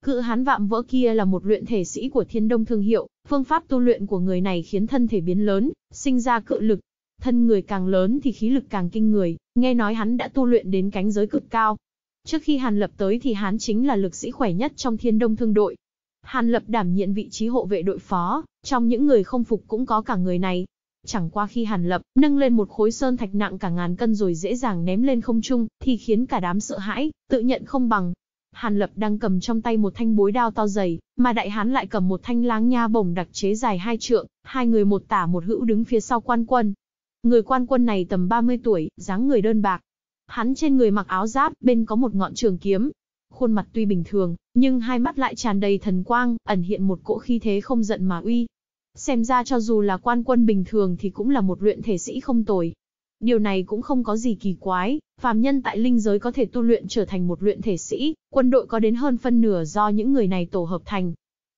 Cự hán vạm vỡ kia là một luyện thể sĩ của thiên đông thương hiệu, phương pháp tu luyện của người này khiến thân thể biến lớn, sinh ra cự lực. Thân người càng lớn thì khí lực càng kinh người, nghe nói hắn đã tu luyện đến cánh giới cực cao. Trước khi Hàn Lập tới thì hắn chính là lực sĩ khỏe nhất trong thiên đông thương đội. Hàn Lập đảm nhiệm vị trí hộ vệ đội phó, trong những người không phục cũng có cả người này, Chẳng qua khi Hàn Lập nâng lên một khối sơn thạch nặng cả ngàn cân rồi dễ dàng ném lên không trung, thì khiến cả đám sợ hãi, tự nhận không bằng. Hàn Lập đang cầm trong tay một thanh bối đao to dày, mà đại hán lại cầm một thanh láng nha bổng đặc chế dài hai trượng, hai người một tả một hữu đứng phía sau quan quân. Người quan quân này tầm 30 tuổi, dáng người đơn bạc. Hắn trên người mặc áo giáp, bên có một ngọn trường kiếm. Khuôn mặt tuy bình thường, nhưng hai mắt lại tràn đầy thần quang, ẩn hiện một cỗ khí thế không giận mà uy, Xem ra cho dù là quan quân bình thường thì cũng là một luyện thể sĩ không tồi. Điều này cũng không có gì kỳ quái, phàm nhân tại linh giới có thể tu luyện trở thành một luyện thể sĩ, quân đội có đến hơn phân nửa do những người này tổ hợp thành.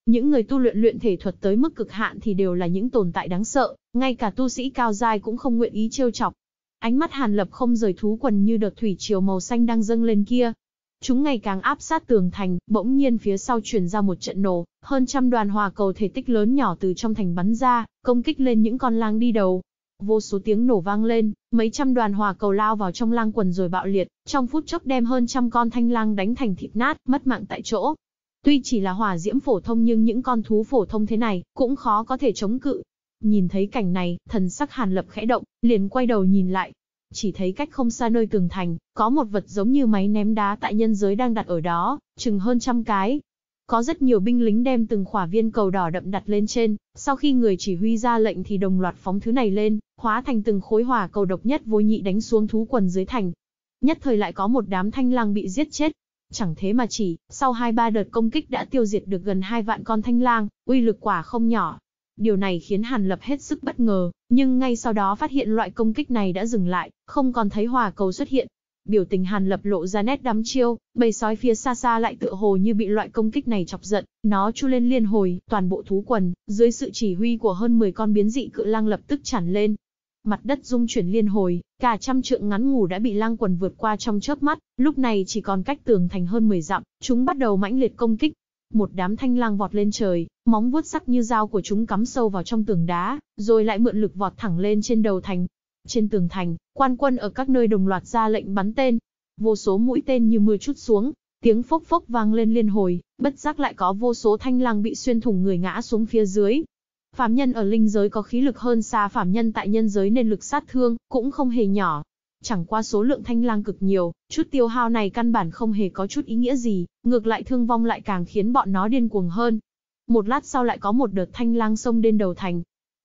Những người tu luyện luyện thể thuật tới mức cực hạn thì đều là những tồn tại đáng sợ, ngay cả tu sĩ cao giai cũng không nguyện ý trêu chọc. Ánh mắt Hàn Lập không rời thú quần như đợt thủy triều màu xanh đang dâng lên kia, Chúng ngày càng áp sát tường thành, bỗng nhiên phía sau truyền ra một trận nổ, hơn trăm đoàn hỏa cầu thể tích lớn nhỏ từ trong thành bắn ra, công kích lên những con lang đi đầu. Vô số tiếng nổ vang lên, mấy trăm đoàn hỏa cầu lao vào trong lang quần rồi bạo liệt, trong phút chốc đem hơn trăm con thanh lang đánh thành thịt nát, mất mạng tại chỗ. Tuy chỉ là hỏa diễm phổ thông nhưng những con thú phổ thông thế này cũng khó có thể chống cự. Nhìn thấy cảnh này, thần sắc Hàn Lập khẽ động, liền quay đầu nhìn lại, chỉ thấy cách không xa nơi tường thành, có một vật giống như máy ném đá tại nhân giới đang đặt ở đó, chừng hơn trăm cái. Có rất nhiều binh lính đem từng khỏa viên cầu đỏ đậm đặt lên trên, sau khi người chỉ huy ra lệnh thì đồng loạt phóng thứ này lên, hóa thành từng khối hỏa cầu độc nhất vô nhị đánh xuống thú quần dưới thành. Nhất thời lại có một đám thanh lang bị giết chết, Chẳng thế mà chỉ, sau hai ba đợt công kích đã tiêu diệt được gần hai vạn con thanh lang, uy lực quả không nhỏ. Điều này khiến Hàn Lập hết sức bất ngờ, nhưng ngay sau đó phát hiện loại công kích này đã dừng lại, không còn thấy hòa cầu xuất hiện. Biểu tình Hàn Lập lộ ra nét đắm chiêu, bầy sói phía xa xa lại tựa hồ như bị loại công kích này chọc giận, nó chu lên liên hồi, toàn bộ thú quần, dưới sự chỉ huy của hơn 10 con biến dị cự lang lập tức tràn lên, mặt đất rung chuyển liên hồi, cả trăm trượng ngắn ngủ đã bị lang quần vượt qua trong chớp mắt, lúc này chỉ còn cách tường thành hơn 10 dặm, chúng bắt đầu mãnh liệt công kích, một đám thanh lang vọt lên trời, móng vuốt sắc như dao của chúng cắm sâu vào trong tường đá, rồi lại mượn lực vọt thẳng lên trên đầu thành. Trên tường thành, quan quân ở các nơi đồng loạt ra lệnh bắn tên. Vô số mũi tên như mưa chút xuống, tiếng phốc phốc vang lên liên hồi, bất giác lại có vô số thanh lang bị xuyên thủng người ngã xuống phía dưới. Phạm nhân ở linh giới có khí lực hơn xa phạm nhân tại nhân giới nên lực sát thương cũng không hề nhỏ, Chẳng qua số lượng thanh lang cực nhiều, chút tiêu hao này căn bản không hề có chút ý nghĩa gì, ngược lại thương vong lại càng khiến bọn nó điên cuồng hơn. Một lát sau lại có một đợt thanh lang xông lên đầu thành.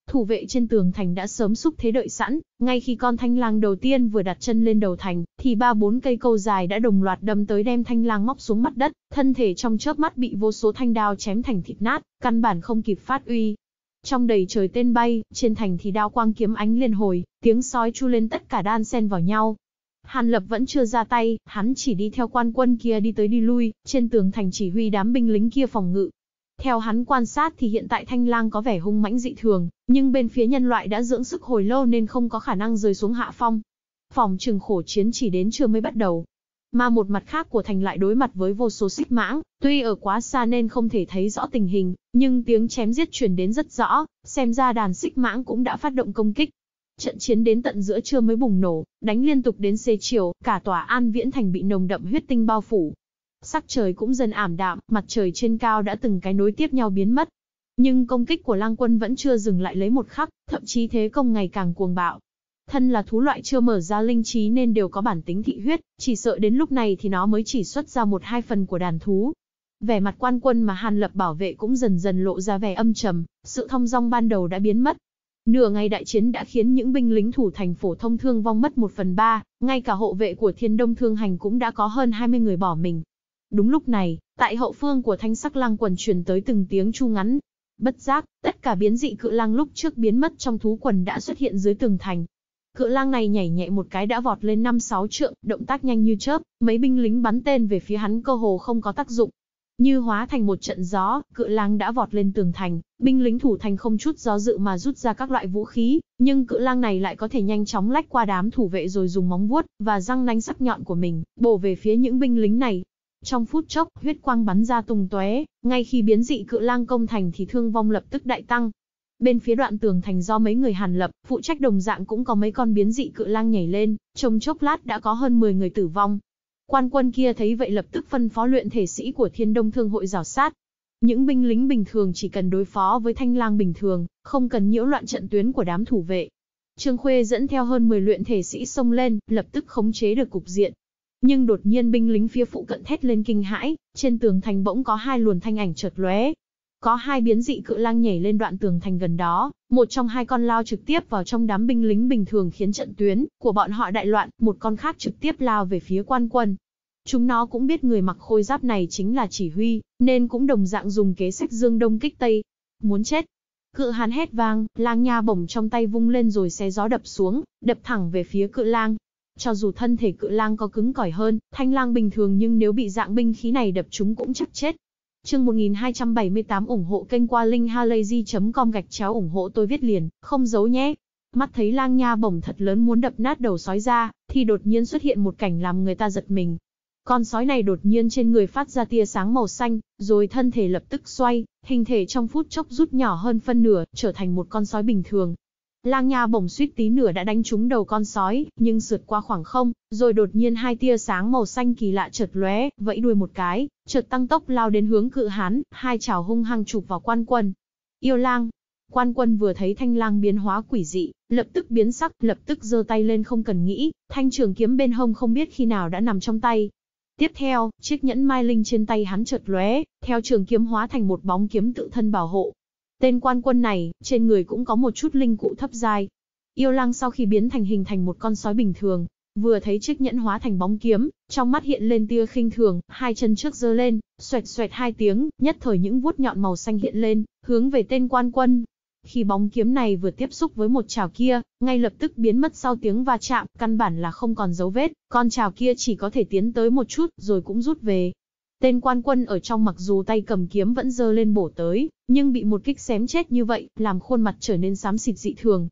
Thủ vệ trên tường thành đã sớm xúc thế đợi sẵn, ngay khi con thanh lang đầu tiên vừa đặt chân lên đầu thành, thì ba bốn cây câu dài đã đồng loạt đâm tới đem thanh lang móc xuống mặt đất, thân thể trong chớp mắt bị vô số thanh đao chém thành thịt nát, căn bản không kịp phát uy, trong đầy trời tên bay, trên thành thì đao quang kiếm ánh liên hồi, tiếng sói chu lên tất cả đan xen vào nhau. Hàn Lập vẫn chưa ra tay, hắn chỉ đi theo quan quân kia đi tới đi lui, trên tường thành chỉ huy đám binh lính kia phòng ngự. Theo hắn quan sát thì hiện tại thanh lang có vẻ hung mãnh dị thường, nhưng bên phía nhân loại đã dưỡng sức hồi lâu nên không có khả năng rơi xuống hạ phong. Phòng trừng khổ chiến chỉ đến chưa mới bắt đầu, mà một mặt khác của thành lại đối mặt với vô số xích mãng, tuy ở quá xa nên không thể thấy rõ tình hình, nhưng tiếng chém giết truyền đến rất rõ, xem ra đàn xích mãng cũng đã phát động công kích. Trận chiến đến tận giữa trưa mới bùng nổ, đánh liên tục đến xế chiều, cả tòa An Viễn thành bị nồng đậm huyết tinh bao phủ. Sắc trời cũng dần ảm đạm, mặt trời trên cao đã từng cái nối tiếp nhau biến mất. Nhưng công kích của lang quân vẫn chưa dừng lại lấy một khắc, thậm chí thế công ngày càng cuồng bạo, Thân là thú loại chưa mở ra linh trí nên đều có bản tính thị huyết, chỉ sợ đến lúc này thì nó mới chỉ xuất ra một hai phần của đàn thú. Vẻ mặt quan quân mà Hàn Lập bảo vệ cũng dần dần lộ ra vẻ âm trầm, sự thông dong ban đầu đã biến mất. Nửa ngày đại chiến đã khiến những binh lính thủ thành phổ thông thương vong mất một phần ba, ngay cả hộ vệ của thiên đông thương hành cũng đã có hơn 20 người bỏ mình. Đúng lúc này, tại hậu phương của thanh sắc lang quần truyền tới từng tiếng chu ngắn. Bất giác, tất cả biến dị cự lang lúc trước biến mất trong thú quần đã xuất hiện dưới tường thành, Cự lang này nhảy nhẹ một cái đã vọt lên 5-6 trượng, động tác nhanh như chớp, mấy binh lính bắn tên về phía hắn cơ hồ không có tác dụng. Như hóa thành một trận gió, cự lang đã vọt lên tường thành, binh lính thủ thành không chút do dự mà rút ra các loại vũ khí, nhưng cự lang này lại có thể nhanh chóng lách qua đám thủ vệ rồi dùng móng vuốt và răng nanh sắc nhọn của mình, bổ về phía những binh lính này. Trong phút chốc, huyết quang bắn ra tung tóe, ngay khi biến dị cự lang công thành thì thương vong lập tức đại tăng, Bên phía đoạn tường thành do mấy người hàn lập, phụ trách đồng dạng cũng có mấy con biến dị cự lang nhảy lên, trong chốc lát đã có hơn 10 người tử vong. Quan quân kia thấy vậy lập tức phân phó luyện thể sĩ của thiên đông thương hội rào sát. Những binh lính bình thường chỉ cần đối phó với thanh lang bình thường, không cần nhiễu loạn trận tuyến của đám thủ vệ. Trương Khuê dẫn theo hơn 10 luyện thể sĩ xông lên, lập tức khống chế được cục diện. Nhưng đột nhiên binh lính phía phụ cận thét lên kinh hãi, trên tường thành bỗng có hai luồn thanh ảnh chợt lóe, có hai biến dị cự lang nhảy lên đoạn tường thành gần đó, một trong hai con lao trực tiếp vào trong đám binh lính bình thường khiến trận tuyến của bọn họ đại loạn, một con khác trực tiếp lao về phía quan quân. Chúng nó cũng biết người mặc khôi giáp này chính là chỉ huy, nên cũng đồng dạng dùng kế sách dương đông kích tây. Muốn chết, Cự hán hét vang, lang nha bổng trong tay vung lên rồi xé gió đập xuống, đập thẳng về phía cự lang. Cho dù thân thể cự lang có cứng cỏi hơn, thanh lang bình thường nhưng nếu bị dạng binh khí này đập chúng cũng chắc chết, chương 1278 ủng hộ kênh qua link linkhalazy.com gạch chéo ủng hộ tôi viết liền, không giấu nhé. Mắt thấy lang nha bổng thật lớn muốn đập nát đầu sói ra, thì đột nhiên xuất hiện một cảnh làm người ta giật mình. Con sói này đột nhiên trên người phát ra tia sáng màu xanh, rồi thân thể lập tức xoay, hình thể trong phút chốc rút nhỏ hơn phân nửa, trở thành một con sói bình thường, Lang Nha bổng suýt tí nửa đã đánh trúng đầu con sói, nhưng sượt qua khoảng không, rồi đột nhiên hai tia sáng màu xanh kỳ lạ chợt lóe, vẫy đuôi một cái, chợt tăng tốc lao đến hướng cự hán, hai chảo hung hăng chụp vào quan quân. Yêu lang. Quan quân vừa thấy thanh lang biến hóa quỷ dị, lập tức biến sắc, lập tức giơ tay lên không cần nghĩ, thanh trường kiếm bên hông không biết khi nào đã nằm trong tay. Tiếp theo, chiếc nhẫn mai linh trên tay hắn chợt lóe, theo trường kiếm hóa thành một bóng kiếm tự thân bảo hộ, Tên quan quân này, trên người cũng có một chút linh cụ thấp dai. Yêu lang sau khi biến thành hình thành một con sói bình thường, vừa thấy chiếc nhẫn hóa thành bóng kiếm, trong mắt hiện lên tia khinh thường, hai chân trước giơ lên, xoẹt xoẹt hai tiếng, nhất thời những vuốt nhọn màu xanh hiện lên, hướng về tên quan quân. Khi bóng kiếm này vừa tiếp xúc với một chảo kia, ngay lập tức biến mất sau tiếng va chạm, căn bản là không còn dấu vết, con chảo kia chỉ có thể tiến tới một chút rồi cũng rút về. Tên quan quân ở trong mặc dù tay cầm kiếm vẫn giơ lên bổ tới, nhưng bị một kích xém chết như vậy, làm khuôn mặt trở nên xám xịt dị thường.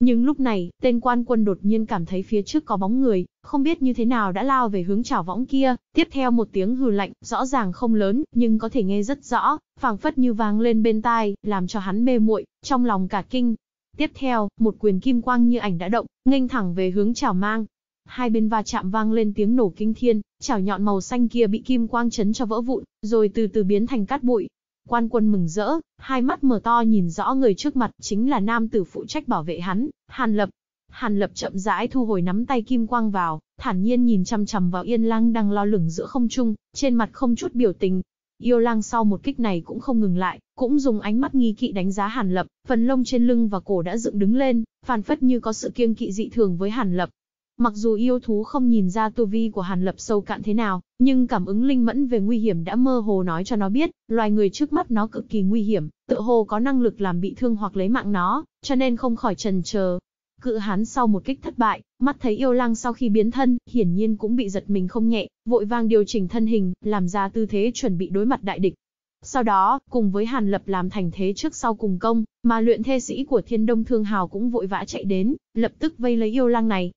Nhưng lúc này, tên quan quân đột nhiên cảm thấy phía trước có bóng người, không biết như thế nào đã lao về hướng chảo võng kia, tiếp theo một tiếng hừ lạnh, rõ ràng không lớn, nhưng có thể nghe rất rõ, phảng phất như vang lên bên tai, làm cho hắn mê muội, trong lòng cả kinh. Tiếp theo, một quyền kim quang như ảnh đã động, nghênh thẳng về hướng chảo mang. Hai bên va chạm vang lên tiếng nổ kinh thiên, chảo nhọn màu xanh kia bị kim quang chấn cho vỡ vụn, rồi từ từ biến thành cát bụi, Quan quân mừng rỡ, hai mắt mở to nhìn rõ người trước mặt chính là nam tử phụ trách bảo vệ hắn, Hàn Lập. Hàn Lập chậm rãi thu hồi nắm tay kim quang vào, thản nhiên nhìn chăm chằm vào Yên Lang đang lo lửng giữa không trung, trên mặt không chút biểu tình. Yêu Lang sau một kích này cũng không ngừng lại, cũng dùng ánh mắt nghi kỵ đánh giá Hàn Lập, phần lông trên lưng và cổ đã dựng đứng lên, phàn phất như có sự kiêng kỵ dị thường với Hàn Lập, Mặc dù yêu thú không nhìn ra tu vi của Hàn Lập sâu cạn thế nào, nhưng cảm ứng linh mẫn về nguy hiểm đã mơ hồ nói cho nó biết, loài người trước mắt nó cực kỳ nguy hiểm, tự hồ có năng lực làm bị thương hoặc lấy mạng nó, cho nên không khỏi trần chờ. Cự hán sau một kích thất bại, mắt thấy yêu lang sau khi biến thân, hiển nhiên cũng bị giật mình không nhẹ, vội vàng điều chỉnh thân hình, làm ra tư thế chuẩn bị đối mặt đại địch. Sau đó, cùng với Hàn Lập làm thành thế trước sau cùng công, mà luyện thê sĩ của Thiên Đông Thương Hào cũng vội vã chạy đến, lập tức vây lấy yêu lang này,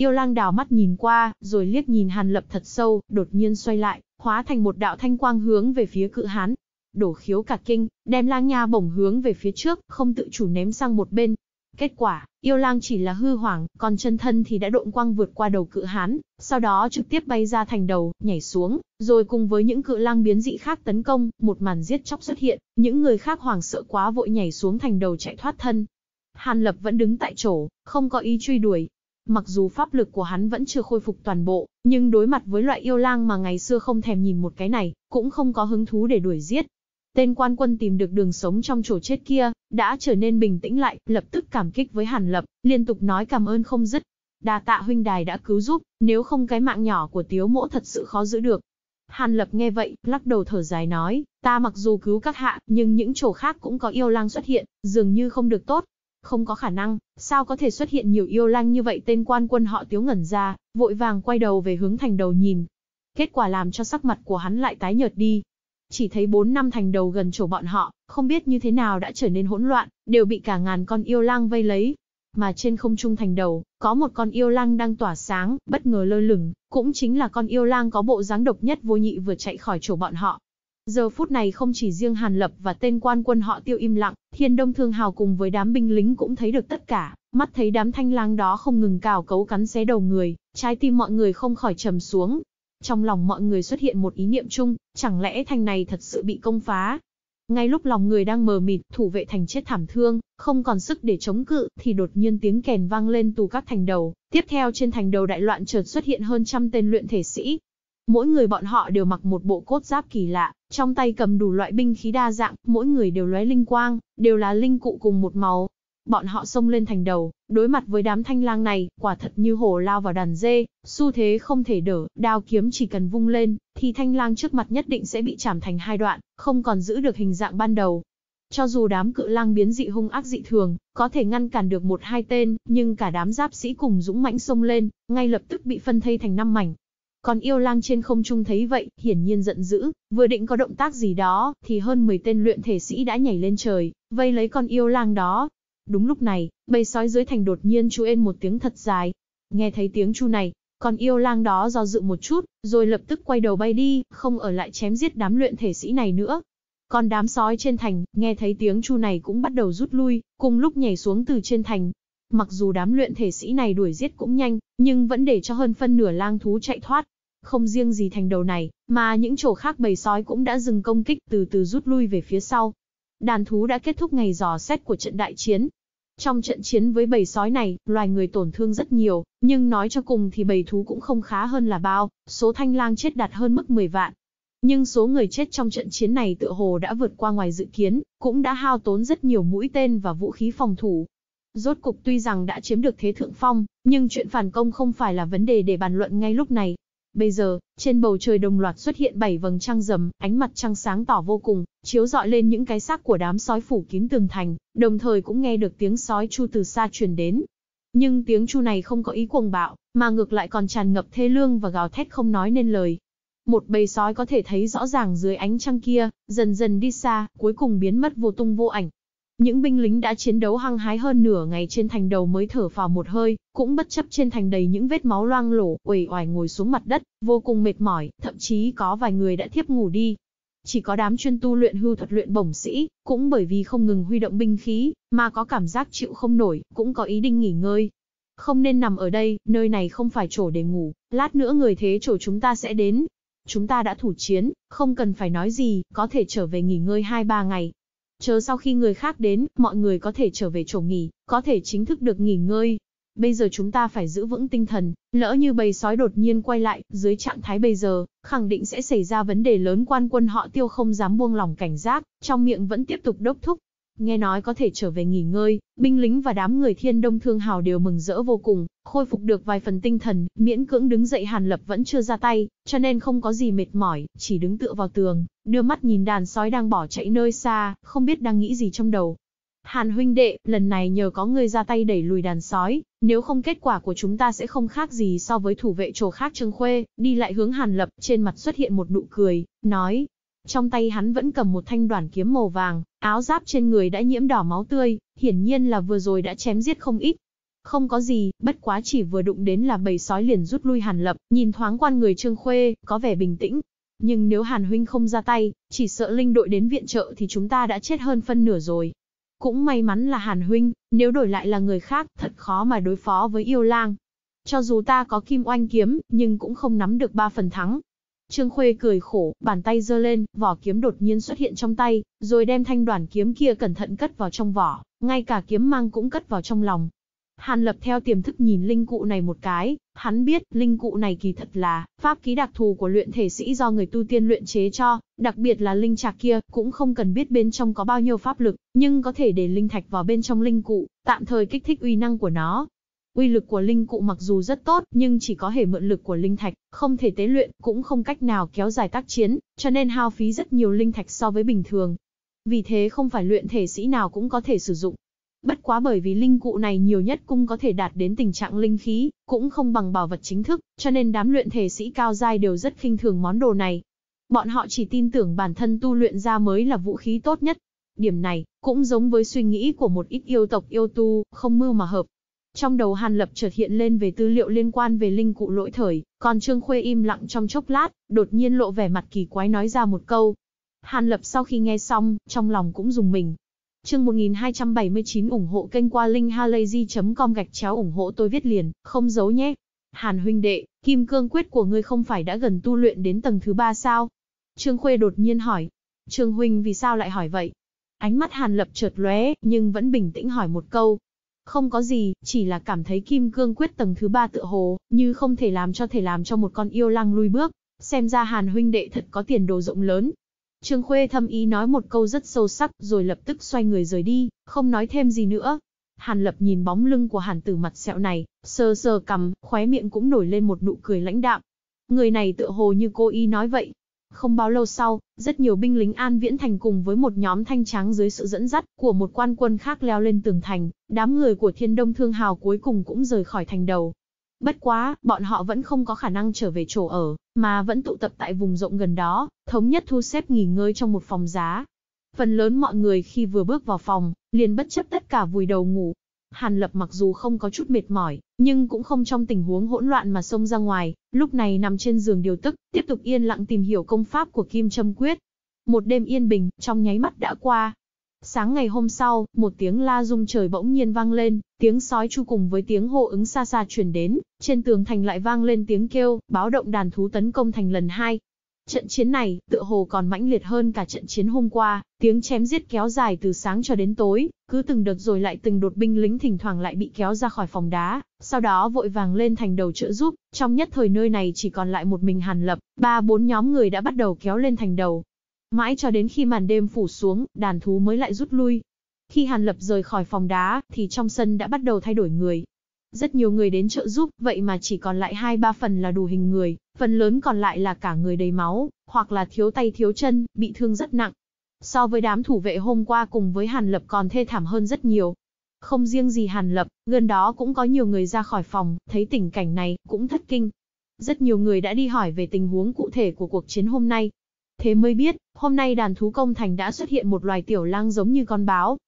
Yêu lang đào mắt nhìn qua, rồi liếc nhìn Hàn Lập thật sâu, đột nhiên xoay lại, hóa thành một đạo thanh quang hướng về phía cự hán. Đổ khiếu cả kinh, đem lang nha bổng hướng về phía trước, không tự chủ ném sang một bên. Kết quả, yêu lang chỉ là hư hoảng, còn chân thân thì đã độn quang vượt qua đầu cự hán, sau đó trực tiếp bay ra thành đầu, nhảy xuống, rồi cùng với những cự lang biến dị khác tấn công, một màn giết chóc xuất hiện, những người khác hoảng sợ quá vội nhảy xuống thành đầu chạy thoát thân. Hàn Lập vẫn đứng tại chỗ, không có ý truy đuổi, Mặc dù pháp lực của hắn vẫn chưa khôi phục toàn bộ, nhưng đối mặt với loại yêu lang mà ngày xưa không thèm nhìn một cái này, cũng không có hứng thú để đuổi giết. Tên quan quân tìm được đường sống trong chỗ chết kia, đã trở nên bình tĩnh lại, lập tức cảm kích với Hàn Lập, liên tục nói cảm ơn không dứt. Đà tạ huynh đài đã cứu giúp, nếu không cái mạng nhỏ của tiếu mỗ thật sự khó giữ được. Hàn Lập nghe vậy, lắc đầu thở dài nói, ta mặc dù cứu các hạ, nhưng những chỗ khác cũng có yêu lang xuất hiện, dường như không được tốt, không có khả năng, sao có thể xuất hiện nhiều yêu lang như vậy tên quan quân họ tiếu ngẩn ra, vội vàng quay đầu về hướng thành đầu nhìn. Kết quả làm cho sắc mặt của hắn lại tái nhợt đi. Chỉ thấy bốn năm thành đầu gần chỗ bọn họ, không biết như thế nào đã trở nên hỗn loạn, đều bị cả ngàn con yêu lang vây lấy. Mà trên không trung thành đầu, có một con yêu lang đang tỏa sáng, bất ngờ lơ lửng, cũng chính là con yêu lang có bộ dáng độc nhất vô nhị vừa chạy khỏi chỗ bọn họ, Giờ phút này không chỉ riêng Hàn Lập và tên quan quân họ tiêu im lặng, Khiên Đông Thương Hào cùng với đám binh lính cũng thấy được tất cả, mắt thấy đám thanh lang đó không ngừng cào cấu cắn xé đầu người, trái tim mọi người không khỏi trầm xuống. Trong lòng mọi người xuất hiện một ý niệm chung, chẳng lẽ thành này thật sự bị công phá? Ngay lúc lòng người đang mờ mịt, thủ vệ thành chết thảm thương, không còn sức để chống cự, thì đột nhiên tiếng kèn vang lên tù các thành đầu. Tiếp theo trên thành đầu đại loạn chợt xuất hiện hơn trăm tên luyện thể sĩ, Mỗi người bọn họ đều mặc một bộ cốt giáp kỳ lạ, trong tay cầm đủ loại binh khí đa dạng, mỗi người đều lóe linh quang, đều là linh cụ cùng một màu. Bọn họ xông lên thành đầu, đối mặt với đám thanh lang này, quả thật như hổ lao vào đàn dê, xu thế không thể đỡ, đao kiếm chỉ cần vung lên, thì thanh lang trước mặt nhất định sẽ bị chảm thành hai đoạn, không còn giữ được hình dạng ban đầu. Cho dù đám cự lang biến dị hung ác dị thường, có thể ngăn cản được một hai tên, nhưng cả đám giáp sĩ cùng dũng mãnh xông lên, ngay lập tức bị phân thây thành năm mảnh, còn yêu lang trên không trung thấy vậy, hiển nhiên giận dữ, vừa định có động tác gì đó, thì hơn 10 tên luyện thể sĩ đã nhảy lên trời, vây lấy con yêu lang đó. Đúng lúc này, bầy sói dưới thành đột nhiên chu ên một tiếng thật dài. Nghe thấy tiếng chu này, con yêu lang đó do dự một chút, rồi lập tức quay đầu bay đi, không ở lại chém giết đám luyện thể sĩ này nữa. Còn đám sói trên thành, nghe thấy tiếng chu này cũng bắt đầu rút lui, cùng lúc nhảy xuống từ trên thành, Mặc dù đám luyện thể sĩ này đuổi giết cũng nhanh, nhưng vẫn để cho hơn phân nửa lang thú chạy thoát. Không riêng gì thành đầu này, mà những chỗ khác bầy sói cũng đã dừng công kích từ từ rút lui về phía sau. Đàn thú đã kết thúc ngày dò xét của trận đại chiến. Trong trận chiến với bầy sói này, loài người tổn thương rất nhiều, nhưng nói cho cùng thì bầy thú cũng không khá hơn là bao, số thanh lang chết đạt hơn mức 10 vạn. Nhưng số người chết trong trận chiến này tựa hồ đã vượt qua ngoài dự kiến, cũng đã hao tốn rất nhiều mũi tên và vũ khí phòng thủ, Rốt cục tuy rằng đã chiếm được thế thượng phong, nhưng chuyện phản công không phải là vấn đề để bàn luận ngay lúc này. Bây giờ, trên bầu trời đồng loạt xuất hiện bảy vầng trăng rằm, ánh mặt trăng sáng tỏ vô cùng, chiếu dọi lên những cái xác của đám sói phủ kín tường thành, đồng thời cũng nghe được tiếng sói chu từ xa truyền đến. Nhưng tiếng chu này không có ý cuồng bạo, mà ngược lại còn tràn ngập thê lương và gào thét không nói nên lời. Một bầy sói có thể thấy rõ ràng dưới ánh trăng kia, dần dần đi xa, cuối cùng biến mất vô tung vô ảnh. Những binh lính đã chiến đấu hăng hái hơn nửa ngày trên thành đầu mới thở phào một hơi, cũng bất chấp trên thành đầy những vết máu loang lổ, uể oải ngồi xuống mặt đất, vô cùng mệt mỏi, thậm chí có vài người đã thiếp ngủ đi. Chỉ có đám chuyên tu luyện hưu thuật luyện bổng sĩ, cũng bởi vì không ngừng huy động binh khí, mà có cảm giác chịu không nổi, cũng có ý định nghỉ ngơi. Không nên nằm ở đây, nơi này không phải chỗ để ngủ, lát nữa người thế chỗ chúng ta sẽ đến. Chúng ta đã thủ chiến, không cần phải nói gì, có thể trở về nghỉ ngơi 2-3 ngày, Chờ sau khi người khác đến, mọi người có thể trở về chỗ nghỉ, có thể chính thức được nghỉ ngơi. Bây giờ chúng ta phải giữ vững tinh thần, lỡ như bầy sói đột nhiên quay lại, dưới trạng thái bây giờ, khẳng định sẽ xảy ra vấn đề lớn quan quân họ tiêu không dám buông lòng cảnh giác, trong miệng vẫn tiếp tục đốc thúc, Nghe nói có thể trở về nghỉ ngơi, binh lính và đám người thiên đông thương hào đều mừng rỡ vô cùng, khôi phục được vài phần tinh thần, miễn cưỡng đứng dậy Hàn Lập vẫn chưa ra tay, cho nên không có gì mệt mỏi, chỉ đứng tựa vào tường, đưa mắt nhìn đàn sói đang bỏ chạy nơi xa, không biết đang nghĩ gì trong đầu. Hàn huynh đệ, lần này nhờ có ngươi ra tay đẩy lùi đàn sói, nếu không kết quả của chúng ta sẽ không khác gì so với thủ vệ trồ khác Trương Khuê, đi lại hướng Hàn Lập, trên mặt xuất hiện một nụ cười, nói. Trong tay hắn vẫn cầm một thanh đoàn kiếm màu vàng, Áo giáp trên người đã nhiễm đỏ máu tươi, hiển nhiên là vừa rồi đã chém giết không ít. Không có gì, bất quá chỉ vừa đụng đến là bầy sói liền rút lui Hàn Lập, nhìn thoáng quan người Trương Khuê, có vẻ bình tĩnh. Nhưng nếu Hàn Huynh không ra tay, chỉ sợ linh đội đến viện trợ thì chúng ta đã chết hơn phân nửa rồi. Cũng may mắn là Hàn Huynh, nếu đổi lại là người khác, thật khó mà đối phó với yêu lang. Cho dù ta có kim oanh kiếm, nhưng cũng không nắm được ba phần thắng. Trương Khuê cười khổ, bàn tay giơ lên, vỏ kiếm đột nhiên xuất hiện trong tay, rồi đem thanh đoàn kiếm kia cẩn thận cất vào trong vỏ, ngay cả kiếm mang cũng cất vào trong lòng. Hàn Lập theo tiềm thức nhìn linh cụ này một cái, hắn biết linh cụ này kỳ thật là pháp ký đặc thù của luyện thể sĩ do người tu tiên luyện chế cho, đặc biệt là linh trạc kia, cũng không cần biết bên trong có bao nhiêu pháp lực, nhưng có thể để linh thạch vào bên trong linh cụ, tạm thời kích thích uy năng của nó, Uy lực của linh cụ mặc dù rất tốt, nhưng chỉ có thể mượn lực của linh thạch, không thể tế luyện, cũng không cách nào kéo dài tác chiến, cho nên hao phí rất nhiều linh thạch so với bình thường. Vì thế không phải luyện thể sĩ nào cũng có thể sử dụng. Bất quá bởi vì linh cụ này nhiều nhất cũng có thể đạt đến tình trạng linh khí, cũng không bằng bảo vật chính thức, cho nên đám luyện thể sĩ cao giai đều rất khinh thường món đồ này. Bọn họ chỉ tin tưởng bản thân tu luyện ra mới là vũ khí tốt nhất. Điểm này, cũng giống với suy nghĩ của một ít yêu tộc yêu tu, không mưu mà hợp, trong đầu Hàn Lập chợt hiện lên về tư liệu liên quan về linh cụ lỗi thời, còn Trương Khuê im lặng trong chốc lát, đột nhiên lộ vẻ mặt kỳ quái nói ra một câu. Hàn Lập sau khi nghe xong, trong lòng cũng dùng mình. Chương 1279 ủng hộ kênh qua linkhalazy.com gạch chéo ủng hộ tôi viết liền, không giấu nhé. Hàn huynh đệ, kim cương quyết của ngươi không phải đã gần tu luyện đến tầng thứ ba sao? Trương Khuê đột nhiên hỏi. Trương huynh vì sao lại hỏi vậy? Ánh mắt Hàn Lập chợt lóe, nhưng vẫn bình tĩnh hỏi một câu, không có gì, chỉ là cảm thấy kim cương quyết tầng thứ ba tựa hồ, như không thể làm cho thể làm cho một con yêu lăng lui bước, xem ra hàn huynh đệ thật có tiền đồ rộng lớn. Trương Khuê thâm ý nói một câu rất sâu sắc rồi lập tức xoay người rời đi, không nói thêm gì nữa. Hàn lập nhìn bóng lưng của hàn tử mặt sẹo này, sơ sơ cầm, khóe miệng cũng nổi lên một nụ cười lãnh đạm. Người này tựa hồ như cô ý nói vậy, không bao lâu sau, rất nhiều binh lính An Viễn Thành cùng với một nhóm thanh trắng dưới sự dẫn dắt của một quan quân khác leo lên tường thành, đám người của Thiên Đông Thương Hào cuối cùng cũng rời khỏi thành đầu. Bất quá, bọn họ vẫn không có khả năng trở về chỗ ở, mà vẫn tụ tập tại vùng rộng gần đó, thống nhất thu xếp nghỉ ngơi trong một phòng giá. Phần lớn mọi người khi vừa bước vào phòng, liền bất chấp tất cả vùi đầu ngủ, Hàn Lập mặc dù không có chút mệt mỏi, nhưng cũng không trong tình huống hỗn loạn mà xông ra ngoài, lúc này nằm trên giường điều tức, tiếp tục yên lặng tìm hiểu công pháp của Kim Châm Quyết. Một đêm yên bình, trong nháy mắt đã qua. Sáng ngày hôm sau, một tiếng la rung trời bỗng nhiên vang lên, tiếng sói chu cùng với tiếng hô ứng xa xa truyền đến, trên tường thành lại vang lên tiếng kêu, báo động đàn thú tấn công thành lần hai, Trận chiến này, tựa hồ còn mãnh liệt hơn cả trận chiến hôm qua, tiếng chém giết kéo dài từ sáng cho đến tối, cứ từng đợt rồi lại từng đột binh lính thỉnh thoảng lại bị kéo ra khỏi phòng đá, sau đó vội vàng lên thành đầu trợ giúp, trong nhất thời nơi này chỉ còn lại một mình Hàn Lập, ba bốn nhóm người đã bắt đầu kéo lên thành đầu. Mãi cho đến khi màn đêm phủ xuống, đàn thú mới lại rút lui. Khi Hàn Lập rời khỏi phòng đá, thì trong sân đã bắt đầu thay đổi người, rất nhiều người đến trợ giúp, vậy mà chỉ còn lại 2-3 phần là đủ hình người, phần lớn còn lại là cả người đầy máu, hoặc là thiếu tay thiếu chân, bị thương rất nặng. So với đám thủ vệ hôm qua cùng với Hàn Lập còn thê thảm hơn rất nhiều. Không riêng gì Hàn Lập, gần đó cũng có nhiều người ra khỏi phòng, thấy tình cảnh này, cũng thất kinh. Rất nhiều người đã đi hỏi về tình huống cụ thể của cuộc chiến hôm nay. Thế mới biết, hôm nay đàn thú công thành đã xuất hiện một loài tiểu lang giống như con báo,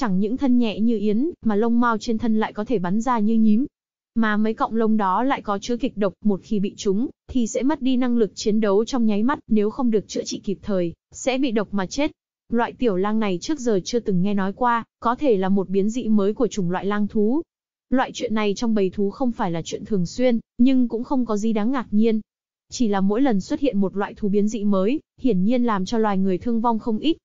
Chẳng những thân nhẹ như yến, mà lông mau trên thân lại có thể bắn ra như nhím. Mà mấy cọng lông đó lại có chứa kịch độc, một khi bị trúng, thì sẽ mất đi năng lực chiến đấu trong nháy mắt nếu không được chữa trị kịp thời, sẽ bị độc mà chết. Loại tiểu lang này trước giờ chưa từng nghe nói qua, có thể là một biến dị mới của chủng loại lang thú. Loại chuyện này trong bầy thú không phải là chuyện thường xuyên, nhưng cũng không có gì đáng ngạc nhiên. Chỉ là mỗi lần xuất hiện một loại thú biến dị mới, hiển nhiên làm cho loài người thương vong không ít,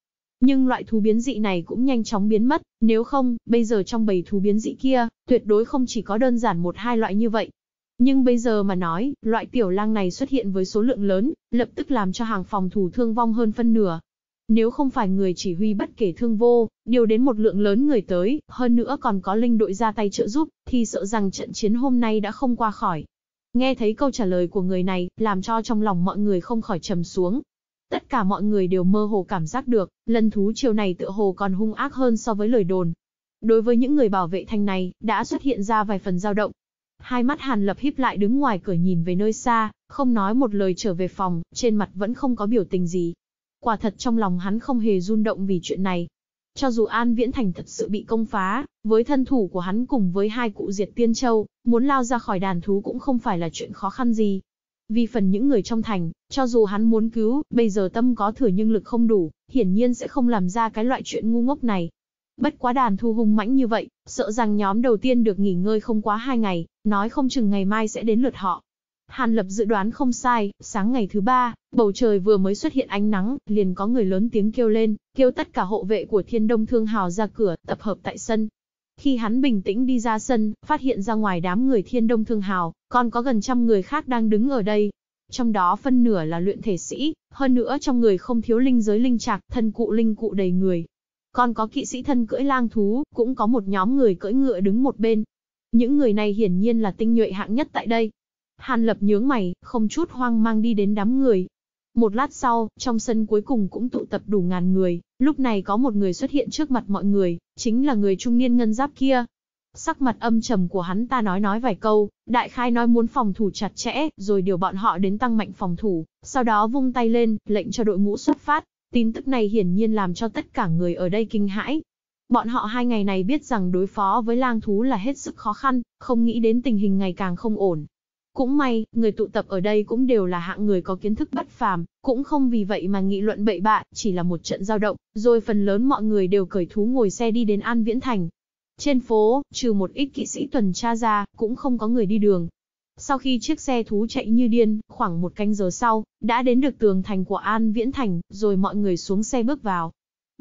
nhưng loại thú biến dị này cũng nhanh chóng biến mất, nếu không, bây giờ trong bầy thú biến dị kia, tuyệt đối không chỉ có đơn giản một hai loại như vậy. Nhưng bây giờ mà nói, loại tiểu lang này xuất hiện với số lượng lớn, lập tức làm cho hàng phòng thủ thương vong hơn phân nửa. Nếu không phải người chỉ huy bất kể thương vô, điều đến một lượng lớn người tới, hơn nữa còn có linh đội ra tay trợ giúp, thì sợ rằng trận chiến hôm nay đã không qua khỏi. Nghe thấy câu trả lời của người này, làm cho trong lòng mọi người không khỏi trầm xuống, Tất cả mọi người đều mơ hồ cảm giác được, lân thú chiều này tựa hồ còn hung ác hơn so với lời đồn. Đối với những người bảo vệ thành này, đã xuất hiện ra vài phần dao động. Hai mắt Hàn Lập híp lại đứng ngoài cửa nhìn về nơi xa, không nói một lời trở về phòng, trên mặt vẫn không có biểu tình gì. Quả thật trong lòng hắn không hề run động vì chuyện này. Cho dù An Viễn Thành thật sự bị công phá, với thân thủ của hắn cùng với hai cụ diệt tiên châu, muốn lao ra khỏi đàn thú cũng không phải là chuyện khó khăn gì, vì phần những người trong thành, cho dù hắn muốn cứu, bây giờ tâm có thừa nhưng lực không đủ, hiển nhiên sẽ không làm ra cái loại chuyện ngu ngốc này. Bất quá đàn thu hung mãnh như vậy, sợ rằng nhóm đầu tiên được nghỉ ngơi không quá hai ngày, nói không chừng ngày mai sẽ đến lượt họ. Hàn Lập dự đoán không sai, sáng ngày thứ ba, bầu trời vừa mới xuất hiện ánh nắng, liền có người lớn tiếng kêu lên, kêu tất cả hộ vệ của Thiên Đông Thương Hào ra cửa, tập hợp tại sân, khi hắn bình tĩnh đi ra sân, phát hiện ra ngoài đám người thiên đông thương hào, còn có gần trăm người khác đang đứng ở đây. Trong đó phân nửa là luyện thể sĩ, hơn nữa trong người không thiếu linh giới linh trạc, thân cụ linh cụ đầy người. Còn có kỵ sĩ thân cưỡi lang thú, cũng có một nhóm người cưỡi ngựa đứng một bên. Những người này hiển nhiên là tinh nhuệ hạng nhất tại đây. Hàn lập nhướng mày, không chút hoang mang đi đến đám người, một lát sau, trong sân cuối cùng cũng tụ tập đủ ngàn người, lúc này có một người xuất hiện trước mặt mọi người, chính là người trung niên ngân giáp kia. Sắc mặt âm trầm của hắn ta nói nói vài câu, đại khai nói muốn phòng thủ chặt chẽ, rồi điều bọn họ đến tăng mạnh phòng thủ, sau đó vung tay lên, lệnh cho đội ngũ xuất phát. Tin tức này hiển nhiên làm cho tất cả người ở đây kinh hãi. Bọn họ hai ngày này biết rằng đối phó với lang thú là hết sức khó khăn, không nghĩ đến tình hình ngày càng không ổn, cũng may, người tụ tập ở đây cũng đều là hạng người có kiến thức bất phàm, cũng không vì vậy mà nghị luận bậy bạ, chỉ là một trận giao động, rồi phần lớn mọi người đều cởi thú ngồi xe đi đến An Viễn Thành. Trên phố, trừ một ít kỵ sĩ tuần tra ra, cũng không có người đi đường. Sau khi chiếc xe thú chạy như điên, khoảng một canh giờ sau, đã đến được tường thành của An Viễn Thành, rồi mọi người xuống xe bước vào.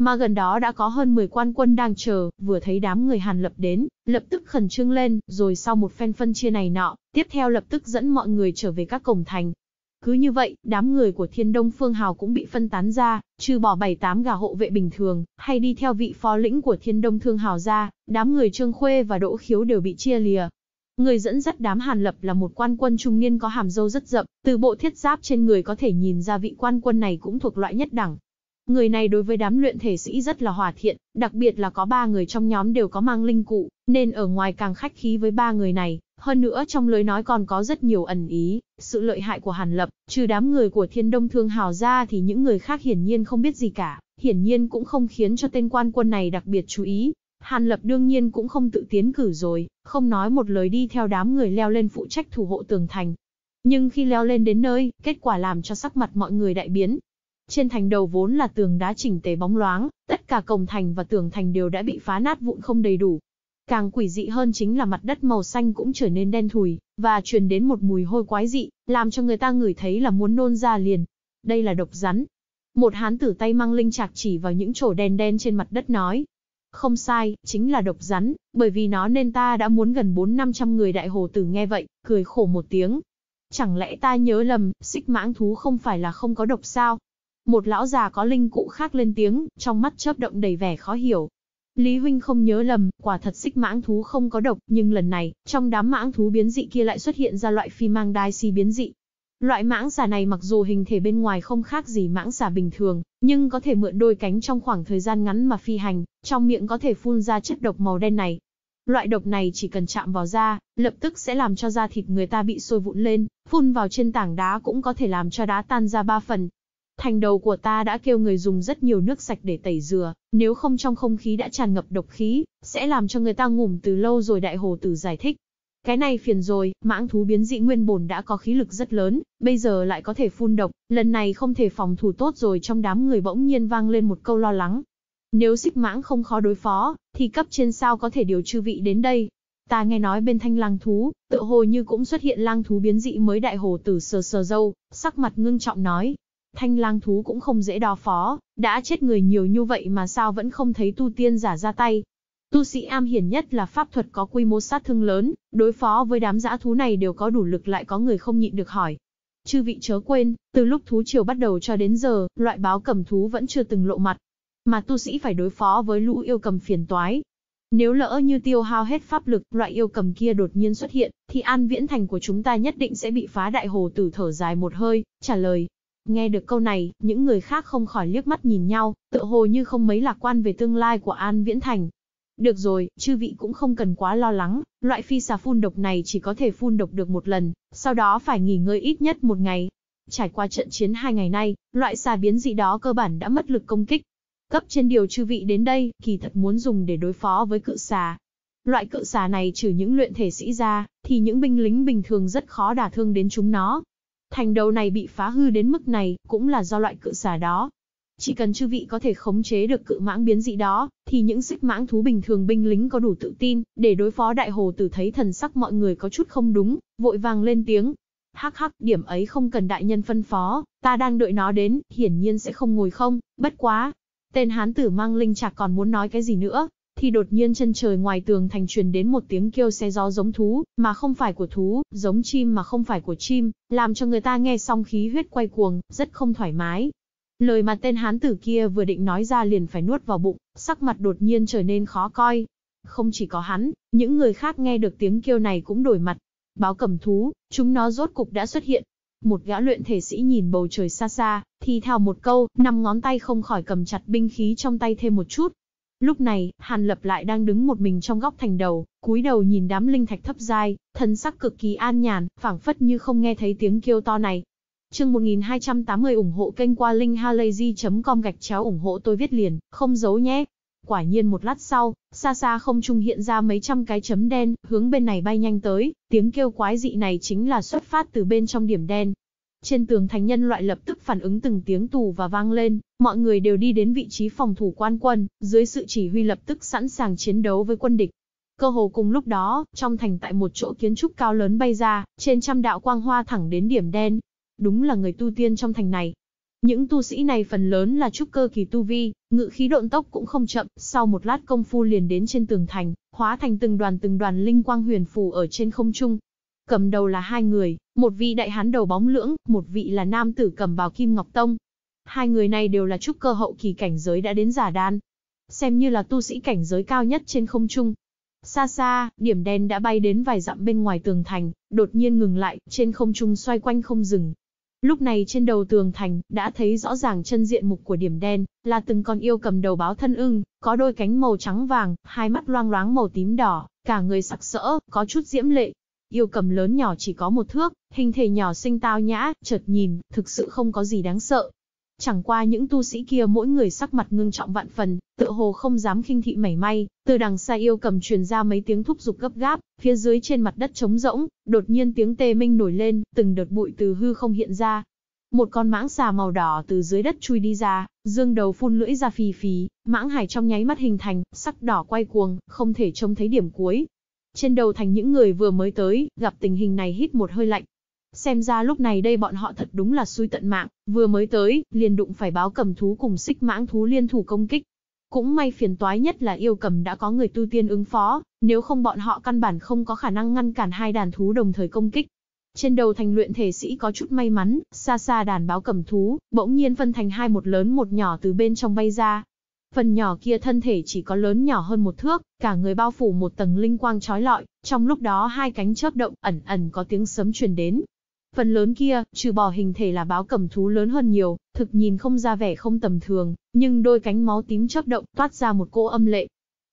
Mà gần đó đã có hơn 10 quan quân đang chờ, vừa thấy đám người Hàn Lập đến, lập tức khẩn trương lên, rồi sau một phen phân chia này nọ, tiếp theo lập tức dẫn mọi người trở về các cổng thành. Cứ như vậy, đám người của Thiên Đông Phương Hào cũng bị phân tán ra, trừ bỏ 7-8 gà hộ vệ bình thường, hay đi theo vị phó lĩnh của Thiên Đông Thương Hào ra, đám người Trương Khuê và Đỗ Khiếu đều bị chia lìa, Người dẫn dắt đám Hàn Lập là một quan quân trung niên có hàm dâu rất rậm, từ bộ thiết giáp trên người có thể nhìn ra vị quan quân này cũng thuộc loại nhất đẳng, Người này đối với đám luyện thể sĩ rất là hòa thiện, đặc biệt là có ba người trong nhóm đều có mang linh cụ, nên ở ngoài càng khách khí với ba người này, hơn nữa trong lời nói còn có rất nhiều ẩn ý, sự lợi hại của Hàn Lập, trừ đám người của Thiên Đông Thương Hào ra thì những người khác hiển nhiên không biết gì cả, hiển nhiên cũng không khiến cho tên quan quân này đặc biệt chú ý. Hàn Lập đương nhiên cũng không tự tiến cử rồi, không nói một lời đi theo đám người leo lên phụ trách thủ hộ tường thành. Nhưng khi leo lên đến nơi, kết quả làm cho sắc mặt mọi người đại biến, trên thành đầu vốn là tường đá chỉnh tề bóng loáng, tất cả cổng thành và tường thành đều đã bị phá nát vụn không đầy đủ. Càng quỷ dị hơn chính là mặt đất màu xanh cũng trở nên đen thùi, và truyền đến một mùi hôi quái dị, làm cho người ta ngửi thấy là muốn nôn ra liền. Đây là độc rắn. Một hán tử tay mang linh chạc chỉ vào những chỗ đen đen trên mặt đất nói. Không sai, chính là độc rắn, bởi vì nó nên ta đã muốn gần 4-500 người đại hồ tử nghe vậy, cười khổ một tiếng, chẳng lẽ ta nhớ lầm, xích mãng thú không phải là không có độc sao? một lão già có linh cụ khác lên tiếng, trong mắt chớp động đầy vẻ khó hiểu. Lý Huynh không nhớ lầm, quả thật xích mãng thú không có độc, nhưng lần này, trong đám mãng thú biến dị kia lại xuất hiện ra loại phi mang đai si biến dị. Loại mãng xà này mặc dù hình thể bên ngoài không khác gì mãng xà bình thường, nhưng có thể mượn đôi cánh trong khoảng thời gian ngắn mà phi hành, trong miệng có thể phun ra chất độc màu đen này. Loại độc này chỉ cần chạm vào da, lập tức sẽ làm cho da thịt người ta bị sôi vụn lên, phun vào trên tảng đá cũng có thể làm cho đá tan ra ba phần, thành đầu của ta đã kêu người dùng rất nhiều nước sạch để tẩy dừa, nếu không trong không khí đã tràn ngập độc khí, sẽ làm cho người ta ngủm từ lâu rồi đại hồ tử giải thích. Cái này phiền rồi, mãng thú biến dị nguyên bổn đã có khí lực rất lớn, bây giờ lại có thể phun độc, lần này không thể phòng thủ tốt rồi trong đám người bỗng nhiên vang lên một câu lo lắng. Nếu xích mãng không khó đối phó, thì cấp trên sao có thể điều chư vị đến đây. Ta nghe nói bên thanh lang thú, tự hồ như cũng xuất hiện lang thú biến dị mới đại hồ tử sờ sờ dâu, sắc mặt ngưng trọng nói, Thanh lang thú cũng không dễ đo phó, đã chết người nhiều như vậy mà sao vẫn không thấy tu tiên giả ra tay. Tu sĩ am hiển nhất là pháp thuật có quy mô sát thương lớn, đối phó với đám dã thú này đều có đủ lực lại có người không nhịn được hỏi. Chư vị chớ quên, từ lúc thú triều bắt đầu cho đến giờ, loại báo cầm thú vẫn chưa từng lộ mặt. Mà tu sĩ phải đối phó với lũ yêu cầm phiền toái, nếu lỡ như tiêu hao hết pháp lực, loại yêu cầm kia đột nhiên xuất hiện, thì an viễn thành của chúng ta nhất định sẽ bị phá đại hồ tử thở dài một hơi, trả lời, Nghe được câu này, những người khác không khỏi liếc mắt nhìn nhau, tựa hồ như không mấy lạc quan về tương lai của An Viễn Thành. Được rồi, chư vị cũng không cần quá lo lắng, loại phi xà phun độc này chỉ có thể phun độc được một lần, sau đó phải nghỉ ngơi ít nhất một ngày. Trải qua trận chiến hai ngày nay, loại xà biến dị đó cơ bản đã mất lực công kích. Cấp trên điều chư vị đến đây, kỳ thật muốn dùng để đối phó với cự xà. Loại cự xà này trừ những luyện thể sĩ ra, thì những binh lính bình thường rất khó đả thương đến chúng nó, Thành đầu này bị phá hư đến mức này, cũng là do loại cự xà đó. Chỉ cần chư vị có thể khống chế được cự mãng biến dị đó, thì những xích mãng thú bình thường binh lính có đủ tự tin, để đối phó đại hồ tử thấy thần sắc mọi người có chút không đúng, vội vàng lên tiếng. Hắc hắc, điểm ấy không cần đại nhân phân phó, ta đang đợi nó đến, hiển nhiên sẽ không ngồi không, bất quá. Tên hán tử mang linh chạc còn muốn nói cái gì nữa, thì đột nhiên chân trời ngoài tường thành truyền đến một tiếng kêu xe gió giống thú, mà không phải của thú, giống chim mà không phải của chim, làm cho người ta nghe xong khí huyết quay cuồng, rất không thoải mái. Lời mà tên hán tử kia vừa định nói ra liền phải nuốt vào bụng, sắc mặt đột nhiên trở nên khó coi. Không chỉ có hắn, những người khác nghe được tiếng kêu này cũng đổi mặt. Báo cầm thú, chúng nó rốt cục đã xuất hiện. Một gã luyện thể sĩ nhìn bầu trời xa xa, thì thào một câu, năm ngón tay không khỏi cầm chặt binh khí trong tay thêm một chút, Lúc này, Hàn Lập lại đang đứng một mình trong góc thành đầu, cúi đầu nhìn đám linh thạch thấp dai, thần sắc cực kỳ an nhàn, phảng phất như không nghe thấy tiếng kêu to này. Chương 1280 ủng hộ kênh qua linkhalazy.com gạch chéo ủng hộ tôi viết liền, không giấu nhé. Quả nhiên một lát sau, xa xa không trung hiện ra mấy trăm cái chấm đen, hướng bên này bay nhanh tới, tiếng kêu quái dị này chính là xuất phát từ bên trong điểm đen, trên tường thành nhân loại lập tức phản ứng từng tiếng tù và vang lên, mọi người đều đi đến vị trí phòng thủ quan quân, dưới sự chỉ huy lập tức sẵn sàng chiến đấu với quân địch. Cơ hồ cùng lúc đó, trong thành tại một chỗ kiến trúc cao lớn bay ra, trên trăm đạo quang hoa thẳng đến điểm đen. Đúng là người tu tiên trong thành này. Những tu sĩ này phần lớn là trúc cơ kỳ tu vi, ngự khí độn tốc cũng không chậm, sau một lát công phu liền đến trên tường thành, hóa thành từng đoàn từng đoàn linh quang huyền phù ở trên không trung, cầm đầu là hai người, một vị đại hán đầu bóng lưỡng, một vị là nam tử cầm bào kim ngọc tông. Hai người này đều là trúc cơ hậu kỳ cảnh giới đã đến giả đan, xem như là tu sĩ cảnh giới cao nhất trên không trung. Xa xa, điểm đen đã bay đến vài dặm bên ngoài tường thành, đột nhiên ngừng lại, trên không trung xoay quanh không dừng. Lúc này trên đầu tường thành, đã thấy rõ ràng chân diện mục của điểm đen, là từng con yêu cầm đầu báo thân ưng, có đôi cánh màu trắng vàng, hai mắt loang loáng màu tím đỏ, cả người sặc sỡ, có chút diễm lệ. Yêu cầm lớn nhỏ chỉ có một thước, hình thể nhỏ xinh tao nhã, chợt nhìn, thực sự không có gì đáng sợ. Chẳng qua những tu sĩ kia mỗi người sắc mặt ngưng trọng vạn phần, tự hồ không dám khinh thị mảy may, từ đằng xa yêu cầm truyền ra mấy tiếng thúc giục gấp gáp, phía dưới trên mặt đất trống rỗng, đột nhiên tiếng tê minh nổi lên, từng đợt bụi từ hư không hiện ra, một con mãng xà màu đỏ từ dưới đất chui đi ra, dương đầu phun lưỡi ra phì phì, mãng hải trong nháy mắt hình thành, sắc đỏ quay cuồng, không thể trông thấy điểm cuối, trên đầu thành những người vừa mới tới, gặp tình hình này hít một hơi lạnh. Xem ra lúc này đây bọn họ thật đúng là xui tận mạng, vừa mới tới, liền đụng phải báo cầm thú cùng xích mãng thú liên thủ công kích. Cũng may phiền toái nhất là yêu cầm đã có người tu tiên ứng phó, nếu không bọn họ căn bản không có khả năng ngăn cản hai đàn thú đồng thời công kích. Trên đầu thành luyện thể sĩ có chút may mắn, xa xa đàn báo cầm thú, bỗng nhiên phân thành hai một lớn một nhỏ từ bên trong bay ra, Phần nhỏ kia thân thể chỉ có lớn nhỏ hơn một thước, cả người bao phủ một tầng linh quang trói lọi, trong lúc đó hai cánh chớp động, ẩn ẩn có tiếng sấm truyền đến. Phần lớn kia, trừ bỏ hình thể là báo cầm thú lớn hơn nhiều, thực nhìn không ra vẻ không tầm thường, nhưng đôi cánh máu tím chớp động, toát ra một cỗ âm lệ.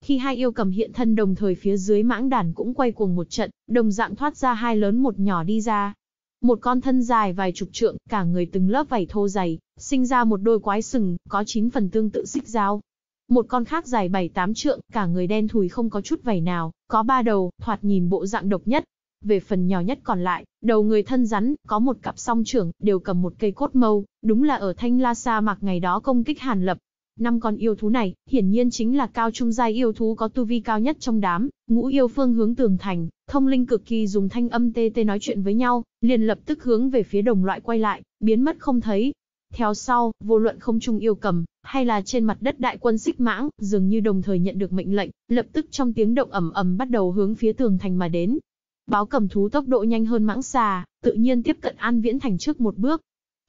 Khi hai yêu cầm hiện thân đồng thời phía dưới mãng đàn cũng quay cuồng một trận, đồng dạng thoát ra hai lớn một nhỏ đi ra, một con thân dài vài chục trượng, cả người từng lớp vảy thô dày, sinh ra một đôi quái sừng, có chín phần tương tự xích dao. Một con khác dài 7-8 trượng, cả người đen thùi không có chút vảy nào, có ba đầu, thoạt nhìn bộ dạng độc nhất. Về phần nhỏ nhất còn lại, đầu người thân rắn, có một cặp song trưởng, đều cầm một cây cốt mâu, đúng là ở Thanh La Sa Mạc ngày đó công kích Hàn Lập. Năm con yêu thú này, hiển nhiên chính là cao trung giai yêu thú có tu vi cao nhất trong đám, ngũ yêu phương hướng tường thành, thông linh cực kỳ dùng thanh âm tê tê nói chuyện với nhau, liền lập tức hướng về phía đồng loại quay lại, biến mất không thấy. Theo sau, vô luận không trung yêu cầm, hay là trên mặt đất đại quân xích mãng, dường như đồng thời nhận được mệnh lệnh, lập tức trong tiếng động ầm ầm bắt đầu hướng phía tường thành mà đến. Báo cầm thú tốc độ nhanh hơn mãng xà, tự nhiên tiếp cận An Viễn Thành trước một bước.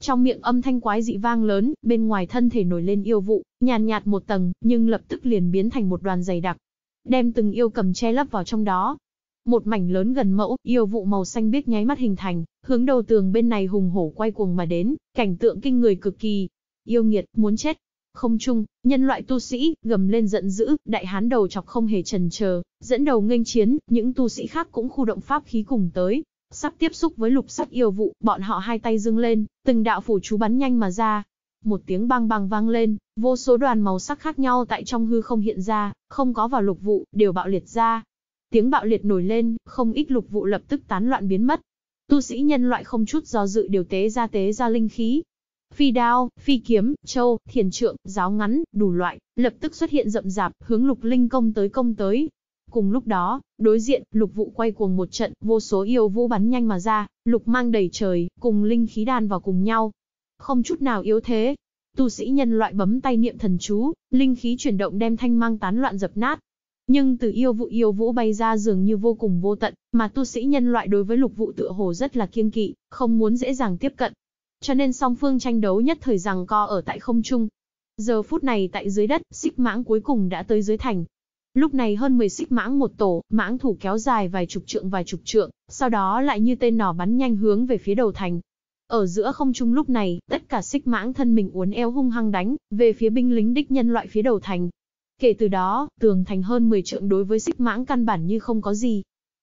Trong miệng âm thanh quái dị vang lớn, bên ngoài thân thể nổi lên yêu vụ, nhàn nhạt, nhạt một tầng, nhưng lập tức liền biến thành một đoàn dày đặc. Đem từng yêu cầm che lấp vào trong đó, một mảnh lớn gần mẫu, yêu vụ màu xanh biếc nháy mắt hình thành, hướng đầu tường bên này hùng hổ quay cuồng mà đến, cảnh tượng kinh người cực kỳ. Yêu nghiệt, muốn chết. Không chung, nhân loại tu sĩ, gầm lên giận dữ, đại hán đầu chọc không hề trần chờ, dẫn đầu nghênh chiến, những tu sĩ khác cũng khu động pháp khí cùng tới, sắp tiếp xúc với lục sắc yêu vụ, bọn họ hai tay dương lên, từng đạo phủ chú bắn nhanh mà ra. Một tiếng bang bang vang lên, vô số đoàn màu sắc khác nhau tại trong hư không hiện ra, không có vào lục vụ, đều bạo liệt ra. Tiếng bạo liệt nổi lên, không ít lục vụ lập tức tán loạn biến mất. Tu sĩ nhân loại không chút do dự điều tế ra tế ra linh khí. Phi đao, phi kiếm, châu, thiền trượng, giáo ngắn, đủ loại, lập tức xuất hiện rậm rạp, hướng lục linh công tới công tới, Cùng lúc đó, đối diện, lục vụ quay cuồng một trận, vô số yêu vũ bắn nhanh mà ra, lục mang đầy trời, cùng linh khí đan vào cùng nhau. Không chút nào yếu thế. Tu sĩ nhân loại bấm tay niệm thần chú, linh khí chuyển động đem thanh mang tán loạn dập nát, nhưng từ yêu vụ yêu vũ bay ra dường như vô cùng vô tận, mà tu sĩ nhân loại đối với lục vụ tựa hồ rất là kiêng kỵ, không muốn dễ dàng tiếp cận. Cho nên song phương tranh đấu nhất thời rằng co ở tại không trung. Giờ phút này tại dưới đất, xích mãng cuối cùng đã tới dưới thành. Lúc này hơn 10 xích mãng một tổ, mãng thủ kéo dài vài chục trượng vài chục trượng, sau đó lại như tên nỏ bắn nhanh hướng về phía đầu thành. Ở giữa không trung lúc này, tất cả xích mãng thân mình uốn eo hung hăng đánh, về phía binh lính đích nhân loại phía đầu thành, Kể từ đó, tường thành hơn 10 trượng đối với xích mãng căn bản như không có gì.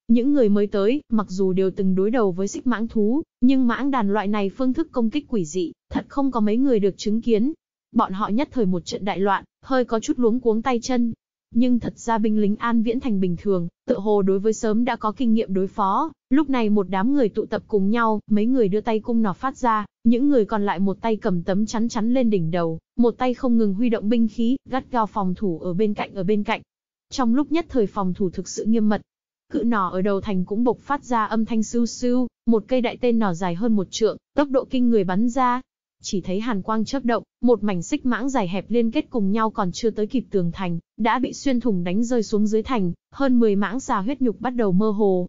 Những người mới tới, mặc dù đều từng đối đầu với xích mãng thú, nhưng mãng đàn loại này phương thức công kích quỷ dị, thật không có mấy người được chứng kiến. Bọn họ nhất thời một trận đại loạn, hơi có chút luống cuống tay chân. Nhưng thật ra binh lính An Viễn Thành bình thường, tự hồ đối với sớm đã có kinh nghiệm đối phó, lúc này một đám người tụ tập cùng nhau, mấy người đưa tay cung nỏ phát ra, những người còn lại một tay cầm tấm chắn chắn lên đỉnh đầu, một tay không ngừng huy động binh khí, gắt gao phòng thủ ở bên cạnh ở bên cạnh. Trong lúc nhất thời phòng thủ thực sự nghiêm mật, cự nỏ ở đầu thành cũng bộc phát ra âm thanh sưu sưu, một cây đại tên nỏ dài hơn một trượng, tốc độ kinh người bắn ra. Chỉ thấy hàn quang chớp động, một mảnh xích mãng dài hẹp liên kết cùng nhau còn chưa tới kịp tường thành, đã bị xuyên thủng đánh rơi xuống dưới thành, hơn 10 mãng xà huyết nhục bắt đầu mơ hồ,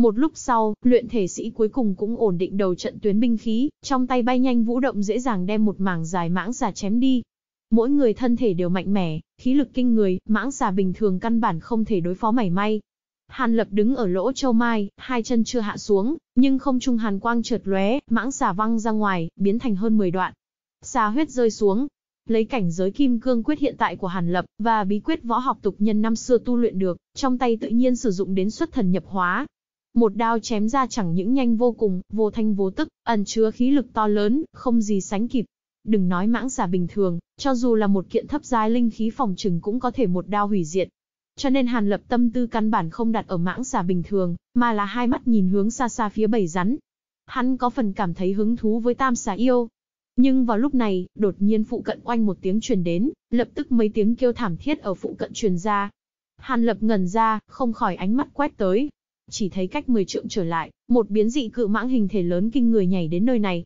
một lúc sau, luyện thể sĩ cuối cùng cũng ổn định đầu trận tuyến binh khí, trong tay bay nhanh vũ động dễ dàng đem một mảng dài mãng xà chém đi. Mỗi người thân thể đều mạnh mẽ, khí lực kinh người, mãng xà bình thường căn bản không thể đối phó mảy may. Hàn Lập đứng ở lỗ châu mai, hai chân chưa hạ xuống, nhưng không trung hàn quang trượt lóe, mãng xà văng ra ngoài, biến thành hơn 10 đoạn. Xà huyết rơi xuống, lấy cảnh giới kim cương quyết hiện tại của Hàn Lập và bí quyết võ học tục nhân năm xưa tu luyện được, trong tay tự nhiên sử dụng đến xuất thần nhập hóa, một đao chém ra chẳng những nhanh vô cùng, vô thanh vô tức, ẩn chứa khí lực to lớn, không gì sánh kịp. Đừng nói mãng xà bình thường, cho dù là một kiện thấp giai linh khí phòng trừng cũng có thể một đao hủy diệt. Cho nên Hàn Lập tâm tư căn bản không đặt ở mãng xà bình thường, mà là hai mắt nhìn hướng xa xa phía bảy rắn. Hắn có phần cảm thấy hứng thú với tam xà yêu. Nhưng vào lúc này, đột nhiên phụ cận oanh một tiếng truyền đến, lập tức mấy tiếng kêu thảm thiết ở phụ cận truyền ra, Hàn Lập ngẩn ra, không khỏi ánh mắt quét tới, chỉ thấy cách 10 trượng trở lại, một biến dị cự mãng hình thể lớn kinh người nhảy đến nơi này.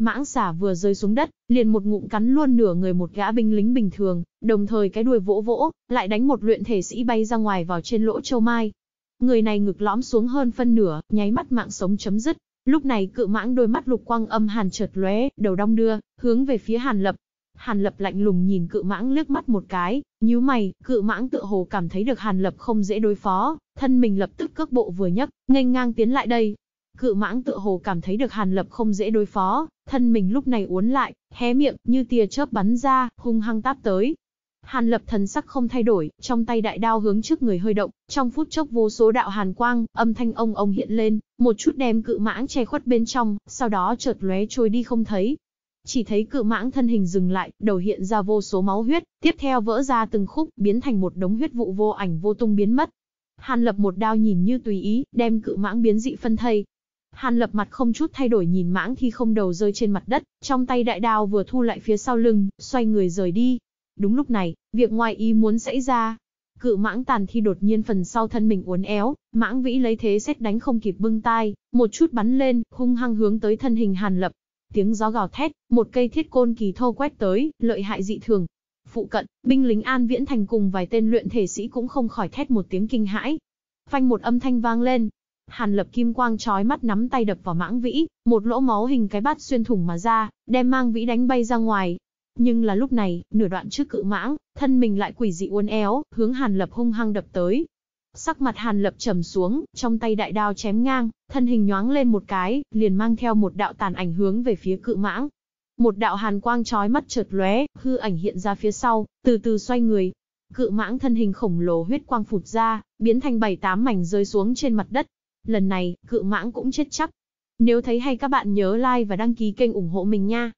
Mãng xà vừa rơi xuống đất, liền một ngụm cắn luôn nửa người một gã binh lính bình thường, đồng thời cái đuôi vỗ vỗ, lại đánh một luyện thể sĩ bay ra ngoài vào trên lỗ châu mai. Người này ngực lõm xuống hơn phân nửa, nháy mắt mạng sống chấm dứt. Lúc này cự mãng đôi mắt lục quang âm hàn chợt lóe, đầu đong đưa, hướng về phía Hàn Lập, Hàn Lập lạnh lùng nhìn cự mãng liếc mắt một cái, nhíu mày, cự mãng tựa hồ cảm thấy được Hàn Lập không dễ đối phó, thân mình lập tức cước bộ vừa nhấc, nghênh ngang tiến lại đây. Cự mãng tựa hồ cảm thấy được Hàn Lập không dễ đối phó, thân mình lúc này uốn lại, hé miệng, như tia chớp bắn ra, hung hăng táp tới. Hàn Lập thần sắc không thay đổi, trong tay đại đao hướng trước người hơi động, trong phút chốc vô số đạo hàn quang, âm thanh ông ông hiện lên, một chút đem cự mãng che khuất bên trong, sau đó chợt lóe trôi đi không thấy. Chỉ thấy cự mãng thân hình dừng lại, đầu hiện ra vô số máu huyết, tiếp theo vỡ ra từng khúc, biến thành một đống huyết vụ vô ảnh vô tung biến mất. Hàn Lập một đao nhìn như tùy ý, đem cự mãng biến dị phân thây. Hàn Lập mặt không chút thay đổi nhìn mãng khi không đầu rơi trên mặt đất, trong tay đại đao vừa thu lại phía sau lưng, xoay người rời đi. Đúng lúc này, việc ngoài ý muốn xảy ra, cự mãng tàn thi đột nhiên phần sau thân mình uốn éo, mãng vĩ lấy thế xét đánh không kịp bưng tai, một chút bắn lên, hung hăng hướng tới thân hình Hàn Lập, Tiếng gió gào thét, một cây thiết côn kỳ thô quét tới, lợi hại dị thường. Phụ cận, binh lính An Viễn Thành cùng vài tên luyện thể sĩ cũng không khỏi thét một tiếng kinh hãi. Phanh một âm thanh vang lên. Hàn lập kim quang chói mắt nắm tay đập vào mãng vĩ, một lỗ máu hình cái bát xuyên thủng mà ra, đem mang vĩ đánh bay ra ngoài. Nhưng là lúc này, nửa đoạn trước cự mãng, thân mình lại quỷ dị uốn éo, hướng Hàn lập hung hăng đập tới, Sắc mặt Hàn Lập trầm xuống, trong tay đại đao chém ngang, thân hình nhoáng lên một cái, liền mang theo một đạo tàn ảnh hướng về phía cự mãng. Một đạo hàn quang chói mắt chợt lóe, hư ảnh hiện ra phía sau, từ từ xoay người. Cự mãng thân hình khổng lồ huyết quang phụt ra, biến thành bảy tám mảnh rơi xuống trên mặt đất. Lần này, cự mãng cũng chết chắc. Nếu thấy hay các bạn nhớ like và đăng ký kênh ủng hộ mình nha.